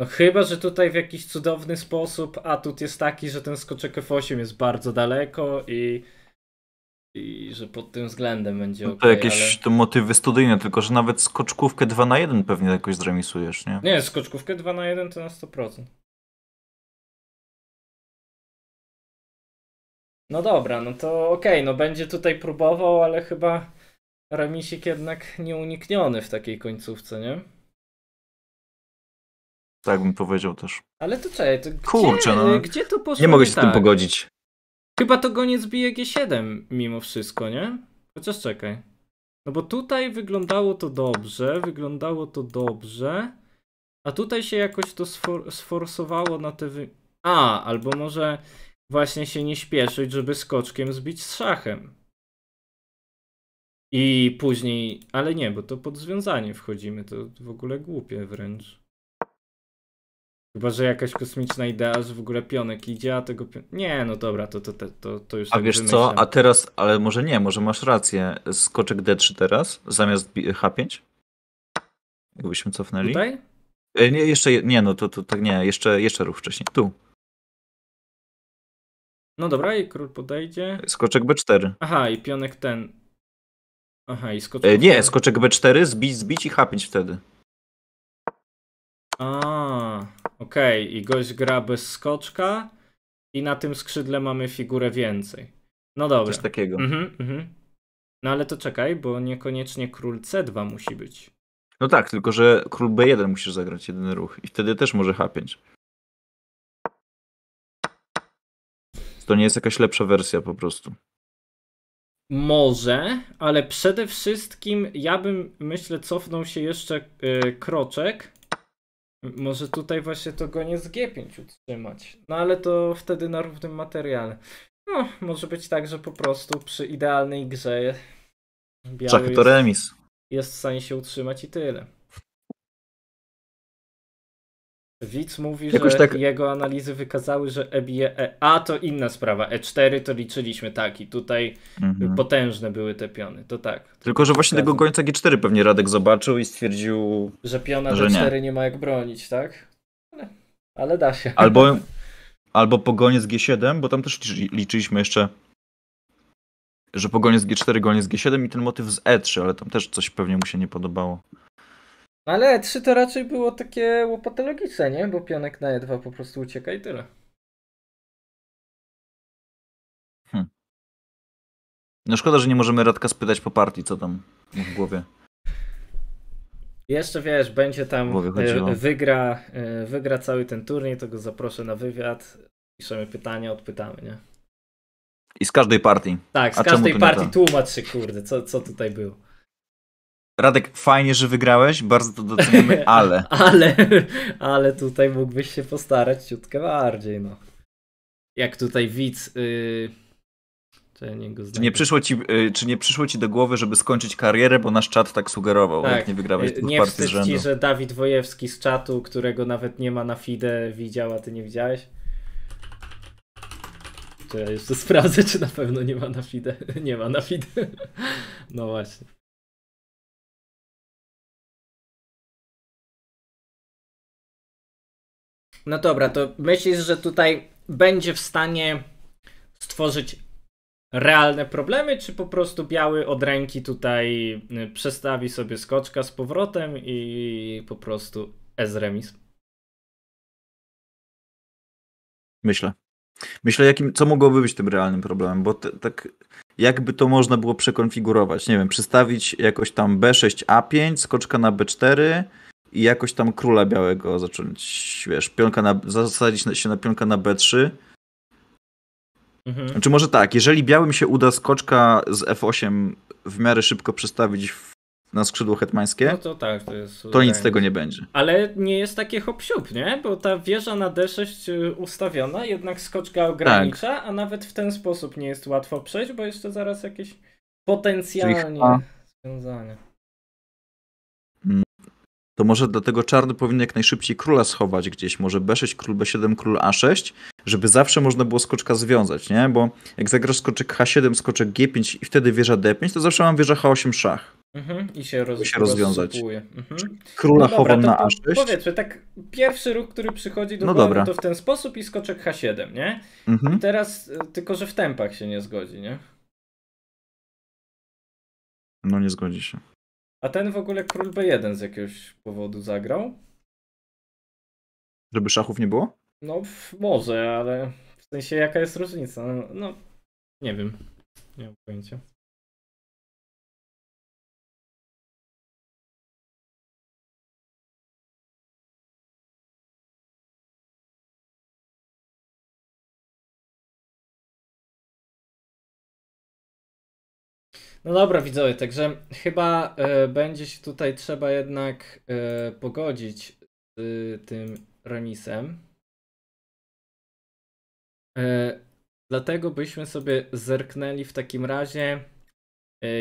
No chyba, że tutaj w jakiś cudowny sposób atut jest taki, że ten skoczek F8 jest bardzo daleko i, i że pod tym względem będzie no to okay, jakieś ale... to motywy studyjne, tylko że nawet skoczkówkę 2 na 1 pewnie jakoś zremisujesz, nie? Nie, skoczkówkę 2 na 1 to na 100%. No dobra, no to okej, okay, no będzie tutaj próbował, ale chyba remisik jednak nieunikniony w takiej końcówce, nie? Tak bym powiedział też. Ale to czekaj, to gdzie, no. gdzie to poszło? Nie mogę się z tak? tym pogodzić. Chyba to goniec bije G7 mimo wszystko, nie? Chociaż czekaj. No bo tutaj wyglądało to dobrze, wyglądało to dobrze, a tutaj się jakoś to sfor sforsowało na te wy... A, albo może właśnie się nie śpieszyć, żeby skoczkiem zbić z szachem. I później, ale nie, bo to pod związanie wchodzimy, to w ogóle głupie wręcz. Chyba, że jakaś kosmiczna idea, że w ogóle pionek idzie, a tego pion... Nie, no dobra, to, to, to, to już A tak wiesz wymyślam. co, a teraz, ale może nie, może masz rację. Skoczek D3 teraz, zamiast H5? Jakbyśmy cofnęli. Tutaj? E, nie, jeszcze, nie, no to, to tak nie, jeszcze, jeszcze ruch wcześniej, tu. No dobra, i król podejdzie. Skoczek B4. Aha, i pionek ten. Aha, i skoczek... E, nie, skoczek B4, zbić, zbić i H5 wtedy. A. Okej, okay, i gość gra bez skoczka i na tym skrzydle mamy figurę więcej. No dobra. Coś takiego. Mhm, mhm. No ale to czekaj, bo niekoniecznie król C2 musi być. No tak, tylko że król B1 musisz zagrać jeden ruch i wtedy też może H5. To nie jest jakaś lepsza wersja po prostu. Może, ale przede wszystkim ja bym, myślę, cofnął się jeszcze yy, kroczek może tutaj właśnie to go nie z G5 utrzymać. No ale to wtedy na równym materiale. No, może być tak, że po prostu przy idealnej grze biały Czak, to remis. Jest, jest w stanie się utrzymać i tyle. Widz mówi, Jakoś że tak... jego analizy wykazały, że EBA, e, e, a to inna sprawa, E4 to liczyliśmy tak i tutaj mhm. potężne były te piony, to tak. Tylko, że właśnie tego gońca G4 pewnie Radek zobaczył i stwierdził, że piona że D4 nie. nie. ma jak bronić, tak? Ale, ale da się. Albo, albo pogoniec G7, bo tam też liczyliśmy jeszcze, że pogoniec G4, goniec G7 i ten motyw z E3, ale tam też coś pewnie mu się nie podobało. Ale trzy to raczej było takie łopatologiczne, nie? Bo pionek na E2 po prostu ucieka i tyle. Hmm. No szkoda, że nie możemy Radka spytać po partii, co tam w głowie. Jeszcze wiesz, będzie tam, y, wygra, y, wygra cały ten turniej, to go zaproszę na wywiad, piszemy pytania, odpytamy, nie? I z każdej partii. Tak, z A każdej partii tłumaczy, kurde, co, co tutaj było. Radek, fajnie, że wygrałeś, bardzo to doceniamy, ale. ale, ale tutaj mógłbyś się postarać ciutkę bardziej, no. Jak tutaj widz. Yy... Czy nie, przyszło ci, yy, czy nie przyszło ci do głowy, żeby skończyć karierę, bo nasz czat tak sugerował, tak. jak nie wygrałeś yy, tych nie partii z rzędu. Ci, że Dawid Wojewski z czatu, którego nawet nie ma na FIDE, widział, a ty nie widziałeś? Czy ja jeszcze sprawdzę, czy na pewno nie ma na FIDE. Nie ma na FIDE. No właśnie. No dobra, to myślisz, że tutaj będzie w stanie stworzyć realne problemy, czy po prostu biały od ręki tutaj y, przestawi sobie skoczka z powrotem i po prostu ezremis. remis? Myślę. Myślę, jakim, co mogłoby być tym realnym problemem, bo te, tak jakby to można było przekonfigurować. Nie wiem, przystawić jakoś tam B6, A5, skoczka na B4, i jakoś tam króla białego zacząć, wiesz, pionka na, zasadzić się na pionka na B3. Mhm. Czy znaczy może tak, jeżeli białym się uda skoczka z F8 w miarę szybko przestawić w, na skrzydło hetmańskie, no to, tak, to, jest to nic z tego nie będzie. Ale nie jest takie hop nie? Bo ta wieża na D6 y, ustawiona jednak skoczka ogranicza, tak. a nawet w ten sposób nie jest łatwo przejść, bo jeszcze zaraz jakieś potencjalnie związania to może dlatego czarny powinien jak najszybciej króla schować gdzieś, może B6, król B7, król A6, żeby zawsze można było skoczka związać, nie? Bo jak zagrasz skoczek H7, skoczek G5 i wtedy wieża D5, to zawsze mam wieża H8 szach. Mhm, I się, roz... I się rozwiązać. Mhm. Króla no na A6. Powiedzmy, tak pierwszy ruch, który przychodzi do no głowy, dobra. to w ten sposób i skoczek H7, nie? Mhm. I teraz e, tylko, że w tempach się nie zgodzi, nie? No nie zgodzi się. A ten w ogóle król B1 z jakiegoś powodu zagrał. Żeby szachów nie było? No może, ale w sensie jaka jest różnica? No, no nie wiem. Nie mam pojęcia. No dobra, widzowie, także chyba e, będzie się tutaj trzeba jednak e, pogodzić z tym remisem. E, dlatego byśmy sobie zerknęli w takim razie,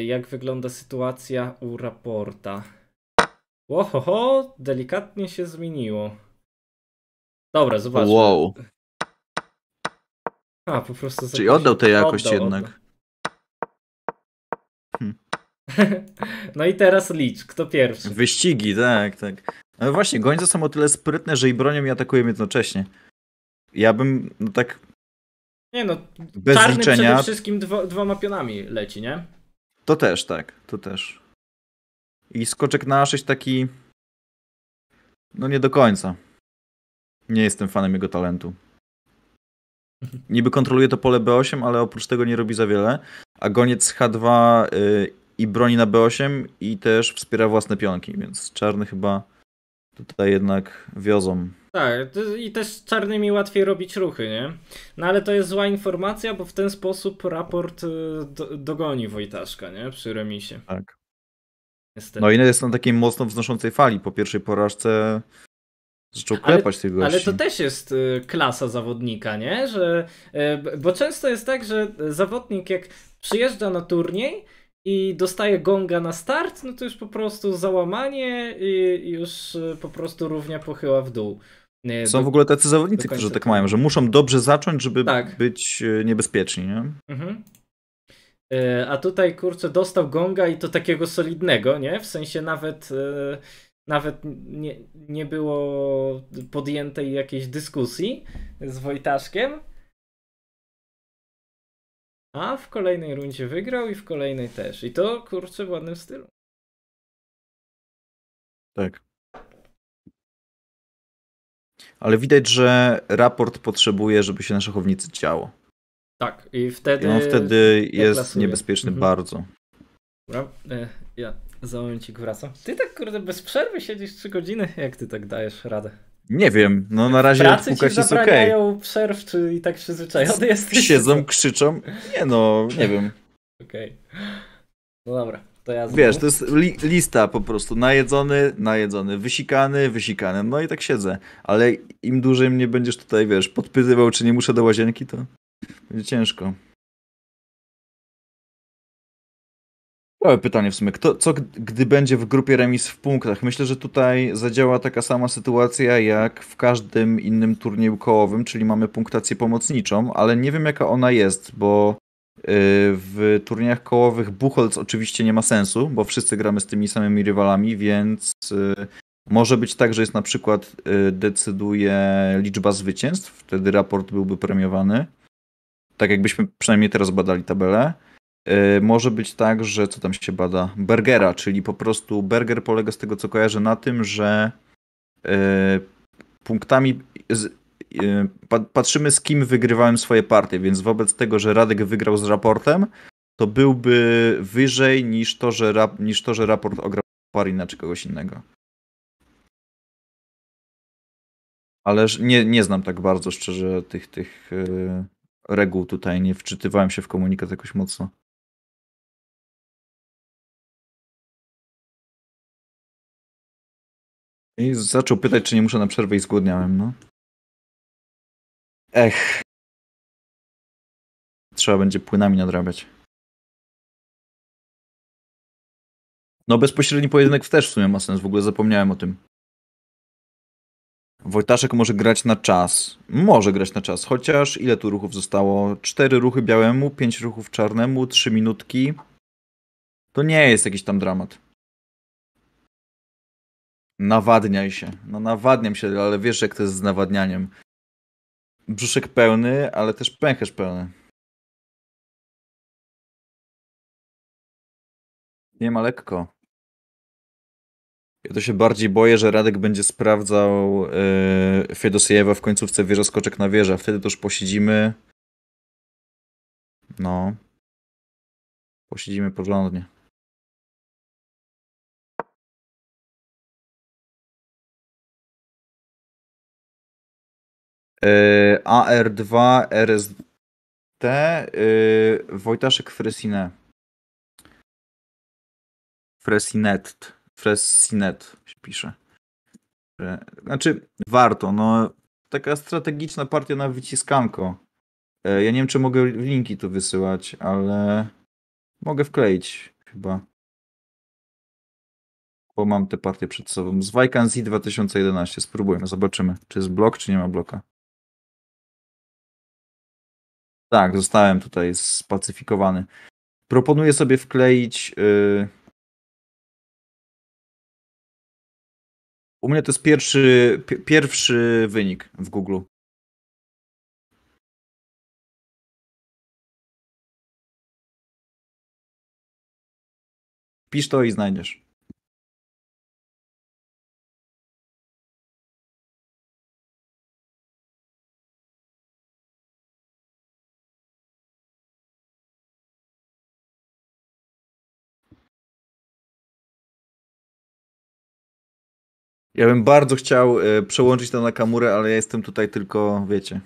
jak wygląda sytuacja u raporta. Łohoho, delikatnie się zmieniło. Dobra, zobaczmy. Wow. A, po prostu... Czyli oddał tę jakość oddał, jednak. Oddał. No i teraz licz, kto pierwszy. Wyścigi, tak, tak. No właśnie, gońce są o tyle sprytne, że i bronią i atakują jednocześnie. Ja bym, no tak... Nie no, bez czarny liczenia... przede wszystkim dwo, dwoma pionami leci, nie? To też, tak, to też. I skoczek na 6 taki... No nie do końca. Nie jestem fanem jego talentu. Niby kontroluje to pole B8, ale oprócz tego nie robi za wiele. A goniec H2 y, i broni na B8 i też wspiera własne pionki, więc czarny chyba tutaj jednak wiozą. Tak, i też czarnymi łatwiej robić ruchy, nie? No ale to jest zła informacja, bo w ten sposób raport y, do, dogoni Wojtaszka, nie? Przy remisie. Tak. Niestety. No i jest na takiej mocno wznoszącej fali. Po pierwszej porażce Zaczął klepać ale, tych gości. Ale to też jest y, klasa zawodnika, nie? Że, y, bo często jest tak, że zawodnik jak przyjeżdża na turniej, i dostaje gonga na start, no to już po prostu załamanie i już y, po prostu równia pochyła w dół. Nie, Są do, w ogóle tacy zawodnicy, którzy tak mają, że muszą dobrze zacząć, żeby tak. być y, niebezpieczni, nie? Mhm. Y, a tutaj, kurczę, dostał gonga i to takiego solidnego, nie? W sensie nawet, nawet nie, nie było podjętej jakiejś dyskusji z Wojtaszkiem a w kolejnej rundzie wygrał i w kolejnej też. I to kurczę w ładnym stylu. Tak. Ale widać, że raport potrzebuje, żeby się na szachownicy działo. Tak, i wtedy. I on wtedy jest niebezpieczny mhm. bardzo. Dobra, e, ja za momencik wracam. Ty tak kurde bez przerwy siedzisz 3 godziny. Jak ty tak dajesz radę? Nie wiem, no na razie Pracy odpukać jest okej. Okay. przerw, czy i tak przyzwyczajony jesteś? Siedzą, krzyczą. Nie no, nie wiem. Okej. Okay. No dobra, to ja znowu. Wiesz, to jest li lista po prostu. Najedzony, najedzony, wysikany, wysikany. No i tak siedzę. Ale im dłużej mnie będziesz tutaj, wiesz, podpytywał, czy nie muszę do łazienki, to będzie ciężko. Małe pytanie w sumie. Kto, co gdy będzie w grupie remis w punktach? Myślę, że tutaj zadziała taka sama sytuacja jak w każdym innym turnieju kołowym, czyli mamy punktację pomocniczą, ale nie wiem jaka ona jest, bo y, w turniejach kołowych Buchholz oczywiście nie ma sensu, bo wszyscy gramy z tymi samymi rywalami, więc y, może być tak, że jest na przykład y, decyduje liczba zwycięstw, wtedy raport byłby premiowany. Tak jakbyśmy przynajmniej teraz badali tabelę. E, może być tak, że co tam się bada? Burgera, czyli po prostu burger polega z tego, co kojarzę, na tym, że e, punktami z, e, patrzymy z kim wygrywałem swoje partie, więc wobec tego, że Radek wygrał z raportem, to byłby wyżej niż to, że, rap, niż to, że raport ograł Parina czy kogoś innego. Ale nie, nie znam tak bardzo szczerze tych, tych reguł tutaj, nie wczytywałem się w komunikat jakoś mocno. I zaczął pytać, czy nie muszę na przerwę i zgłodniałem, no. Ech. Trzeba będzie płynami nadrabiać. No bezpośredni pojedynek też w sumie ma sens, w ogóle zapomniałem o tym. Wojtaszek może grać na czas. Może grać na czas, chociaż ile tu ruchów zostało? Cztery ruchy białemu, pięć ruchów czarnemu, trzy minutki. To nie jest jakiś tam dramat. Nawadniaj się. No nawadniam się, ale wiesz jak to jest z nawadnianiem. Brzuszek pełny, ale też pęcherz pełny. Nie ma lekko. Ja to się bardziej boję, że Radek będzie sprawdzał yy, w końcówce wieża skoczek na wieża. Wtedy to już posiedzimy. No. Posiedzimy porządnie. Y, AR2 RST y, Wojtaszek Fresinet Fresinet. Fresinet się pisze. Znaczy, warto. No, taka strategiczna partia na wyciskanko. Y, ja nie wiem, czy mogę linki tu wysyłać, ale mogę wkleić chyba. Bo mam tę partię przed sobą. Z Wajkan Z 2011. Spróbujmy, zobaczymy, czy jest blok, czy nie ma bloka. Tak, zostałem tutaj spacyfikowany. Proponuję sobie wkleić. Yy... U mnie to jest pierwszy, pierwszy wynik w Google. Pisz to i znajdziesz. Ja bym bardzo chciał e, przełączyć to na Kamurę, ale ja jestem tutaj tylko, wiecie,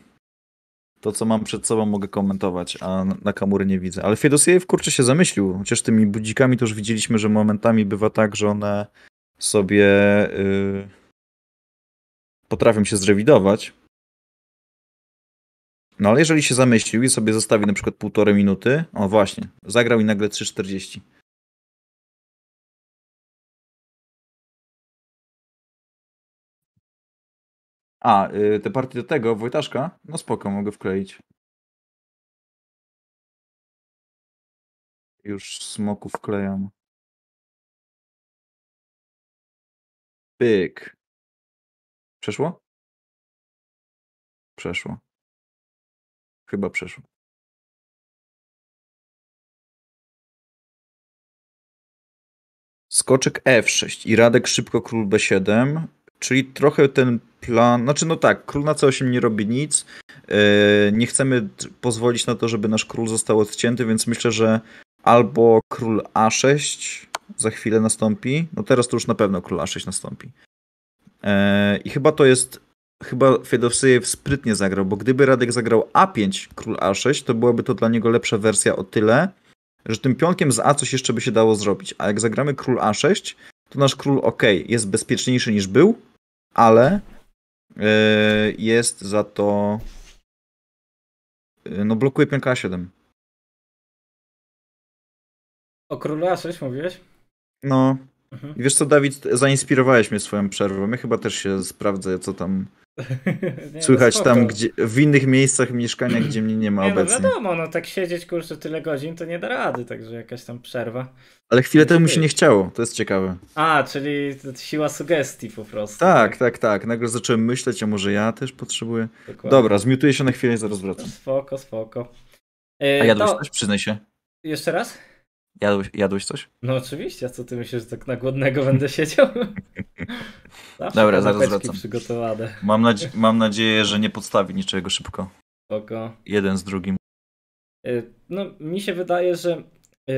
to co mam przed sobą mogę komentować, a na Kamury nie widzę. Ale w kurczę się zamyślił, chociaż tymi budzikami to już widzieliśmy, że momentami bywa tak, że one sobie yy, potrafią się zrewidować. No ale jeżeli się zamyślił i sobie zostawi na przykład półtorej minuty, o właśnie, zagrał i nagle 3,40. A, y, te partie do tego, Wojtaszka? No spoko, mogę wkleić. Już smoku wklejam. Pyk. Przeszło? Przeszło. Chyba przeszło. Skoczek F6 i Radek szybko król B7. Czyli trochę ten plan, znaczy no tak, król na C8 nie robi nic, e, nie chcemy pozwolić na to, żeby nasz król został odcięty, więc myślę, że albo król A6 za chwilę nastąpi, no teraz to już na pewno król A6 nastąpi. E, I chyba to jest, chyba Fiedowsyjew sprytnie zagrał, bo gdyby Radek zagrał A5, król A6, to byłaby to dla niego lepsza wersja o tyle, że tym pionkiem z A coś jeszcze by się dało zrobić, a jak zagramy król A6, to nasz król ok, jest bezpieczniejszy niż był, ale yy, jest za to. Yy, no, blokuje pionka 7 O królu A6 mówiłeś? No, Mhm. I wiesz co, Dawid, zainspirowałeś mnie swoją przerwą. Ja chyba też się sprawdzę, co tam nie, no słychać no tam, gdzie, w innych miejscach mieszkania, gdzie mnie nie ma nie, no obecnie. No wiadomo, no tak siedzieć, kurczę, tyle godzin to nie da rady, także jakaś tam przerwa. Ale chwilę temu się nie chciało, to jest ciekawe. A, czyli siła sugestii po prostu. Tak, tak, tak. Nagle zacząłem myśleć, a może ja też potrzebuję. Dokładnie. Dobra, zmiutuję się na chwilę i zaraz wracam. Spoko, spoko. a e, ja to... też, przyznaj się. Jeszcze raz? Jadłeś, jadłeś coś? No oczywiście, a co ty myślisz, że tak na głodnego będę siedział? Dobra, zaraz wracam. Przygotowane. Mam, nadzie mam nadzieję, że nie podstawi niczego szybko. Oko. Jeden z drugim. Y, no, mi się wydaje, że yy,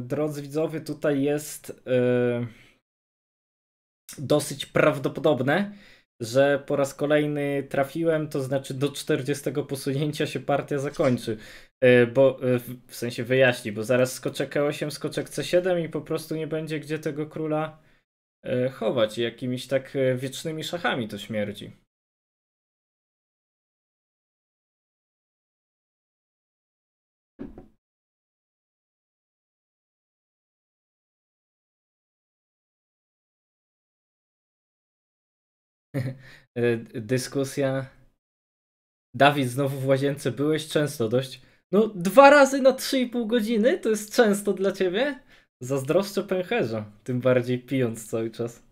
drodzy widzowie, tutaj jest yy, dosyć prawdopodobne, że po raz kolejny trafiłem, to znaczy do 40 posunięcia się partia zakończy. E, bo e, w sensie wyjaśni, bo zaraz skoczek E8, skoczek C7 i po prostu nie będzie gdzie tego króla e, chować. I jakimiś tak wiecznymi szachami to śmierdzi. Dyskusja. Dawid, znowu w łazience byłeś często dość. No, dwa razy na 3,5 godziny to jest często dla ciebie? Zazdroszczę pęcherza, tym bardziej pijąc cały czas.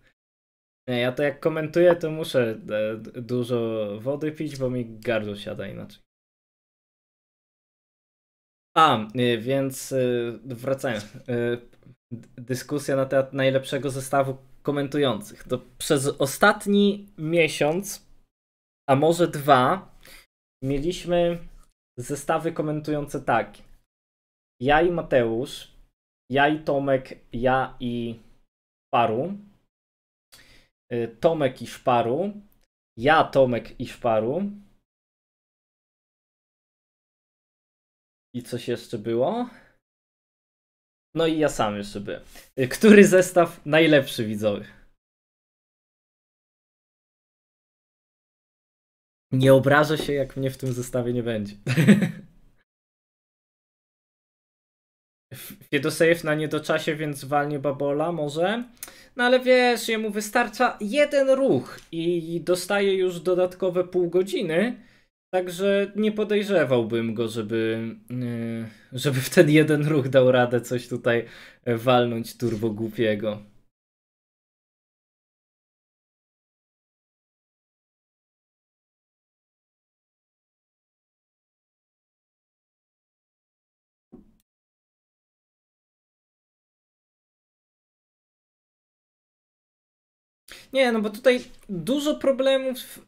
Nie, ja to jak komentuję, to muszę e, dużo wody pić, bo mi gardło siada inaczej. A, e, więc e, wracając. Dyskusja na temat najlepszego zestawu komentujących. To przez ostatni miesiąc, a może dwa, mieliśmy zestawy komentujące tak. Ja i Mateusz, ja i Tomek, ja i Szparu, y, Tomek i Szparu, ja, Tomek i Szparu. I coś jeszcze było? No i ja sam jeszcze byłem. Y, który zestaw najlepszy widzowy? Nie obrażę się, jak mnie w tym zestawie nie będzie. Fiedosejf na niedoczasie, więc walnie Babola może. No ale wiesz, jemu wystarcza jeden ruch i dostaje już dodatkowe pół godziny. Także nie podejrzewałbym go, żeby, e, żeby w ten jeden ruch dał radę coś tutaj walnąć turbo głupiego. Nie, no bo tutaj dużo problemów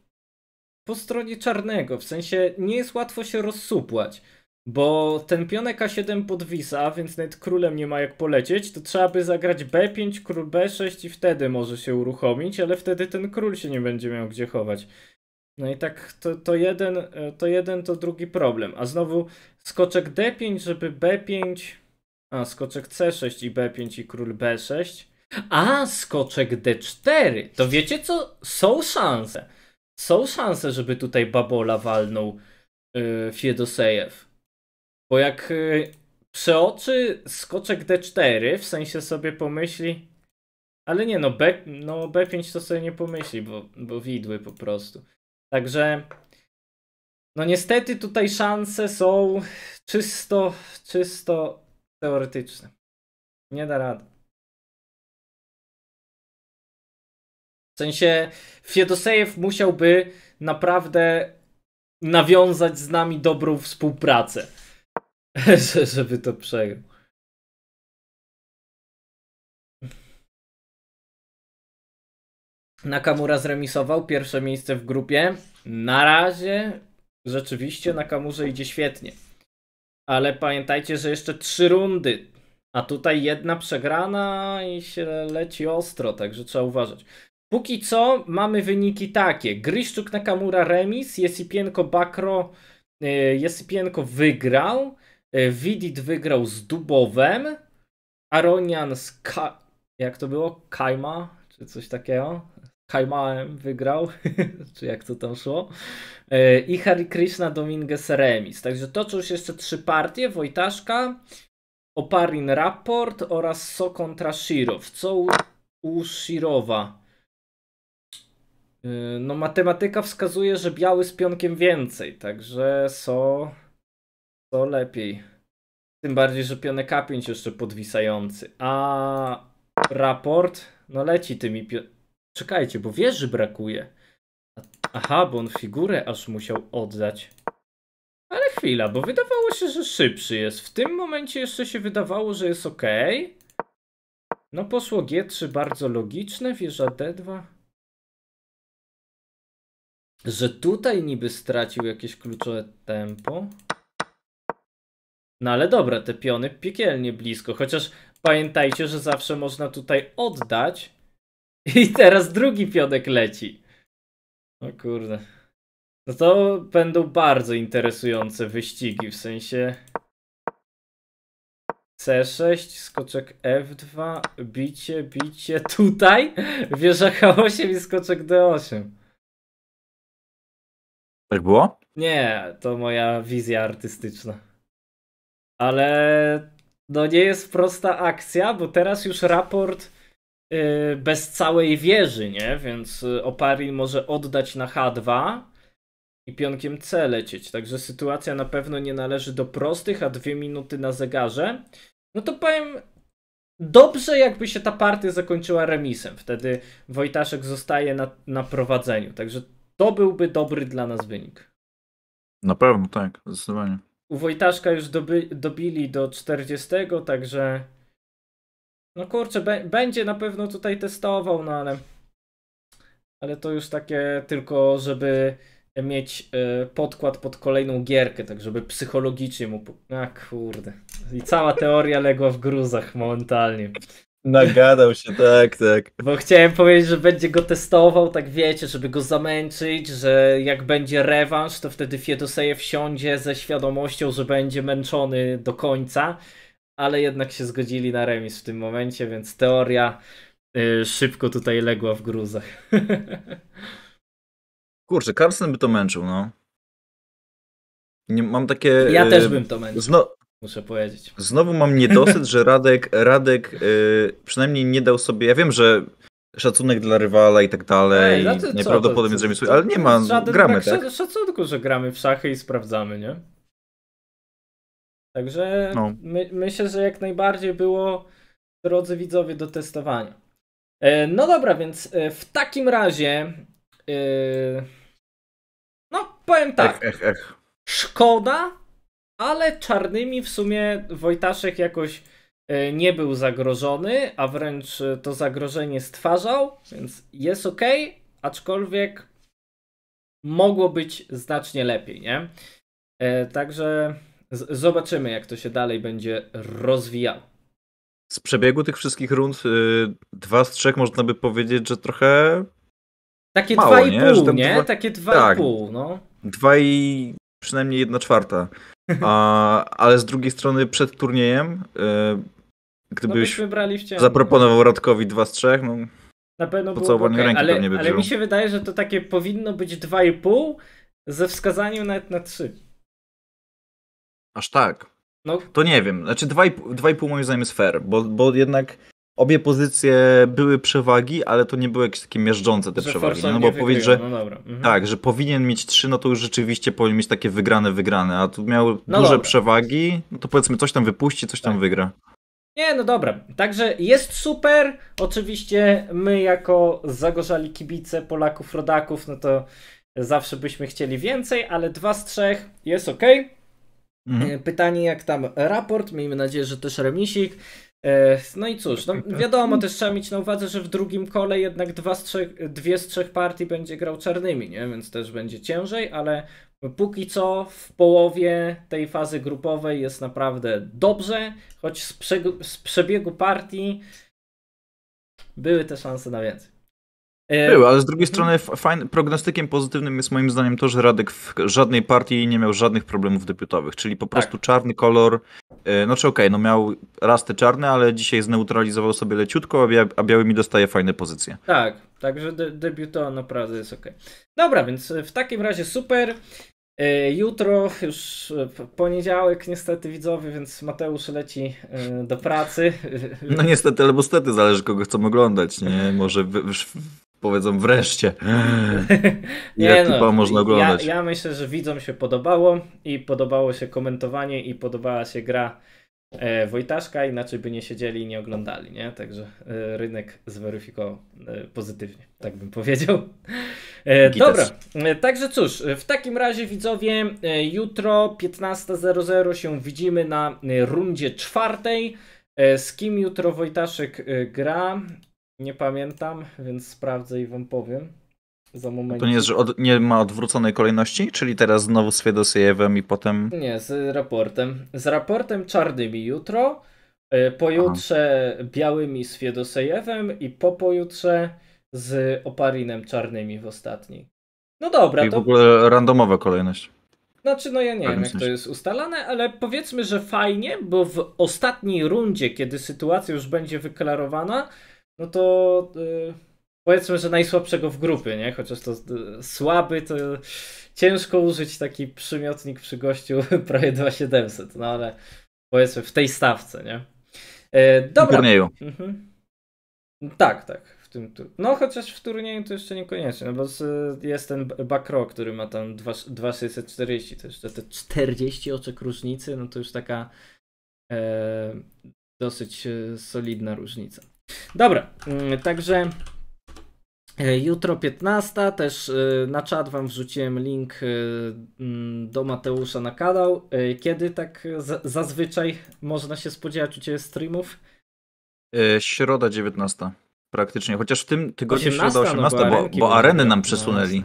po stronie czarnego, w sensie nie jest łatwo się rozsupłać. Bo ten pionek A7 podwisa, więc nawet królem nie ma jak polecieć, to trzeba by zagrać B5, król B6 i wtedy może się uruchomić, ale wtedy ten król się nie będzie miał gdzie chować. No i tak to, to, jeden, e, to jeden, to drugi problem. A znowu skoczek D5, żeby B5, a skoczek C6 i B5 i król B6. A, skoczek D4. To wiecie co? Są szanse. Są szanse, żeby tutaj Babola walnął yy, Fiedosejew. Bo jak yy, przeoczy skoczek D4, w sensie sobie pomyśli... Ale nie, no, B, no B5 to sobie nie pomyśli, bo, bo widły po prostu. Także... No niestety tutaj szanse są czysto, czysto teoretyczne. Nie da rady. W sensie Fiedosejew musiałby naprawdę nawiązać z nami dobrą współpracę, żeby to przegrał. Nakamura zremisował pierwsze miejsce w grupie. Na razie rzeczywiście Nakamurze idzie świetnie. Ale pamiętajcie, że jeszcze trzy rundy. A tutaj jedna przegrana i się leci ostro, także trzeba uważać. Póki co mamy wyniki takie. Gryszczuk Nakamura remis, Jesipienko Bakro, e, Jesipienko wygrał, Widit e, wygrał z Dubowem, Aronian z Ka... jak to było? Kajma? Czy coś takiego? Kajmałem wygrał, czy jak to tam szło. E, I Hari Krishna Dominguez remis. Także toczą się jeszcze trzy partie. Wojtaszka, Oparin Raport oraz So kontra Co u, u Yy, no, matematyka wskazuje, że biały z pionkiem więcej, także so, so lepiej. Tym bardziej, że pionek A5 jeszcze podwisający. A raport, no leci tymi pio... Czekajcie, bo wieży brakuje. Aha, bo on figurę aż musiał oddać. Ale chwila, bo wydawało się, że szybszy jest. W tym momencie jeszcze się wydawało, że jest ok. No poszło G3 bardzo logiczne, wieża D2 że tutaj niby stracił jakieś kluczowe tempo. No ale dobra, te piony piekielnie blisko, chociaż pamiętajcie, że zawsze można tutaj oddać i teraz drugi pionek leci. O kurde. No to będą bardzo interesujące wyścigi, w sensie C6, skoczek F2, bicie, bicie, tutaj wieża H8 i skoczek D8. Tak było? Nie, to moja wizja artystyczna. Ale no nie jest prosta akcja, bo teraz już raport yy, bez całej wieży, nie? Więc y, Oparin może oddać na H2 i pionkiem C lecieć. Także sytuacja na pewno nie należy do prostych, a dwie minuty na zegarze. No to powiem, dobrze jakby się ta partia zakończyła remisem. Wtedy Wojtaszek zostaje na, na prowadzeniu. Także to byłby dobry dla nas wynik. Na pewno, tak, zdecydowanie. U Wojtaszka już doby, dobili do 40, także. No kurczę, be, będzie na pewno tutaj testował, no ale. Ale to już takie tylko, żeby mieć y, podkład pod kolejną gierkę, tak żeby psychologicznie mu. A kurde. I cała teoria legła w gruzach momentalnie. Nagadał się, tak, tak. Bo chciałem powiedzieć, że będzie go testował, tak wiecie, żeby go zamęczyć, że jak będzie rewanż, to wtedy Fiedoseje wsiądzie ze świadomością, że będzie męczony do końca, ale jednak się zgodzili na remis w tym momencie, więc teoria y, szybko tutaj legła w gruzach. Kurczę, Carson by to męczył, no. Nie, mam takie... Ja też y, bym to męczył. Zno, Muszę powiedzieć. Znowu mam niedosyt, że Radek, Radek yy, przynajmniej nie dał sobie. Ja wiem, że szacunek dla rywala i tak dalej. Ej, znaczy, nieprawdopodobnie, że mi ale nie ma, tak gramy, tak? tak? szacunku, że gramy w szachy i sprawdzamy, nie? Także no. my, myślę, że jak najbardziej było, drodzy widzowie, do testowania. E, no dobra, więc e, w takim razie. E, no, powiem tak. Ech, ech, ech. Szkoda, ale czarnymi w sumie Wojtaszek jakoś e, nie był zagrożony, a wręcz e, to zagrożenie stwarzał, więc jest ok, aczkolwiek mogło być znacznie lepiej, nie? E, także zobaczymy, jak to się dalej będzie rozwijało. Z przebiegu tych wszystkich rund, yy, dwa z trzech można by powiedzieć, że trochę. Takie mało, dwa i nie? pół, nie? Dwa... Takie dwa tak, i pół, no. Dwa i przynajmniej jedna czwarta. A, ale z drugiej strony przed turniejem, e, gdybyś no zaproponował Radkowi dwa z trzech, no, na pewno po co okay, ręki ale, pewnie by Ale mi się wydaje, że to takie powinno być 2,5 ze wskazaniem nawet na 3. Aż tak. No. To nie wiem. Znaczy 2,5 moim zdaniem jest fair, bo, bo jednak obie pozycje były przewagi, ale to nie były jakieś takie miażdżące te że przewagi. No bo powiedzieć, że no mhm. tak, że powinien mieć trzy, no to już rzeczywiście powinien mieć takie wygrane, wygrane, a tu miał no duże dobra. przewagi, no to powiedzmy coś tam wypuści, coś tak. tam wygra. Nie, no dobra. Także jest super. Oczywiście my jako zagorzali kibice Polaków, rodaków, no to zawsze byśmy chcieli więcej, ale dwa z trzech jest ok. Mhm. E, pytanie jak tam raport, miejmy nadzieję, że też remisik. E, no i cóż, no tak. wiadomo, też trzeba mieć na uwadze, że w drugim kole jednak dwa z trzech, dwie z trzech partii będzie grał czarnymi, nie? więc też będzie ciężej, ale póki co w połowie tej fazy grupowej jest naprawdę dobrze, choć z, przebiegu partii były te szanse na więcej. E, Był, ale z drugiej mhm. strony fajn, prognostykiem pozytywnym jest moim zdaniem to, że Radek w żadnej partii nie miał żadnych problemów debiutowych, czyli po prostu tak. czarny kolor, znaczy okej, okay, no miał raz te czarne, ale dzisiaj zneutralizował sobie leciutko, a biały mi dostaje fajne pozycje. Tak, także de to naprawdę jest ok. Dobra, więc w takim razie super. E, jutro, już poniedziałek, niestety widzowie, więc Mateusz leci do pracy. No niestety albo stety, zależy kogo chcą oglądać, nie? Może w, w, powiedzą wreszcie. nie typa no, można oglądać? Ja, ja, myślę, że widzom się podobało i podobało się komentowanie i podobała się gra e, Wojtaszka, inaczej by nie siedzieli i nie oglądali, nie? Także e, rynek zweryfikował e, pozytywnie, tak bym powiedział. E, dobra, e, także cóż, e, w takim razie widzowie, jutro 15.00 się widzimy na rundzie czwartej. Z kim jutro Wojtaszek gra? Nie pamiętam, więc sprawdzę i wam powiem. Za moment. To nie jest, że od, nie ma odwróconej kolejności? Czyli teraz znowu z Fedosejewem i potem. Nie, z raportem. Z raportem czarnymi jutro, e, pojutrze Aha. białymi z Fiedosejewem i po pojutrze z Oparinem czarnymi w ostatniej. No dobra. I to... w ogóle randomowa kolejność. Znaczy, no ja nie tak wiem, jak sensie. to jest ustalane, ale powiedzmy, że fajnie, bo w ostatniej rundzie, kiedy sytuacja już będzie wyklarowana, no to yy, powiedzmy, że najsłabszego w grupie, nie? Chociaż to yy, słaby, to yy, ciężko użyć taki przymiotnik przy gościu prawie 2700, no ale powiedzmy w tej stawce, nie? Y, dobra. W turnieju. Mhm. Tak, tak. W tym tu... No chociaż w turnieju to jeszcze niekoniecznie, no bo jest ten Bakro, który ma tam 2640, to jeszcze te 40 oczek różnicy, no to już taka e, dosyć e, solidna różnica. Dobra, mm, także e, jutro 15, też e, na czat wam wrzuciłem link e, mm, do Mateusza na kanał. Kiedy tak zazwyczaj można się spodziewać u Ciebie streamów? Środa 19 praktycznie, chociaż w tym tygodniu 18, środa 18, no bo, bo, bo areny nam przesunęli.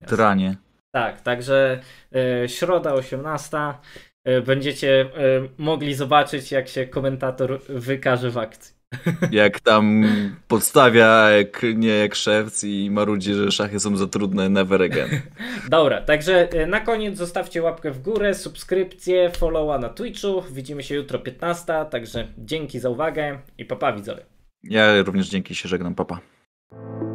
No, Tranie. Tak, także środa 18 będziecie mogli zobaczyć, jak się komentator wykaże w akcji. Jak tam podstawia nie, jak krzewc i marudzi, że szachy są za trudne, never again. Dobra, także e, na koniec zostawcie łapkę w górę, subskrypcję, followa na Twitchu. Widzimy się jutro 15, także dzięki za uwagę i papa widzowie. Ja również dzięki się żegnam, papa.